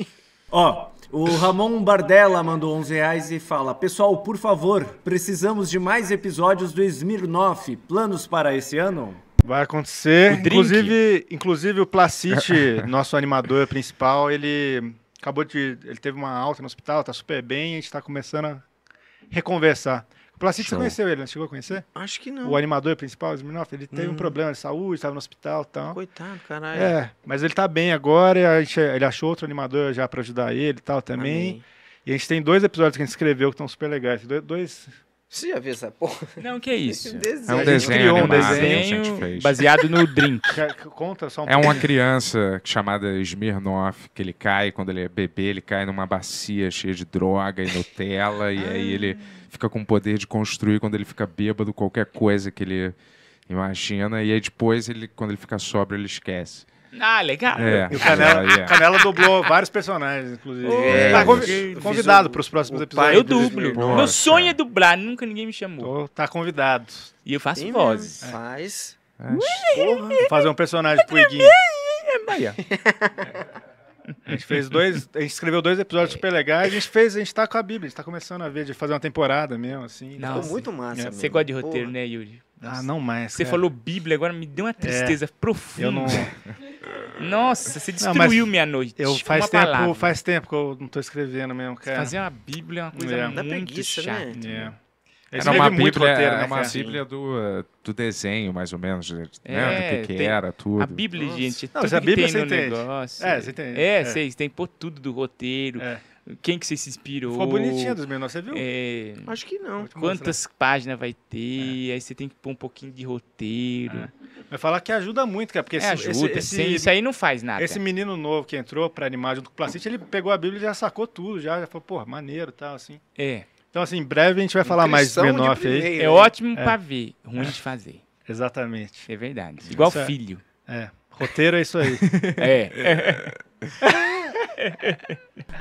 ó. O Ramon Bardella mandou 11 reais e fala: Pessoal, por favor, precisamos de mais episódios do Smirnoff. Planos para esse ano? Vai acontecer. O inclusive, inclusive, o Placite, nosso animador principal, ele acabou de. Ele teve uma alta no hospital, tá super bem, a gente tá começando a reconversar. O Placite, Show. você conheceu ele, Não né? Chegou a conhecer? Acho que não. O animador principal, Smirnoff, ele teve hum. um problema de saúde, estava no hospital e tal. Coitado, caralho. É, mas ele tá bem agora, gente, ele achou outro animador já para ajudar ele e tal também. Amém. E a gente tem dois episódios que a gente escreveu que estão super legais. Dois, você já viu essa porra? Não, que é isso? é um desenho, um desenho baseado no drink. Conta só um É uma criança chamada Smirnoff, que ele cai, quando ele é bebê, ele cai numa bacia cheia de droga e Nutella, e aí ah. ele fica com o poder de construir, quando ele fica bêbado, qualquer coisa que ele imagina, e aí depois, ele, quando ele fica sóbrio, ele esquece. Ah, legal. É, e o Canela, é, é. Canela dublou vários personagens, inclusive. É, tá convidado para os próximos episódios. Eu dublo. Nossa. Meu sonho é dublar, nunca ninguém me chamou. Tô, tá convidado. E eu faço vozes. Faz. Porra, fazer um personagem pro Iguinho. É, é, a gente fez dois, a gente escreveu dois episódios super legais. A gente fez, a gente tá com a Bíblia, a gente tá começando a ver de fazer uma temporada mesmo, assim. Não, Ficou assim, muito massa. Você gosta de roteiro, Porra. né, Yuri? Ah, não mais. Você cara. É. falou Bíblia, agora me deu uma é, tristeza é, profunda. Não... Nossa, você destruiu não, minha noite. Eu faz tempo, faz tempo que eu não estou escrevendo mesmo, cara. Fazer uma Bíblia é uma coisa é. muito né, chata. Né? É. Era uma Bíblia, roteiro, né, uma Bíblia do, eh, do desenho, mais ou menos, né? É, do que, que tem, era, tudo. A Bíblia, Nossa. gente, é tudo não, a Bíblia tem você no entende. negócio. É, você entende. É, é. vocês tem por tudo do roteiro. É. Quem que você se inspirou? Ficou bonitinha 2009, você viu? É... Acho que não. Quantas né? páginas vai ter? É. Aí você tem que pôr um pouquinho de roteiro. É. Mas falar que ajuda muito, cara, porque é, esse, ajuda, esse, é esse, isso aí não faz nada. Esse menino novo que entrou para animar junto com o Placite, ele pegou a Bíblia e já sacou tudo, já, já falou, pô, maneiro e tal, assim. É. Então, assim, em breve a gente vai falar mais dos Menoff aí. É né? ótimo é. para ver, ruim de fazer. Exatamente. É verdade. Igual isso é- filho. É. Roteiro é isso aí. é.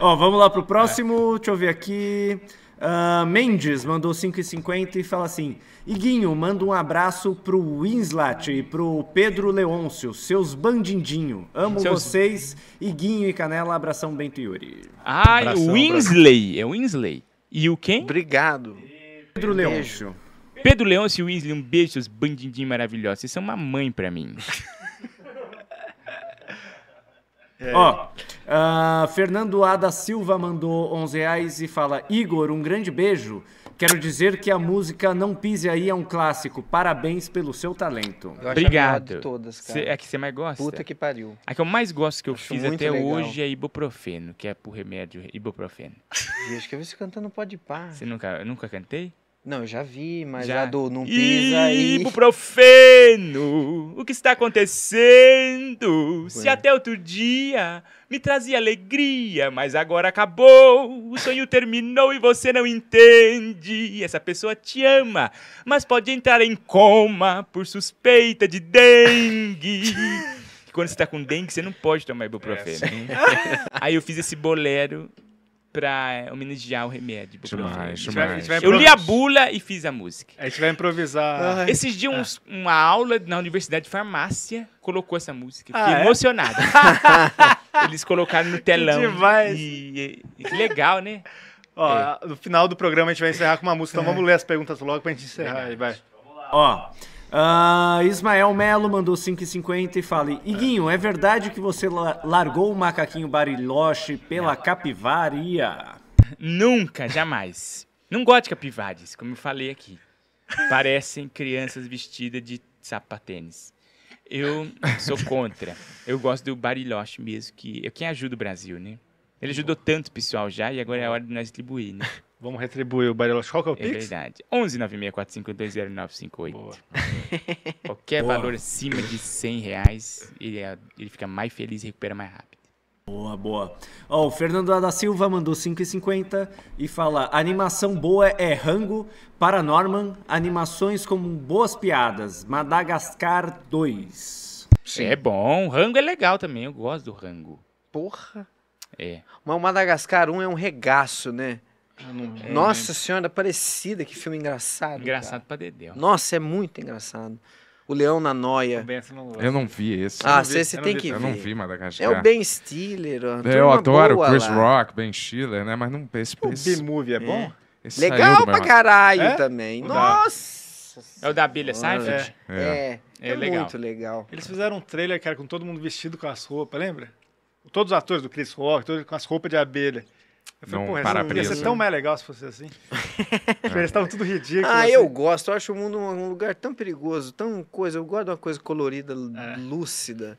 Ó, vamos lá pro próximo. Deixa eu ver aqui. Uh, Mendes mandou 5,50 e fala assim: Iguinho, manda um abraço pro Winslat e pro Pedro Leôncio, seus bandindinho. Amo seus... vocês. Iguinho e Canela, abração Bento Yuri. Ah, abração, Winsley. Abraço. É Winsley. E o quem? Obrigado. Pedro Leôncio. Pedro Leôncio e Winsley, um beijo, seus bandindinho maravilhosos. Vocês são uma mãe pra mim. É. Ó, uh, Fernando A da Silva mandou 11 reais e fala: Igor, um grande beijo. Quero dizer que a música Não Pise Aí é um clássico. Parabéns pelo seu talento. Eu Obrigado. De todas, cara. Cê, é que você mais gosta? Puta que pariu. A que eu mais gosto que eu acho fiz até legal. hoje é ibuprofeno, que é pro remédio ibuprofeno. Acho que eu vi você cantando pode par. Você nunca, nunca cantei? Não, eu já vi, mas já. a do não pisa e... Ibuprofeno, o que está acontecendo? Se até outro dia me trazia alegria, mas agora acabou, o sonho terminou e você não entende. Essa pessoa te ama, mas pode entrar em coma por suspeita de dengue. quando você está com dengue, você não pode tomar ibuprofeno. É, Aí eu fiz esse bolero pra eh, homenagear o remédio. Demais, demais. Eu li a bula e fiz a música. A gente vai improvisar. Ai. Esses dias, uns, ah. uma aula na Universidade de Farmácia colocou essa música. Fiquei ah, é? emocionado. É? Eles colocaram no telão. Que demais. E, e, e que legal, né? Ó, é. no final do programa a gente vai encerrar com uma música. Então é. vamos ler as perguntas logo pra gente encerrar. Aí, vai. Vamos lá. Ó. Uh, Ismael Melo mandou 5,50 e fala: Iguinho, é verdade que você largou o macaquinho bariloche pela capivaria? Nunca, jamais. Não gosto de capivares, como eu falei aqui. Parecem crianças vestidas de sapatênis. Eu sou contra. Eu gosto do bariloche mesmo, que é quem ajuda o Brasil, né? Ele ajudou tanto o pessoal já e agora é a hora de nós distribuir, né? Vamos retribuir o Bariloche. Qual que é o é Pix? verdade. 11964520958. Qualquer Boa. valor acima de 100 reais, ele, é- ele fica mais feliz e recupera mais rápido. Boa, boa. Ó, o Fernando da Silva mandou 5,50 e fala: animação boa é Rango, Paranorman, animações como boas piadas, Madagascar 2. É Sim. É bom. rango é legal também. Eu gosto do rango. Porra. É. Mas o Madagascar 1 é um regaço, né? Não, é, Nossa Senhora Aparecida, que filme engraçado. Engraçado cara. pra Dedéu. Nossa, é muito engraçado. O Leão na Noia. Eu não vi esse. Ah, você tem que ver. Eu não vi Madagascar. É o Ben Stiller. Eu adoro Chris lá. Rock, Ben Stiller, né? Mas não pense O B-Movie é bom? É. Esse Legal pra caralho é? também. O Nossa! Da... É o da Billy sabe? É. é. É, é. é legal. muito legal. Eles fizeram um trailer, cara, com todo mundo vestido com as roupas, lembra? Todos os atores do Chris Rock, todos com as roupas de abelha. Eu falei, não para preso. Ia ser tão mais legal se fosse assim. Tipo, eles estavam tudo ridículo. Ah, assim. eu gosto. Eu acho o mundo um lugar tão perigoso, tão coisa. Eu gosto de uma coisa colorida, é. lúcida,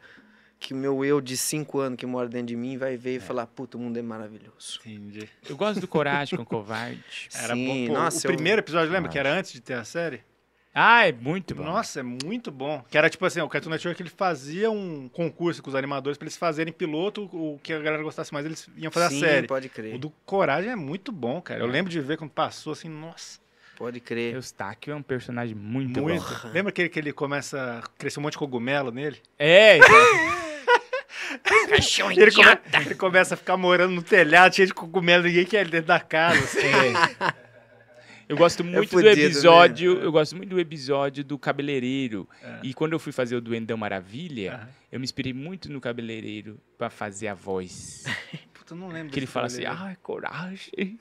que o meu eu de cinco anos que mora dentro de mim vai ver é. e falar, puta, o mundo é maravilhoso. Entendi. Eu gosto do Coragem com o Covarde. Era Sim, bom. Pô, nossa, o eu... primeiro episódio, lembra? Que era antes de ter a série? Ah, é muito bom. Nossa, é muito bom. Que era tipo assim, o Cartoon Network ele fazia um concurso com os animadores para eles fazerem piloto, o que a galera gostasse mais, eles iam fazer Sim, a série. pode crer. O do Coragem é muito bom, cara. Eu é. lembro de ver quando passou assim, nossa. Pode crer. O Stakio é um personagem muito, muito. bom. Lembra aquele que ele começa a crescer um monte de cogumelo nele? É, é. Cachorro ele, come... ele começa a ficar morando no telhado cheio de cogumelo, ninguém quer ele dentro da casa. Assim. É. Eu gosto é muito é do episódio. Eu gosto muito do episódio do cabeleireiro. É. E quando eu fui fazer o Duendão Maravilha, uhum. eu me inspirei muito no cabeleireiro para fazer a voz. não lembro. Que ele fala assim, ai, ah, coragem.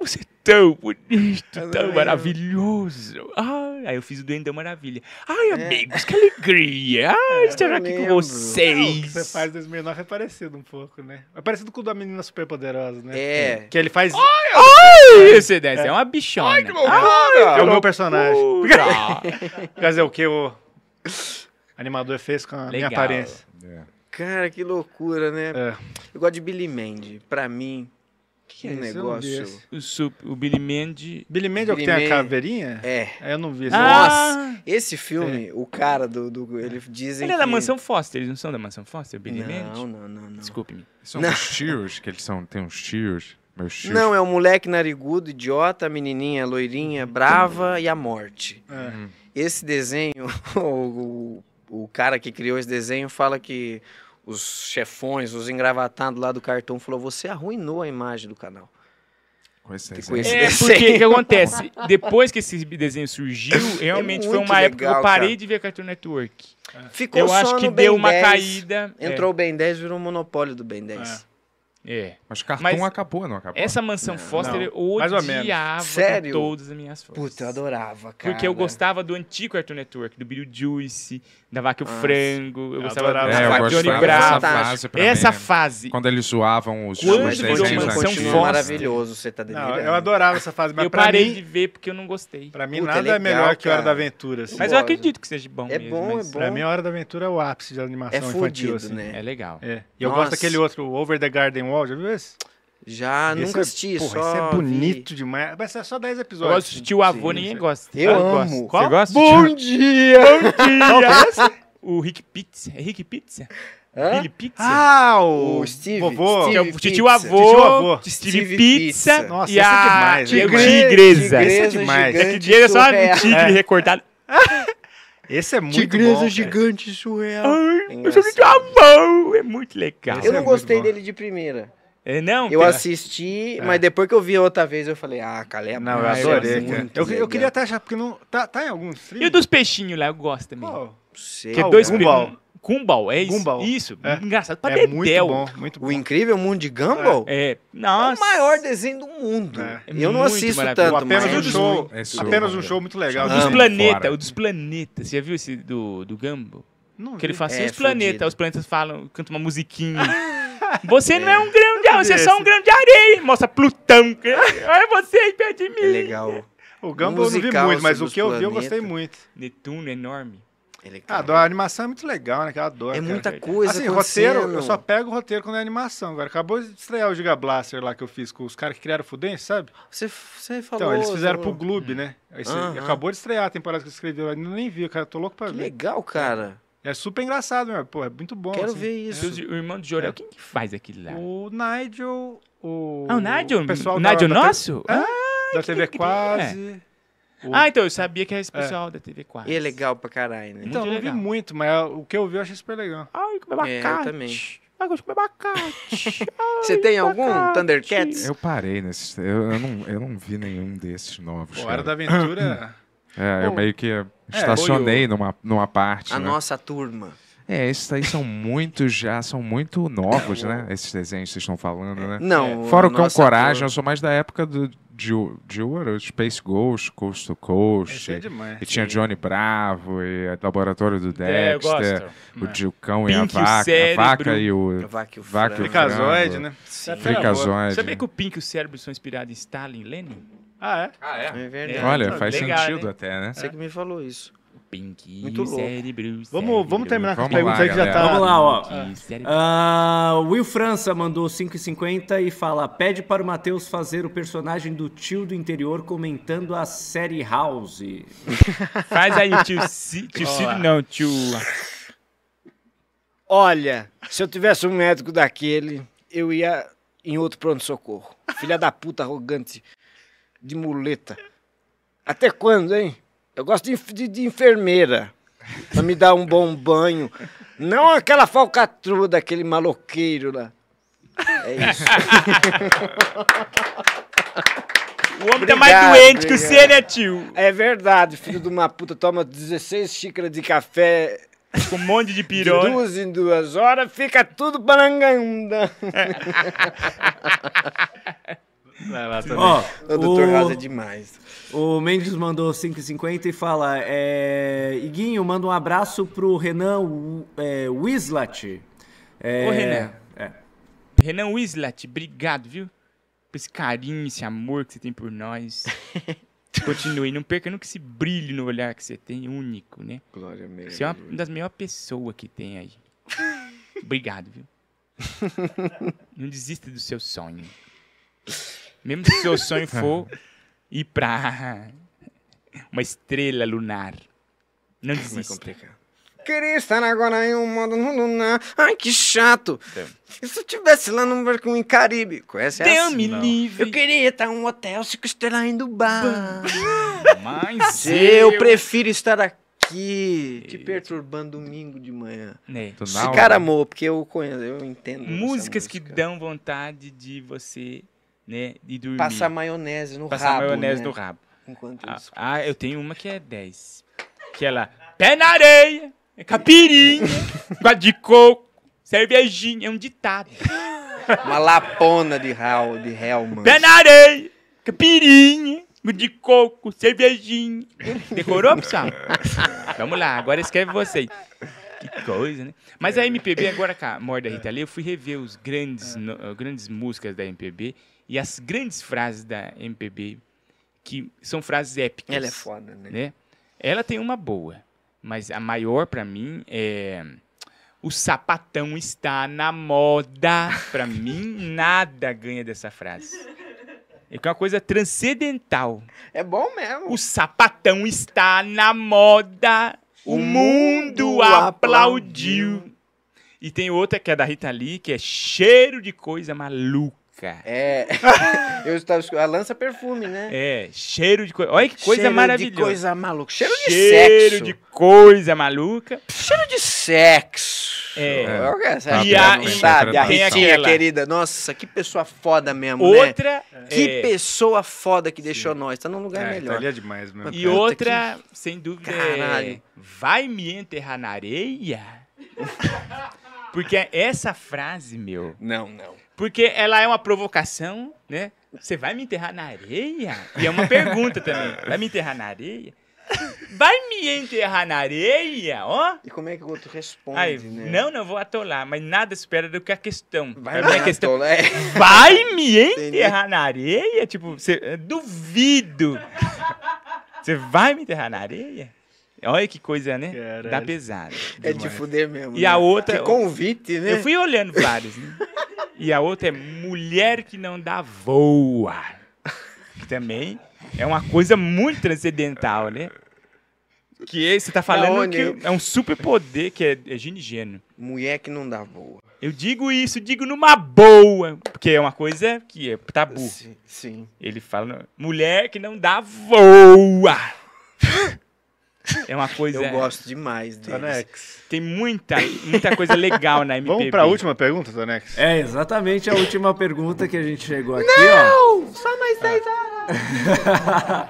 Você é tão bonito, tão é. maravilhoso. Ai, aí eu fiz o Duendão Maravilha. Ai, é. amigos, que alegria. É, ai, é, estar aqui lembro. com vocês. Não, o que você faz em 2009 é parecido um pouco, né? É parecido com o da Menina Superpoderosa, né? É. Que ele faz... Ai, ai, ai esse é. é uma bichona. Ai, que Ai, é o meu personagem. Quer dizer, o que o animador fez com a Legal. minha aparência. É. Cara, que loucura, né? É. Eu gosto de Billy Mandy. Pra mim, que, que é um negócio. O, sup, o Billy Mandy. Billy Mandy é o que tem a caveirinha? É. é. Eu não vi esse ah! Nossa! Ah! Esse filme, é. o cara do. do ele dizem. Ele é da Mansão Foster, eles não são da Mansão Foster? Billy não, Mandy? Não, não, não. Desculpe-me. São não. os tios, que eles são. Tem uns tios. Não, é um moleque narigudo, idiota, menininha, loirinha, brava e a morte. É. Esse desenho, o, o, o cara que criou esse desenho fala que os chefões, os engravatados lá do cartão, falou: você arruinou a imagem do canal. Coincidência. Né? É, porque o que acontece? Depois que esse desenho surgiu, é realmente é foi uma legal, época que eu parei cara. de ver Cartoon Network. Ficou eu acho que deu 10, uma caída. É. Entrou é. o Ben 10 virou um monopólio do Ben 10. É. Mas cartão Mas acabou, não acabou. Essa mansão Foster não. eu odiava Sério? todas as minhas forças. Puta, eu adorava, cara. Porque eu gostava do antigo Cartoon Network, do Juice, da Vaca e o Frango. Eu, eu gostava da é, Vaca Johnny Bravo. Fase essa mim, fase. Quando eles zoavam os Quando eles virou mansão né? Foster. maravilhoso, você tá delirando. eu adorava essa fase. Mas eu parei mim, de ver porque eu não gostei. Pra mim, Puta, nada é, legal, é melhor cara. que Hora da Aventura. Assim. Mas eu acredito que seja bom É mesmo, bom, é bom. Pra mim, Hora da Aventura é o ápice da é animação infantil. Assim. Né? É legal. É. E eu gosto daquele outro, Over the Garden Wall. Stonewall, já viu esse? Já, esse é nunca é, assisti, porra, é só Isso é bonito vi. demais. Mas é só 10 episódios. Eu gosto de tio Avô, Sim, ninguém gosta. Eu, eu é amo. Gosto. Você gosta? Bom dia! Bom dia! o Rick Pitts. É Rick Pitts? Hã? Billy Pizza? Ah, o, o Steve. Vovô. Steve o titio avô. Steve, Pizza. Pizza. Nossa, e a é demais. Tigre, tigresa. Tigresa, é demais. Gigante, é que Diego é só um tigre recortado. Esse é muito Tigresa bom, gigante isso surreal. Ai, é eu É muito legal. Esse eu é não é gostei dele de primeira. É, não, eu assisti, é. mas depois que eu vi a outra vez, eu falei, ah, calé é Não, eu adorei, Eu, eu, queria até achar, porque não. Tá, tá em alguns E o dos peixinhos lá, eu gosto também. Oh, sei. Que é dois um, Gumball, é isso? Gumball. Isso. É. Engraçado. Pra é muito bom, muito bom. O Incrível Mundo de Gumball? É. é. Nossa. É o maior desenho do mundo. É. Eu não muito assisto maravilha. tanto, apenas Um show, show, é apenas um show muito legal. O dos planetas, o dos planetas. Você já viu esse do, do Gumball? Não que ele fala assim, é, os planetas, os planetas falam, cantam uma musiquinha. você é. não é um grão de é areia, você é só um grão de areia. Mostra Plutão. Olha é você aí perto de mim. É legal. O Gumball eu não vi muito, mas o que eu vi eu gostei muito. Netuno enorme. Ele ah, a animação é muito legal, né? Que eu adoro. É cara. muita coisa. Assim, roteiro, eu só pego o roteiro quando é animação. Agora, acabou de estrear o Giga Blaster lá que eu fiz com os caras que criaram o Fudense, sabe? Você, você falou. Então, eles fizeram falou. Né? pro Gloob, né? Esse, Acabou de estrear a temporada que eu escreveu. eu nem vi, cara. Tô louco pra que ver. legal, cara. É, é super engraçado, meu. Pô, é muito bom. Quero assim. ver isso. É. O irmão de Jorel, é. quem que faz aquele lá? O Nigel. O... Ah, o Nigel? O pessoal o Nigel da, nosso? Da, ah, da TV que... Quase. É. Ah, então, eu sabia que era especial é. da TV 4 E é legal pra caralho, né? Então, muito eu não legal. vi muito, mas é o que eu vi eu achei super legal. Ai, que abacate. É, eu também. Ai, gosto de comer Você tem algum Thundercats? Eu parei nesses... Eu, eu, não, eu não vi nenhum desses novos. Pô, Hora da Aventura... é, Bom, eu meio que é, estacionei é, numa, numa parte. A né? nossa turma. É, esses aí são muitos já, são muito novos, né? Esses desenhos que vocês estão falando, né? Não. É. Fora o Cão Coragem, eu sou mais da época do de, de ouro, Space Ghost, Coast to Coast. É demais, e sim. tinha Johnny Bravo, e a Laboratório do é, Dexter, é, o Dilcão e a vaca, a vaca e o. Vaca e o, vaca e o Fricazoide, né? Sim. É Fricazoide. Sabia que o Pink e o Cérebro são inspirados em Stalin e Lenin? Ah, é? Ah, é? é Olha, faz Legal, sentido hein? até, né? Você que me falou isso. Pink Muito louco. Cérebro, vamos, cérebro. vamos terminar com as perguntas aí que já tá. Vamos lá, ó. Uh, Will França mandou 5,50 e fala: pede para o Matheus fazer o personagem do tio do interior comentando a série House. Faz aí, tio Cid. Tio Cid não, tio. Olha, se eu tivesse um médico daquele, eu ia em outro pronto-socorro. Filha da puta arrogante de muleta. Até quando, hein? Eu gosto de, de, de enfermeira para me dar um bom banho. Não aquela falcatrua daquele maloqueiro lá. É isso. O homem tá mais doente obrigado. que o ser, né, tio? É verdade, filho de uma puta toma 16 xícaras de café. Com um monte de pirona. De duas em duas horas, fica tudo paranganda. Vai lá também. Ó, o doutor o... Rosa é demais. O Mendes mandou 5,50 e fala: é, Iguinho, manda um abraço pro Renan é, Wislat. É, Ô, Renan. É. Renan Wislat, obrigado, viu? Por esse carinho, esse amor que você tem por nós. Continue, não perca nunca esse brilho no olhar que você tem, único, né? Glória mesmo. Você é uma das melhores pessoas que tem aí. Obrigado, viu? não desista do seu sonho. Mesmo se o seu sonho for ir para uma estrela lunar. Não é desista. complicado. Queria estar agora em um modo lunar. Ai, que chato. se eu estivesse lá num barco em Caribe? Conhece essa? me Não. livre. Eu queria estar em um hotel cinco estrelas em Dubai. Mas eu, eu prefiro estar aqui. Te perturbando domingo de manhã. É. Esse cara amou, né? é porque eu conheço, eu entendo. Músicas música. que dão vontade de você né? E dormir. Passar maionese no Passar rabo. Passar maionese né? no rabo. Enquanto ah, isso. Ah, ah, eu tenho uma que é 10. Que ela. É pé na areia, é capirinha, de coco, cervejinha. É um ditado. Uma lapona de réu, de réu, mano. Pé na areia, capirinha, de coco, cervejinha. Decorou, pessoal? Vamos lá, agora escreve vocês. Que coisa, né? Mas a MPB, agora com a morda Rita Lee, eu fui rever os grandes, no, grandes músicas da MPB e as grandes frases da MPB, que são frases épicas. Ela é foda, né? né? Ela tem uma boa, mas a maior para mim é o sapatão está na moda. Para mim, nada ganha dessa frase. É, é uma coisa transcendental. É bom mesmo. O sapatão está na moda. O, o mundo, mundo aplaudiu. aplaudiu. E tem outra que é da Rita Lee, que é cheiro de coisa maluca. É. eu estava a lança perfume, né? É, cheiro de coisa. Olha que coisa cheiro maravilhosa. Cheiro de coisa maluca. Cheiro de sexo. Cheiro de coisa maluca. Cheiro de sexo. É. é. e tá a, sabe, a Ritinha, querida. Nossa, que pessoa foda mesmo, né? Outra... Né? É. Que pessoa foda que deixou Sim. nós. Tá num lugar é, melhor. Itália é demais mesmo. E outra, que... sem dúvida, é, Caralho. é... Vai me enterrar na areia? Porque essa frase, meu... Não, não. Porque ela é uma provocação, né? Você vai me enterrar na areia? E é uma pergunta também. Vai me enterrar na areia? Vai me enterrar na areia, ó. E como é que o outro responde, Aí, né? Não, não vou atolar, mas nada espera do que a questão. Vai a me questão, atolar. É. Vai me enterrar na areia? Tipo, duvido. Você vai me enterrar na areia? Olha que coisa, né? Caralho. Dá pesado. É demais. de fuder mesmo. E né? a outra... Que convite, né? Eu fui olhando vários, né? E a outra é Mulher que não dá voa. Que também é uma coisa muito transcendental, né? Que você tá falando que é um super poder que é, é Mulher que não dá voa. Eu digo isso, digo numa boa, porque é uma coisa que é tabu. Sim. sim. Ele fala, mulher que não dá voa. É uma coisa. Eu gosto demais Tonex. Tem muita, muita coisa legal na MPB. Vamos para a última pergunta, Tonex? É, exatamente a última pergunta que a gente chegou aqui, Não! ó. Não! Só mais 10 horas!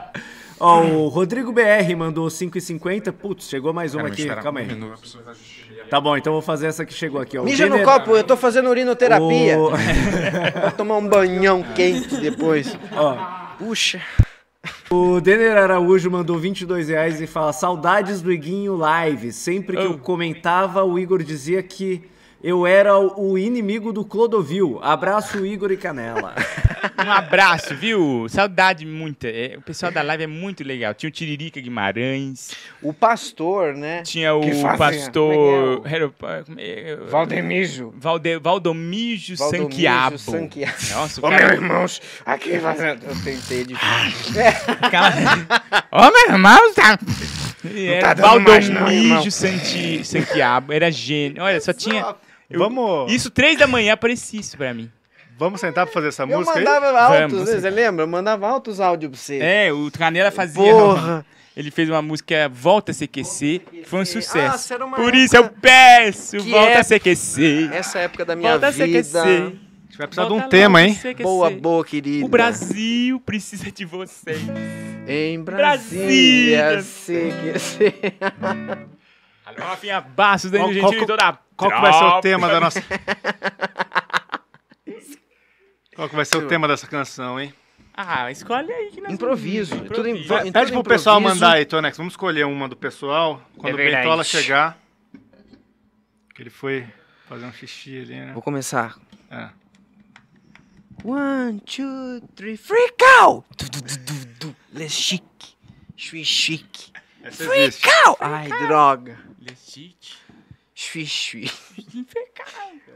ó, o Rodrigo BR mandou 5,50. Putz, chegou mais uma aqui. Calma aí. Tá bom, então vou fazer essa que chegou aqui, ó. Mija no copo, eu tô fazendo urinoterapia. O... vou tomar um banhão quente depois. Ó. Puxa. O Denner Araújo mandou 22 reais e fala: Saudades do Iguinho Live. Sempre que ah. eu comentava, o Igor dizia que eu era o inimigo do Clodovil. Abraço, Igor e Canela. um abraço, viu? Saudade muita. É, o pessoal da live é muito legal. Tinha o Tiririca Guimarães. O pastor, né? Tinha o é pastor. É Valdemijo. Valde... Valdomijo, Valdomijo Sanquiabo. Nossa, o Ô, meu meus irmãos, aqui fazendo. Eu tentei de. Ô, meus irmãos, tá. Era tá Valdomijo Sanquiabo. Era gênio. Olha, só tinha. Eu, Vamos. Isso três da manhã parecia isso pra mim. Vamos sentar pra fazer essa eu música? Eu mandava aí? altos, Vamos, você lembra? Eu mandava altos áudios pra você. É, o Canela fazia. Porra! Ele fez uma música Volta a se que foi um ah, sucesso. Ah, Por isso eu peço, volta a se aquecer. Essa é época da minha volta vida. Volta a se A gente vai precisar volta de um tema, hein? Boa, boa, querida. O Brasil precisa de vocês. Em Brasília, Brasília. se aquecer caralho. Rafinha Bastos, Danilo Qual- qual Gentili, que- toda Qual que vai ser o tema da nossa. Qual que vai ser o tema dessa canção, hein? Ah, escolhe aí que nós Improviso. Tudo Improviso. Pede pro improviso. pessoal mandar aí, Tonex. Vamos escolher uma do pessoal. Quando o Peitola é chegar. Que ele foi fazer um xixi ali, né? Vou começar. É. One, two, three, freak out! Du, du, du, du, du. Les chic. Chui chic. Ai, droga. Lestite. Xixi.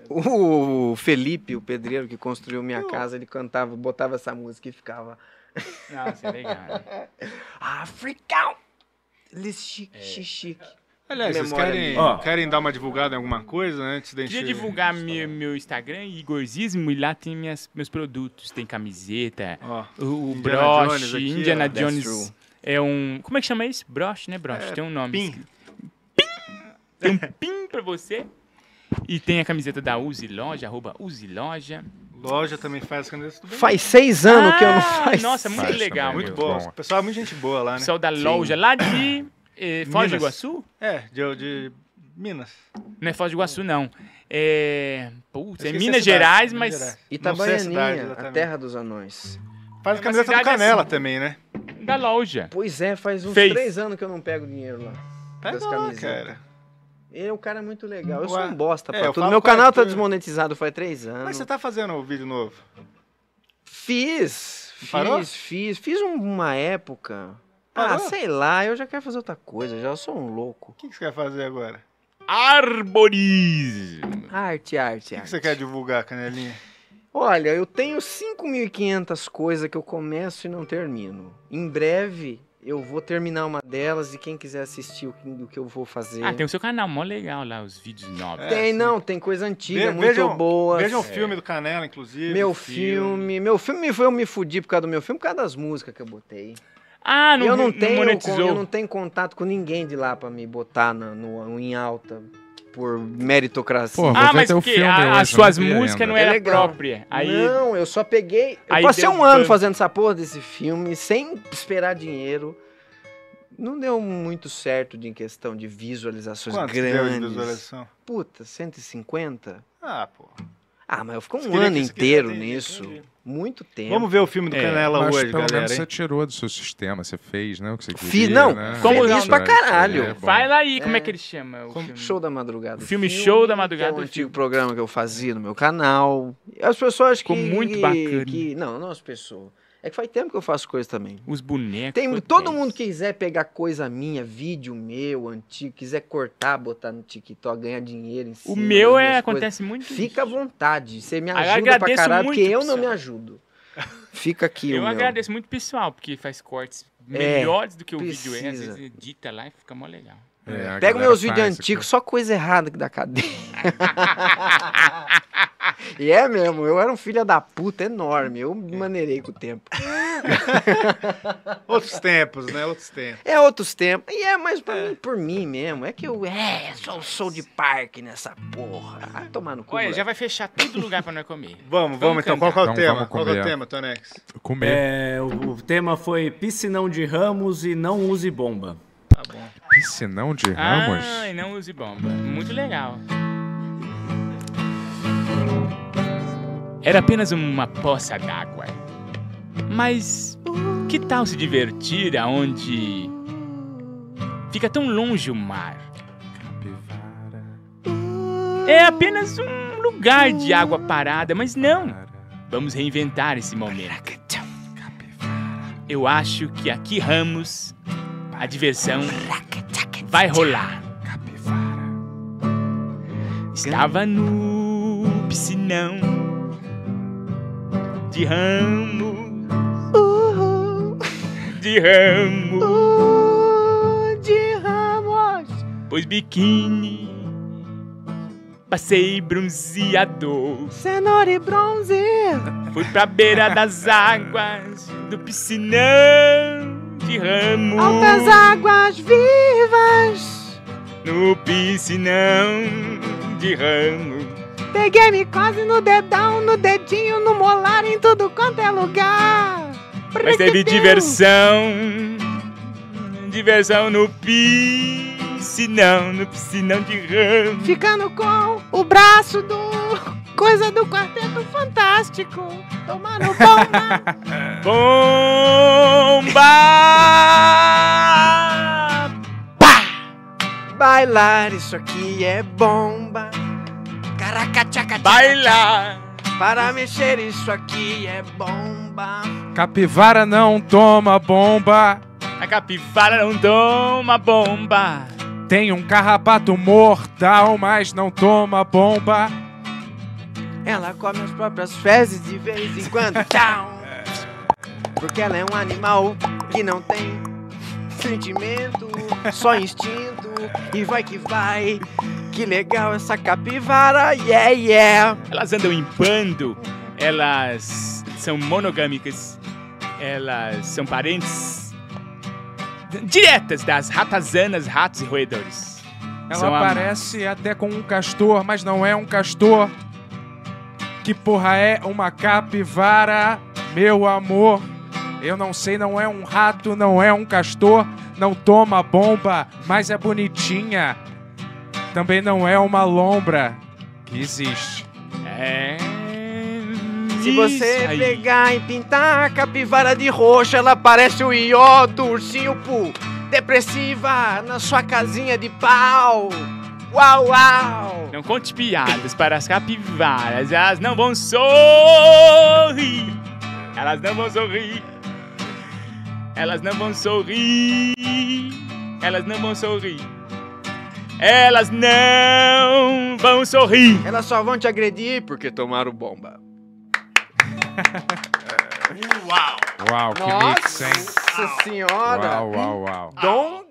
o Felipe, o pedreiro que construiu minha casa, ele cantava, botava essa música e ficava. Nossa, é legal. Africão! Lestite. xixi. É. Aliás, Memória vocês querem, querem dar uma divulgada em alguma coisa né, antes da Queria divulgar meu, meu Instagram, Igorzismo, e lá tem minhas, meus produtos. Tem camiseta, oh. o, Indiana broche, Jones aqui, Indiana Jones. É um... Como é que chama isso? Broche, né? Broche, é, tem um nome. Pin. Tem um pin pra você. E tem a camiseta da Uzi Loja, arroba Uzi Loja. Loja também faz camisetas do bem. Faz seis anos ah, que eu não ah, faço. Nossa, muito faz legal. muito boa. pessoal é muita gente boa lá, né? pessoal da Sim. loja lá de eh, Foz do Iguaçu? É, de, de, Minas. Não é Foz do Iguaçu, não. É, putz, é Minas Gerais, mas... Itabaianinha, tá a terra dos anões. Faz é camiseta do Canela assim, também, né? Da loja. Pois é, faz uns Fez. três anos que eu não pego dinheiro lá. Pega tá das lá, camisetas. cara. Ele é um cara muito legal. Eu sou um bosta é, pra tudo. Meu canal tá desmonetizado faz três anos. Mas você tá fazendo um vídeo novo? Fiz. Fiz, Parou? fiz. Fiz uma época. Ah, parou? Ah, sei lá, eu já quero fazer outra coisa, já sou um louco. O que, que você quer fazer agora? Arborismo. Arte, arte, arte. O que, que você quer divulgar, Canelinha? Olha, eu tenho 5.500 coisas que eu começo e não termino. Em breve, eu vou terminar uma delas e quem quiser assistir o que, eu vou fazer. Ah, tem o seu canal, mó legal lá, os vídeos novos. É, tem, assim. não, tem coisa antiga, Ve muito vejam, boa. Vejam o é. filme do Canela, inclusive. Meu filme. filme. Meu filme foi eu me fudi por causa do meu filme, por causa das músicas que eu botei. Ah, não, eu não, não tenho, monetizou. Eu, não tenho contato com ninguém de lá para me botar na, no, em alta por meritocracia. Pô, ah, mas filme a, as suas músicas não eram é próprias. Aí... Não, eu só peguei. Eu passei um ano fazendo essa porra desse filme, sem esperar dinheiro. Não deu muito certo de, em questão de visualizações Quanto grandes. Deu de visualização? Puta, 150? Ah, pô. Ah, mas eu fico um ano inteiro nisso. Entendi. Muito tempo. Vamos ver o filme do é, Canela mas hoje, pelo galera. Menos você tirou do seu sistema, você fez, né? O que você queria, Fiz, não, né? como isso pra né? caralho. É, Vai lá aí, é. como é que ele chama? O Show da Madrugada. O filme, filme Show da Madrugada. É um antigo programa que eu fazia no meu canal. As pessoas que. Ficou muito bacana. Que, não, não as pessoas é que faz tempo que eu faço coisa também. Os bonecos. Tem, todo mundo que quiser pegar coisa minha, vídeo meu, antigo, quiser cortar, botar no TikTok, ganhar dinheiro em cima. O meu é, acontece coisas. muito. Fica isso. à vontade. Você me ajuda pra caralho, porque eu não me ajudo. Fica aqui eu o Eu agradeço meu. muito pessoal, porque faz cortes é, melhores é, do que o precisa. vídeo é. Às vezes edita lá e fica mó legal. É, Pega meus vídeos antigos, só coisa errada que da cadeia. e é mesmo, eu era um filho da puta enorme, eu me maneirei com o tempo. outros tempos, né? Outros tempos. É, outros tempos. E é, mas pra é. mim, por mim mesmo, é que eu é, só o de Parque nessa porra. Vai ah, tomar no cu. Olha, já vai fechar todo lugar pra nós comer. Vamos, vamos, vamos então. Qual é o vamos, tema? Qual é o tema, Tonex? Comer. É, o, o tema foi piscinão de ramos e não use bomba. Tá bom. Piscinão de Ramos? Ai, não use bomba. Muito legal. Era apenas uma poça d'água. Mas que tal se divertir aonde fica tão longe o mar? Capivara. É apenas um lugar de água parada, mas não. Vamos reinventar esse momento. Eu acho que aqui Ramos a diversão vai rolar. Estava no piscinão de ramo, de ramo, uh, de ramos. Pois biquíni, passei bronzeador, cenoura e bronze. Fui pra beira das águas do piscinão ramo. Altas águas vivas no piscinão de ramo. Peguei micose no dedão, no dedinho, no molar, em tudo quanto é lugar. Mas teve diversão, diversão no piscinão, no piscinão de ramo. Ficando com o braço do coisa do Quarteto Fantástico. Tomar no bomba. Né? bomba! Pá! Bailar, isso aqui é bomba. Caraca, tchaca, tchaca. Bailar. Para mexer, isso aqui é bomba. Capivara não toma bomba. A capivara não toma bomba. Tem um carrapato mortal, mas não toma bomba. Ela come as próprias fezes de vez em quando. Tchau! Porque ela é um animal que não tem sentimento, só instinto. E vai que vai. Que legal essa capivara, yeah, yeah! Elas andam em pando, elas são monogâmicas, elas são parentes diretas das ratazanas, ratos e roedores. Ela são parece a... até com um castor, mas não é um castor. Que porra é uma capivara, meu amor? Eu não sei, não é um rato, não é um castor, não toma bomba, mas é bonitinha. Também não é uma lombra que existe. É. Se você Isso pegar aí. e pintar a capivara de roxo, ela parece o ió Turcinho, ursinho Poo. Depressiva na sua casinha de pau. Uau, uau! Não conte piadas para as capivaras, elas não vão sorrir. Elas não vão sorrir. Elas não vão sorrir. Elas não vão sorrir. Elas não vão sorrir. Elas só vão te agredir porque tomaram bomba. Uau! Uau, que Nossa mix, hein? Senhora! Uau, uau, uau. Dom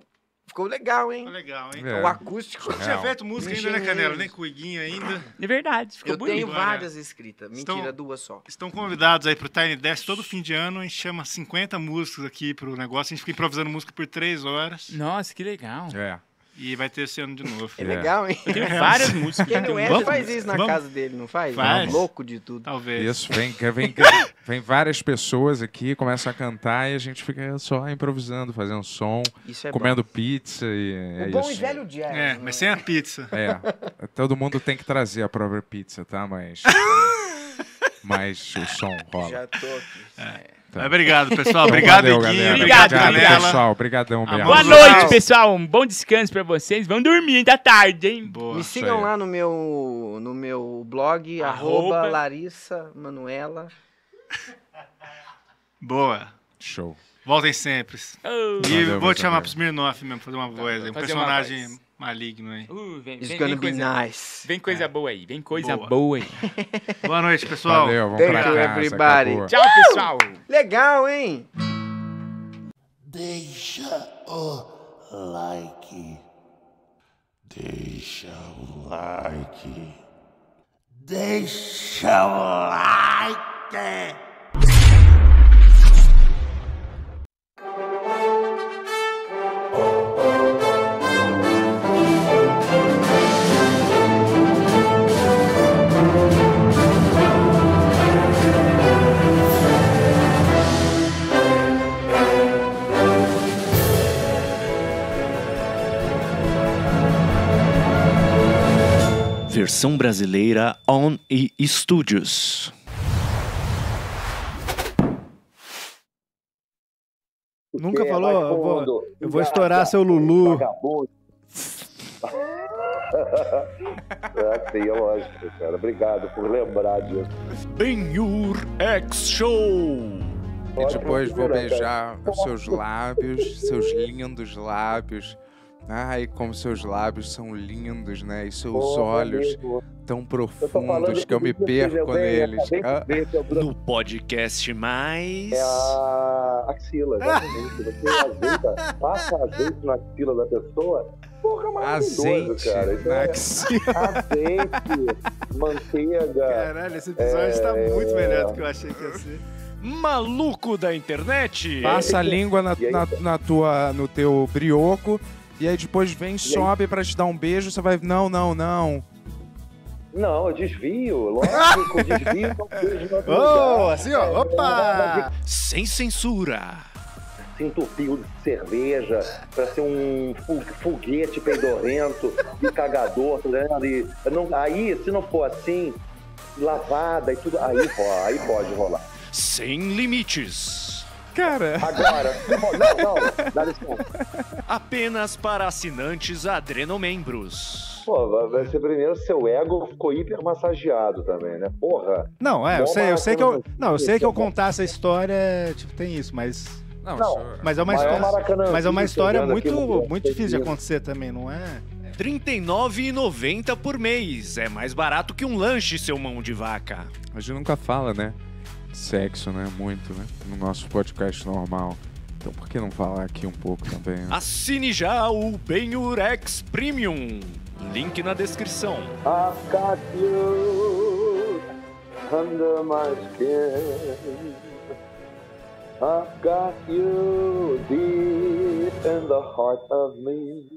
ficou legal, hein? Ficou legal, hein? É. O acústico. Não tinha feito música ainda, né, Canela? Nem cuiguinho ainda. É verdade, ficou Eu tenho várias escritas. Mentira, estão, duas só. Estão convidados aí pro Tiny Desk todo fim de ano. A gente chama 50 músicas aqui pro negócio. A gente fica improvisando música por três horas. Nossa, que legal. É. E vai ter esse ano de novo. É, é. legal, hein? Tem várias músicas. Quem não é, vamos, faz isso na vamos. casa dele, não faz? faz? É louco de tudo. Talvez. Isso, vem, vem, vem várias pessoas aqui, começam a cantar e a gente fica só improvisando, fazendo som, é comendo bom. pizza e. O é bom isso. e velho jazz. É, né? mas sem a pizza. É. Todo mundo tem que trazer a própria pizza, tá? Mas. mas o som rola. Já tô aqui. É. é. Tá. Obrigado, pessoal. Obrigado, então, valeu, Guinho. Obrigado, obrigado pessoal. Obrigadão, Boa noite, pessoal. Um bom descanso pra vocês. Vão dormir ainda tá tarde, hein? Boa, Me sigam lá no meu, no meu blog, arroba, arroba Larissa Manuela. Boa. Show. Voltem sempre. Oh. E Valeu, vou te chamar pro Smirnoff mesmo, fazer uma voz. Fazer um personagem. Maligno, hein? Uh, vem, It's vem, gonna vem be coisa, nice. Vem coisa é. boa aí, vem coisa boa, boa aí. boa noite, pessoal. Valeu, vamos Thank pra you, everybody. Acabou. Tchau, pessoal. Legal, hein? Deixa o like. Deixa o like. Deixa o like. versão brasileira On e Studios. Porque Nunca é falou, eu vou, eu vou estourar seu Lulu. é, sim, é lógico, cara. Obrigado por lembrar disso. Benhur X Show! E depois vou beijar os seus lábios, seus lindos lábios Ai, como seus lábios são lindos, né? E seus Pô, olhos tão profundos que eu me perco neles. Ah, no podcast mais. É a axila, exatamente. Você é ajeita, passa azeite na axila da pessoa. Porra, maravilhoso, é azeite cara. Então, na é axila. Azeite, manteiga. Caralho, esse episódio está é... muito melhor do que eu achei que ia ser maluco da internet. Passa a língua na, na, na, tua, no teu brioco e aí depois vem, e sobe aí? pra te dar um beijo, você vai, não, não, não. Não, eu desvio, lógico, desvio. oh, assim, ó, opa! É, é, é, Sem censura. Se entupiu de cerveja pra ser um foguete peidorento e cagador, tá não, aí, se não for assim, lavada e tudo, aí, ó, aí pode rolar. Sem limites cara? Agora. Não, não, dá desconto. Apenas para assinantes adrenomembros. Pô, vai ser primeiro seu ego ficou hiper massageado também, né? Porra. Não, é, eu sei, eu sei que eu, não, eu sei que eu é contar essa história, tipo, tem isso, mas não, não é- mas é uma história, mas é uma história muito, muito difícil de acontecer também, não é? R$ 39,90 por mês. É mais barato que um lanche, seu mão de vaca. A gente nunca fala, né? sexo, né? Muito, né? No nosso podcast normal. Então por que não falar aqui um pouco também? Né? Assine já o Benhurex Premium. Link na descrição. I've got you under my skin. I've got you deep in the heart of me.